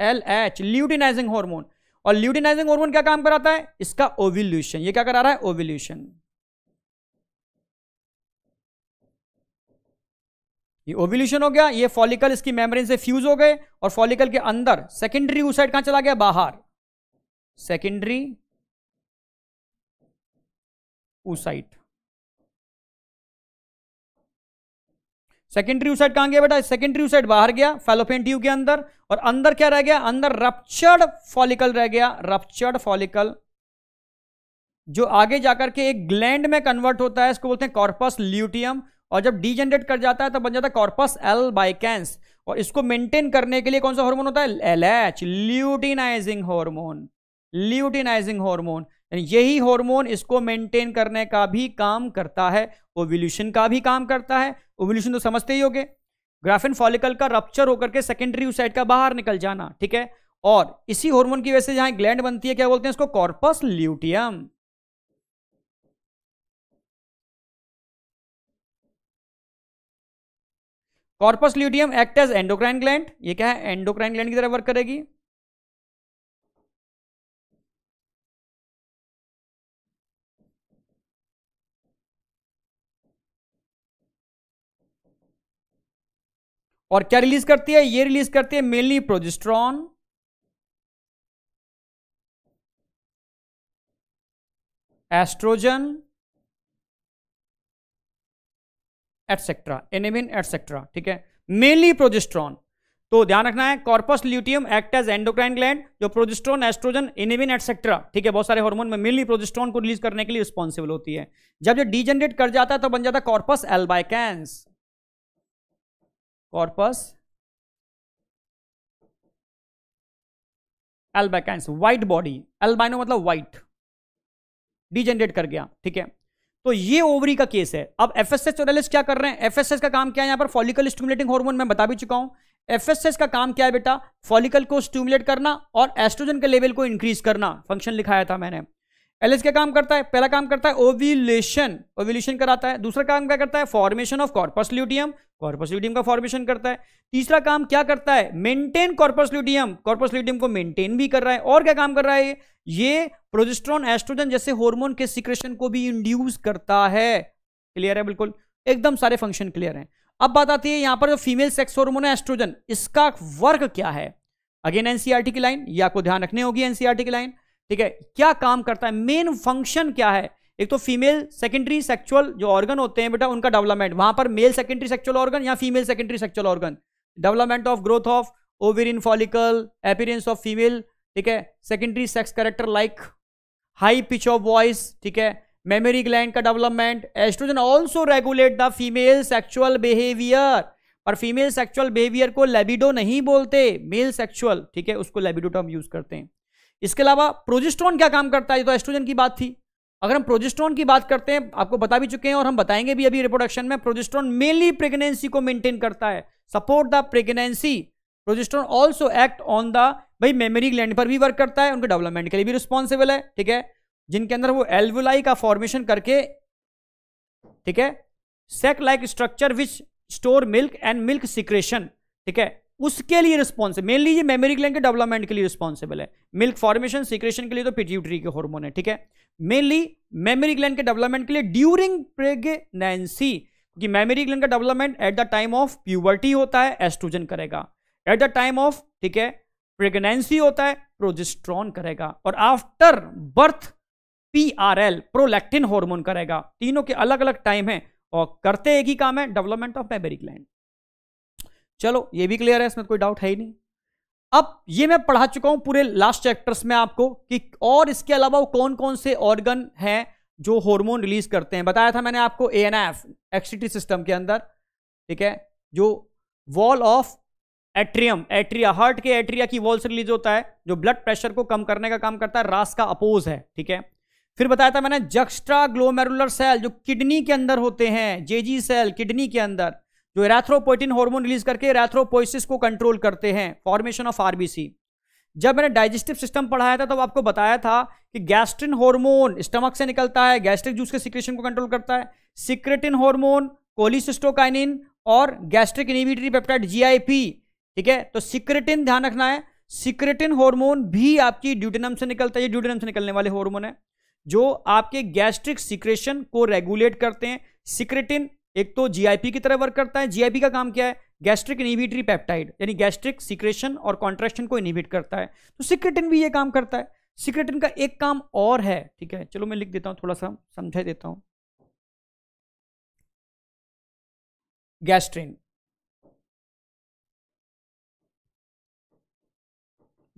L H luteinising hormone और ल्यूटिनाइजिंग हार्मोन क्या काम कराता है इसका ओविल्यूशन ये क्या करा रहा है ओविल्यूशन ये ओविल्यूशन हो गया ये फॉलिकल इसकी मेम्ब्रेन से फ्यूज हो गए और फॉलिकल के अंदर सेकेंडरी साइड कहां चला गया बाहर सेकेंडरी साइड सेकेंडरी यूसाइड कहां गया बेटा सेकेंडरी यूसाइड बाहर गया फेलोपियन ट्यूब के अंदर और अंदर क्या रह गया अंदर रप्चर्ड फॉलिकल रह गया रप्चर्ड फॉलिकल जो आगे जाकर के एक ग्लैंड में कन्वर्ट होता है इसको बोलते हैं कॉर्पस ल्यूटियम और जब डीजेनरेट कर जाता है तो बन जाता है कॉर्पस एल बाइकेंस और इसको मेंटेन करने के लिए कौन सा हार्मोन होता है L H luteinizing hormone luteinizing hormone यही हार्मोन इसको मेंटेन करने का भी काम करता है ओवल्यूशन का भी काम करता है ओवल्यूशन तो समझते ही होगे ग्राफिन फॉलिकल का रप्चर होकर के सेकेंडरी यूसाइड का बाहर निकल जाना ठीक है और इसी हार्मोन की वजह से जहां ग्लैंड बनती है क्या बोलते हैं इसको corpus luteum corpus luteum act as endocrine gland ये क्या है एंडोक्राइन ग्लैंड की तरह वर्क करेगी और क्या रिलीज करती है ये रिलीज करती है मेनली प्रोजेस्ट्रॉन एस्ट्रोजन एटसेट्रा एनेमिन एटसेट्रा ठीक है मेनली प्रोजेस्ट्रॉन तो ध्यान रखना है corpus luteum act as endocrine gland जो प्रोजेस्ट्रॉन एस्ट्रोजन इनिविन एटसेट्रा ठीक है बहुत सारे हार्मोन में मेनली प्रोजेस्ट्रॉन को रिलीज करने के लिए रिस्पॉन्सिबल होती है जब ये डीजनरेट कर जाता है तो बन जाता है corpus albicans corpus albicans white body albino मतलब व्हाइट डिजेनरेट कर गया ठीक है तो ये ओवरी का केस है अब एस और एलएस क्या कर रहे हैं एस का काम क्या है यहां पर फॉलिकल स्टिमुलेटिंग हार्मोन मैं बता भी चुका हूं एस का काम क्या है बेटा फॉलिकल को स्टिमुलेट करना और एस्ट्रोजन के लेवल को इंक्रीज करना फंक्शन लिखाया था मैंने एल क्या काम करता है पहला काम करता है ओव्यूलेशन ओव्यूलेशन कराता है दूसरा काम क्या करता है formation of corpus luteum corpus luteum का फॉर्मेशन करता है तीसरा काम क्या करता है maintain corpus luteum corpus luteum को मेंटेन भी कर रहा है और क्या काम कर रहा है ये प्रोजेस्ट्रॉन एस्ट्रोजन जैसे हॉर्मोन के सिक्रेशन को भी इंड्यूस करता है क्लियर है बिल्कुल एकदम सारे फंक्शन क्लियर है अब बात आती है यहां पर जो फीमेल सेक्स हॉर्मोन है एस्ट्रोजन इसका वर्क क्या है अगेन एनसीआरटी की लाइन ये आपको ध्यान रखनी होगी एनसीआरटी की लाइन ठीक है क्या काम करता है मेन फंक्शन क्या है एक तो फीमेल सेकेंडरी सेक्चुअल जो ऑर्गन होते हैं बेटा उनका डेवलपमेंट वहां पर मेल सेकेंडरी सेक्चुअल ऑर्गन या female secondary sexual organ development of growth of in follicle appearance of female ठीक है secondary sex character like high pitch of voice ठीक है मेमोरी ग्लैंड का development estrogen also regulate the female sexual behaviour पर female sexual behaviour को libido नहीं बोलते mail sexual ठीक है उसको लेबिडो टर्म यूज करते हैं इसके अलावा प्रोजेस्ट्रॉन क्या काम करता है ये तो एस्ट्रोजन की बात थी अगर हम प्रोजेस्ट्रॉन की बात करते हैं आपको बता भी चुके हैं और हम बताएंगे भी अभी रिप्रोडक्शन में प्रोजेस्ट्रॉन मेनली प्रेगनेंसी को मेंटेन करता है support the pregnancy progesterone also act on the भाई मेमोरी ग्लैंड पर भी वर्क करता है उनके डेवलपमेंट के लिए भी रिस्पॉन्सिबल है ठीक है जिनके अंदर वो एल्वुलाई का फॉर्मेशन करके ठीक है sac like structure which store milk and milk secretion ठीक है उसके लिए रिस्पॉन्सिबल मेनली ये मेमोरी ग्लैंड के डेवलपमेंट के लिए रिस्पॉन्सिबल है मिल्क फॉर्मेशन सिक्रेशन के लिए तो पिट्यूटरी के हार्मोन है ठीक है मेनली मेमोरी ग्लैंड के डेवलपमेंट के लिए ड्यूरिंग प्रेगनेंसी क्योंकि मेमोरी ग्लैंड का development at the time of puberty होता है एस्ट्रोजन करेगा एट द टाइम ऑफ ठीक है प्रेगनेंसी होता है प्रोजिस्ट्रॉन करेगा और after birth P R L prolactin hormone करेगा तीनों के अलग अलग टाइम है और करते एक ही काम है डेवलपमेंट ऑफ मेमोरी ग्लैंड चलो ये भी क्लियर है इसमें कोई डाउट है ही नहीं अब ये मैं पढ़ा चुका हूं पूरे लास्ट चैप्टर्स में आपको कि और इसके अलावा कौन कौन से ऑर्गन हैं जो हार्मोन रिलीज करते हैं बताया था मैंने आपको ए एन एफ एक्सटी सिस्टम के अंदर ठीक है जो wall of atrium atria heart के एट्रिया की वॉल से रिलीज होता है जो ब्लड प्रेशर को कम करने का काम करता है रास का अपोज है ठीक है फिर बताया था मैंने जक्स्ट्रा ग्लोमेरुलर सेल जो किडनी के अंदर होते हैं जेजी सेल किडनी के अंदर जो एराथ्रोपोइटिन हार्मोन रिलीज करके एराथ्रोपोइसिस को कंट्रोल करते हैं फॉर्मेशन ऑफ आरबीसी जब मैंने डाइजेस्टिव सिस्टम पढ़ाया था तब तो आपको बताया था कि गैस्ट्रिन हार्मोन स्टमक से निकलता है गैस्ट्रिक जूस के सिक्रेशन को कंट्रोल करता है सिक्रेटिन हार्मोन कोलिसिस्टोकाइनिन और गैस्ट्रिक इनिबिटरी पेप्टाइड जीआईपी ठीक है तो सिक्रेटिन ध्यान रखना है सिक्रेटिन हॉर्मोन भी आपकी ड्यूटेनम से निकलता है ये ड्यूटेनम से निकलने वाले हॉर्मोन है जो आपके गैस्ट्रिक सिक्रेशन को रेगुलेट करते हैं सिक्रेटिन एक तो जीआईपी की तरह वर्क करता है जीआईपी का काम क्या है गैस्ट्रिक इनिबिटरी पैप्टाइड यानी गैस्ट्रिक सिक्रेशन और कॉन्ट्रेक्शन को इनिबिट करता है तो सिक्रेटिन भी ये काम करता है सिक्रेटिन का एक काम और है ठीक है चलो मैं लिख देता हूं थोड़ा सा समझा देता हूं गैस्ट्रिन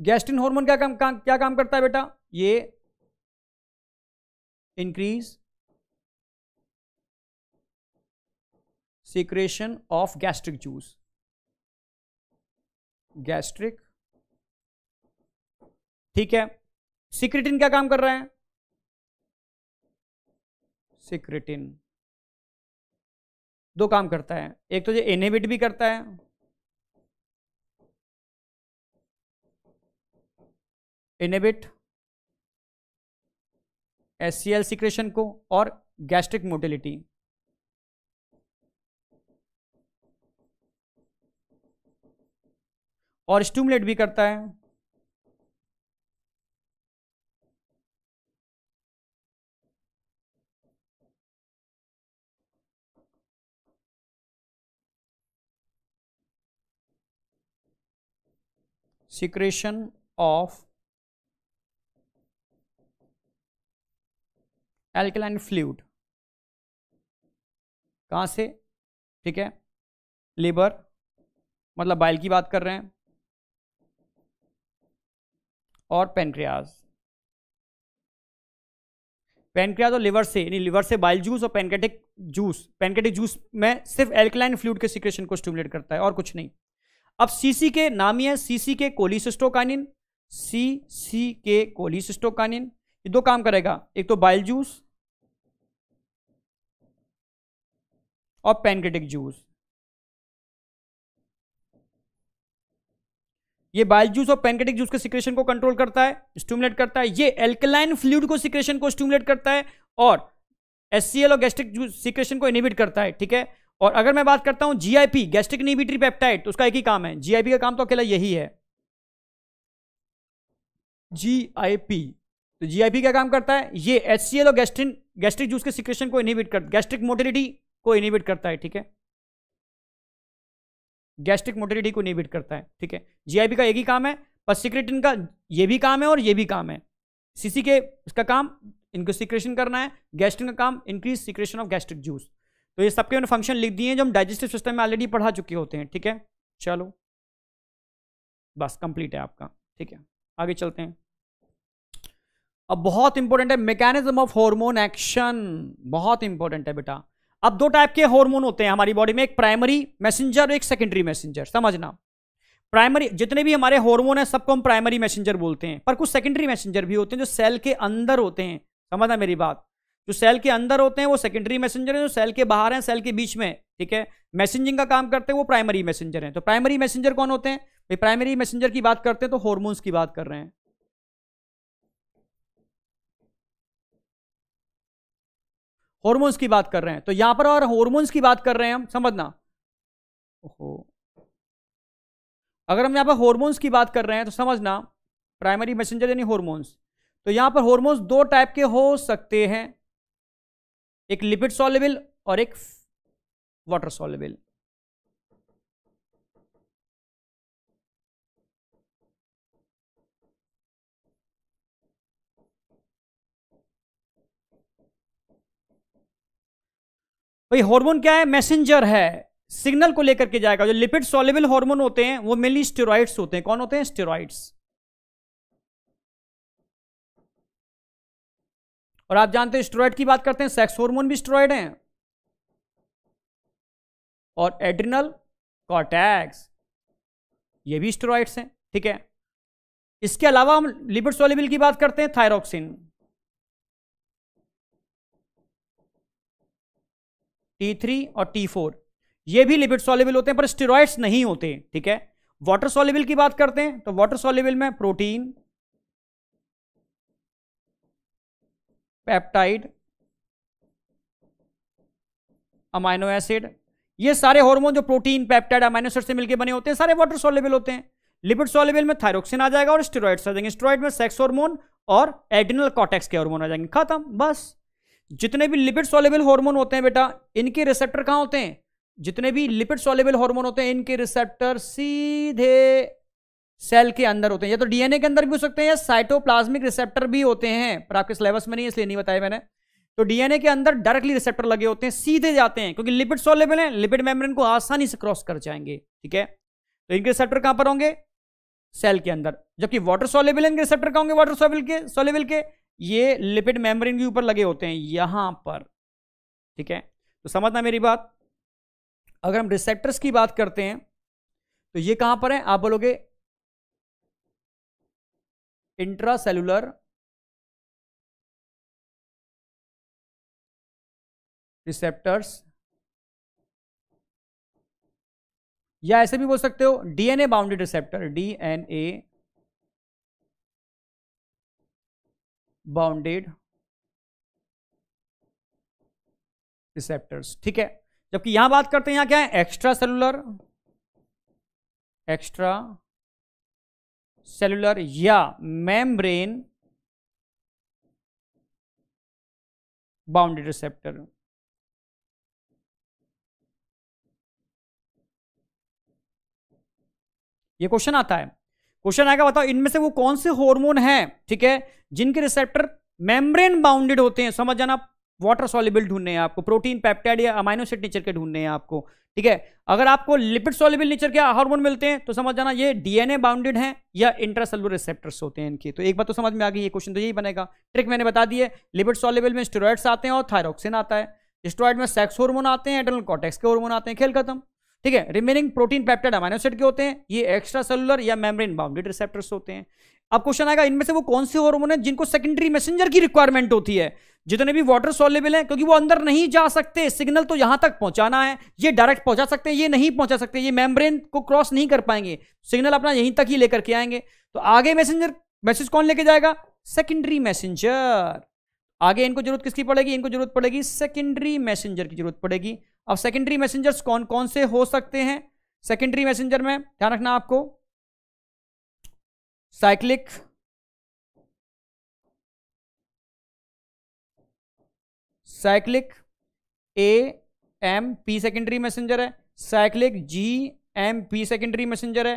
गैस्ट्रिन हार्मोन क्या काम क्या काम करता है बेटा ये increase secretion of gastric juice gastric ठीक है सिक्रिटिन क्या काम कर रहे हैं सिक्रेटिन दो काम करता है एक तो ये इनहिबिट भी करता है inhibit S C L secretion को और गैस्ट्रिक मोटिलिटी और स्टूमुलेट भी करता है सिक्रेशन ऑफ एल्कलाइन फ्लूड कहाँ से ठीक है लेबर मतलब बाइल की बात कर रहे हैं और पेनक्रियाज पेनक्रियाज और लिवर से यानी लिवर से बाइल जूस और पेनकेटिक जूस पेनकेटिक जूस में सिर्फ एल्कलाइन फ्लूड के सिक्रेशन को स्टिमुलेट करता है और कुछ नहीं अब सीसी के नाम ही है सीसी के कोलिसिस्टोकानिन सी सी के कोलिसिस्टोकानिन ये दो काम करेगा एक तो बाइल जूस और पेनकेटिक जूस ये बाइल जूस और पैंकेटिक जूस के सिक्रेशन को कंट्रोल करता है स्टूमुलेट करता है ये एल्कलाइन फ्लूड को सिक्रेशन को स्टूमुलेट करता है और एस और गैस्ट्रिक जूस सिक्रेशन को इनिबिट करता है ठीक है और अगर मैं बात करता हूँ जीआईपी गैस्ट्रिक इनिबिटरी पेप्टाइड तो उसका एक ही काम है जीआईपी का काम तो अकेला यही है जीआईपी तो जीआईपी क्या काम करता है ये एल और गैस्ट्रिक गैस्ट्रिक जूस के सिक्रेशन को इनिबिट कर गैस्ट्रिक मोटिलिटी को इनिबिट करता है ठीक है गैस्ट्रिक मोटिलिटी को इनिबिट करता है ठीक है जीआईपी का एक ही काम है सिक्रेटिन का ये भी काम है और ये भी काम है सीसी के इसका काम इनको सिक्रेशन करना है गैस्ट्रिक का काम increase secretion of gastric juice तो ये सबके उन्होंने फंक्शन लिख दिए हैं जो हम डाइजेस्टिव सिस्टम में ऑलरेडी पढ़ा चुके होते हैं ठीक है चलो बस कंप्लीट है आपका ठीक है आगे चलते हैं अब बहुत इंपॉर्टेंट है मैकेनिज्म ऑफ हार्मोन एक्शन बहुत इंपॉर्टेंट है बेटा अब दो टाइप के हार्मोन होते हैं हमारी बॉडी में एक प्राइमरी मैसेंजर और एक सेकेंडरी मैसेंजर समझना प्राइमरी जितने भी हमारे हार्मोन है सबको हम प्राइमरी मैसेंजर बोलते हैं पर कुछ सेकेंडरी मैसेंजर भी होते हैं जो सेल के अंदर होते हैं समझना मेरी बात जो सेल के अंदर होते हैं वो सेकेंडरी मैसेंजर हैं जो सेल के बाहर हैं सेल के बीच में ठीक है मैसेंजिंग का काम करते हैं वो प्राइमरी मैसेंजर हैं तो प्राइमरी मैसेंजर कौन होते हैं प्राइमरी मैसेंजर की बात करते हैं तो हॉर्मोन्स की बात कर रहे हैं हॉर्मोन्स की बात कर रहे हैं तो यहां पर और हॉर्मोन्स की बात कर रहे हैं हम समझना ओहो अगर हम यहां पर हॉर्मोन्स की बात कर रहे हैं तो समझना प्राइमरी मैसेंजर यानी हॉर्मोन्स तो यहां पर हॉर्मोन्स दो टाइप के हो सकते हैं एक लिपिड सॉलेबल और एक वाटर सॉलेबल भाई हार्मोन क्या है मैसेंजर है सिग्नल को लेकर के जाएगा जो लिपिड सॉलेबल हार्मोन होते हैं वो मेनली स्टेरॉइड्स होते हैं कौन होते हैं स्टेरॉइड्स और आप जानते हैं स्टेरॉइड की बात करते हैं सेक्स हार्मोन भी स्टेरॉइड हैं और एड्रिनल कॉटैक्स ये भी स्टेरॉइड्स हैं ठीक है इसके अलावा हम लिपिड सोलेबल की बात करते हैं थायरोक्सिन थ्री और फोर ये भी लिपिड सॉलेबल होते हैं पर स्टेरॉइड्स नहीं होते ठीक है वाटर सॉलेबल की बात करते हैं तो वाटर सॉलेबल में प्रोटीन पेप्टाइड अमाइनो एसिड ये सारे हार्मोन जो प्रोटीन पेप्टाइड अमाइनो एसिड से मिलकर बने होते हैं सारे वाटर सॉलेबल होते हैं लिपिड सॉलेबल में थायरोक्सिन आ जाएगा और स्टेरॉइड्स आ जाएंगे स्टेरॉइड में सेक्स हार्मोन और एडिनल कॉटेक्स के हार्मोन आ जाएंगे खत्म बस जितने भी लिपिड सोलेबल हार्मोन होते हैं बेटा इनके रिसेप्टर कहां होते हैं जितने भी लिपिड सोलेबल हार्मोन होते हैं इनके रिसेप्टर सीधे सेल के अंदर होते हैं या तो डीएनए के अंदर भी हो सकते हैं या साइटोप्लाज्मिक रिसेप्टर भी होते हैं पर आपके सिलेबस में नहीं इसलिए नहीं बताया मैंने तो डीएनए के अंदर डायरेक्टली रिसेप्टर लगे होते हैं सीधे जाते हैं क्योंकि लिपिड सोलेबल है लिपिड मेम्ब्रेन को आसानी से क्रॉस कर जाएंगे ठीक है तो इनके रिसेप्टर कहां पर होंगे सेल के अंदर जबकि वाटर सोलेबल इनके रिसेप्टर कहा होंगे वाटर सोलेबल के सोलेबल के ये लिपिड मेम्ब्रेन के ऊपर लगे होते हैं यहां पर ठीक है तो समझना मेरी बात अगर हम रिसेप्टर्स की बात करते हैं तो ये कहां पर है आप बोलोगे इंट्रासेलुलर रिसेप्टर्स या ऐसे भी बोल सकते हो DNA bounded receptor DNA bounded receptors ठीक है जबकि यहां बात करते हैं यहां क्या है एक्स्ट्रा सेलुलर एक्स्ट्रा सेलुलर या मेम्ब्रेन बाउंडेड रिसेप्टर ये क्वेश्चन आता है क्वेश्चन आएगा बताओ इनमें से वो कौन से हॉर्मोन है ठीक है जिनके रिसेप्टर मेम्ब्रेन बाउंडेड होते हैं समझ जाना वाटर सॉलिबल ढूंढने हैं आपको प्रोटीन पेप्टाइड या अमाइनोसिट नेचर के ढूंढने हैं आपको ठीक है अगर आपको लिपिड सॉलिबल नेचर के हार्मोन मिलते हैं तो समझ जाना ये डीएनए बाउंडेड हैं या इंट्रासेलुलर रिसेप्टर्स होते हैं इनके तो एक बात तो समझ में आ गई ये क्वेश्चन तो यही बनेगा ट्रिक मैंने बता दी है लिपिड सॉलिबल में स्टेरॉइड्स आते हैं और थायरोक्सिन आता है स्टेरॉइड में सेक्स हॉर्मोन आते हैं एडल कॉटेक्स के हॉर्मोन आते हैं खेल खत्म ठीक है रिमेनिंग प्रोटीन पैप्टेड अमाइनोसेट के होते हैं ये एक्स्ट्रा सेलुलर या मेम्ब्रेन बाउंडेड रिसेप्टर्स होते हैं अब क्वेश्चन आएगा इनमें से वो कौन से हॉर्मोन है जिनको सेकेंडरी मैसेंजर की रिक्वायरमेंट होती है जितने भी वाटर सॉलेबल हैं क्योंकि वो अंदर नहीं जा सकते सिग्नल तो यहां तक पहुंचाना है ये डायरेक्ट पहुंचा सकते हैं ये नहीं पहुंचा सकते ये मेम्ब्रेन को क्रॉस नहीं कर पाएंगे सिग्नल अपना यहीं तक ही लेकर के आएंगे तो आगे मैसेंजर मैसेज कौन लेके जाएगा सेकेंडरी मैसेंजर आगे इनको जरूरत किसकी पड़ेगी इनको जरूरत पड़ेगी सेकेंडरी मैसेंजर की जरूरत पड़ेगी अब सेकेंडरी मैसेंजर्स कौन कौन से हो सकते हैं सेकेंडरी मैसेंजर में ध्यान रखना आपको cyclic cyclic A M P secondary messenger है cyclic G M P secondary messenger है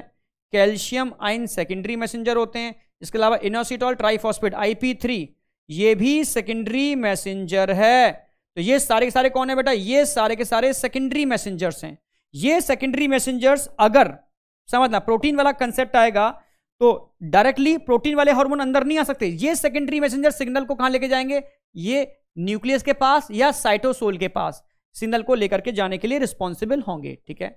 कैल्शियम आइन सेकेंडरी मैसेंजर होते हैं इसके अलावा inositol triphosphate I P three ये भी सेकेंडरी मैसेंजर है तो ये सारे के सारे कौन है बेटा ये सारे के सारे सेकेंडरी मैसेंजर्स हैं ये सेकेंडरी मैसेंजर्स अगर समझना प्रोटीन वाला कंसेप्ट आएगा तो डायरेक्टली प्रोटीन वाले हार्मोन अंदर नहीं आ सकते ये सेकेंडरी मैसेंजर सिग्नल को कहां लेके जाएंगे ये न्यूक्लियस के पास या साइटोसोल के पास सिग्नल को लेकर के जाने के लिए रिस्पॉन्सिबल होंगे ठीक है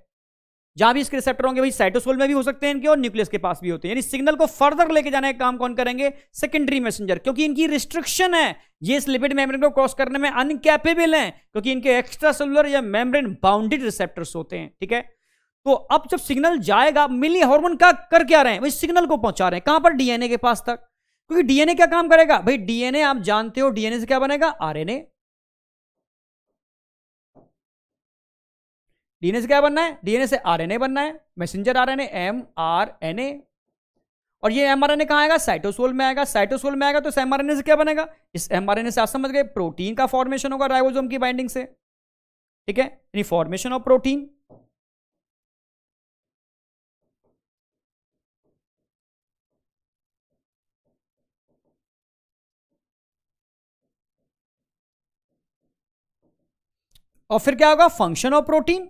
जहां भी इसके रिसेप्टर होंगे वही साइटोसोल में भी हो सकते हैं इनके और न्यूक्लियस के पास भी होते हैं यानी सिग्नल को फर्दर लेके जाने का काम कौन करेंगे सेकेंडरी मैसेंजर क्योंकि इनकी रिस्ट्रिक्शन है ये इस लिपिड मेम्ब्रेन को क्रॉस करने में अनकैपेबल हैं क्योंकि इनके एक्स्ट्रा सेलुलर या मेम्ब्रेन बाउंडेड रिसेप्टर्स होते हैं ठीक है तो अब जब सिग्नल जाएगा मिली हॉर्मोन का कर क्या रहे हैं वही सिग्नल को पहुंचा रहे हैं कहां पर डीएनए के पास तक क्योंकि डीएनए क्या काम करेगा भाई डीएनए आप जानते हो डीएनए से क्या बनेगा आरएनए डीएनए से क्या बनना है डीएनए से आरएनए बनना है messenger RNA M R N A और ये एम आर एन ए कहाँ आएगा साइटोसोल में आएगा साइटोसोल में आएगा तो इस एम आर एन ए से क्या बनेगा इस एम आर एन ए से आप समझ गए प्रोटीन का फॉर्मेशन होगा राइबोसोम की बाइंडिंग से ठीक है यानी फॉर्मेशन ऑफ प्रोटीन और फिर क्या होगा फंक्शन ऑफ प्रोटीन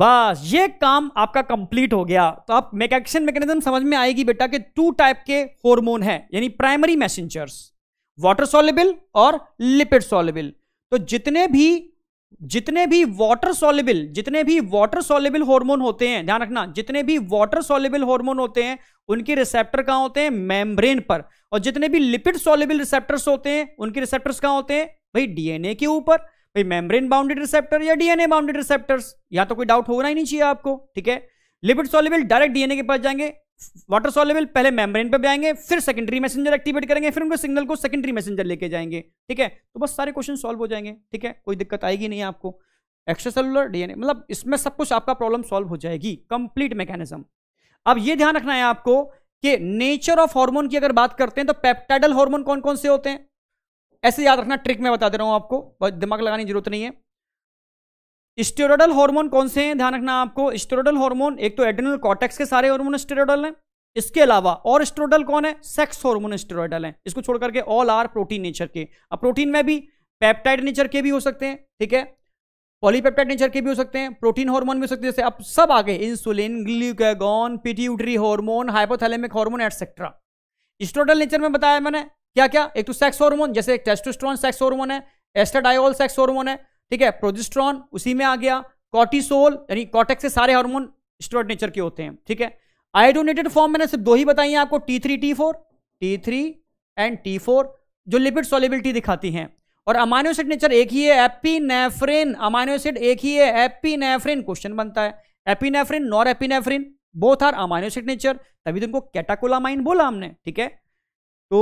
बस ये काम आपका कंप्लीट हो गया तो आप मेकैक्शन मैकेनिज्म समझ में आएगी बेटा कि टू टाइप के हार्मोन है यानी प्राइमरी मैसेंजर्स वाटर सॉलेबल और लिपिड सॉलेबल तो जितने भी जितने भी वाटर सॉलेबल जितने भी वाटर सॉलेबल हार्मोन होते हैं ध्यान रखना जितने भी वाटर सॉलेबल हार्मोन होते हैं उनके रिसेप्टर कहां होते हैं मेम्ब्रेन पर और जितने भी लिपिड सॉलेबल रिसेप्टर्स होते हैं उनके रिसेप्टर्स कहां होते हैं भाई डीएनए के ऊपर भाई मेम्ब्रेन बाउंडेड रिसेप्टर या डीएनए बाउंडेड रिसेप्टर्स या तो कोई डाउट होना ही नहीं चाहिए आपको ठीक है लिपिड सॉल्युबल डायरेक्ट डीएनए के पास जाएंगे वाटर सॉल्युबल पहले मेम्ब्रेन पे जाएंगे फिर सेकेंडरी मैसेंजर एक्टिवेट करेंगे फिर उनके सिग्नल को सेकेंडरी मैसेंजर लेके जाएंगे ठीक है तो बस सारे क्वेश्चन सॉल्व हो जाएंगे ठीक है कोई दिक्कत आएगी नहीं आपको एक्स्ट्रासेलुलर डीएनए मतलब इसमें सब कुछ आपका प्रॉब्लम सॉल्व हो जाएगी कंप्लीट मैकेनिज्म अब ये ध्यान रखना है आपको कि नेचर ऑफ हार्मोन की अगर बात करते हैं तो पेप्टाइडल हार्मोन कौन कौन से होते हैं ऐसे याद रखना ट्रिक मैं बता दे रहा हूं आपको दिमाग लगाने की जरूरत नहीं है स्टेरोडल हार्मोन कौन से हैं ध्यान रखना आपको स्टेरोडल हार्मोन एक तो एडिनल कॉटेक्स के सारे हार्मोन स्टेरोडल हैं इसके अलावा और स्टेरोडल कौन है सेक्स हार्मोन स्टेरोडल हैं इसको छोड़ करके ऑल आर प्रोटीन नेचर के अब प्रोटीन में भी पेप्टाइड नेचर के भी हो सकते हैं ठीक है पॉलीपेप्टाइड नेचर के भी हो सकते हैं प्रोटीन हार्मोन भी हो सकते हैं जैसे अब सब आ गए insulin glucagon pituitary hormone hypothalamic hormone etcetera steroidal nature में बताया मैंने क्या क्या एक तो सेक्स हॉर्मोन जैसे टेस्टोस्ट्रॉन सेक्स हॉर्मोन है एस्टाडायोल सेक्स हॉर्मोन है ठीक है प्रोजिस्ट्रॉन उसी में आ गया कॉर्टिसोल यानी कॉटेक्स से सारे हार्मोन स्टोर्ड नेचर के होते हैं ठीक है आयोडोनेटेड फॉर्म मैंने सिर्फ दो ही बताई हैं आपको T three T four T three and T four जो लिपिड सॉलिबिलिटी दिखाती हैं और अमाइनो एसिड नेचर एक ही है एपीनेफ्रिन अमाइनो एसिड एक ही है एपीनेफ्रिन क्वेश्चन बनता है epinephrine norepinephrine both are amino acid nature तभी तो उनको कैटाकोलामाइन बोला हमने ठीक है तो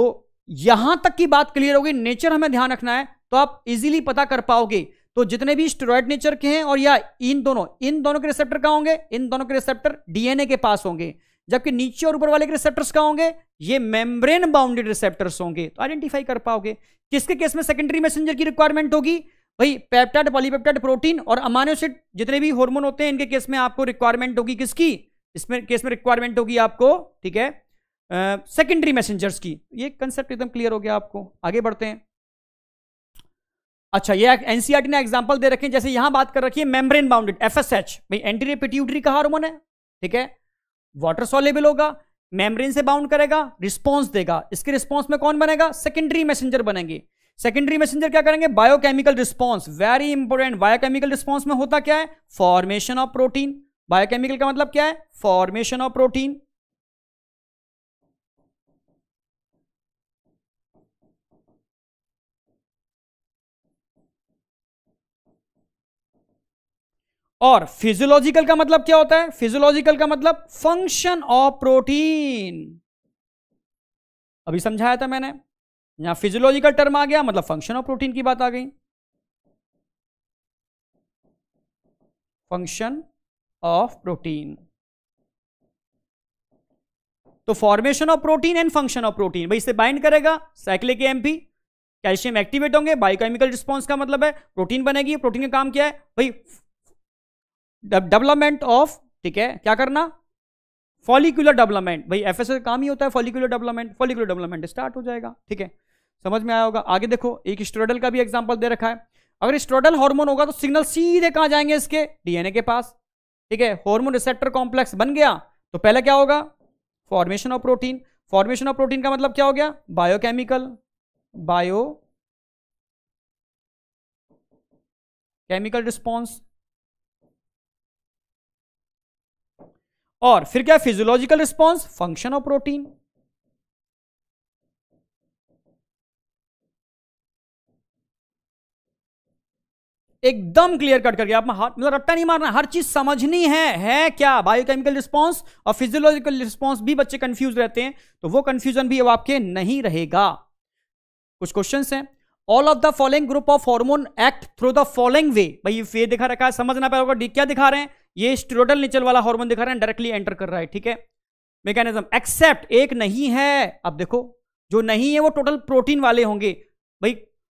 यहां तक की बात क्लियर होगी नेचर हमें ध्यान रखना है तो आप इजीली पता कर पाओगे तो जितने भी स्टेरॉइड नेचर के हैं और या इन दोनों इन दोनों के रिसेप्टर कहा होंगे इन दोनों के रिसेप्टर डीएनए के पास होंगे जबकि नीचे और ऊपर वाले के रिसेप्टर्स कहा होंगे ये मेम्ब्रेन बाउंडेड रिसेप्टर्स होंगे तो आइडेंटिफाई कर पाओगे किसके केस में सेकेंडरी मैसेंजर की रिक्वायरमेंट होगी भाई पैप्टाइड पॉलीपेप्टाइड प्रोटीन और अमानोसिड जितने भी हॉर्मोन होते हैं इनके केस में आपको रिक्वायरमेंट होगी किसकी इसमें केस में रिक्वायरमेंट होगी आपको ठीक है सेकेंडरी मैसेंजर्स की ये कंसेप्ट एकदम क्लियर हो गया आपको आगे बढ़ते हैं अच्छा ये एनसीआरटी e ने एग्जांपल दे रखे हैं जैसे यहां बात कर रखी है मेम्ब्रेन बाउंडेड एफएसएच भाई एंटी रेपिट्यूटरी का हार्मोन है ठीक है वाटर सॉलेबल होगा मेम्ब्रेन से बाउंड करेगा रिस्पॉन्स देगा इसके रिस्पॉन्स में कौन बनेगा सेकेंडरी मैसेंजर बनेंगे सेकेंडरी मैसेंजर क्या करेंगे biochemical response very important biochemical response में होता क्या है फॉर्मेशन ऑफ प्रोटीन बायोकेमिकल का मतलब क्या है फॉर्मेशन ऑफ प्रोटीन और फिजियोलॉजिकल का मतलब क्या होता है फिजियोलॉजिकल का मतलब फंक्शन ऑफ प्रोटीन अभी समझाया था मैंने यहां फिजियोलॉजिकल टर्म आ गया मतलब फंक्शन ऑफ प्रोटीन की बात आ गई फंक्शन ऑफ प्रोटीन तो formation of protein and function of protein भाई इसे बाइंड करेगा साइक्लिक एमपी कैल्शियम एक्टिवेट होंगे बायोकेमिकल रिस्पॉन्स का मतलब है प्रोटीन बनेगी प्रोटीन का काम क्या है भाई डेवलपमेंट ऑफ ठीक है क्या करना फॉलिकुलर डेवलपमेंट भाई एफ का काम ही होता है follicular development follicular development start हो जाएगा ठीक है समझ में आया होगा आगे देखो एक स्ट्रोडल का भी एग्जाम्पल दे रखा है अगर स्ट्रोडल हार्मोन होगा तो सिग्नल सीधे कहां जाएंगे इसके डीएनए के पास ठीक है हार्मोन रिसेप्टर कॉम्प्लेक्स बन गया तो पहले क्या होगा formation of protein formation of protein का मतलब क्या हो गया बायोकेमिकल बायो केमिकल रिस्पॉन्स और फिर क्या physiological response function of protein एकदम क्लियर कट करके आप मतलब रट्टा नहीं मारना हर चीज समझनी है है क्या बायोकेमिकल रिस्पांस और फिजियोलॉजिकल रिस्पांस भी बच्चे कंफ्यूज रहते हैं तो वो कंफ्यूजन भी अब आपके नहीं रहेगा कुछ क्वेश्चन हैं all of the following group of hormone act through the following way भाई ये दिखा रखा है समझना पड़ेगा क्या दिखा रहे हैं ये स्ट्रोडल निचल वाला हार्मोन दिखा रहा है डायरेक्टली एंटर कर रहा है ठीक है मैकेनिज्म एक्सेप्ट एक नहीं है अब देखो जो नहीं है वो टोटल प्रोटीन वाले होंगे भाई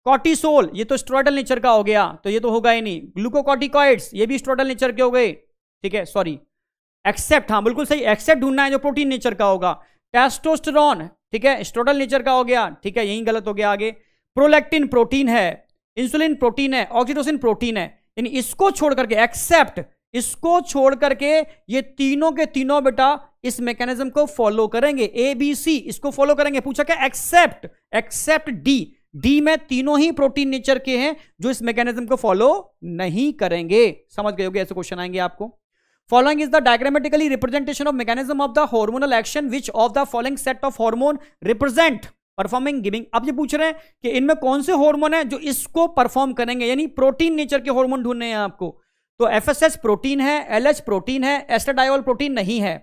कॉर्टिसोल ये तो स्ट्रोडल नेचर का हो गया तो ये तो होगा ही नहीं ग्लूकोकॉटिकॉइड्स ये भी स्ट्रोडल नेचर के हो गए ठीक है सॉरी एक्सेप्ट हाँ बिल्कुल सही एक्सेप्ट ढूंढना है जो प्रोटीन नेचर का होगा टेस्टोस्टेरॉन ठीक है स्ट्रोडल नेचर का हो गया ठीक है यही गलत हो गया आगे प्रोलेक्टिन प्रोटीन है इंसुलिन प्रोटीन है ऑक्सीटोसिन प्रोटीन है यानी इसको छोड़ करके एक्सेप्ट इसको छोड़ करके ये तीनों के तीनों बेटा इस मैकेनिज्म को फॉलो करेंगे ए बी सी इसको फॉलो करेंगे पूछा क्या एक्सेप्ट एक्सेप्ट डी डी में तीनों ही प्रोटीन नेचर के हैं जो इस मैकेनिज्म को फॉलो नहीं करेंगे समझ गए होगे ऐसे क्वेश्चन आएंगे आपको following is the diagrammatically representation of mechanism of the hormonal action which of the following set of hormone represent performing giving अब ये पूछ रहे हैं कि इनमें कौन से हार्मोन है जो इसको परफॉर्म करेंगे यानी प्रोटीन नेचर के हार्मोन ढूंढने हैं आपको तो एफएसएस प्रोटीन है एलएच प्रोटीन है एस्टाडाइल प्रोटीन नहीं है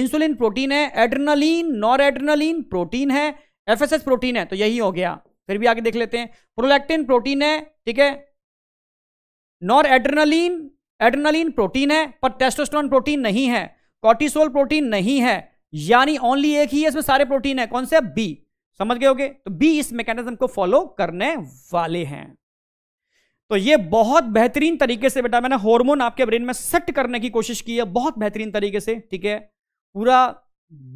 इंसुलिन प्रोटीन है एड्रेनालिन नॉर एड्रेनालिन प्रोटीन है एफएसएस प्रोटीन है तो यही हो गया फिर भी आगे देख लेते हैं प्रोलैक्टिन प्रोटीन है ठीक है नॉर एड्रेनालिन एड्रेनालिन प्रोटीन है पर टेस्टोस्टेरोन प्रोटीन नहीं है कॉर्टिसोल प्रोटीन नहीं है यानी ओनली एक ही है इसमें सारे प्रोटीन है कौन से बी समझ गए होगे तो बी इस मैकेनिज्म को फॉलो करने वाले हैं तो ये बहुत बेहतरीन तरीके से बेटा मैंने हार्मोन आपके ब्रेन में सेट करने की कोशिश की है बहुत बेहतरीन तरीके से ठीक है पूरा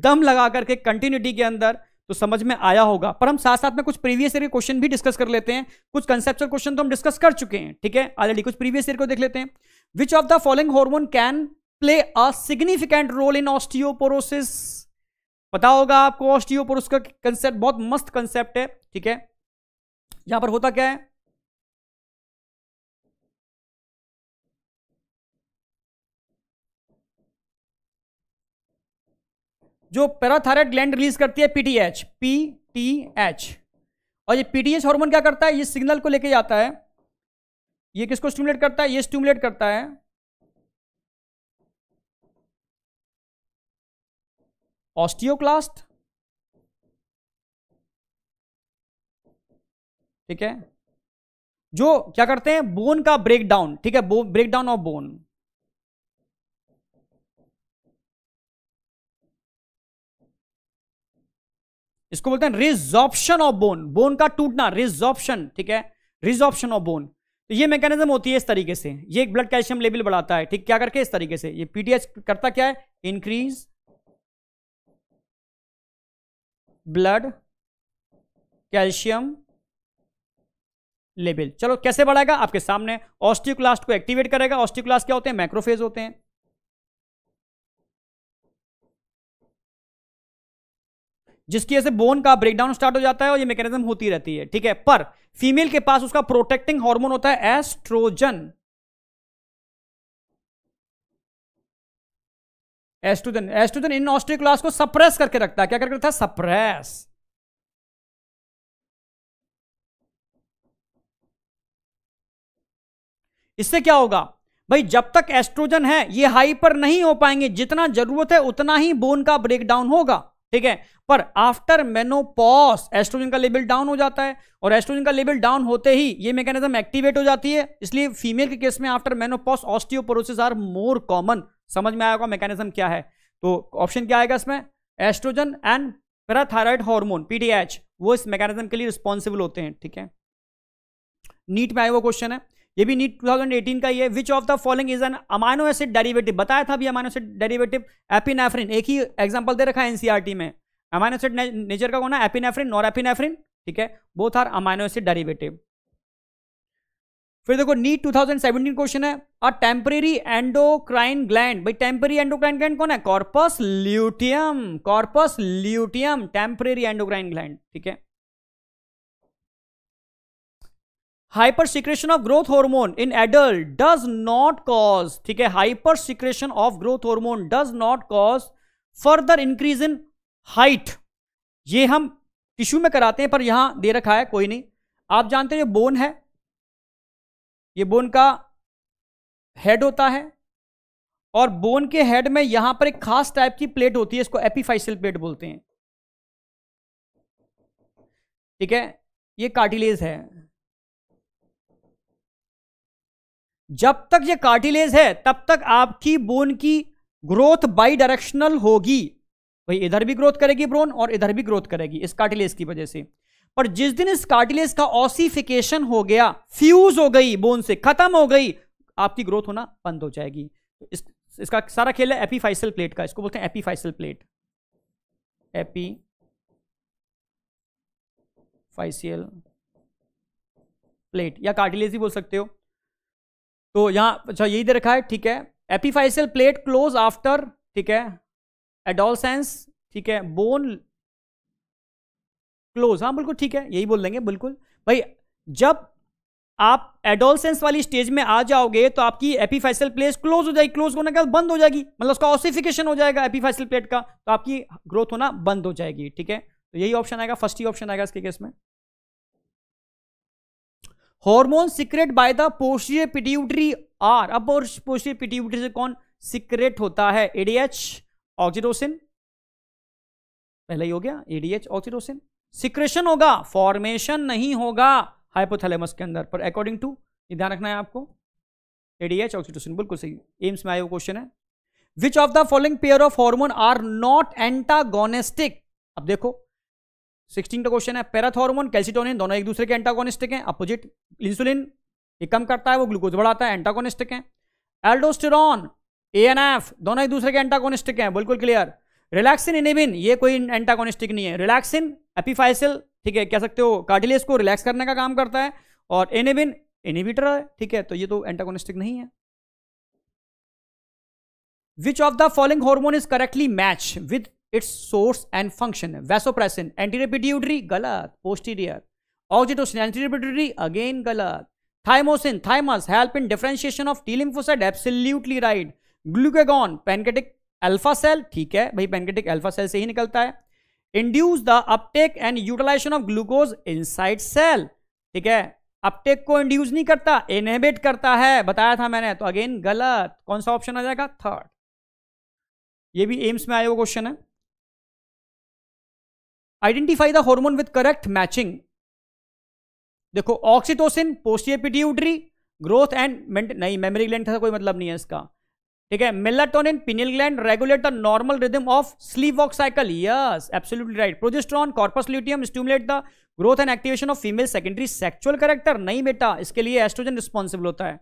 दम लगा करके कंटिन्यूटी के अंदर तो समझ में आया होगा पर हम साथ साथ में कुछ प्रीवियस ईयर के क्वेश्चन भी डिस्कस कर लेते हैं कुछ कंसेप्चुअल क्वेश्चन तो हम डिस्कस कर चुके हैं ठीक है ऑलरेडी कुछ प्रीवियस ईयर को देख लेते हैं which of the following hormone can play a significant role in osteoporosis पता होगा आपको ऑस्टियोपोरोसिस का कंसेप्ट बहुत मस्त कंसेप्ट है ठीक है यहां पर होता क्या है जो पैराथायराइड ग्लैंड रिलीज करती है पीटीएच पीटीएच और ये पीटीएच हार्मोन क्या करता है ये सिग्नल को लेके जाता है ये किसको स्टिमुलेट करता है ये स्टिमुलेट करता है ऑस्टियोक्लास्ट ठीक है जो क्या करते हैं बोन का ब्रेकडाउन ठीक है ब्रेकडाउन ऑफ बोन इसको बोलते हैं रिजॉप्शन ऑफ बोन बोन का टूटना रिजॉप्शन ठीक है रिजॉप्शन ऑफ बोन तो ये मैकेनिज्म होती है इस तरीके से ये एक ब्लड कैल्शियम लेवल बढ़ाता है ठीक क्या करके इस तरीके से ये पीटीएच करता क्या है इंक्रीज ब्लड कैल्शियम लेवल चलो कैसे बढ़ाएगा आपके सामने ऑस्टियोक्लास्ट को एक्टिवेट करेगा ऑस्टियोक्लास्ट क्या होते हैं मैक्रोफेज होते हैं जिसकी वजह से बोन का ब्रेकडाउन स्टार्ट हो जाता है और ये मैकेनिज्म होती रहती है ठीक है पर फीमेल के पास उसका प्रोटेक्टिंग हार्मोन होता है estrogen estrogen estrogen in osteoclast को सप्रेस करके रखता है क्या करके रखता है सप्रेस इससे क्या होगा भाई जब तक एस्ट्रोजन है ये हाई पर नहीं हो पाएंगे जितना जरूरत है उतना ही बोन का ब्रेकडाउन होगा ठीक है पर आफ्टर मेनोपॉस एस्ट्रोजन का लेवल डाउन हो जाता है और एस्ट्रोजन का लेवल डाउन होते ही ये मैकेनिज्म एक्टिवेट हो जाती है इसलिए फीमेल के केस में after menopause osteoporosis are more common समझ में आएगा मैकेनिज्म क्या है तो ऑप्शन क्या आएगा इसमें estrogen and parathyroid hormone PTH वो इस मैकेनिज्म के लिए रिस्पॉन्सिबल होते हैं ठीक है नीट में आए हुआ क्वेश्चन है ये भी नीट 2018 का ये which of the following is an amino acid derivative बताया था भी अमाइनो एसिड डेरिवेटिव एपिनेफ्रिन एक ही एग्जांपल दे रखा है एनसीईआरटी e में अमाइनो एसिड नेचर का कौन है एपिनेफ्रिन नॉर एपिनेफ्रिन ठीक है both are amino acid derivative फिर देखो नीट 2017 क्वेश्चन है अ टेम्परेरी एंडोक्राइन ग्लैंड भाई टेम्परेरी एंडोक्राइन ग्लैंड कौन है corpus luteum corpus luteum temporary endocrine gland ठीक है hyper secretion of growth hormone in adult does not cause ठीक है hyper secretion of growth hormone does not cause further increase in height ये हम tissue में कराते हैं पर यहां दे रखा है कोई नहीं आप जानते हैं ये बोन है ये बोन का हेड होता है और बोन के हेड में यहां पर एक खास टाइप की प्लेट होती है इसको एपीफाइसिल प्लेट बोलते हैं ठीक है ये कार्टिलेज है जब तक ये कार्टिलेज है तब तक आपकी बोन की ग्रोथ बाई डायरेक्शनल होगी भाई इधर भी ग्रोथ करेगी ब्रोन और इधर भी ग्रोथ करेगी इस कार्टिलेज की वजह से पर जिस दिन इस कार्टिलेज का ऑसिफिकेशन हो गया फ्यूज हो गई बोन से खत्म हो गई आपकी ग्रोथ होना बंद हो जाएगी इस, इसका सारा खेल है एपीफाइसल प्लेट का इसको बोलते हैं epiphyseal plate epiphyseal plate या कार्टिलेज ही बोल सकते हो तो यहाँ अच्छा यही दे रखा है ठीक है एपीफाइसल प्लेट क्लोज आफ्टर ठीक है एडोलसेंस ठीक है बोन क्लोज हाँ बिल्कुल ठीक है यही बोल देंगे बिल्कुल भाई जब आप एडोलसेंस वाली स्टेज में आ जाओगे तो आपकी एपीफाइसल प्लेस क्लोज हो जाएगी क्लोज होने के बाद बंद हो जाएगी मतलब उसका ऑसिफिकेशन हो जाएगा एपीफाइसल प्लेट का तो आपकी ग्रोथ होना बंद हो जाएगी ठीक है तो यही ऑप्शन आएगा फर्स्ट ही ऑप्शन आएगा इसके केस में hormone secrete by the posterior pituitary are अब पोस्टीरियर पिट्यूटरी से कौन सिक्रेट होता है एडीएच ऑक्सीटोसिन पहले ही हो गया एडीएच ऑक्सीटोसिन सिक्रेशन होगा फॉर्मेशन नहीं होगा हाइपोथैलेमस के अंदर पर अकॉर्डिंग टू ये ध्यान रखना है आपको एडीएच ऑक्सीटोसिन बिल्कुल सही एम्स में आया क्वेश्चन है which of the following pair of hormone are not antagonistic अब देखो सिक्सटीन का क्वेश्चन है पैराथॉर्मोन कैल्सिटोनिन दोनों एक दूसरे के एंटागोनिस्टिक हैं अपोजिट इंसुलिन ये कम करता है वो ग्लूकोज बढ़ाता है एंटागोनिस्टिक हैं एल्डोस्टेरॉन ए एन एफ दोनों एक दूसरे के एंटागोनिस्टिक हैं बिल्कुल क्लियर रिलैक्सिन इनिबिन ये कोई एंटागोनिस्टिक नहीं है रिलैक्सिन एपीफाइसिल ठीक है कह सकते हो कार्टिलेज को रिलैक्स करने का काम करता है और एनिबिन इनिबिटर है ठीक है तो ये तो एंटागोनिस्टिक नहीं है which of the following hormone is correctly match with its source and function vasopressin anterior pituitary गलत पोस्टीरियर ऑक्सीटोसिन एंटीरेपिड्यूटरी अगेन गलत thymosin thymus help in differentiation of T lymphocyte absolutely right glucagon pancreatic alpha cell ठीक है भाई पैनकेटिक alpha cell से ही निकलता है induce the uptake and utilization of glucose inside cell ठीक है अपटेक को इंड्यूस नहीं करता इनहेबिट करता है बताया था मैंने तो अगेन गलत कौन सा ऑप्शन आ जाएगा थर्ड ये भी एम्स में आया हुआ क्वेश्चन है identify the hormone with correct matching देखो ऑक्सीटोसिन पोस्टिपिट्यूटरी ग्रोथ एंड मेंट नहीं मेमोरी ग्लैंड का कोई मतलब नहीं है इसका ठीक है melatonin pineal gland regulate the normal rhythm of sleep wake cycle yes absolutely right progesterone corpus luteum stimulate the growth and activation of female secondary sexual character नहीं बेटा इसके लिए एस्ट्रोजन रिस्पॉन्सिबल होता है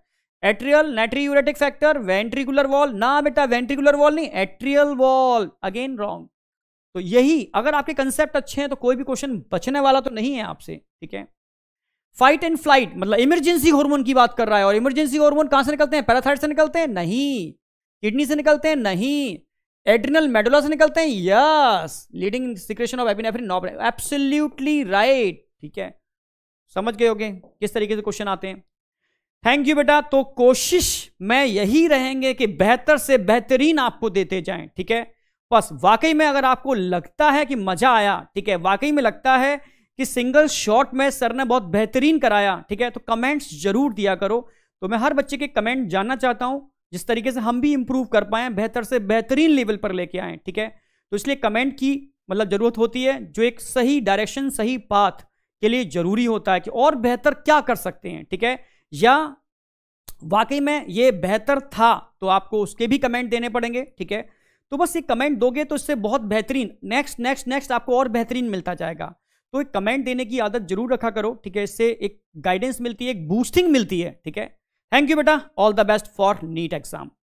atrial natriuretic factor ventricular wall ना बेटा ventricular wall नहीं atrial wall again wrong तो यही अगर आपके कंसेप्ट अच्छे हैं तो कोई भी क्वेश्चन बचने वाला तो नहीं है आपसे ठीक है फाइट एंड फ्लाइट मतलब इमरजेंसी हार्मोन की बात कर रहा है और इमरजेंसी हार्मोन कहां से निकलते हैं पैराथाइड से निकलते हैं नहीं किडनी से निकलते हैं नहीं एड्रिनल मेडुला से निकलते हैं yes leading secretion of epinephrine nor absolutely right ठीक है समझ गए होगे किस तरीके से क्वेश्चन आते हैं थैंक यू बेटा तो कोशिश में यही रहेंगे कि बेहतर से बेहतरीन आपको देते जाएं ठीक है बस वाकई में अगर आपको लगता है कि मजा आया ठीक है वाकई में लगता है कि सिंगल शॉट में सर ने बहुत बेहतरीन कराया ठीक है तो कमेंट्स जरूर दिया करो तो मैं हर बच्चे के कमेंट जानना चाहता हूं जिस तरीके से हम भी इंप्रूव कर पाए बेहतर से बेहतरीन लेवल पर लेके आए ठीक है तो इसलिए कमेंट की मतलब ज़रूरत होती है जो एक सही डायरेक्शन सही पाथ के लिए ज़रूरी होता है कि और बेहतर क्या कर सकते हैं ठीक है या वाकई में ये बेहतर था तो आपको उसके भी कमेंट देने पड़ेंगे ठीक है तो बस ये कमेंट दोगे तो इससे बहुत बेहतरीन नेक्स्ट नेक्स्ट नेक्स्ट आपको और बेहतरीन मिलता जाएगा तो एक कमेंट देने की आदत जरूर रखा करो ठीक है इससे एक गाइडेंस मिलती है एक बूस्टिंग मिलती है ठीक है थैंक यू बेटा all the best for NEET exam